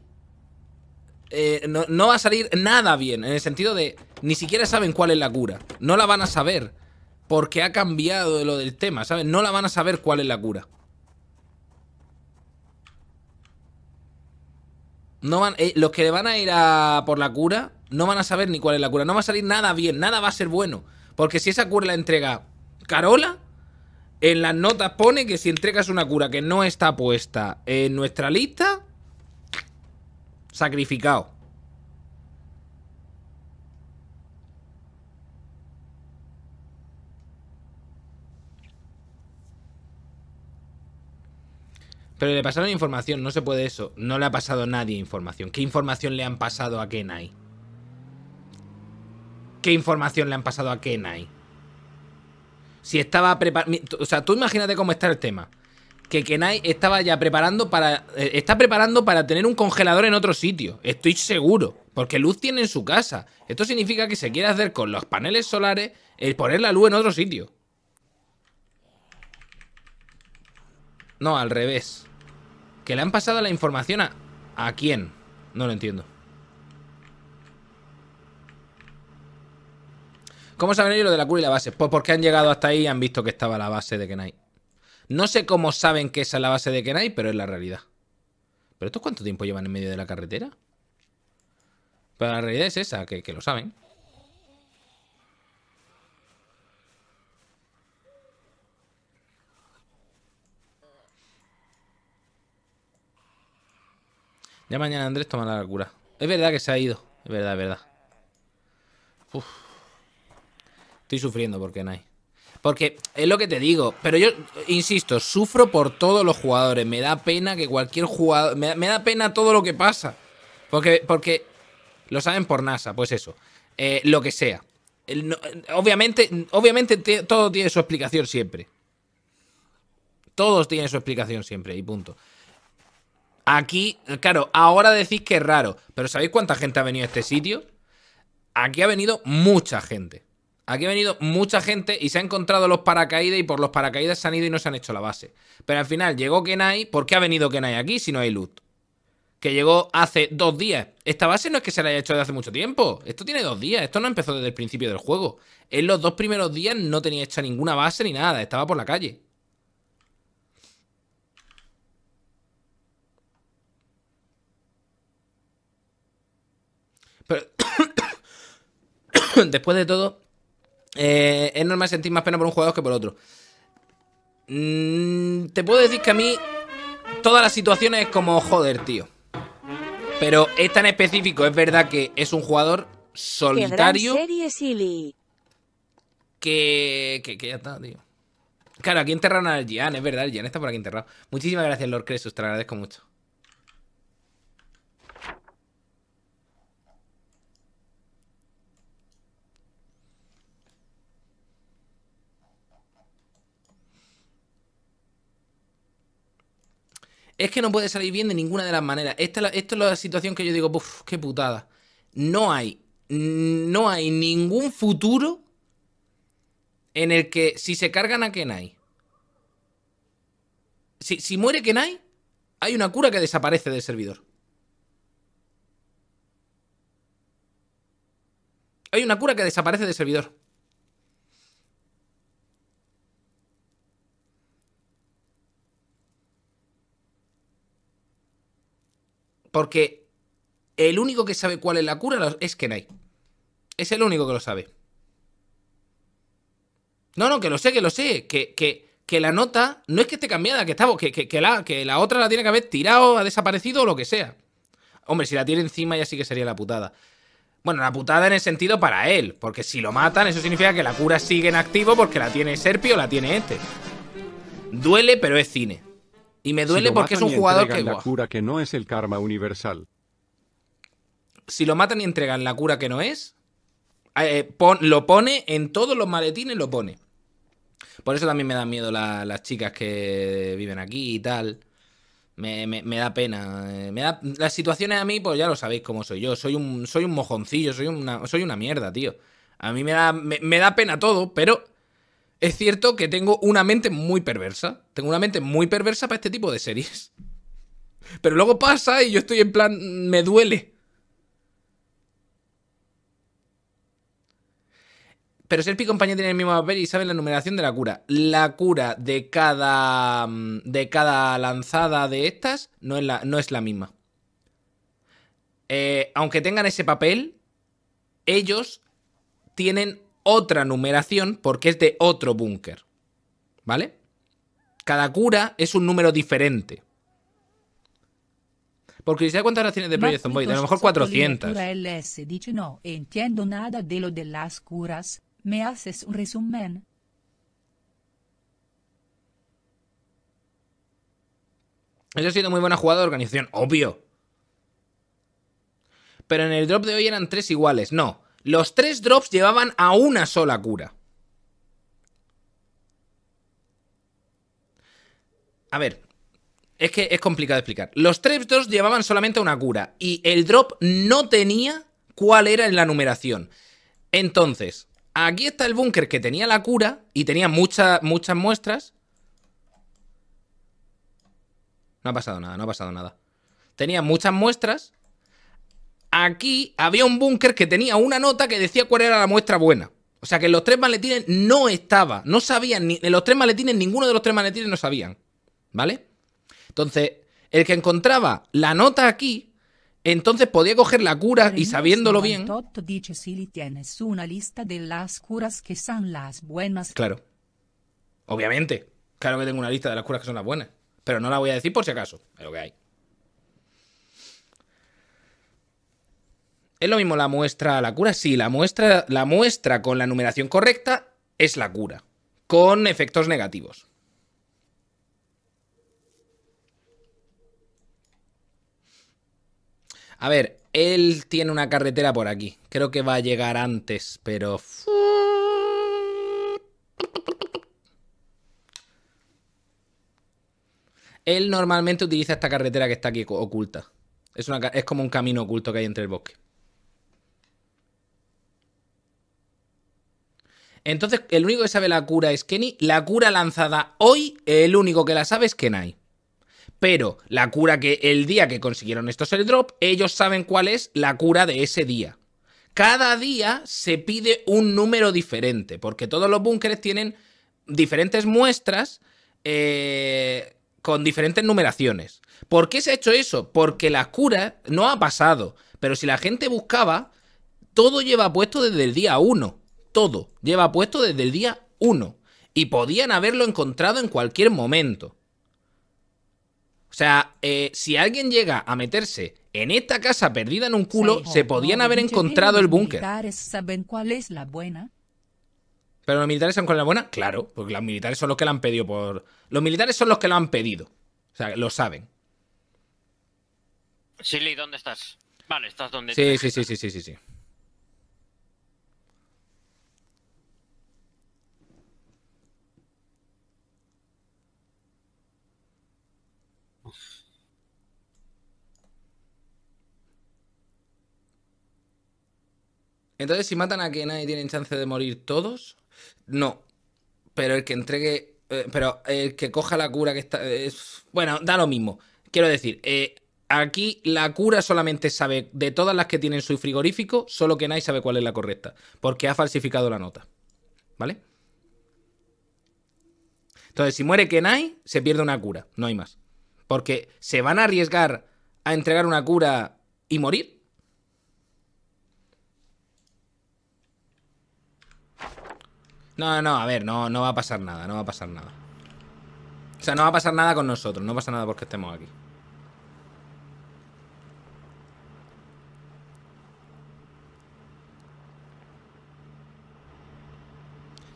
eh, no, no, va a salir nada bien, en el sentido de ni siquiera saben cuál es la cura. No la van a saber, porque ha cambiado lo del tema, ¿sabes? No la van a saber cuál es la cura. No van, eh, los que van a ir a por la cura no van a saber ni cuál es la cura. No va a salir nada bien, nada va a ser bueno. Porque si esa cura la entrega Carola, en las notas pone que si entregas una cura que no está puesta en nuestra lista, sacrificado. Pero le pasaron información, no se puede eso. No le ha pasado a nadie información. ¿Qué información le han pasado a Kenai? ¿Qué información le han pasado a Kenai? Si estaba preparando... O sea, tú imagínate cómo está el tema. Que Kenai estaba ya preparando para... Eh, está preparando para tener un congelador en otro sitio. Estoy seguro. Porque luz tiene en su casa. Esto significa que se quiere hacer con los paneles solares el poner la luz en otro sitio. No, al revés. ¿Que le han pasado la información a, a quién? No lo entiendo. ¿Cómo saben ellos lo de la cura y la base? Pues porque han llegado hasta ahí y han visto que estaba la base de Kenai. No sé cómo saben que esa es la base de Kenai, pero es la realidad. ¿Pero estos cuánto tiempo llevan en medio de la carretera? Pero la realidad es esa, que lo saben. Ya mañana Andrés tomará la cura. Es verdad que se ha ido. Es verdad, es verdad. Estoy sufriendo porque no hay. Porque es lo que te digo. Pero yo, insisto, sufro por todos los jugadores. Me da pena que cualquier jugador. Me, da pena todo lo que pasa. Porque, porque lo saben por NASA, pues eso. Eh, lo que sea. obviamente, obviamente todo tiene su explicación siempre. Todos tienen su explicación siempre, y punto. Aquí, claro, ahora decís que es raro, pero ¿sabéis cuánta gente ha venido a este sitio? Aquí ha venido mucha gente. Aquí ha venido mucha gente y se ha encontrado los paracaídas y por los paracaídas se han ido y no se han hecho la base. Pero al final llegó Kenai. ¿Por qué ha venido Kenai aquí si no hay loot? Que llegó hace dos días. Esta base no es que se la haya hecho desde hace mucho tiempo. Esto tiene dos días. Esto no empezó desde el principio del juego. En los dos primeros días no tenía hecha ninguna base ni nada. Estaba por la calle. después de todo, eh, es normal sentir más pena por un jugador que por otro. Mm, te puedo decir que a mí todas las situaciones es como joder, tío. Pero es tan específico, es verdad que es un jugador solitario. que, que, que, ya está, tío. Claro, aquí enterraron al Gian, es verdad, el Gian está por aquí enterrado. Muchísimas gracias, Lord Cresus, te lo agradezco mucho. Es que no puede salir bien de ninguna de las maneras. Esta, es la situación que yo digo, uff, qué putada. No hay, no hay ningún futuro en el que si se cargan a Kenai, si, si muere Kenai, hay una cura que desaparece del servidor. Hay una cura que desaparece del servidor. Porque el único que sabe cuál es la cura es Kenai. Es el único que lo sabe. No, no, que lo sé, que lo sé. Que, que, que la nota no es que esté cambiada, que estamos, que, que, la, que la otra la tiene que haber tirado, ha desaparecido o lo que sea. Hombre, si la tiene encima ya sí que sería la putada. Bueno, la putada en el sentido para él, porque si lo matan, eso significa que la cura sigue en activo porque la tiene Serpio la tiene este. Duele, pero es cine. Y me duele porque es un jugador que. La cura que no es el karma universal. Si lo matan y entregan la cura que no es, eh, eh, lo pone en todos los maletines, lo pone. Por eso también me da miedo las chicas que viven aquí y tal. Me, da pena. Eh, me da, las situaciones a mí, pues ya lo sabéis cómo soy yo. Soy un, soy un mojoncillo, soy una, soy una mierda, tío. A mí me da, me da pena todo, pero es cierto que tengo una mente muy perversa. Tengo una mente muy perversa para este tipo de series. Pero luego pasa y yo estoy en plan, me duele. Pero Serpi y compañía tienen el mismo papel y saben la numeración de la cura. La cura de cada, mm, de cada lanzada de estas no es la, no es la misma. Eh, aunque tengan ese papel, ellos tienen otra numeración porque es de otro búnker. ¿Vale? Cada cura es un número diferente. Porque da ¿cuántas raciones de Project A lo mejor 400. LS no entiendo nada de lo de las curas. ¿Me haces un resumen? Eso ha sido muy buena jugada de organización, obvio. Pero en el drop de hoy eran tres iguales. No, los tres drops llevaban a una sola cura. A ver, es que es complicado de explicar. Los tres drops llevaban solamente una cura y el drop no tenía cuál era en la numeración. Entonces, aquí está el búnker que tenía la cura y tenía muchas muestras. No ha pasado nada, no ha pasado nada. Tenía muchas muestras Aquí había un búnker que tenía una nota que decía cuál era la muestra buena. O sea que en los tres maletines no estaba, no sabían, ni, en los tres maletines, ninguno de los tres maletines no sabían. ¿Vale? Entonces, el que encontraba la nota aquí, entonces podía coger la cura y sabiéndolo bien. dice si una lista de las curas que son las buenas. Claro. Obviamente. Claro que tengo una lista de las curas que son las buenas. Pero no la voy a decir por si acaso. Es lo que hay. Es lo mismo la muestra a la cura. Sí, la muestra, la muestra con la numeración correcta es la cura, con efectos negativos. A ver, él tiene una carretera por aquí. Creo que va a llegar antes, pero... Él normalmente utiliza esta carretera que está aquí oculta. Es, una, es como un camino oculto que hay entre el bosque. Entonces, el único que sabe la cura es Kenny. La cura lanzada hoy, el único que la sabe es Kenai. Pero la cura que el día que consiguieron estos drop ellos saben cuál es la cura de ese día. Cada día se pide un número diferente, porque todos los búnkeres tienen diferentes muestras eh, con diferentes numeraciones. ¿Por qué se ha hecho eso? Porque la cura no ha pasado, pero si la gente buscaba, todo lleva puesto desde el día 1 todo. Lleva puesto desde el día 1. Y podían haberlo encontrado en cualquier momento. O sea, eh, si alguien llega a meterse en esta casa perdida en un culo, se podían haber encontrado el búnker. ¿Los militares saben cuál es la buena? ¿Pero los militares saben cuál es la buena? Claro, porque los militares son los que la han pedido por... Los militares son los que lo han pedido. O sea, lo saben. Silly, ¿dónde estás? Vale, estás donde... Sí, sí, sí, sí, sí, sí. Entonces, si matan a Kenai, ¿tienen chance de morir todos, no. Pero el que entregue. Eh, pero el que coja la cura que está. bueno, da lo mismo. Quiero decir, eh, aquí la cura solamente sabe de todas las que tienen su frigorífico, solo que sabe cuál es la correcta. Porque ha falsificado la nota. ¿Vale? Entonces, si muere Kenai, se pierde una cura, no hay más. Porque se van a arriesgar a entregar una cura y morir. No, no, a ver, no, no va a pasar nada, no va a pasar nada. O sea, no va a pasar nada con nosotros, no pasa nada porque estemos aquí.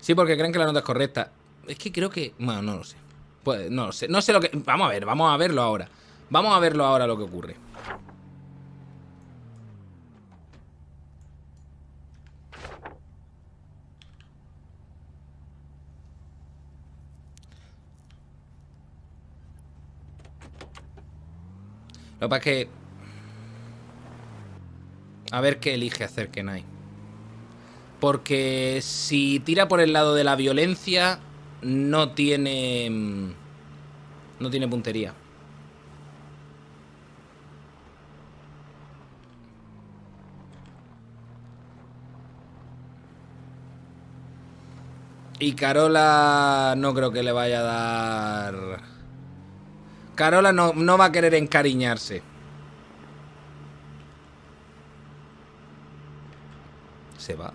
Sí, porque creen que la nota es correcta. Es que creo que... Bueno, no lo sé. Pues, no lo sé. No sé lo que... Vamos a ver, vamos a verlo ahora. Vamos a verlo ahora lo que ocurre. Lo que es que... A ver qué elige hacer Kenai. Porque si tira por el lado de la violencia, no tiene... Mm, no tiene puntería. Y Carola no creo que le vaya a dar... Carola no, no va a querer encariñarse. Se va.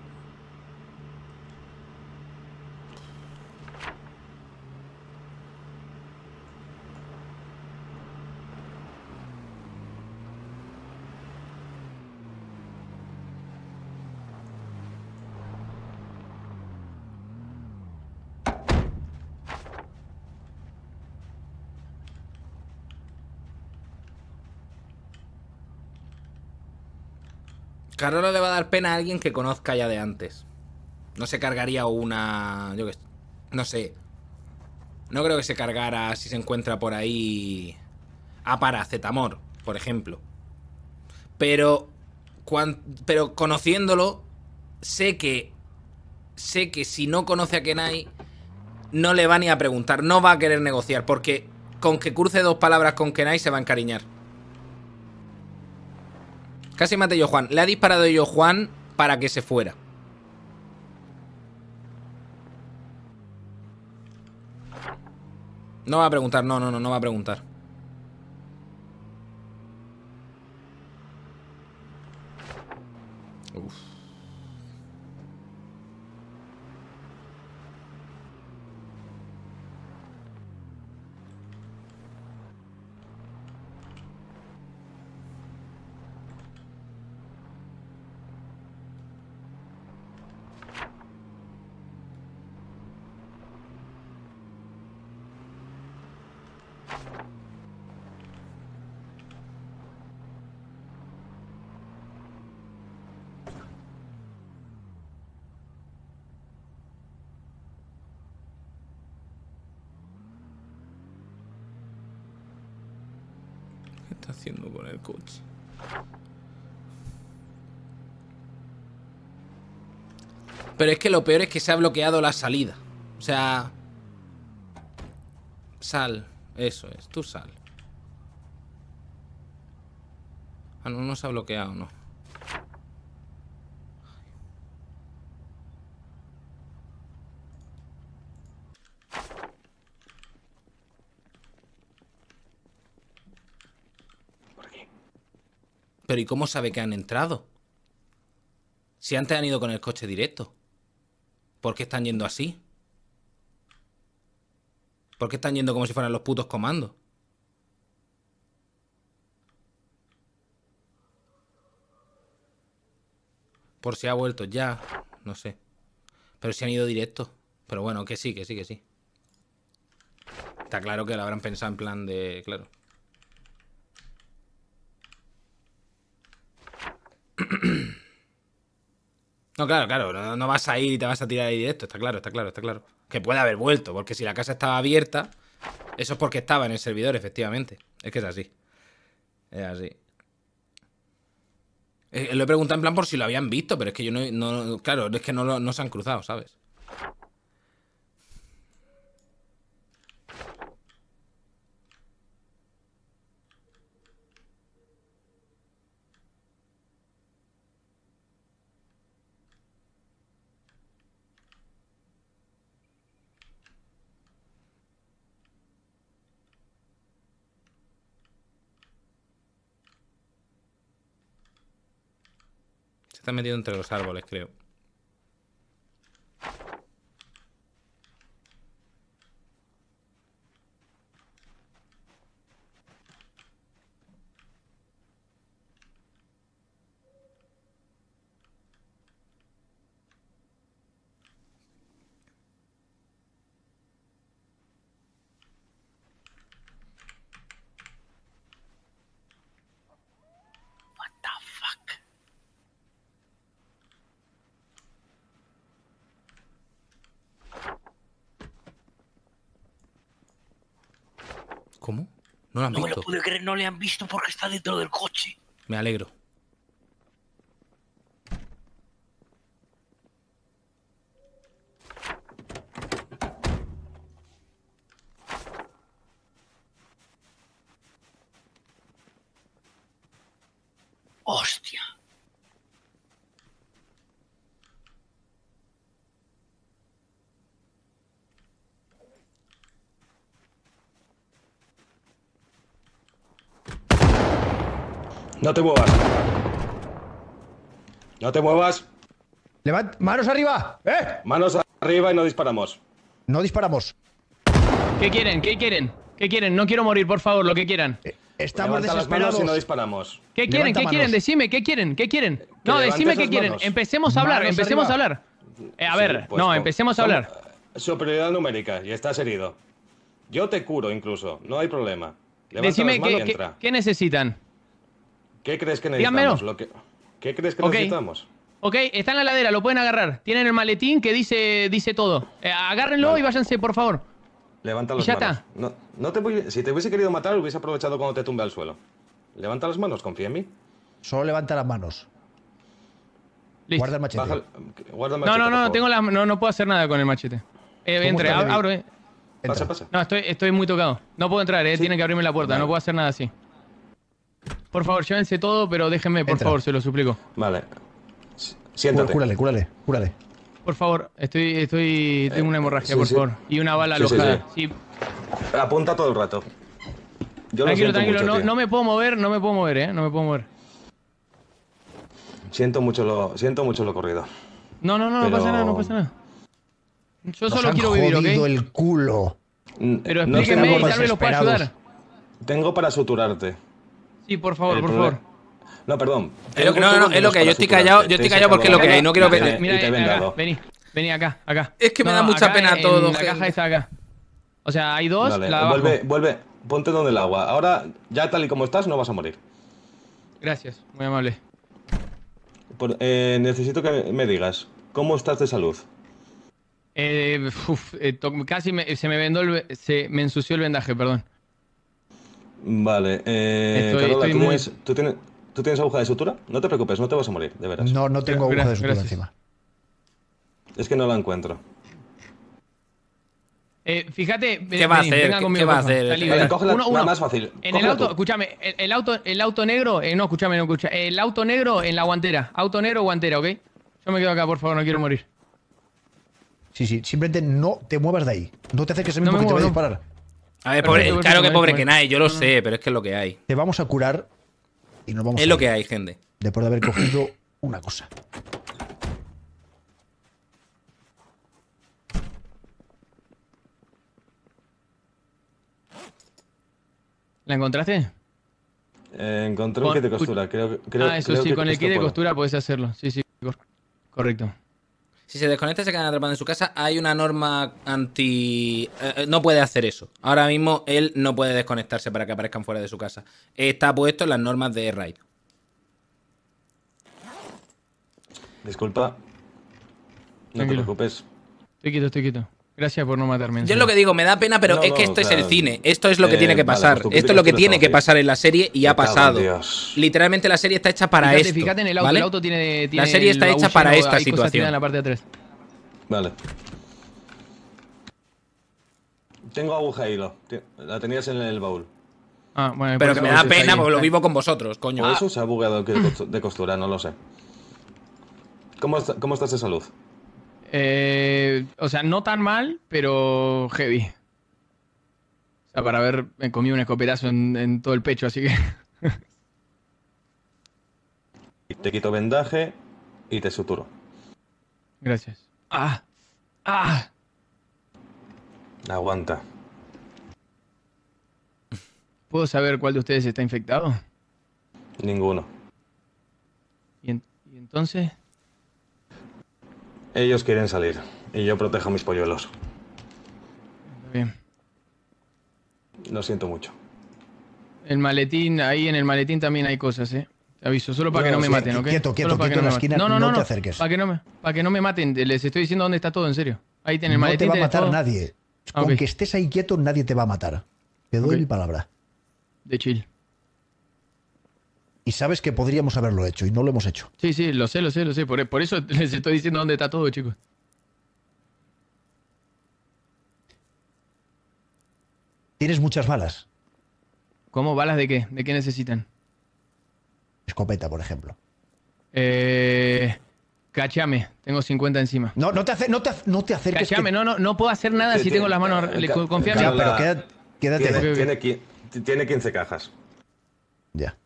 carrero le va a dar pena a alguien que conozca ya de antes. No se cargaría una... Yo que... No sé. No creo que se cargara si se encuentra por ahí... A paracetamor, por ejemplo. Pero... pero conociéndolo, sé que... Sé que si no conoce a Kenai, no le va ni a preguntar, no va a querer negociar, porque con que cruce dos palabras con Kenai se va a encariñar. Casi mate yo Juan. Le ha disparado yo Juan para que se fuera. No va a preguntar, no, no, no, no va a preguntar. Pero es que lo peor es que se ha bloqueado la salida. O sea... Sal. Eso es, tú sal. Ah, no, no se ha bloqueado, no. Por Pero ¿y cómo sabe que han entrado? Si antes han ido con el coche directo. ¿Por qué están yendo así? ¿Por qué están yendo como si fueran los putos comandos? Por si ha vuelto ya, no sé. Pero si han ido directo. Pero bueno, que sí, que sí, que sí. Está claro que lo habrán pensado en plan de... Claro. No, claro, claro, no, vas a ir y te vas a tirar ahí directo, está claro, está claro, está claro. Que puede haber vuelto, porque si la casa estaba abierta, eso es porque estaba en el servidor, efectivamente. Es que es así. Es así. Eh, lo he preguntado en plan por si lo habían visto, pero es que yo no... claro, es que no, no se han cruzado, ¿sabes? está metido entre los árboles, creo. no le han visto porque está dentro del coche. Me alegro. No te muevas. No te muevas. Levant manos arriba, ¿eh? Manos arriba y no disparamos. No disparamos. ¿Qué quieren? ¿Qué quieren? ¿Qué quieren? No quiero morir, por favor, lo que quieran. Eh, estamos desesperados. y no disparamos. ¿Qué quieren? ¿Qué quieren? Decime, ¿qué quieren? ¿Qué quieren? Eh, no, decime qué quieren. Empecemos a hablar, empecemos a hablar. Eh, a ver, pues no, empecemos a hablar. Superioridad numérica y estás herido. Yo te curo incluso, no hay problema. Levanta Decime qué necesitan. ¿Qué crees que necesitamos? ¿Qué crees que necesitamos? Ok, está en la ladera, lo pueden agarrar. Tienen el maletín que dice, dice todo. Eh, agárrenlo y váyanse, por favor. Levanta las manos. si te hubiese querido matar, hubiese aprovechado cuando te tumbe al suelo. Levanta las manos, confía en mí. Solo levanta las manos. Guarda el machete. No, no, no, tengo no, no puedo hacer nada con el machete. Eh, Entra, entre, abro. Pasa, pasa. No, estoy, estoy muy tocado. No puedo entrar, eh. tienen que abrirme la puerta, no puedo hacer nada así. Por favor, llévense todo, pero déjenme, por favor, se lo suplico. Vale. Siéntate. Cúrale, cúrale, cúrale. Por favor, estoy, estoy, tengo una hemorragia, por favor. Y una bala alojada. Sí, Apunta todo el rato. Tranquilo, tranquilo, no, me puedo mover, no me puedo mover, eh, no me puedo mover. Siento mucho lo, siento mucho lo corrido. No, no, no, no pasa nada, no pasa nada. Yo solo quiero vivir, jodido el culo. Pero explíqueme y tal vez los pueda ayudar. Tengo para suturarte por favor, por favor. No, perdón. no, no, es lo que Yo estoy callado, yo estoy callado porque lo que hay. No quiero vení, vení acá, acá. Es que me da mucha pena todo. la caja está acá. O sea, hay dos. vuelve, vuelve, ponte donde el agua. Ahora, ya tal y como estás, no vas a morir. Gracias, muy amable. Eh, necesito que me digas, ¿cómo estás de salud? Eh, eh, casi se me vendó se me ensució el vendaje, perdón. Vale. Eh, ¿tú, tienes, ¿tú, tienes, aguja de sutura? No te preocupes, no te vas a morir, de veras. No, no tengo aguja de sutura encima. Es que no la encuentro. Eh, fíjate, ¿qué va a hacer? ¿Qué, va a hacer? Vale, la, más fácil. En el auto, escúchame, el, auto, el auto negro, eh, no, escúchame, no escucha. El auto negro en la guantera, auto negro guantera, ¿ok? Yo me quedo acá, por favor, no quiero morir. Sí, sí, simplemente no te muevas de ahí. No te acerques que se me porque te a ver, claro que pobre que nadie, yo lo sé, pero es que es lo que hay. Te vamos a curar y nos vamos Es lo que hay, gente. Después de haber cogido una cosa. ¿La encontraste? Encontró eh, encontré un kit de costura. Creo, creo, ah, eso sí, con el kit de costura puedes hacerlo. Sí, sí, correcto. Si se desconecta, se quedan atrapados en su casa. Hay una norma anti. Eh, eh, no puede hacer eso. Ahora mismo él no puede desconectarse para que aparezcan fuera de su casa. Está puesto en las normas de Raid. Disculpa. No te preocupes. Te quito, te quito. Gracias por no matarme. Yo lo que digo, me da pena, pero es que esto es el cine. Esto es lo que eh, tiene que pues pasar. esto es lo que tiene que pasar en la serie y ha pasado. Literalmente la serie está hecha para esto. Fíjate en el auto, tiene, La serie está hecha para esta situación. En la parte de Vale. Tengo aguja y hilo. La tenías en el baúl. Ah, bueno, pero que pues me da pena porque lo vivo con vosotros, coño. eso pues se ha bugueado de costura, no lo sé. ¿Cómo, cómo estás de salud? Eh, o sea, no tan mal, pero heavy. O sea, para haber eh, comido un escopetazo en, todo el pecho, así que. te quito vendaje y te suturo. Gracias. ¡Ah! ¡Ah! Aguanta. ¿Puedo saber cuál de ustedes está infectado? Ninguno. ¿y entonces? Ellos quieren salir y yo protejo a mis polluelos. Bien. Lo siento mucho. El maletín, ahí en el maletín también hay cosas, ¿eh? Te aviso, solo para que no me maten, ¿ok? Quieto, quieto, quieto en la esquina, no, no, te acerques. Para que, no me, maten, les estoy diciendo dónde está todo, en serio. Ahí tiene el maletín. No te va a matar nadie. Ah, Aunque estés ahí quieto, nadie te va a matar. Te doy mi palabra. De chill y sabes que podríamos haberlo hecho y no lo hemos hecho. Sí, sí, lo sé, lo sé, lo sé. Por, eso les estoy diciendo dónde está todo, chicos. Tienes muchas balas. ¿Cómo? ¿Balas de qué? ¿De qué necesitan? Escopeta, por ejemplo. Eh. Cachame, tengo 50 encima. No, no te, no te, acerques. Cachame, no, no, no puedo hacer nada si tengo las manos confiadas. Ya, pero quédate. Tiene, tiene 15 cajas. Ya.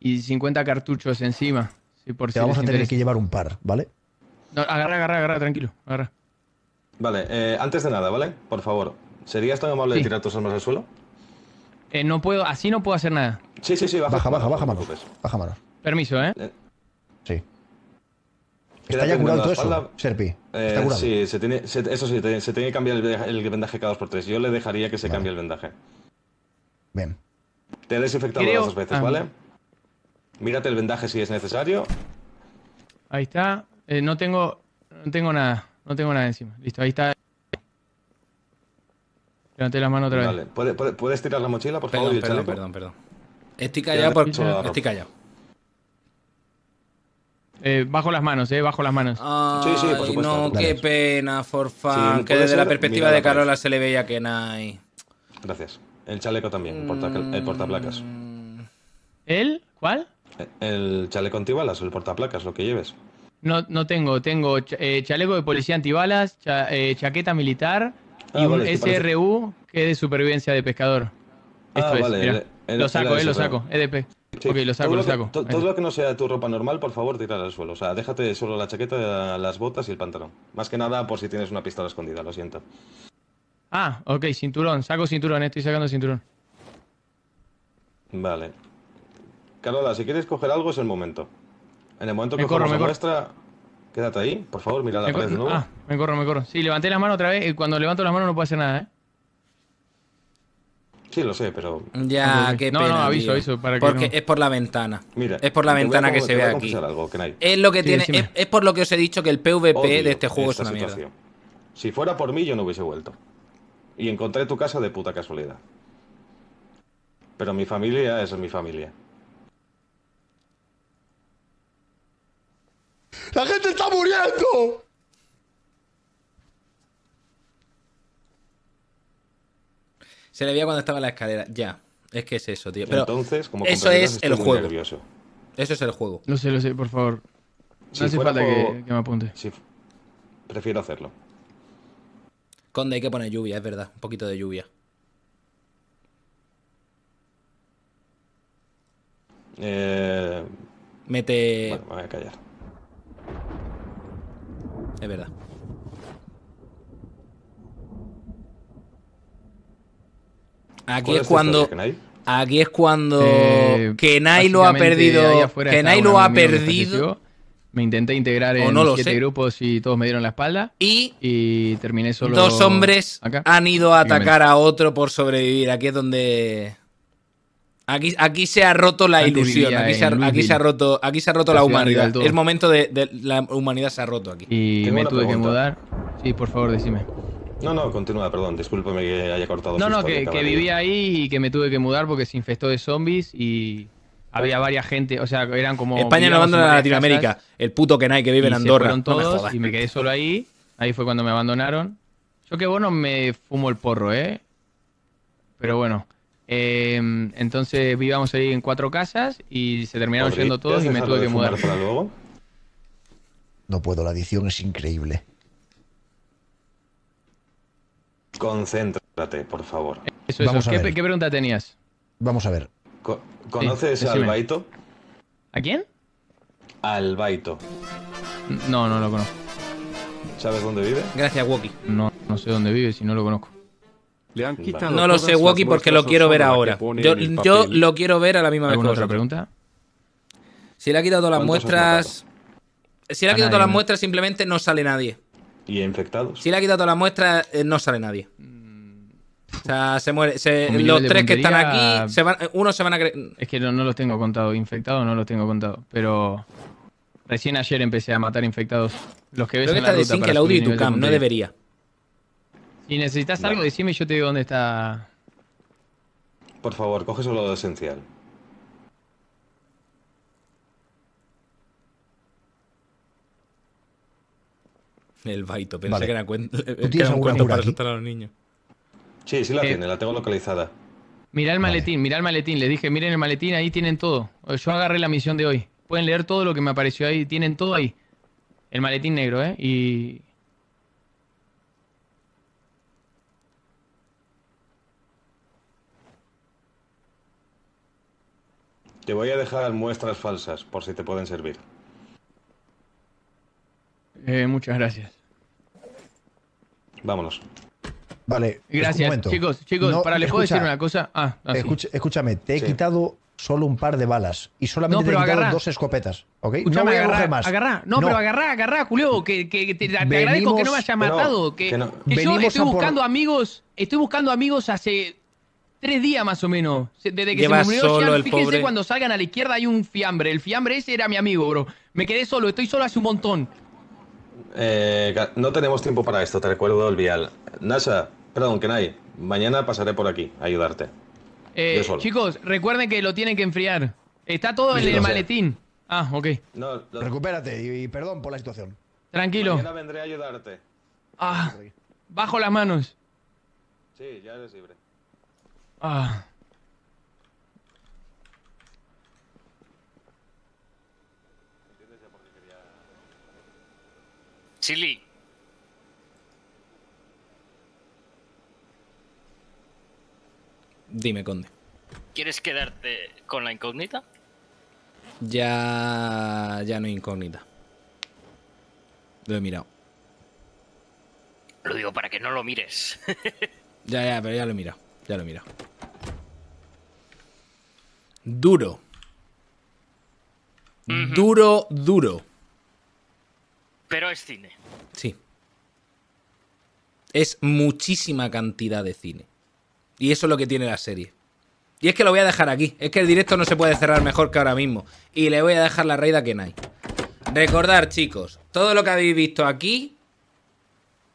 y 50 cartuchos encima. Sí, por Te vamos a tener que llevar un par, ¿vale? agarra, agarra, agarra, tranquilo, agarra. Vale, eh, antes de nada, ¿vale? Por favor, ¿serías tan amable de tirar tus armas al suelo? Eh, no puedo, así no puedo hacer nada. Sí, sí, sí, baja. Baja, baja, baja, mano. Baja mano. Permiso, ¿eh? eh. sí. ¿Está ya curado todo eso, Serpi? Sí, se tiene, eso sí, se tiene que cambiar el, vendaje cada dos por tres. Yo le dejaría que se cambie el vendaje. Bien. Te he desinfectado dos veces, ah. ¿vale? Mírate el vendaje si es necesario. Ahí está. Eh, no tengo. No tengo nada. No tengo nada encima. Listo, ahí está. Levanté la mano otra vez. ¿Puedes, puedes, tirar la mochila, por perdón, favor? Perdón, perdón, perdón, Estoy callado por... Estoy callado. Eh, bajo las manos, eh, bajo las manos. sí, sí, por supuesto. No, qué pena, Forfan, que desde la perspectiva de Carola se le veía que Nay. Gracias. El chaleco también, el portaplacas. Mm. ¿El? ¿Cuál? el chaleco antibalas o el portaplacas, lo que lleves. No, no tengo, tengo eh, chaleco de policía antibalas, eh, chaqueta militar ah, y un SRU que es de supervivencia de pescador. ah, vale, eh, lo saco, lo saco, EDP. lo saco, todo lo, saco. todo lo que no sea tu ropa normal, por favor, tirar al suelo. O sea, déjate solo la chaqueta, las botas y el pantalón. Más que nada por si tienes una pistola escondida, lo siento. Ah, ok, cinturón. Saco cinturón, estoy sacando cinturón. Vale. Carola, si quieres coger algo es el momento. En el momento que cogemos muestra. quédate ahí, por favor, mira la pared ah, me corro, me corro. Sí, levanté la mano otra vez y cuando levanto la mano, no puedo hacer nada, ¿eh? Sí, lo sé, pero. Ya, que No, aviso, aviso. Para que Porque es por la ventana. Mira, es por la ventana que se ve aquí. es lo que tiene. Es, por lo que os he dicho que el PvP de este juego es una mierda. Si fuera por mí, yo no hubiese vuelto. Y encontré tu casa de puta casualidad. Pero mi familia es mi familia. La gente está muriendo. Se le veía cuando estaba en la escalera. Ya. Es que es eso, tío. Pero Entonces, como eso es el juego. Eso es el juego. No sé, lo sé, por favor. no hace falta que, me apunte. prefiero hacerlo. Conde, hay que poner lluvia, es verdad. Un poquito de lluvia. Eh... Mete. Bueno, voy a callar. Es verdad. Aquí es cuando. Aquí es cuando eh, Kenai lo ha perdido. Kenai lo ha perdido. Me intenté integrar en no siete grupos y todos me dieron la espalda. Y, terminé solo. Dos hombres han ido a atacar a otro por sobrevivir. Aquí es donde Aquí, se ha roto la ilusión, aquí se ha, roto, aquí se ha roto la humanidad. Es momento de, la humanidad se ha roto aquí. Y me tuve que mudar. Sí, por favor, decime. No, no, continúa, perdón, discúlpame que haya cortado. No, no, que, vivía ahí y que me tuve que mudar porque se infestó de zombies y había varias gente, o sea, eran como... España no abandona a Latinoamérica, el puto que nadie que vive en Andorra. y me quedé solo ahí, ahí fue cuando me abandonaron. Yo qué bueno me fumo el porro, ¿eh? Pero bueno, eh, entonces vivíamos ahí en cuatro casas y se terminaron yendo todos y me tuve que mudar. luego? No puedo, la edición es increíble. Concéntrate, por favor. Eso, eso. ¿Qué, pregunta tenías? Vamos a ver. ¿Conoces a eh, Albaito? ¿A quién? Albaito No, no lo conozco. ¿Sabes dónde vive? Gracias, Woki. No, no sé dónde vive, si no lo conozco no lo sé, Woki, porque lo quiero ver ahora. Yo, lo quiero ver a la misma vez. ¿Alguna otra pregunta? Si le ha quitado las muestras. Si le ha quitado las muestras, simplemente no sale nadie. ¿Y infectados? Si le ha quitado las muestras, eh, no sale nadie. Mm. O sea, se muere. los tres que están aquí, uno se van a. Es que no, los tengo contados. Infectados no los tengo contados. Pero. Recién ayer empecé a matar infectados. Los que ves Creo que está diciendo que el audio y tu cam, no debería. ¿Y necesitas algo, decime y yo te digo dónde está. Por favor, coge solo lo esencial. El baito, pensé que era, eh, cuento. tienes un cuento para asustar a los niños. Sí, sí la eh, tiene, la tengo localizada. Mirá el maletín, mirá el maletín. Les dije, miren el maletín, ahí tienen todo. Yo agarré la misión de hoy. Pueden leer todo lo que me apareció ahí, tienen todo ahí. El maletín negro, ¿eh? Y, Te voy a dejar muestras falsas por si te pueden servir. Eh, muchas gracias. Vámonos. Vale. Gracias, chicos. Chicos, para les puedo decir una cosa. Ah, ah, escúchame, te he quitado solo un par de balas y solamente te he dos escopetas. ¿Ok? no voy a más. Agarrá. No, pero agarrá, agarrá, Julio, que, te, agradezco que no me haya matado. Que, yo estoy buscando amigos, estoy buscando amigos hace tres días más o menos. Desde que se murió Jean, fíjense cuando salgan a la izquierda hay un fiambre. El fiambre ese era mi amigo, bro. Me quedé solo, estoy solo hace un montón. Eh, no tenemos tiempo para esto, te recuerdo el vial. NASA, perdón, Kenai, mañana pasaré por aquí a ayudarte. Eh, chicos, recuerden que lo tienen que enfriar. Está todo en el maletín. Ah, ok. No, Recupérate y, perdón por la situación. Tranquilo. Mañana vendré a ayudarte. Ah, bajo las manos. Sí, ya eres libre. Ah. Chili. Dime, Conde. ¿Quieres quedarte con la incógnita? Ya. ya no incógnita. Lo he mirado. Lo digo para que no lo mires. ya, ya, pero ya lo he mirado. Ya lo he mirado. Duro. Duro, duro. Pero es cine. Sí. Es muchísima cantidad de cine. Y eso es lo que tiene la serie. Y es que lo voy a dejar aquí. Es que el directo no se puede cerrar mejor que ahora mismo. Y le voy a dejar la raida que no hay. Recordar, chicos, todo lo que habéis visto aquí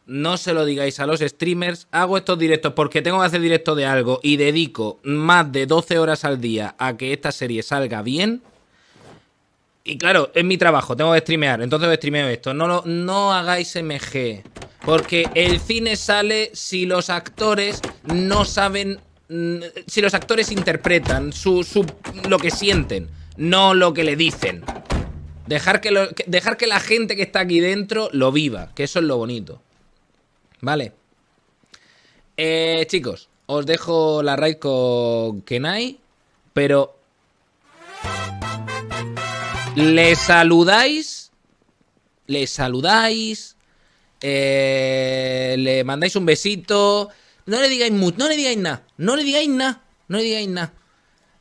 no se lo digáis a los streamers, hago estos directos porque tengo que hacer directo de algo y dedico más de 12 horas al día a que esta serie salga bien. Y claro, es mi trabajo, tengo que streamear, entonces streameo esto. No, lo, no hagáis MG, porque el cine sale si los actores no saben, mm, si los actores interpretan lo que sienten, no lo que le dicen. Dejar que, dejar que la gente que está aquí dentro lo viva, que eso es lo bonito. Vale. Eh, chicos, os dejo la raid con Kenai, pero... Le saludáis, le saludáis, eh, le mandáis un besito, no le digáis mucho, no le digáis nada, no le digáis nada, no le digáis nada.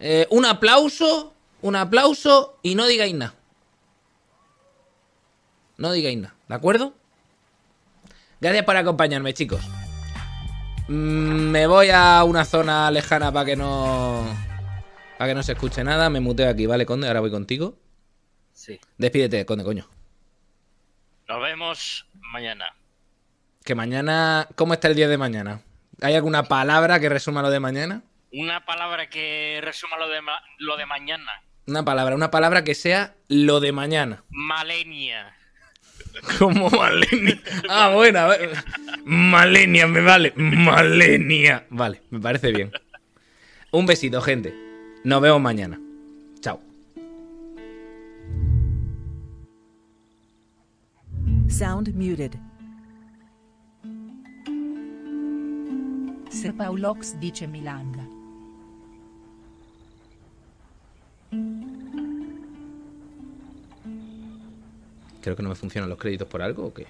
Eh, un aplauso, un aplauso y no digáis nada. No digáis nada, ¿de acuerdo? Gracias por acompañarme, chicos. Mm, me voy a una zona lejana para que no... Para que no se escuche nada. Me muteo aquí, ¿vale, Conde? Ahora voy contigo. Sí. Despídete, Conde, coño. Nos vemos mañana. Que mañana... ¿Cómo está el día de mañana? ¿Hay alguna palabra que resuma lo de mañana? Una palabra que resuma lo de, lo de mañana. Una palabra, una palabra que sea lo de mañana. Malenia. Como Malenia. Ah, bueno, Malenia, me vale. Malenia. Vale, me parece bien. Un besito, gente. Nos vemos mañana. Chao. Sound muted. Se Paulox dice Milanga. Creo que no me funcionan los créditos por algo o qué.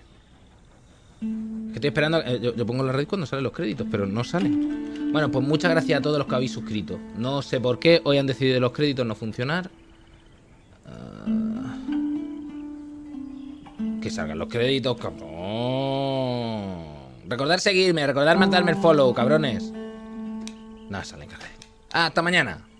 Que estoy esperando. Eh, yo, pongo la red cuando salen los créditos, pero no salen. Bueno, pues muchas gracias a todos los que habéis suscrito. No sé por qué hoy han decidido los créditos no funcionar. Ah, que salgan los créditos, cabrón. Recordar seguirme, recordar mandarme el follow, cabrones. nada salen, cabrón. hasta mañana.